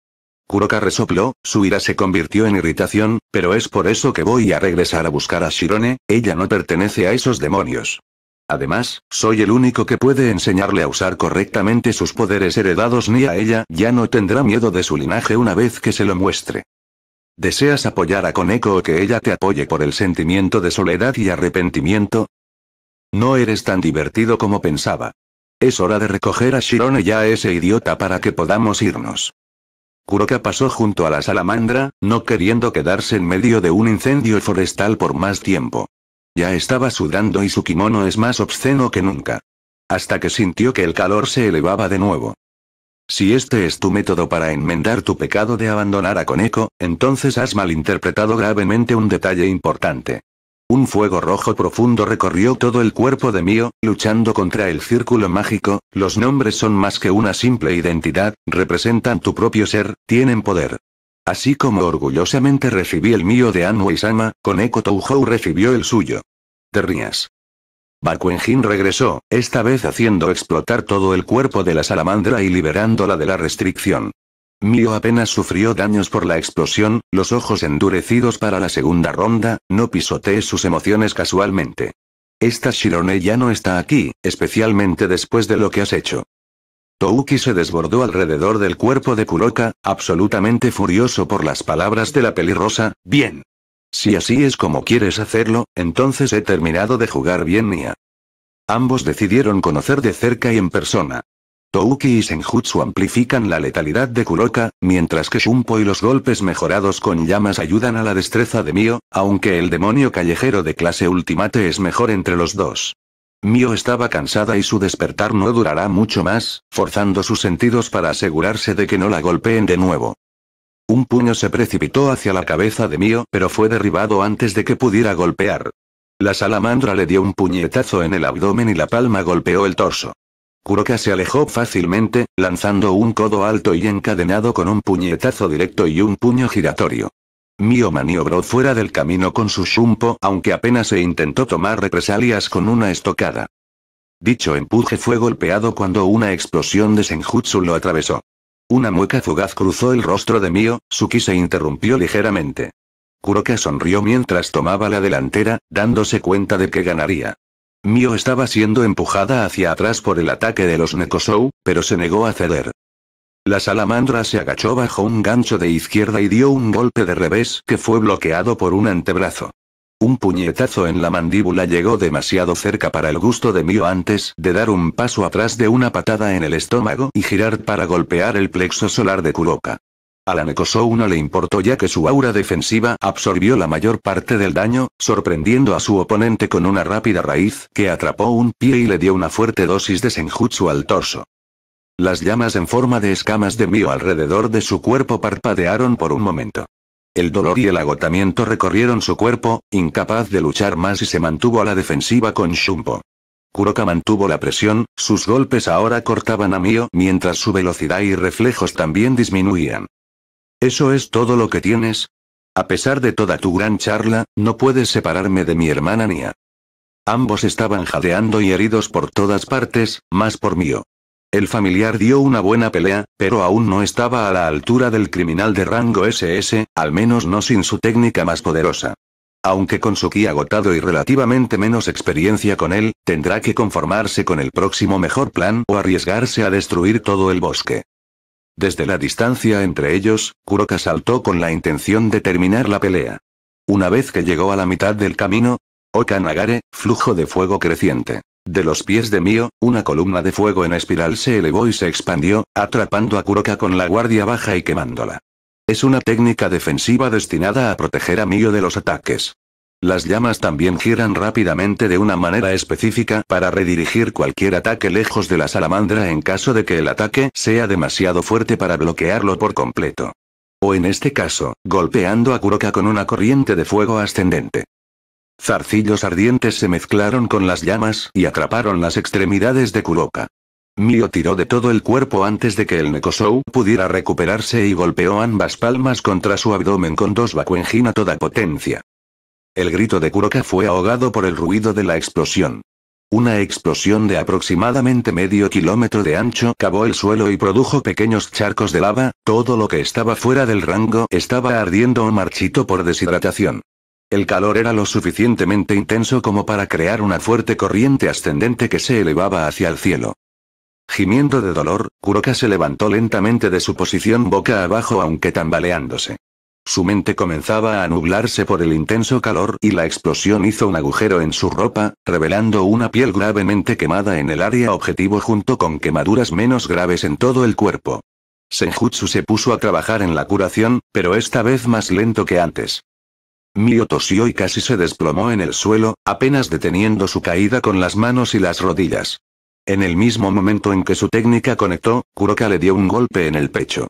Kuroka resopló, su ira se convirtió en irritación, pero es por eso que voy a regresar a buscar a Shirone, ella no pertenece a esos demonios. Además, soy el único que puede enseñarle a usar correctamente sus poderes heredados ni a ella ya no tendrá miedo de su linaje una vez que se lo muestre. ¿Deseas apoyar a Koneko o que ella te apoye por el sentimiento de soledad y arrepentimiento? No eres tan divertido como pensaba. Es hora de recoger a Shirone y a ese idiota para que podamos irnos. Kuroka pasó junto a la salamandra, no queriendo quedarse en medio de un incendio forestal por más tiempo. Ya estaba sudando y su kimono es más obsceno que nunca. Hasta que sintió que el calor se elevaba de nuevo. Si este es tu método para enmendar tu pecado de abandonar a Koneko, entonces has malinterpretado gravemente un detalle importante. Un fuego rojo profundo recorrió todo el cuerpo de Mío, luchando contra el círculo mágico, los nombres son más que una simple identidad, representan tu propio ser, tienen poder. Así como orgullosamente recibí el mío de Anu Sama, Koneko Touhou recibió el suyo. Te rías. Bakuenjin regresó, esta vez haciendo explotar todo el cuerpo de la salamandra y liberándola de la restricción. Mio apenas sufrió daños por la explosión, los ojos endurecidos para la segunda ronda, no pisotees sus emociones casualmente. Esta Shirone ya no está aquí, especialmente después de lo que has hecho. Touki se desbordó alrededor del cuerpo de Kuroka, absolutamente furioso por las palabras de la pelirrosa, bien. Si así es como quieres hacerlo, entonces he terminado de jugar bien Mia. Ambos decidieron conocer de cerca y en persona. Touki y Senjutsu amplifican la letalidad de Kuroka, mientras que Shumpo y los golpes mejorados con llamas ayudan a la destreza de Mio, aunque el demonio callejero de clase Ultimate es mejor entre los dos. Mio estaba cansada y su despertar no durará mucho más, forzando sus sentidos para asegurarse de que no la golpeen de nuevo. Un puño se precipitó hacia la cabeza de Mio, pero fue derribado antes de que pudiera golpear. La salamandra le dio un puñetazo en el abdomen y la palma golpeó el torso. Kuroka se alejó fácilmente, lanzando un codo alto y encadenado con un puñetazo directo y un puño giratorio. Mio maniobró fuera del camino con su shumpo aunque apenas se intentó tomar represalias con una estocada. Dicho empuje fue golpeado cuando una explosión de senjutsu lo atravesó. Una mueca fugaz cruzó el rostro de Mio, Suki se interrumpió ligeramente. Kuroka sonrió mientras tomaba la delantera, dándose cuenta de que ganaría. Mio estaba siendo empujada hacia atrás por el ataque de los Nekosou, pero se negó a ceder. La salamandra se agachó bajo un gancho de izquierda y dio un golpe de revés que fue bloqueado por un antebrazo. Un puñetazo en la mandíbula llegó demasiado cerca para el gusto de Mio antes de dar un paso atrás de una patada en el estómago y girar para golpear el plexo solar de Kuroka. A la Nekoso no le importó ya que su aura defensiva absorbió la mayor parte del daño, sorprendiendo a su oponente con una rápida raíz que atrapó un pie y le dio una fuerte dosis de senjutsu al torso. Las llamas en forma de escamas de Mio alrededor de su cuerpo parpadearon por un momento. El dolor y el agotamiento recorrieron su cuerpo, incapaz de luchar más y se mantuvo a la defensiva con Shumpo. Kuroka mantuvo la presión, sus golpes ahora cortaban a Mio mientras su velocidad y reflejos también disminuían. ¿Eso es todo lo que tienes? A pesar de toda tu gran charla, no puedes separarme de mi hermana Nia. Ambos estaban jadeando y heridos por todas partes, más por mío. El familiar dio una buena pelea, pero aún no estaba a la altura del criminal de rango SS, al menos no sin su técnica más poderosa. Aunque con su ki agotado y relativamente menos experiencia con él, tendrá que conformarse con el próximo mejor plan o arriesgarse a destruir todo el bosque. Desde la distancia entre ellos, Kuroka saltó con la intención de terminar la pelea. Una vez que llegó a la mitad del camino, Okanagare, flujo de fuego creciente. De los pies de Mio, una columna de fuego en espiral se elevó y se expandió, atrapando a Kuroka con la guardia baja y quemándola. Es una técnica defensiva destinada a proteger a Mio de los ataques. Las llamas también giran rápidamente de una manera específica para redirigir cualquier ataque lejos de la salamandra en caso de que el ataque sea demasiado fuerte para bloquearlo por completo. O en este caso, golpeando a Kuroka con una corriente de fuego ascendente. Zarcillos ardientes se mezclaron con las llamas y atraparon las extremidades de Kuroka. Mio tiró de todo el cuerpo antes de que el Nekosou pudiera recuperarse y golpeó ambas palmas contra su abdomen con dos bakuenjin a toda potencia. El grito de Kuroka fue ahogado por el ruido de la explosión. Una explosión de aproximadamente medio kilómetro de ancho cavó el suelo y produjo pequeños charcos de lava, todo lo que estaba fuera del rango estaba ardiendo o marchito por deshidratación. El calor era lo suficientemente intenso como para crear una fuerte corriente ascendente que se elevaba hacia el cielo. Gimiendo de dolor, Kuroka se levantó lentamente de su posición boca abajo aunque tambaleándose. Su mente comenzaba a nublarse por el intenso calor y la explosión hizo un agujero en su ropa, revelando una piel gravemente quemada en el área objetivo junto con quemaduras menos graves en todo el cuerpo. Senjutsu se puso a trabajar en la curación, pero esta vez más lento que antes. Mio tosió y casi se desplomó en el suelo, apenas deteniendo su caída con las manos y las rodillas. En el mismo momento en que su técnica conectó, Kuroka le dio un golpe en el pecho.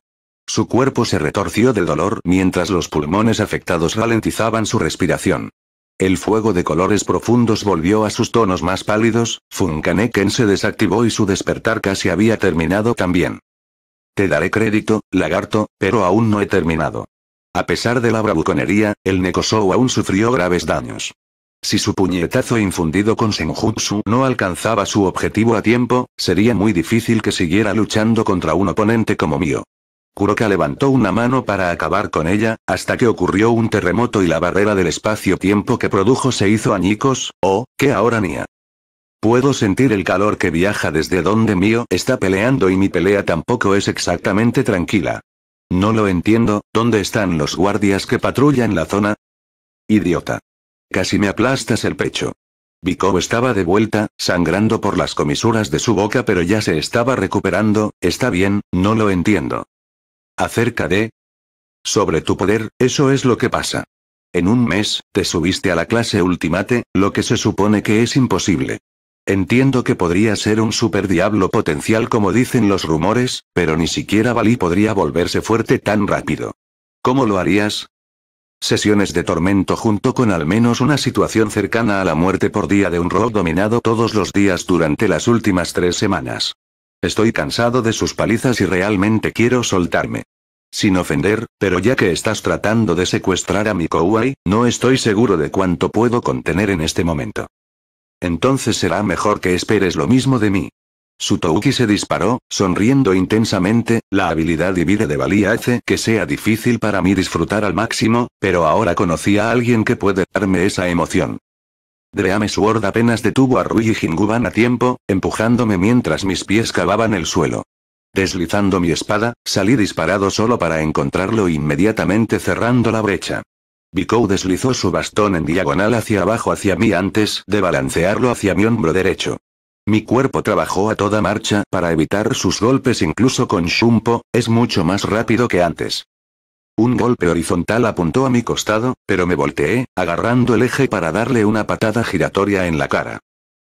Su cuerpo se retorció de dolor mientras los pulmones afectados ralentizaban su respiración. El fuego de colores profundos volvió a sus tonos más pálidos, Funkaneken se desactivó y su despertar casi había terminado también. Te daré crédito, lagarto, pero aún no he terminado. A pesar de la bravuconería, el Nekosou aún sufrió graves daños. Si su puñetazo infundido con Senjutsu no alcanzaba su objetivo a tiempo, sería muy difícil que siguiera luchando contra un oponente como mío. Kuroka levantó una mano para acabar con ella, hasta que ocurrió un terremoto y la barrera del espacio-tiempo que produjo se hizo añicos, oh, qué ahora mía. Puedo sentir el calor que viaja desde donde mío está peleando y mi pelea tampoco es exactamente tranquila. No lo entiendo, ¿dónde están los guardias que patrullan la zona? Idiota. Casi me aplastas el pecho. Biko estaba de vuelta, sangrando por las comisuras de su boca pero ya se estaba recuperando, está bien, no lo entiendo acerca de... Sobre tu poder, eso es lo que pasa. En un mes, te subiste a la clase Ultimate, lo que se supone que es imposible. Entiendo que podría ser un superdiablo potencial como dicen los rumores, pero ni siquiera Bali podría volverse fuerte tan rápido. ¿Cómo lo harías? Sesiones de tormento junto con al menos una situación cercana a la muerte por día de un rol dominado todos los días durante las últimas tres semanas. Estoy cansado de sus palizas y realmente quiero soltarme. Sin ofender, pero ya que estás tratando de secuestrar a mi Kouai, no estoy seguro de cuánto puedo contener en este momento. Entonces será mejor que esperes lo mismo de mí. Sutouki se disparó, sonriendo intensamente, la habilidad divide de valía hace que sea difícil para mí disfrutar al máximo, pero ahora conocí a alguien que puede darme esa emoción. Dreame Sword apenas detuvo a Rui y Jinguban a tiempo, empujándome mientras mis pies cavaban el suelo. Deslizando mi espada, salí disparado solo para encontrarlo inmediatamente cerrando la brecha. Bicou deslizó su bastón en diagonal hacia abajo hacia mí antes de balancearlo hacia mi hombro derecho. Mi cuerpo trabajó a toda marcha para evitar sus golpes incluso con Shumpo, es mucho más rápido que antes. Un golpe horizontal apuntó a mi costado, pero me volteé, agarrando el eje para darle una patada giratoria en la cara.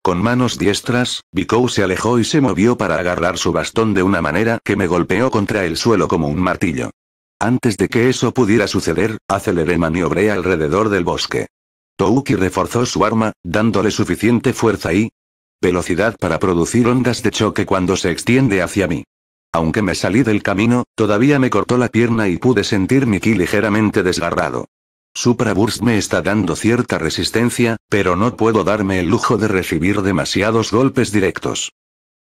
Con manos diestras, Bikou se alejó y se movió para agarrar su bastón de una manera que me golpeó contra el suelo como un martillo. Antes de que eso pudiera suceder, aceleré maniobré alrededor del bosque. Touki reforzó su arma, dándole suficiente fuerza y velocidad para producir ondas de choque cuando se extiende hacia mí. Aunque me salí del camino, todavía me cortó la pierna y pude sentir mi ki ligeramente desgarrado. Supraburst me está dando cierta resistencia, pero no puedo darme el lujo de recibir demasiados golpes directos.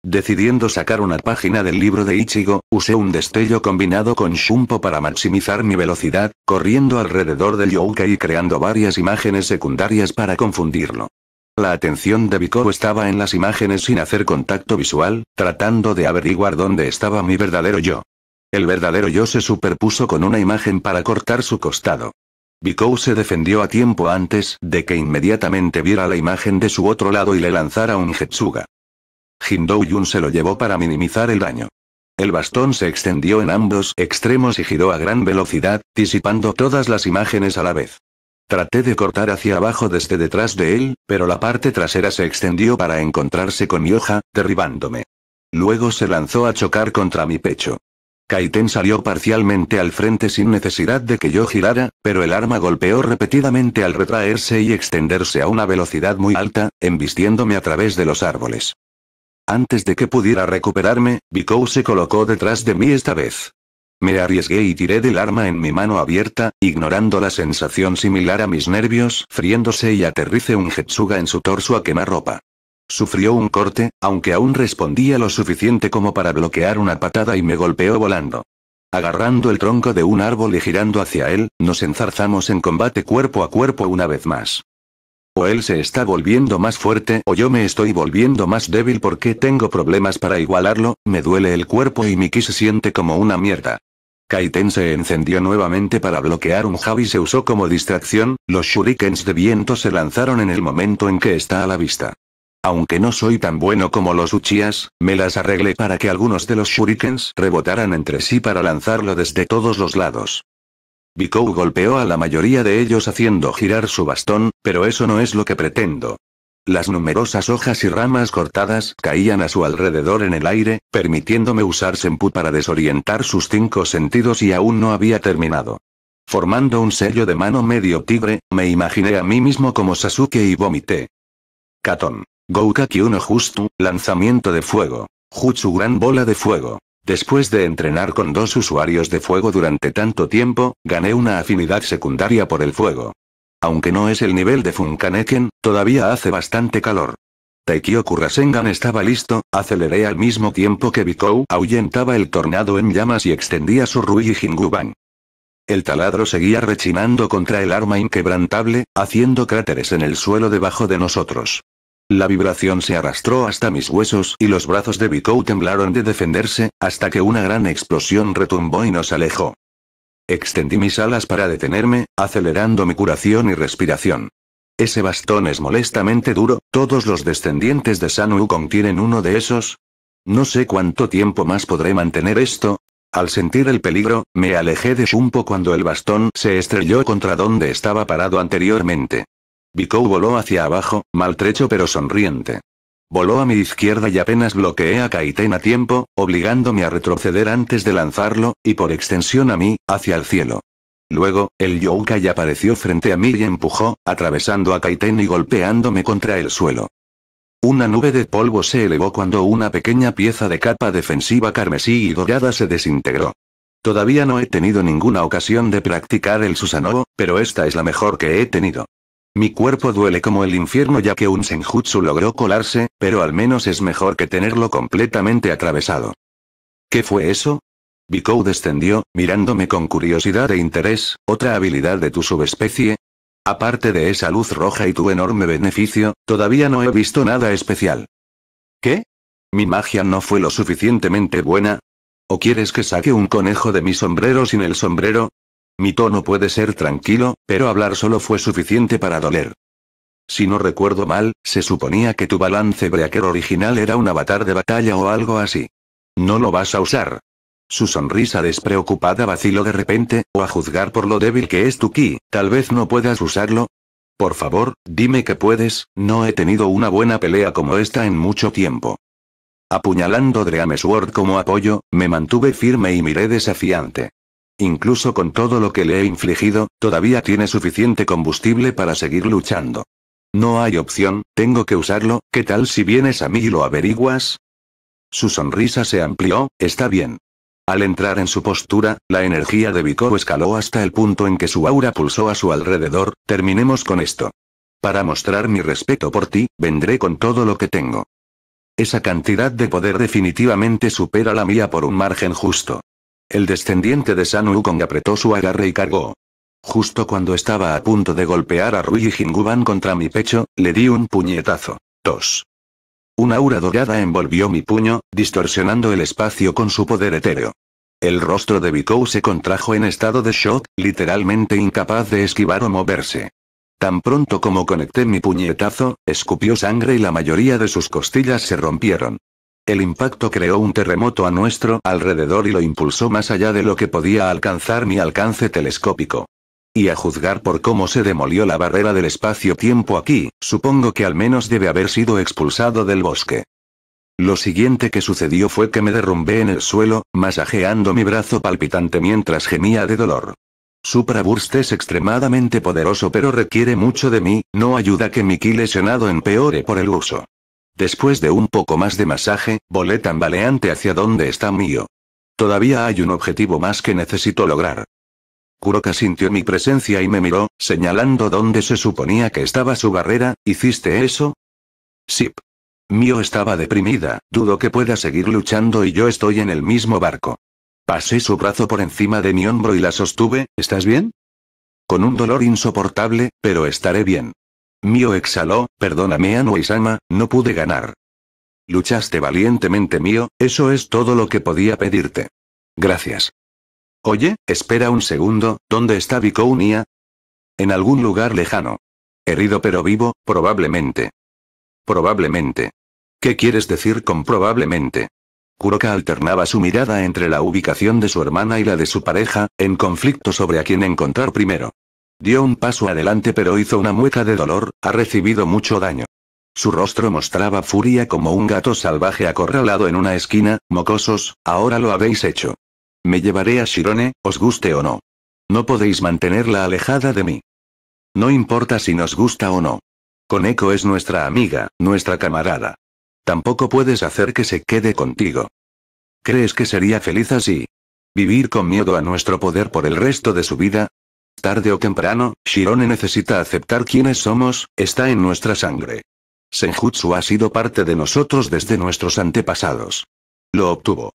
Decidiendo sacar una página del libro de Ichigo, usé un destello combinado con Shumpo para maximizar mi velocidad, corriendo alrededor del Yōkai y creando varias imágenes secundarias para confundirlo. La atención de Biko estaba en las imágenes sin hacer contacto visual, tratando de averiguar dónde estaba mi verdadero yo. El verdadero yo se superpuso con una imagen para cortar su costado. Bikou se defendió a tiempo antes de que inmediatamente viera la imagen de su otro lado y le lanzara un jetsuga. Jindou-yun se lo llevó para minimizar el daño. El bastón se extendió en ambos extremos y giró a gran velocidad, disipando todas las imágenes a la vez. Traté de cortar hacia abajo desde detrás de él, pero la parte trasera se extendió para encontrarse con mi hoja, derribándome. Luego se lanzó a chocar contra mi pecho. Kaiten salió parcialmente al frente sin necesidad de que yo girara, pero el arma golpeó repetidamente al retraerse y extenderse a una velocidad muy alta, embistiéndome a través de los árboles. Antes de que pudiera recuperarme, Bikou se colocó detrás de mí esta vez. Me arriesgué y tiré del arma en mi mano abierta, ignorando la sensación similar a mis nervios friéndose y aterrice un jetsuga en su torso a quemarropa. Sufrió un corte, aunque aún respondía lo suficiente como para bloquear una patada y me golpeó volando. Agarrando el tronco de un árbol y girando hacia él, nos enzarzamos en combate cuerpo a cuerpo una vez más. O él se está volviendo más fuerte o yo me estoy volviendo más débil porque tengo problemas para igualarlo, me duele el cuerpo y Miki se siente como una mierda. Kaiten se encendió nuevamente para bloquear un Javi se usó como distracción, los shurikens de viento se lanzaron en el momento en que está a la vista. Aunque no soy tan bueno como los Uchias, me las arreglé para que algunos de los shurikens rebotaran entre sí para lanzarlo desde todos los lados. Bikou golpeó a la mayoría de ellos haciendo girar su bastón, pero eso no es lo que pretendo. Las numerosas hojas y ramas cortadas caían a su alrededor en el aire, permitiéndome usar Senpu para desorientar sus cinco sentidos y aún no había terminado. Formando un sello de mano medio tigre, me imaginé a mí mismo como Sasuke y vomité. Catón. Gouka 1 Justu, lanzamiento de fuego. Jutsu Gran Bola de Fuego. Después de entrenar con dos usuarios de fuego durante tanto tiempo, gané una afinidad secundaria por el fuego. Aunque no es el nivel de Funkaneken, todavía hace bastante calor. Taikyo Kurasengan estaba listo, aceleré al mismo tiempo que Bikou ahuyentaba el tornado en llamas y extendía su Rui Jinguban. El taladro seguía rechinando contra el arma inquebrantable, haciendo cráteres en el suelo debajo de nosotros. La vibración se arrastró hasta mis huesos y los brazos de Bikou temblaron de defenderse, hasta que una gran explosión retumbó y nos alejó. Extendí mis alas para detenerme, acelerando mi curación y respiración. Ese bastón es molestamente duro, todos los descendientes de Sanu contienen uno de esos. No sé cuánto tiempo más podré mantener esto. Al sentir el peligro, me alejé de Shumpo cuando el bastón se estrelló contra donde estaba parado anteriormente. Bikou voló hacia abajo, maltrecho pero sonriente. Voló a mi izquierda y apenas bloqueé a Kaiten a tiempo, obligándome a retroceder antes de lanzarlo, y por extensión a mí, hacia el cielo. Luego, el Youkai apareció frente a mí y empujó, atravesando a Kaiten y golpeándome contra el suelo. Una nube de polvo se elevó cuando una pequeña pieza de capa defensiva carmesí y dorada se desintegró. Todavía no he tenido ninguna ocasión de practicar el Susanoo, pero esta es la mejor que he tenido. Mi cuerpo duele como el infierno ya que un senjutsu logró colarse, pero al menos es mejor que tenerlo completamente atravesado. ¿Qué fue eso? Bikou descendió, mirándome con curiosidad e interés, ¿otra habilidad de tu subespecie? Aparte de esa luz roja y tu enorme beneficio, todavía no he visto nada especial. ¿Qué? ¿Mi magia no fue lo suficientemente buena? ¿O quieres que saque un conejo de mi sombrero sin el sombrero? Mi tono puede ser tranquilo, pero hablar solo fue suficiente para doler. Si no recuerdo mal, se suponía que tu balance breaker original era un avatar de batalla o algo así. No lo vas a usar. Su sonrisa despreocupada vaciló de repente, o a juzgar por lo débil que es tu ki, tal vez no puedas usarlo. Por favor, dime que puedes, no he tenido una buena pelea como esta en mucho tiempo. Apuñalando Dream Sword como apoyo, me mantuve firme y miré desafiante. Incluso con todo lo que le he infligido, todavía tiene suficiente combustible para seguir luchando. No hay opción, tengo que usarlo, ¿qué tal si vienes a mí y lo averiguas? Su sonrisa se amplió, está bien. Al entrar en su postura, la energía de Biko escaló hasta el punto en que su aura pulsó a su alrededor, terminemos con esto. Para mostrar mi respeto por ti, vendré con todo lo que tengo. Esa cantidad de poder definitivamente supera la mía por un margen justo. El descendiente de San Wukong apretó su agarre y cargó. Justo cuando estaba a punto de golpear a Rui Jinguban contra mi pecho, le di un puñetazo. Tos. Una aura dorada envolvió mi puño, distorsionando el espacio con su poder etéreo. El rostro de Bikou se contrajo en estado de shock, literalmente incapaz de esquivar o moverse. Tan pronto como conecté mi puñetazo, escupió sangre y la mayoría de sus costillas se rompieron. El impacto creó un terremoto a nuestro alrededor y lo impulsó más allá de lo que podía alcanzar mi alcance telescópico. Y a juzgar por cómo se demolió la barrera del espacio-tiempo aquí, supongo que al menos debe haber sido expulsado del bosque. Lo siguiente que sucedió fue que me derrumbé en el suelo, masajeando mi brazo palpitante mientras gemía de dolor. Supraburst es extremadamente poderoso pero requiere mucho de mí, no ayuda que mi ki lesionado empeore por el uso. Después de un poco más de masaje, volé tambaleante hacia donde está mío. Todavía hay un objetivo más que necesito lograr. Kuroka sintió mi presencia y me miró, señalando donde se suponía que estaba su barrera, ¿hiciste eso? Sip. Mío estaba deprimida, dudo que pueda seguir luchando y yo estoy en el mismo barco. Pasé su brazo por encima de mi hombro y la sostuve, ¿estás bien? Con un dolor insoportable, pero estaré bien. Mío, exhaló, perdóname Anuisama, no pude ganar. Luchaste valientemente mío. eso es todo lo que podía pedirte. Gracias. Oye, espera un segundo, ¿dónde está unía En algún lugar lejano. Herido pero vivo, probablemente. Probablemente. ¿Qué quieres decir con probablemente? Kuroka alternaba su mirada entre la ubicación de su hermana y la de su pareja, en conflicto sobre a quién encontrar primero. Dio un paso adelante pero hizo una mueca de dolor, ha recibido mucho daño. Su rostro mostraba furia como un gato salvaje acorralado en una esquina, mocosos, ahora lo habéis hecho. Me llevaré a Shirone, os guste o no. No podéis mantenerla alejada de mí. No importa si nos gusta o no. Koneko es nuestra amiga, nuestra camarada. Tampoco puedes hacer que se quede contigo. ¿Crees que sería feliz así? ¿Vivir con miedo a nuestro poder por el resto de su vida? Tarde o temprano, Shirone necesita aceptar quiénes somos, está en nuestra sangre. Senjutsu ha sido parte de nosotros desde nuestros antepasados. Lo obtuvo.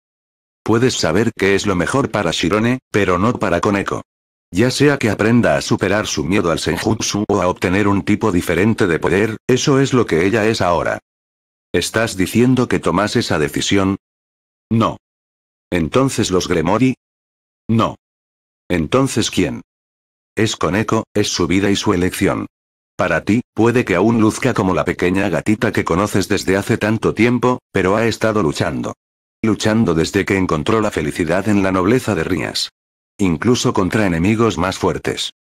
Puedes saber que es lo mejor para Shirone, pero no para Koneko. Ya sea que aprenda a superar su miedo al Senjutsu o a obtener un tipo diferente de poder, eso es lo que ella es ahora. ¿Estás diciendo que tomas esa decisión? No. ¿Entonces los Gremori? No. ¿Entonces quién? Es con eco, es su vida y su elección. Para ti, puede que aún luzca como la pequeña gatita que conoces desde hace tanto tiempo, pero ha estado luchando. Luchando desde que encontró la felicidad en la nobleza de Rías. Incluso contra enemigos más fuertes.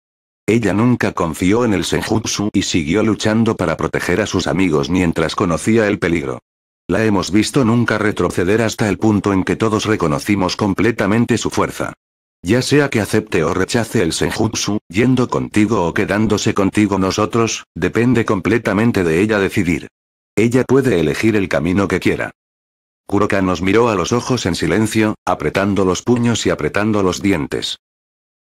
Ella nunca confió en el senjutsu y siguió luchando para proteger a sus amigos mientras conocía el peligro. La hemos visto nunca retroceder hasta el punto en que todos reconocimos completamente su fuerza. Ya sea que acepte o rechace el senjutsu, yendo contigo o quedándose contigo nosotros, depende completamente de ella decidir. Ella puede elegir el camino que quiera. Kuroka nos miró a los ojos en silencio, apretando los puños y apretando los dientes.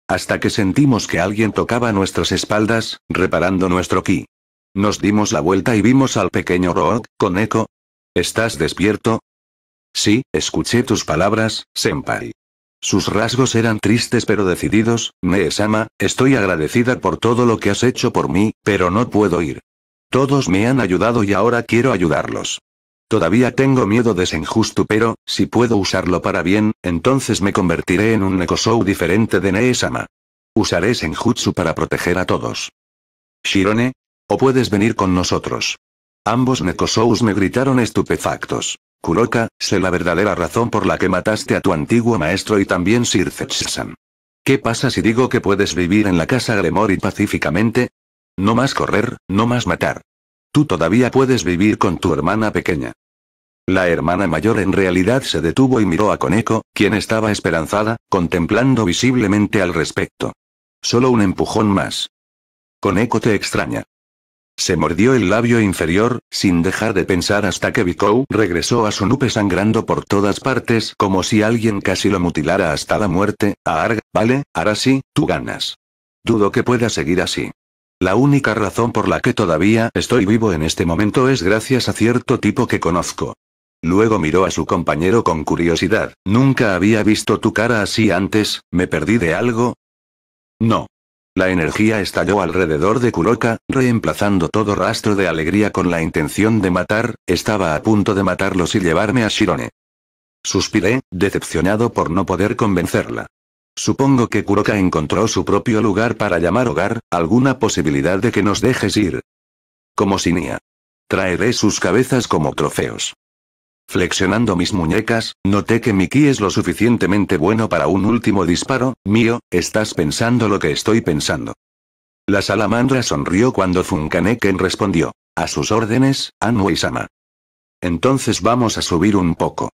Hasta que sentimos que alguien tocaba nuestras espaldas, reparando nuestro ki. Nos dimos la vuelta y vimos al pequeño Rook, con eco. ¿Estás despierto? Sí, escuché tus palabras, senpai. Sus rasgos eran tristes pero decididos, Neesama, estoy agradecida por todo lo que has hecho por mí, pero no puedo ir. Todos me han ayudado y ahora quiero ayudarlos. Todavía tengo miedo de Senjutsu pero, si puedo usarlo para bien, entonces me convertiré en un Nekosou diferente de Neesama. Usaré Senjutsu para proteger a todos. Shirone, o puedes venir con nosotros. Ambos Nekosous me gritaron estupefactos. Kuroka, sé la verdadera razón por la que mataste a tu antiguo maestro y también Sir fetch ¿Qué pasa si digo que puedes vivir en la casa y pacíficamente? No más correr, no más matar. Tú todavía puedes vivir con tu hermana pequeña. La hermana mayor en realidad se detuvo y miró a Koneko, quien estaba esperanzada, contemplando visiblemente al respecto. Solo un empujón más. Koneko te extraña. Se mordió el labio inferior, sin dejar de pensar hasta que Bikou regresó a su nupe sangrando por todas partes como si alguien casi lo mutilara hasta la muerte. Arg, vale, ahora sí, tú ganas. Dudo que pueda seguir así. La única razón por la que todavía estoy vivo en este momento es gracias a cierto tipo que conozco. Luego miró a su compañero con curiosidad. Nunca había visto tu cara así antes, ¿me perdí de algo? No. La energía estalló alrededor de Kuroka, reemplazando todo rastro de alegría con la intención de matar, estaba a punto de matarlos y llevarme a Shirone. Suspiré, decepcionado por no poder convencerla. Supongo que Kuroka encontró su propio lugar para llamar hogar, alguna posibilidad de que nos dejes ir. Como Sinia. Traeré sus cabezas como trofeos. Flexionando mis muñecas, noté que Miki es lo suficientemente bueno para un último disparo, mío, estás pensando lo que estoy pensando. La salamandra sonrió cuando Funkaneken respondió. A sus órdenes, y sama Entonces vamos a subir un poco.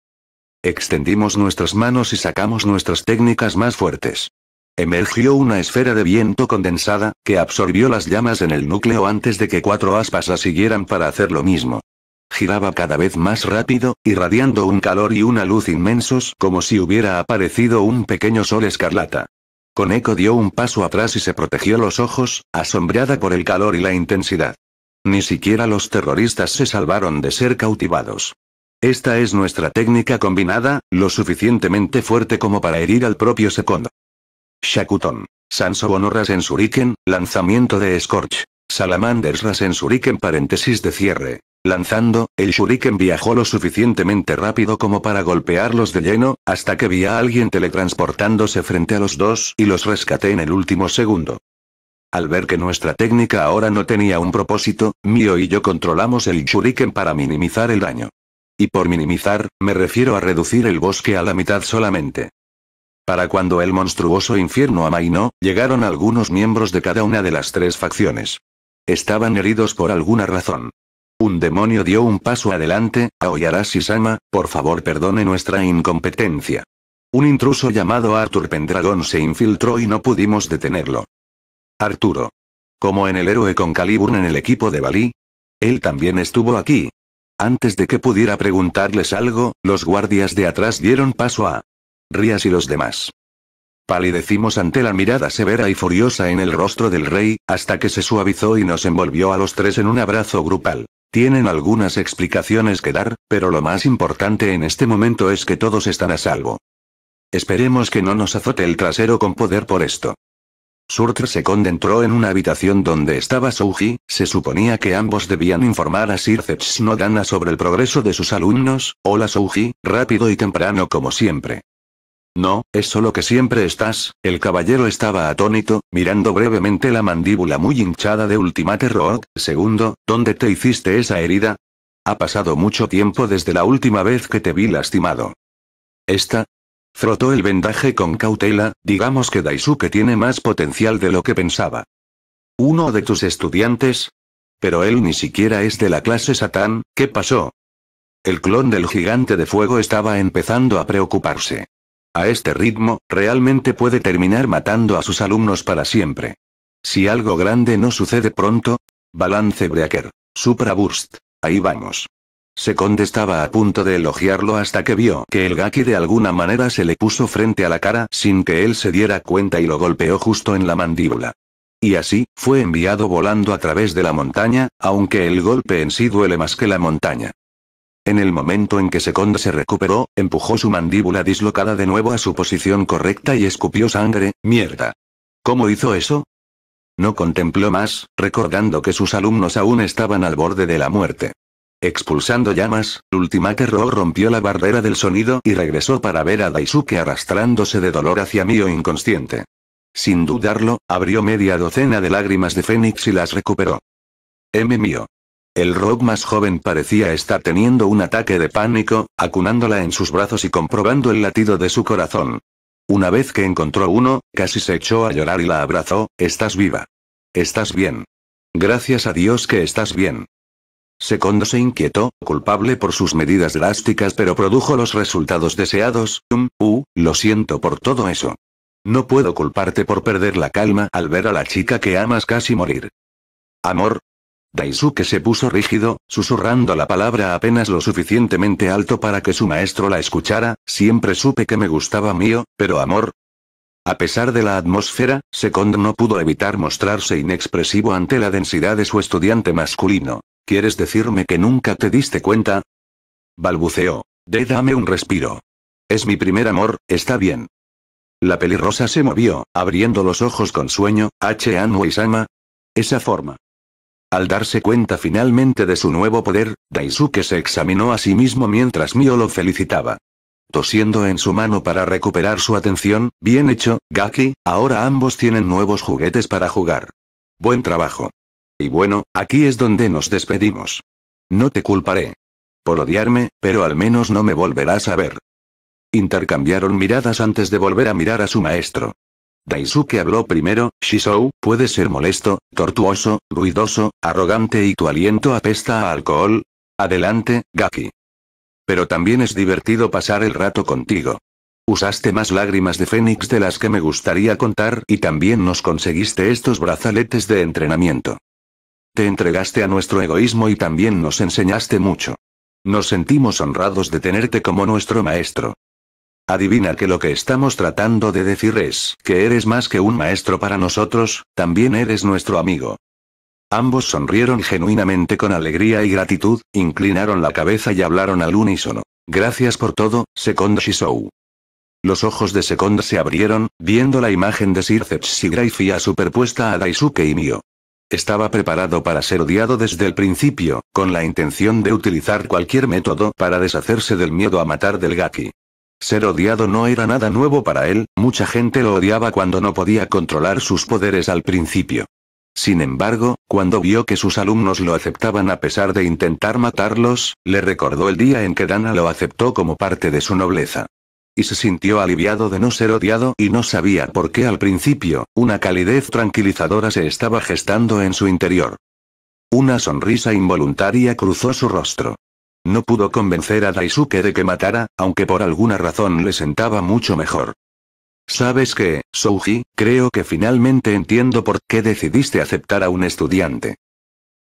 Extendimos nuestras manos y sacamos nuestras técnicas más fuertes. Emergió una esfera de viento condensada, que absorbió las llamas en el núcleo antes de que cuatro aspas la siguieran para hacer lo mismo giraba cada vez más rápido, irradiando un calor y una luz inmensos como si hubiera aparecido un pequeño sol escarlata. Koneko dio un paso atrás y se protegió los ojos, asombrada por el calor y la intensidad. Ni siquiera los terroristas se salvaron de ser cautivados. Esta es nuestra técnica combinada, lo suficientemente fuerte como para herir al propio segundo. Shakuton. Sanso en lanzamiento de Scorch. Salamanders Rasensuriken paréntesis de cierre. Lanzando, el shuriken viajó lo suficientemente rápido como para golpearlos de lleno, hasta que vi a alguien teletransportándose frente a los dos y los rescaté en el último segundo. Al ver que nuestra técnica ahora no tenía un propósito, Mio y yo controlamos el shuriken para minimizar el daño. Y por minimizar, me refiero a reducir el bosque a la mitad solamente. Para cuando el monstruoso infierno amainó, llegaron algunos miembros de cada una de las tres facciones. Estaban heridos por alguna razón. Un demonio dio un paso adelante, Aoyarashi-sama, por favor perdone nuestra incompetencia. Un intruso llamado Arthur Pendragon se infiltró y no pudimos detenerlo. Arturo. Como en el héroe con Caliburn en el equipo de Bali. Él también estuvo aquí. Antes de que pudiera preguntarles algo, los guardias de atrás dieron paso a Rías y los demás. Palidecimos ante la mirada severa y furiosa en el rostro del rey, hasta que se suavizó y nos envolvió a los tres en un abrazo grupal. Tienen algunas explicaciones que dar, pero lo más importante en este momento es que todos están a salvo. Esperemos que no nos azote el trasero con poder por esto. Surtr se concentró en una habitación donde estaba Souji, se suponía que ambos debían informar a Sir Nogana sobre el progreso de sus alumnos, hola Souji, rápido y temprano como siempre. No, es solo que siempre estás. El caballero estaba atónito, mirando brevemente la mandíbula muy hinchada de Ultimate Rock. Segundo, ¿dónde te hiciste esa herida? Ha pasado mucho tiempo desde la última vez que te vi lastimado. ¿Esta? Frotó el vendaje con cautela, digamos que Daisuke tiene más potencial de lo que pensaba. ¿Uno de tus estudiantes? Pero él ni siquiera es de la clase Satán, ¿qué pasó? El clon del gigante de fuego estaba empezando a preocuparse. A este ritmo, realmente puede terminar matando a sus alumnos para siempre. Si algo grande no sucede pronto, balance breaker, supra burst, ahí vamos. Se contestaba a punto de elogiarlo hasta que vio que el Gaki de alguna manera se le puso frente a la cara sin que él se diera cuenta y lo golpeó justo en la mandíbula. Y así, fue enviado volando a través de la montaña, aunque el golpe en sí duele más que la montaña. En el momento en que Second se recuperó, empujó su mandíbula dislocada de nuevo a su posición correcta y escupió sangre, mierda. ¿Cómo hizo eso? No contempló más, recordando que sus alumnos aún estaban al borde de la muerte. Expulsando llamas, Ultimate Roar rompió la barrera del sonido y regresó para ver a Daisuke arrastrándose de dolor hacia mí inconsciente. Sin dudarlo, abrió media docena de lágrimas de Fénix y las recuperó. M mío. El Rock más joven parecía estar teniendo un ataque de pánico, acunándola en sus brazos y comprobando el latido de su corazón. Una vez que encontró uno, casi se echó a llorar y la abrazó, estás viva. Estás bien. Gracias a Dios que estás bien. Secondo se inquietó, culpable por sus medidas drásticas pero produjo los resultados deseados, «Um, uh, lo siento por todo eso. No puedo culparte por perder la calma al ver a la chica que amas casi morir. Amor, Daisuke se puso rígido, susurrando la palabra apenas lo suficientemente alto para que su maestro la escuchara, siempre supe que me gustaba mío, pero amor. A pesar de la atmósfera, Second no pudo evitar mostrarse inexpresivo ante la densidad de su estudiante masculino. ¿Quieres decirme que nunca te diste cuenta? Balbuceó. De dame un respiro. Es mi primer amor, está bien. La pelirrosa se movió, abriendo los ojos con sueño, H. sama Esa forma. Al darse cuenta finalmente de su nuevo poder, Daisuke se examinó a sí mismo mientras Mio lo felicitaba. Tosiendo en su mano para recuperar su atención, bien hecho, Gaki, ahora ambos tienen nuevos juguetes para jugar. Buen trabajo. Y bueno, aquí es donde nos despedimos. No te culparé. Por odiarme, pero al menos no me volverás a ver. Intercambiaron miradas antes de volver a mirar a su maestro. Daisuke habló primero, Shizou, puede ser molesto, tortuoso, ruidoso, arrogante y tu aliento apesta a alcohol. Adelante, Gaki. Pero también es divertido pasar el rato contigo. Usaste más lágrimas de Fénix de las que me gustaría contar y también nos conseguiste estos brazaletes de entrenamiento. Te entregaste a nuestro egoísmo y también nos enseñaste mucho. Nos sentimos honrados de tenerte como nuestro maestro. Adivina que lo que estamos tratando de decir es que eres más que un maestro para nosotros, también eres nuestro amigo. Ambos sonrieron genuinamente con alegría y gratitud, inclinaron la cabeza y hablaron al unísono. Gracias por todo, Second Shisou. Los ojos de Second se abrieron, viendo la imagen de Sircep Sigraifia superpuesta a Daisuke y Mio. Estaba preparado para ser odiado desde el principio, con la intención de utilizar cualquier método para deshacerse del miedo a matar del Gaki. Ser odiado no era nada nuevo para él, mucha gente lo odiaba cuando no podía controlar sus poderes al principio. Sin embargo, cuando vio que sus alumnos lo aceptaban a pesar de intentar matarlos, le recordó el día en que Dana lo aceptó como parte de su nobleza. Y se sintió aliviado de no ser odiado y no sabía por qué al principio, una calidez tranquilizadora se estaba gestando en su interior. Una sonrisa involuntaria cruzó su rostro. No pudo convencer a Daisuke de que matara, aunque por alguna razón le sentaba mucho mejor. ¿Sabes qué, Souji? Creo que finalmente entiendo por qué decidiste aceptar a un estudiante.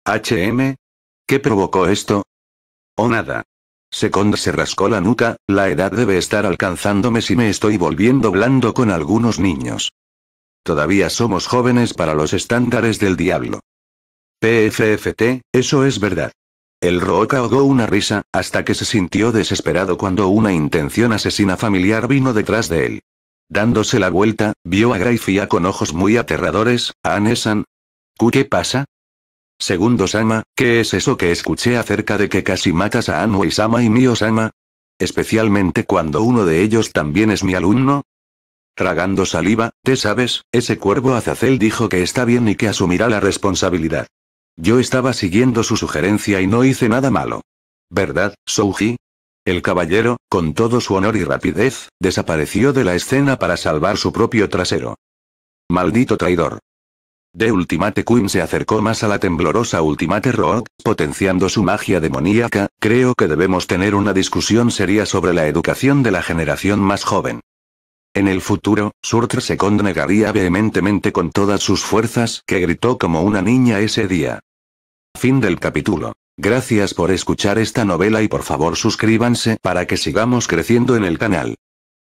¿HM? ¿Qué provocó esto? O oh, nada. Second se rascó la nuca, la edad debe estar alcanzándome si me estoy volviendo blando con algunos niños. Todavía somos jóvenes para los estándares del diablo. PFFT, eso es verdad. El Rook ahogó una risa, hasta que se sintió desesperado cuando una intención asesina familiar vino detrás de él. Dándose la vuelta, vio a Gracia con ojos muy aterradores, a Anesan. ¿Qué pasa? Segundo Sama, ¿qué es eso que escuché acerca de que casi matas a y Sama y Mio Sama? Especialmente cuando uno de ellos también es mi alumno. Tragando saliva, te sabes, ese cuervo Azazel dijo que está bien y que asumirá la responsabilidad. Yo estaba siguiendo su sugerencia y no hice nada malo. ¿Verdad, Souji? El caballero, con todo su honor y rapidez, desapareció de la escena para salvar su propio trasero. Maldito traidor. De Ultimate Queen se acercó más a la temblorosa Ultimate Rock, potenciando su magia demoníaca, creo que debemos tener una discusión seria sobre la educación de la generación más joven. En el futuro, Surtr se connegaría vehementemente con todas sus fuerzas que gritó como una niña ese día. Fin del capítulo. Gracias por escuchar esta novela y por favor suscríbanse para que sigamos creciendo en el canal.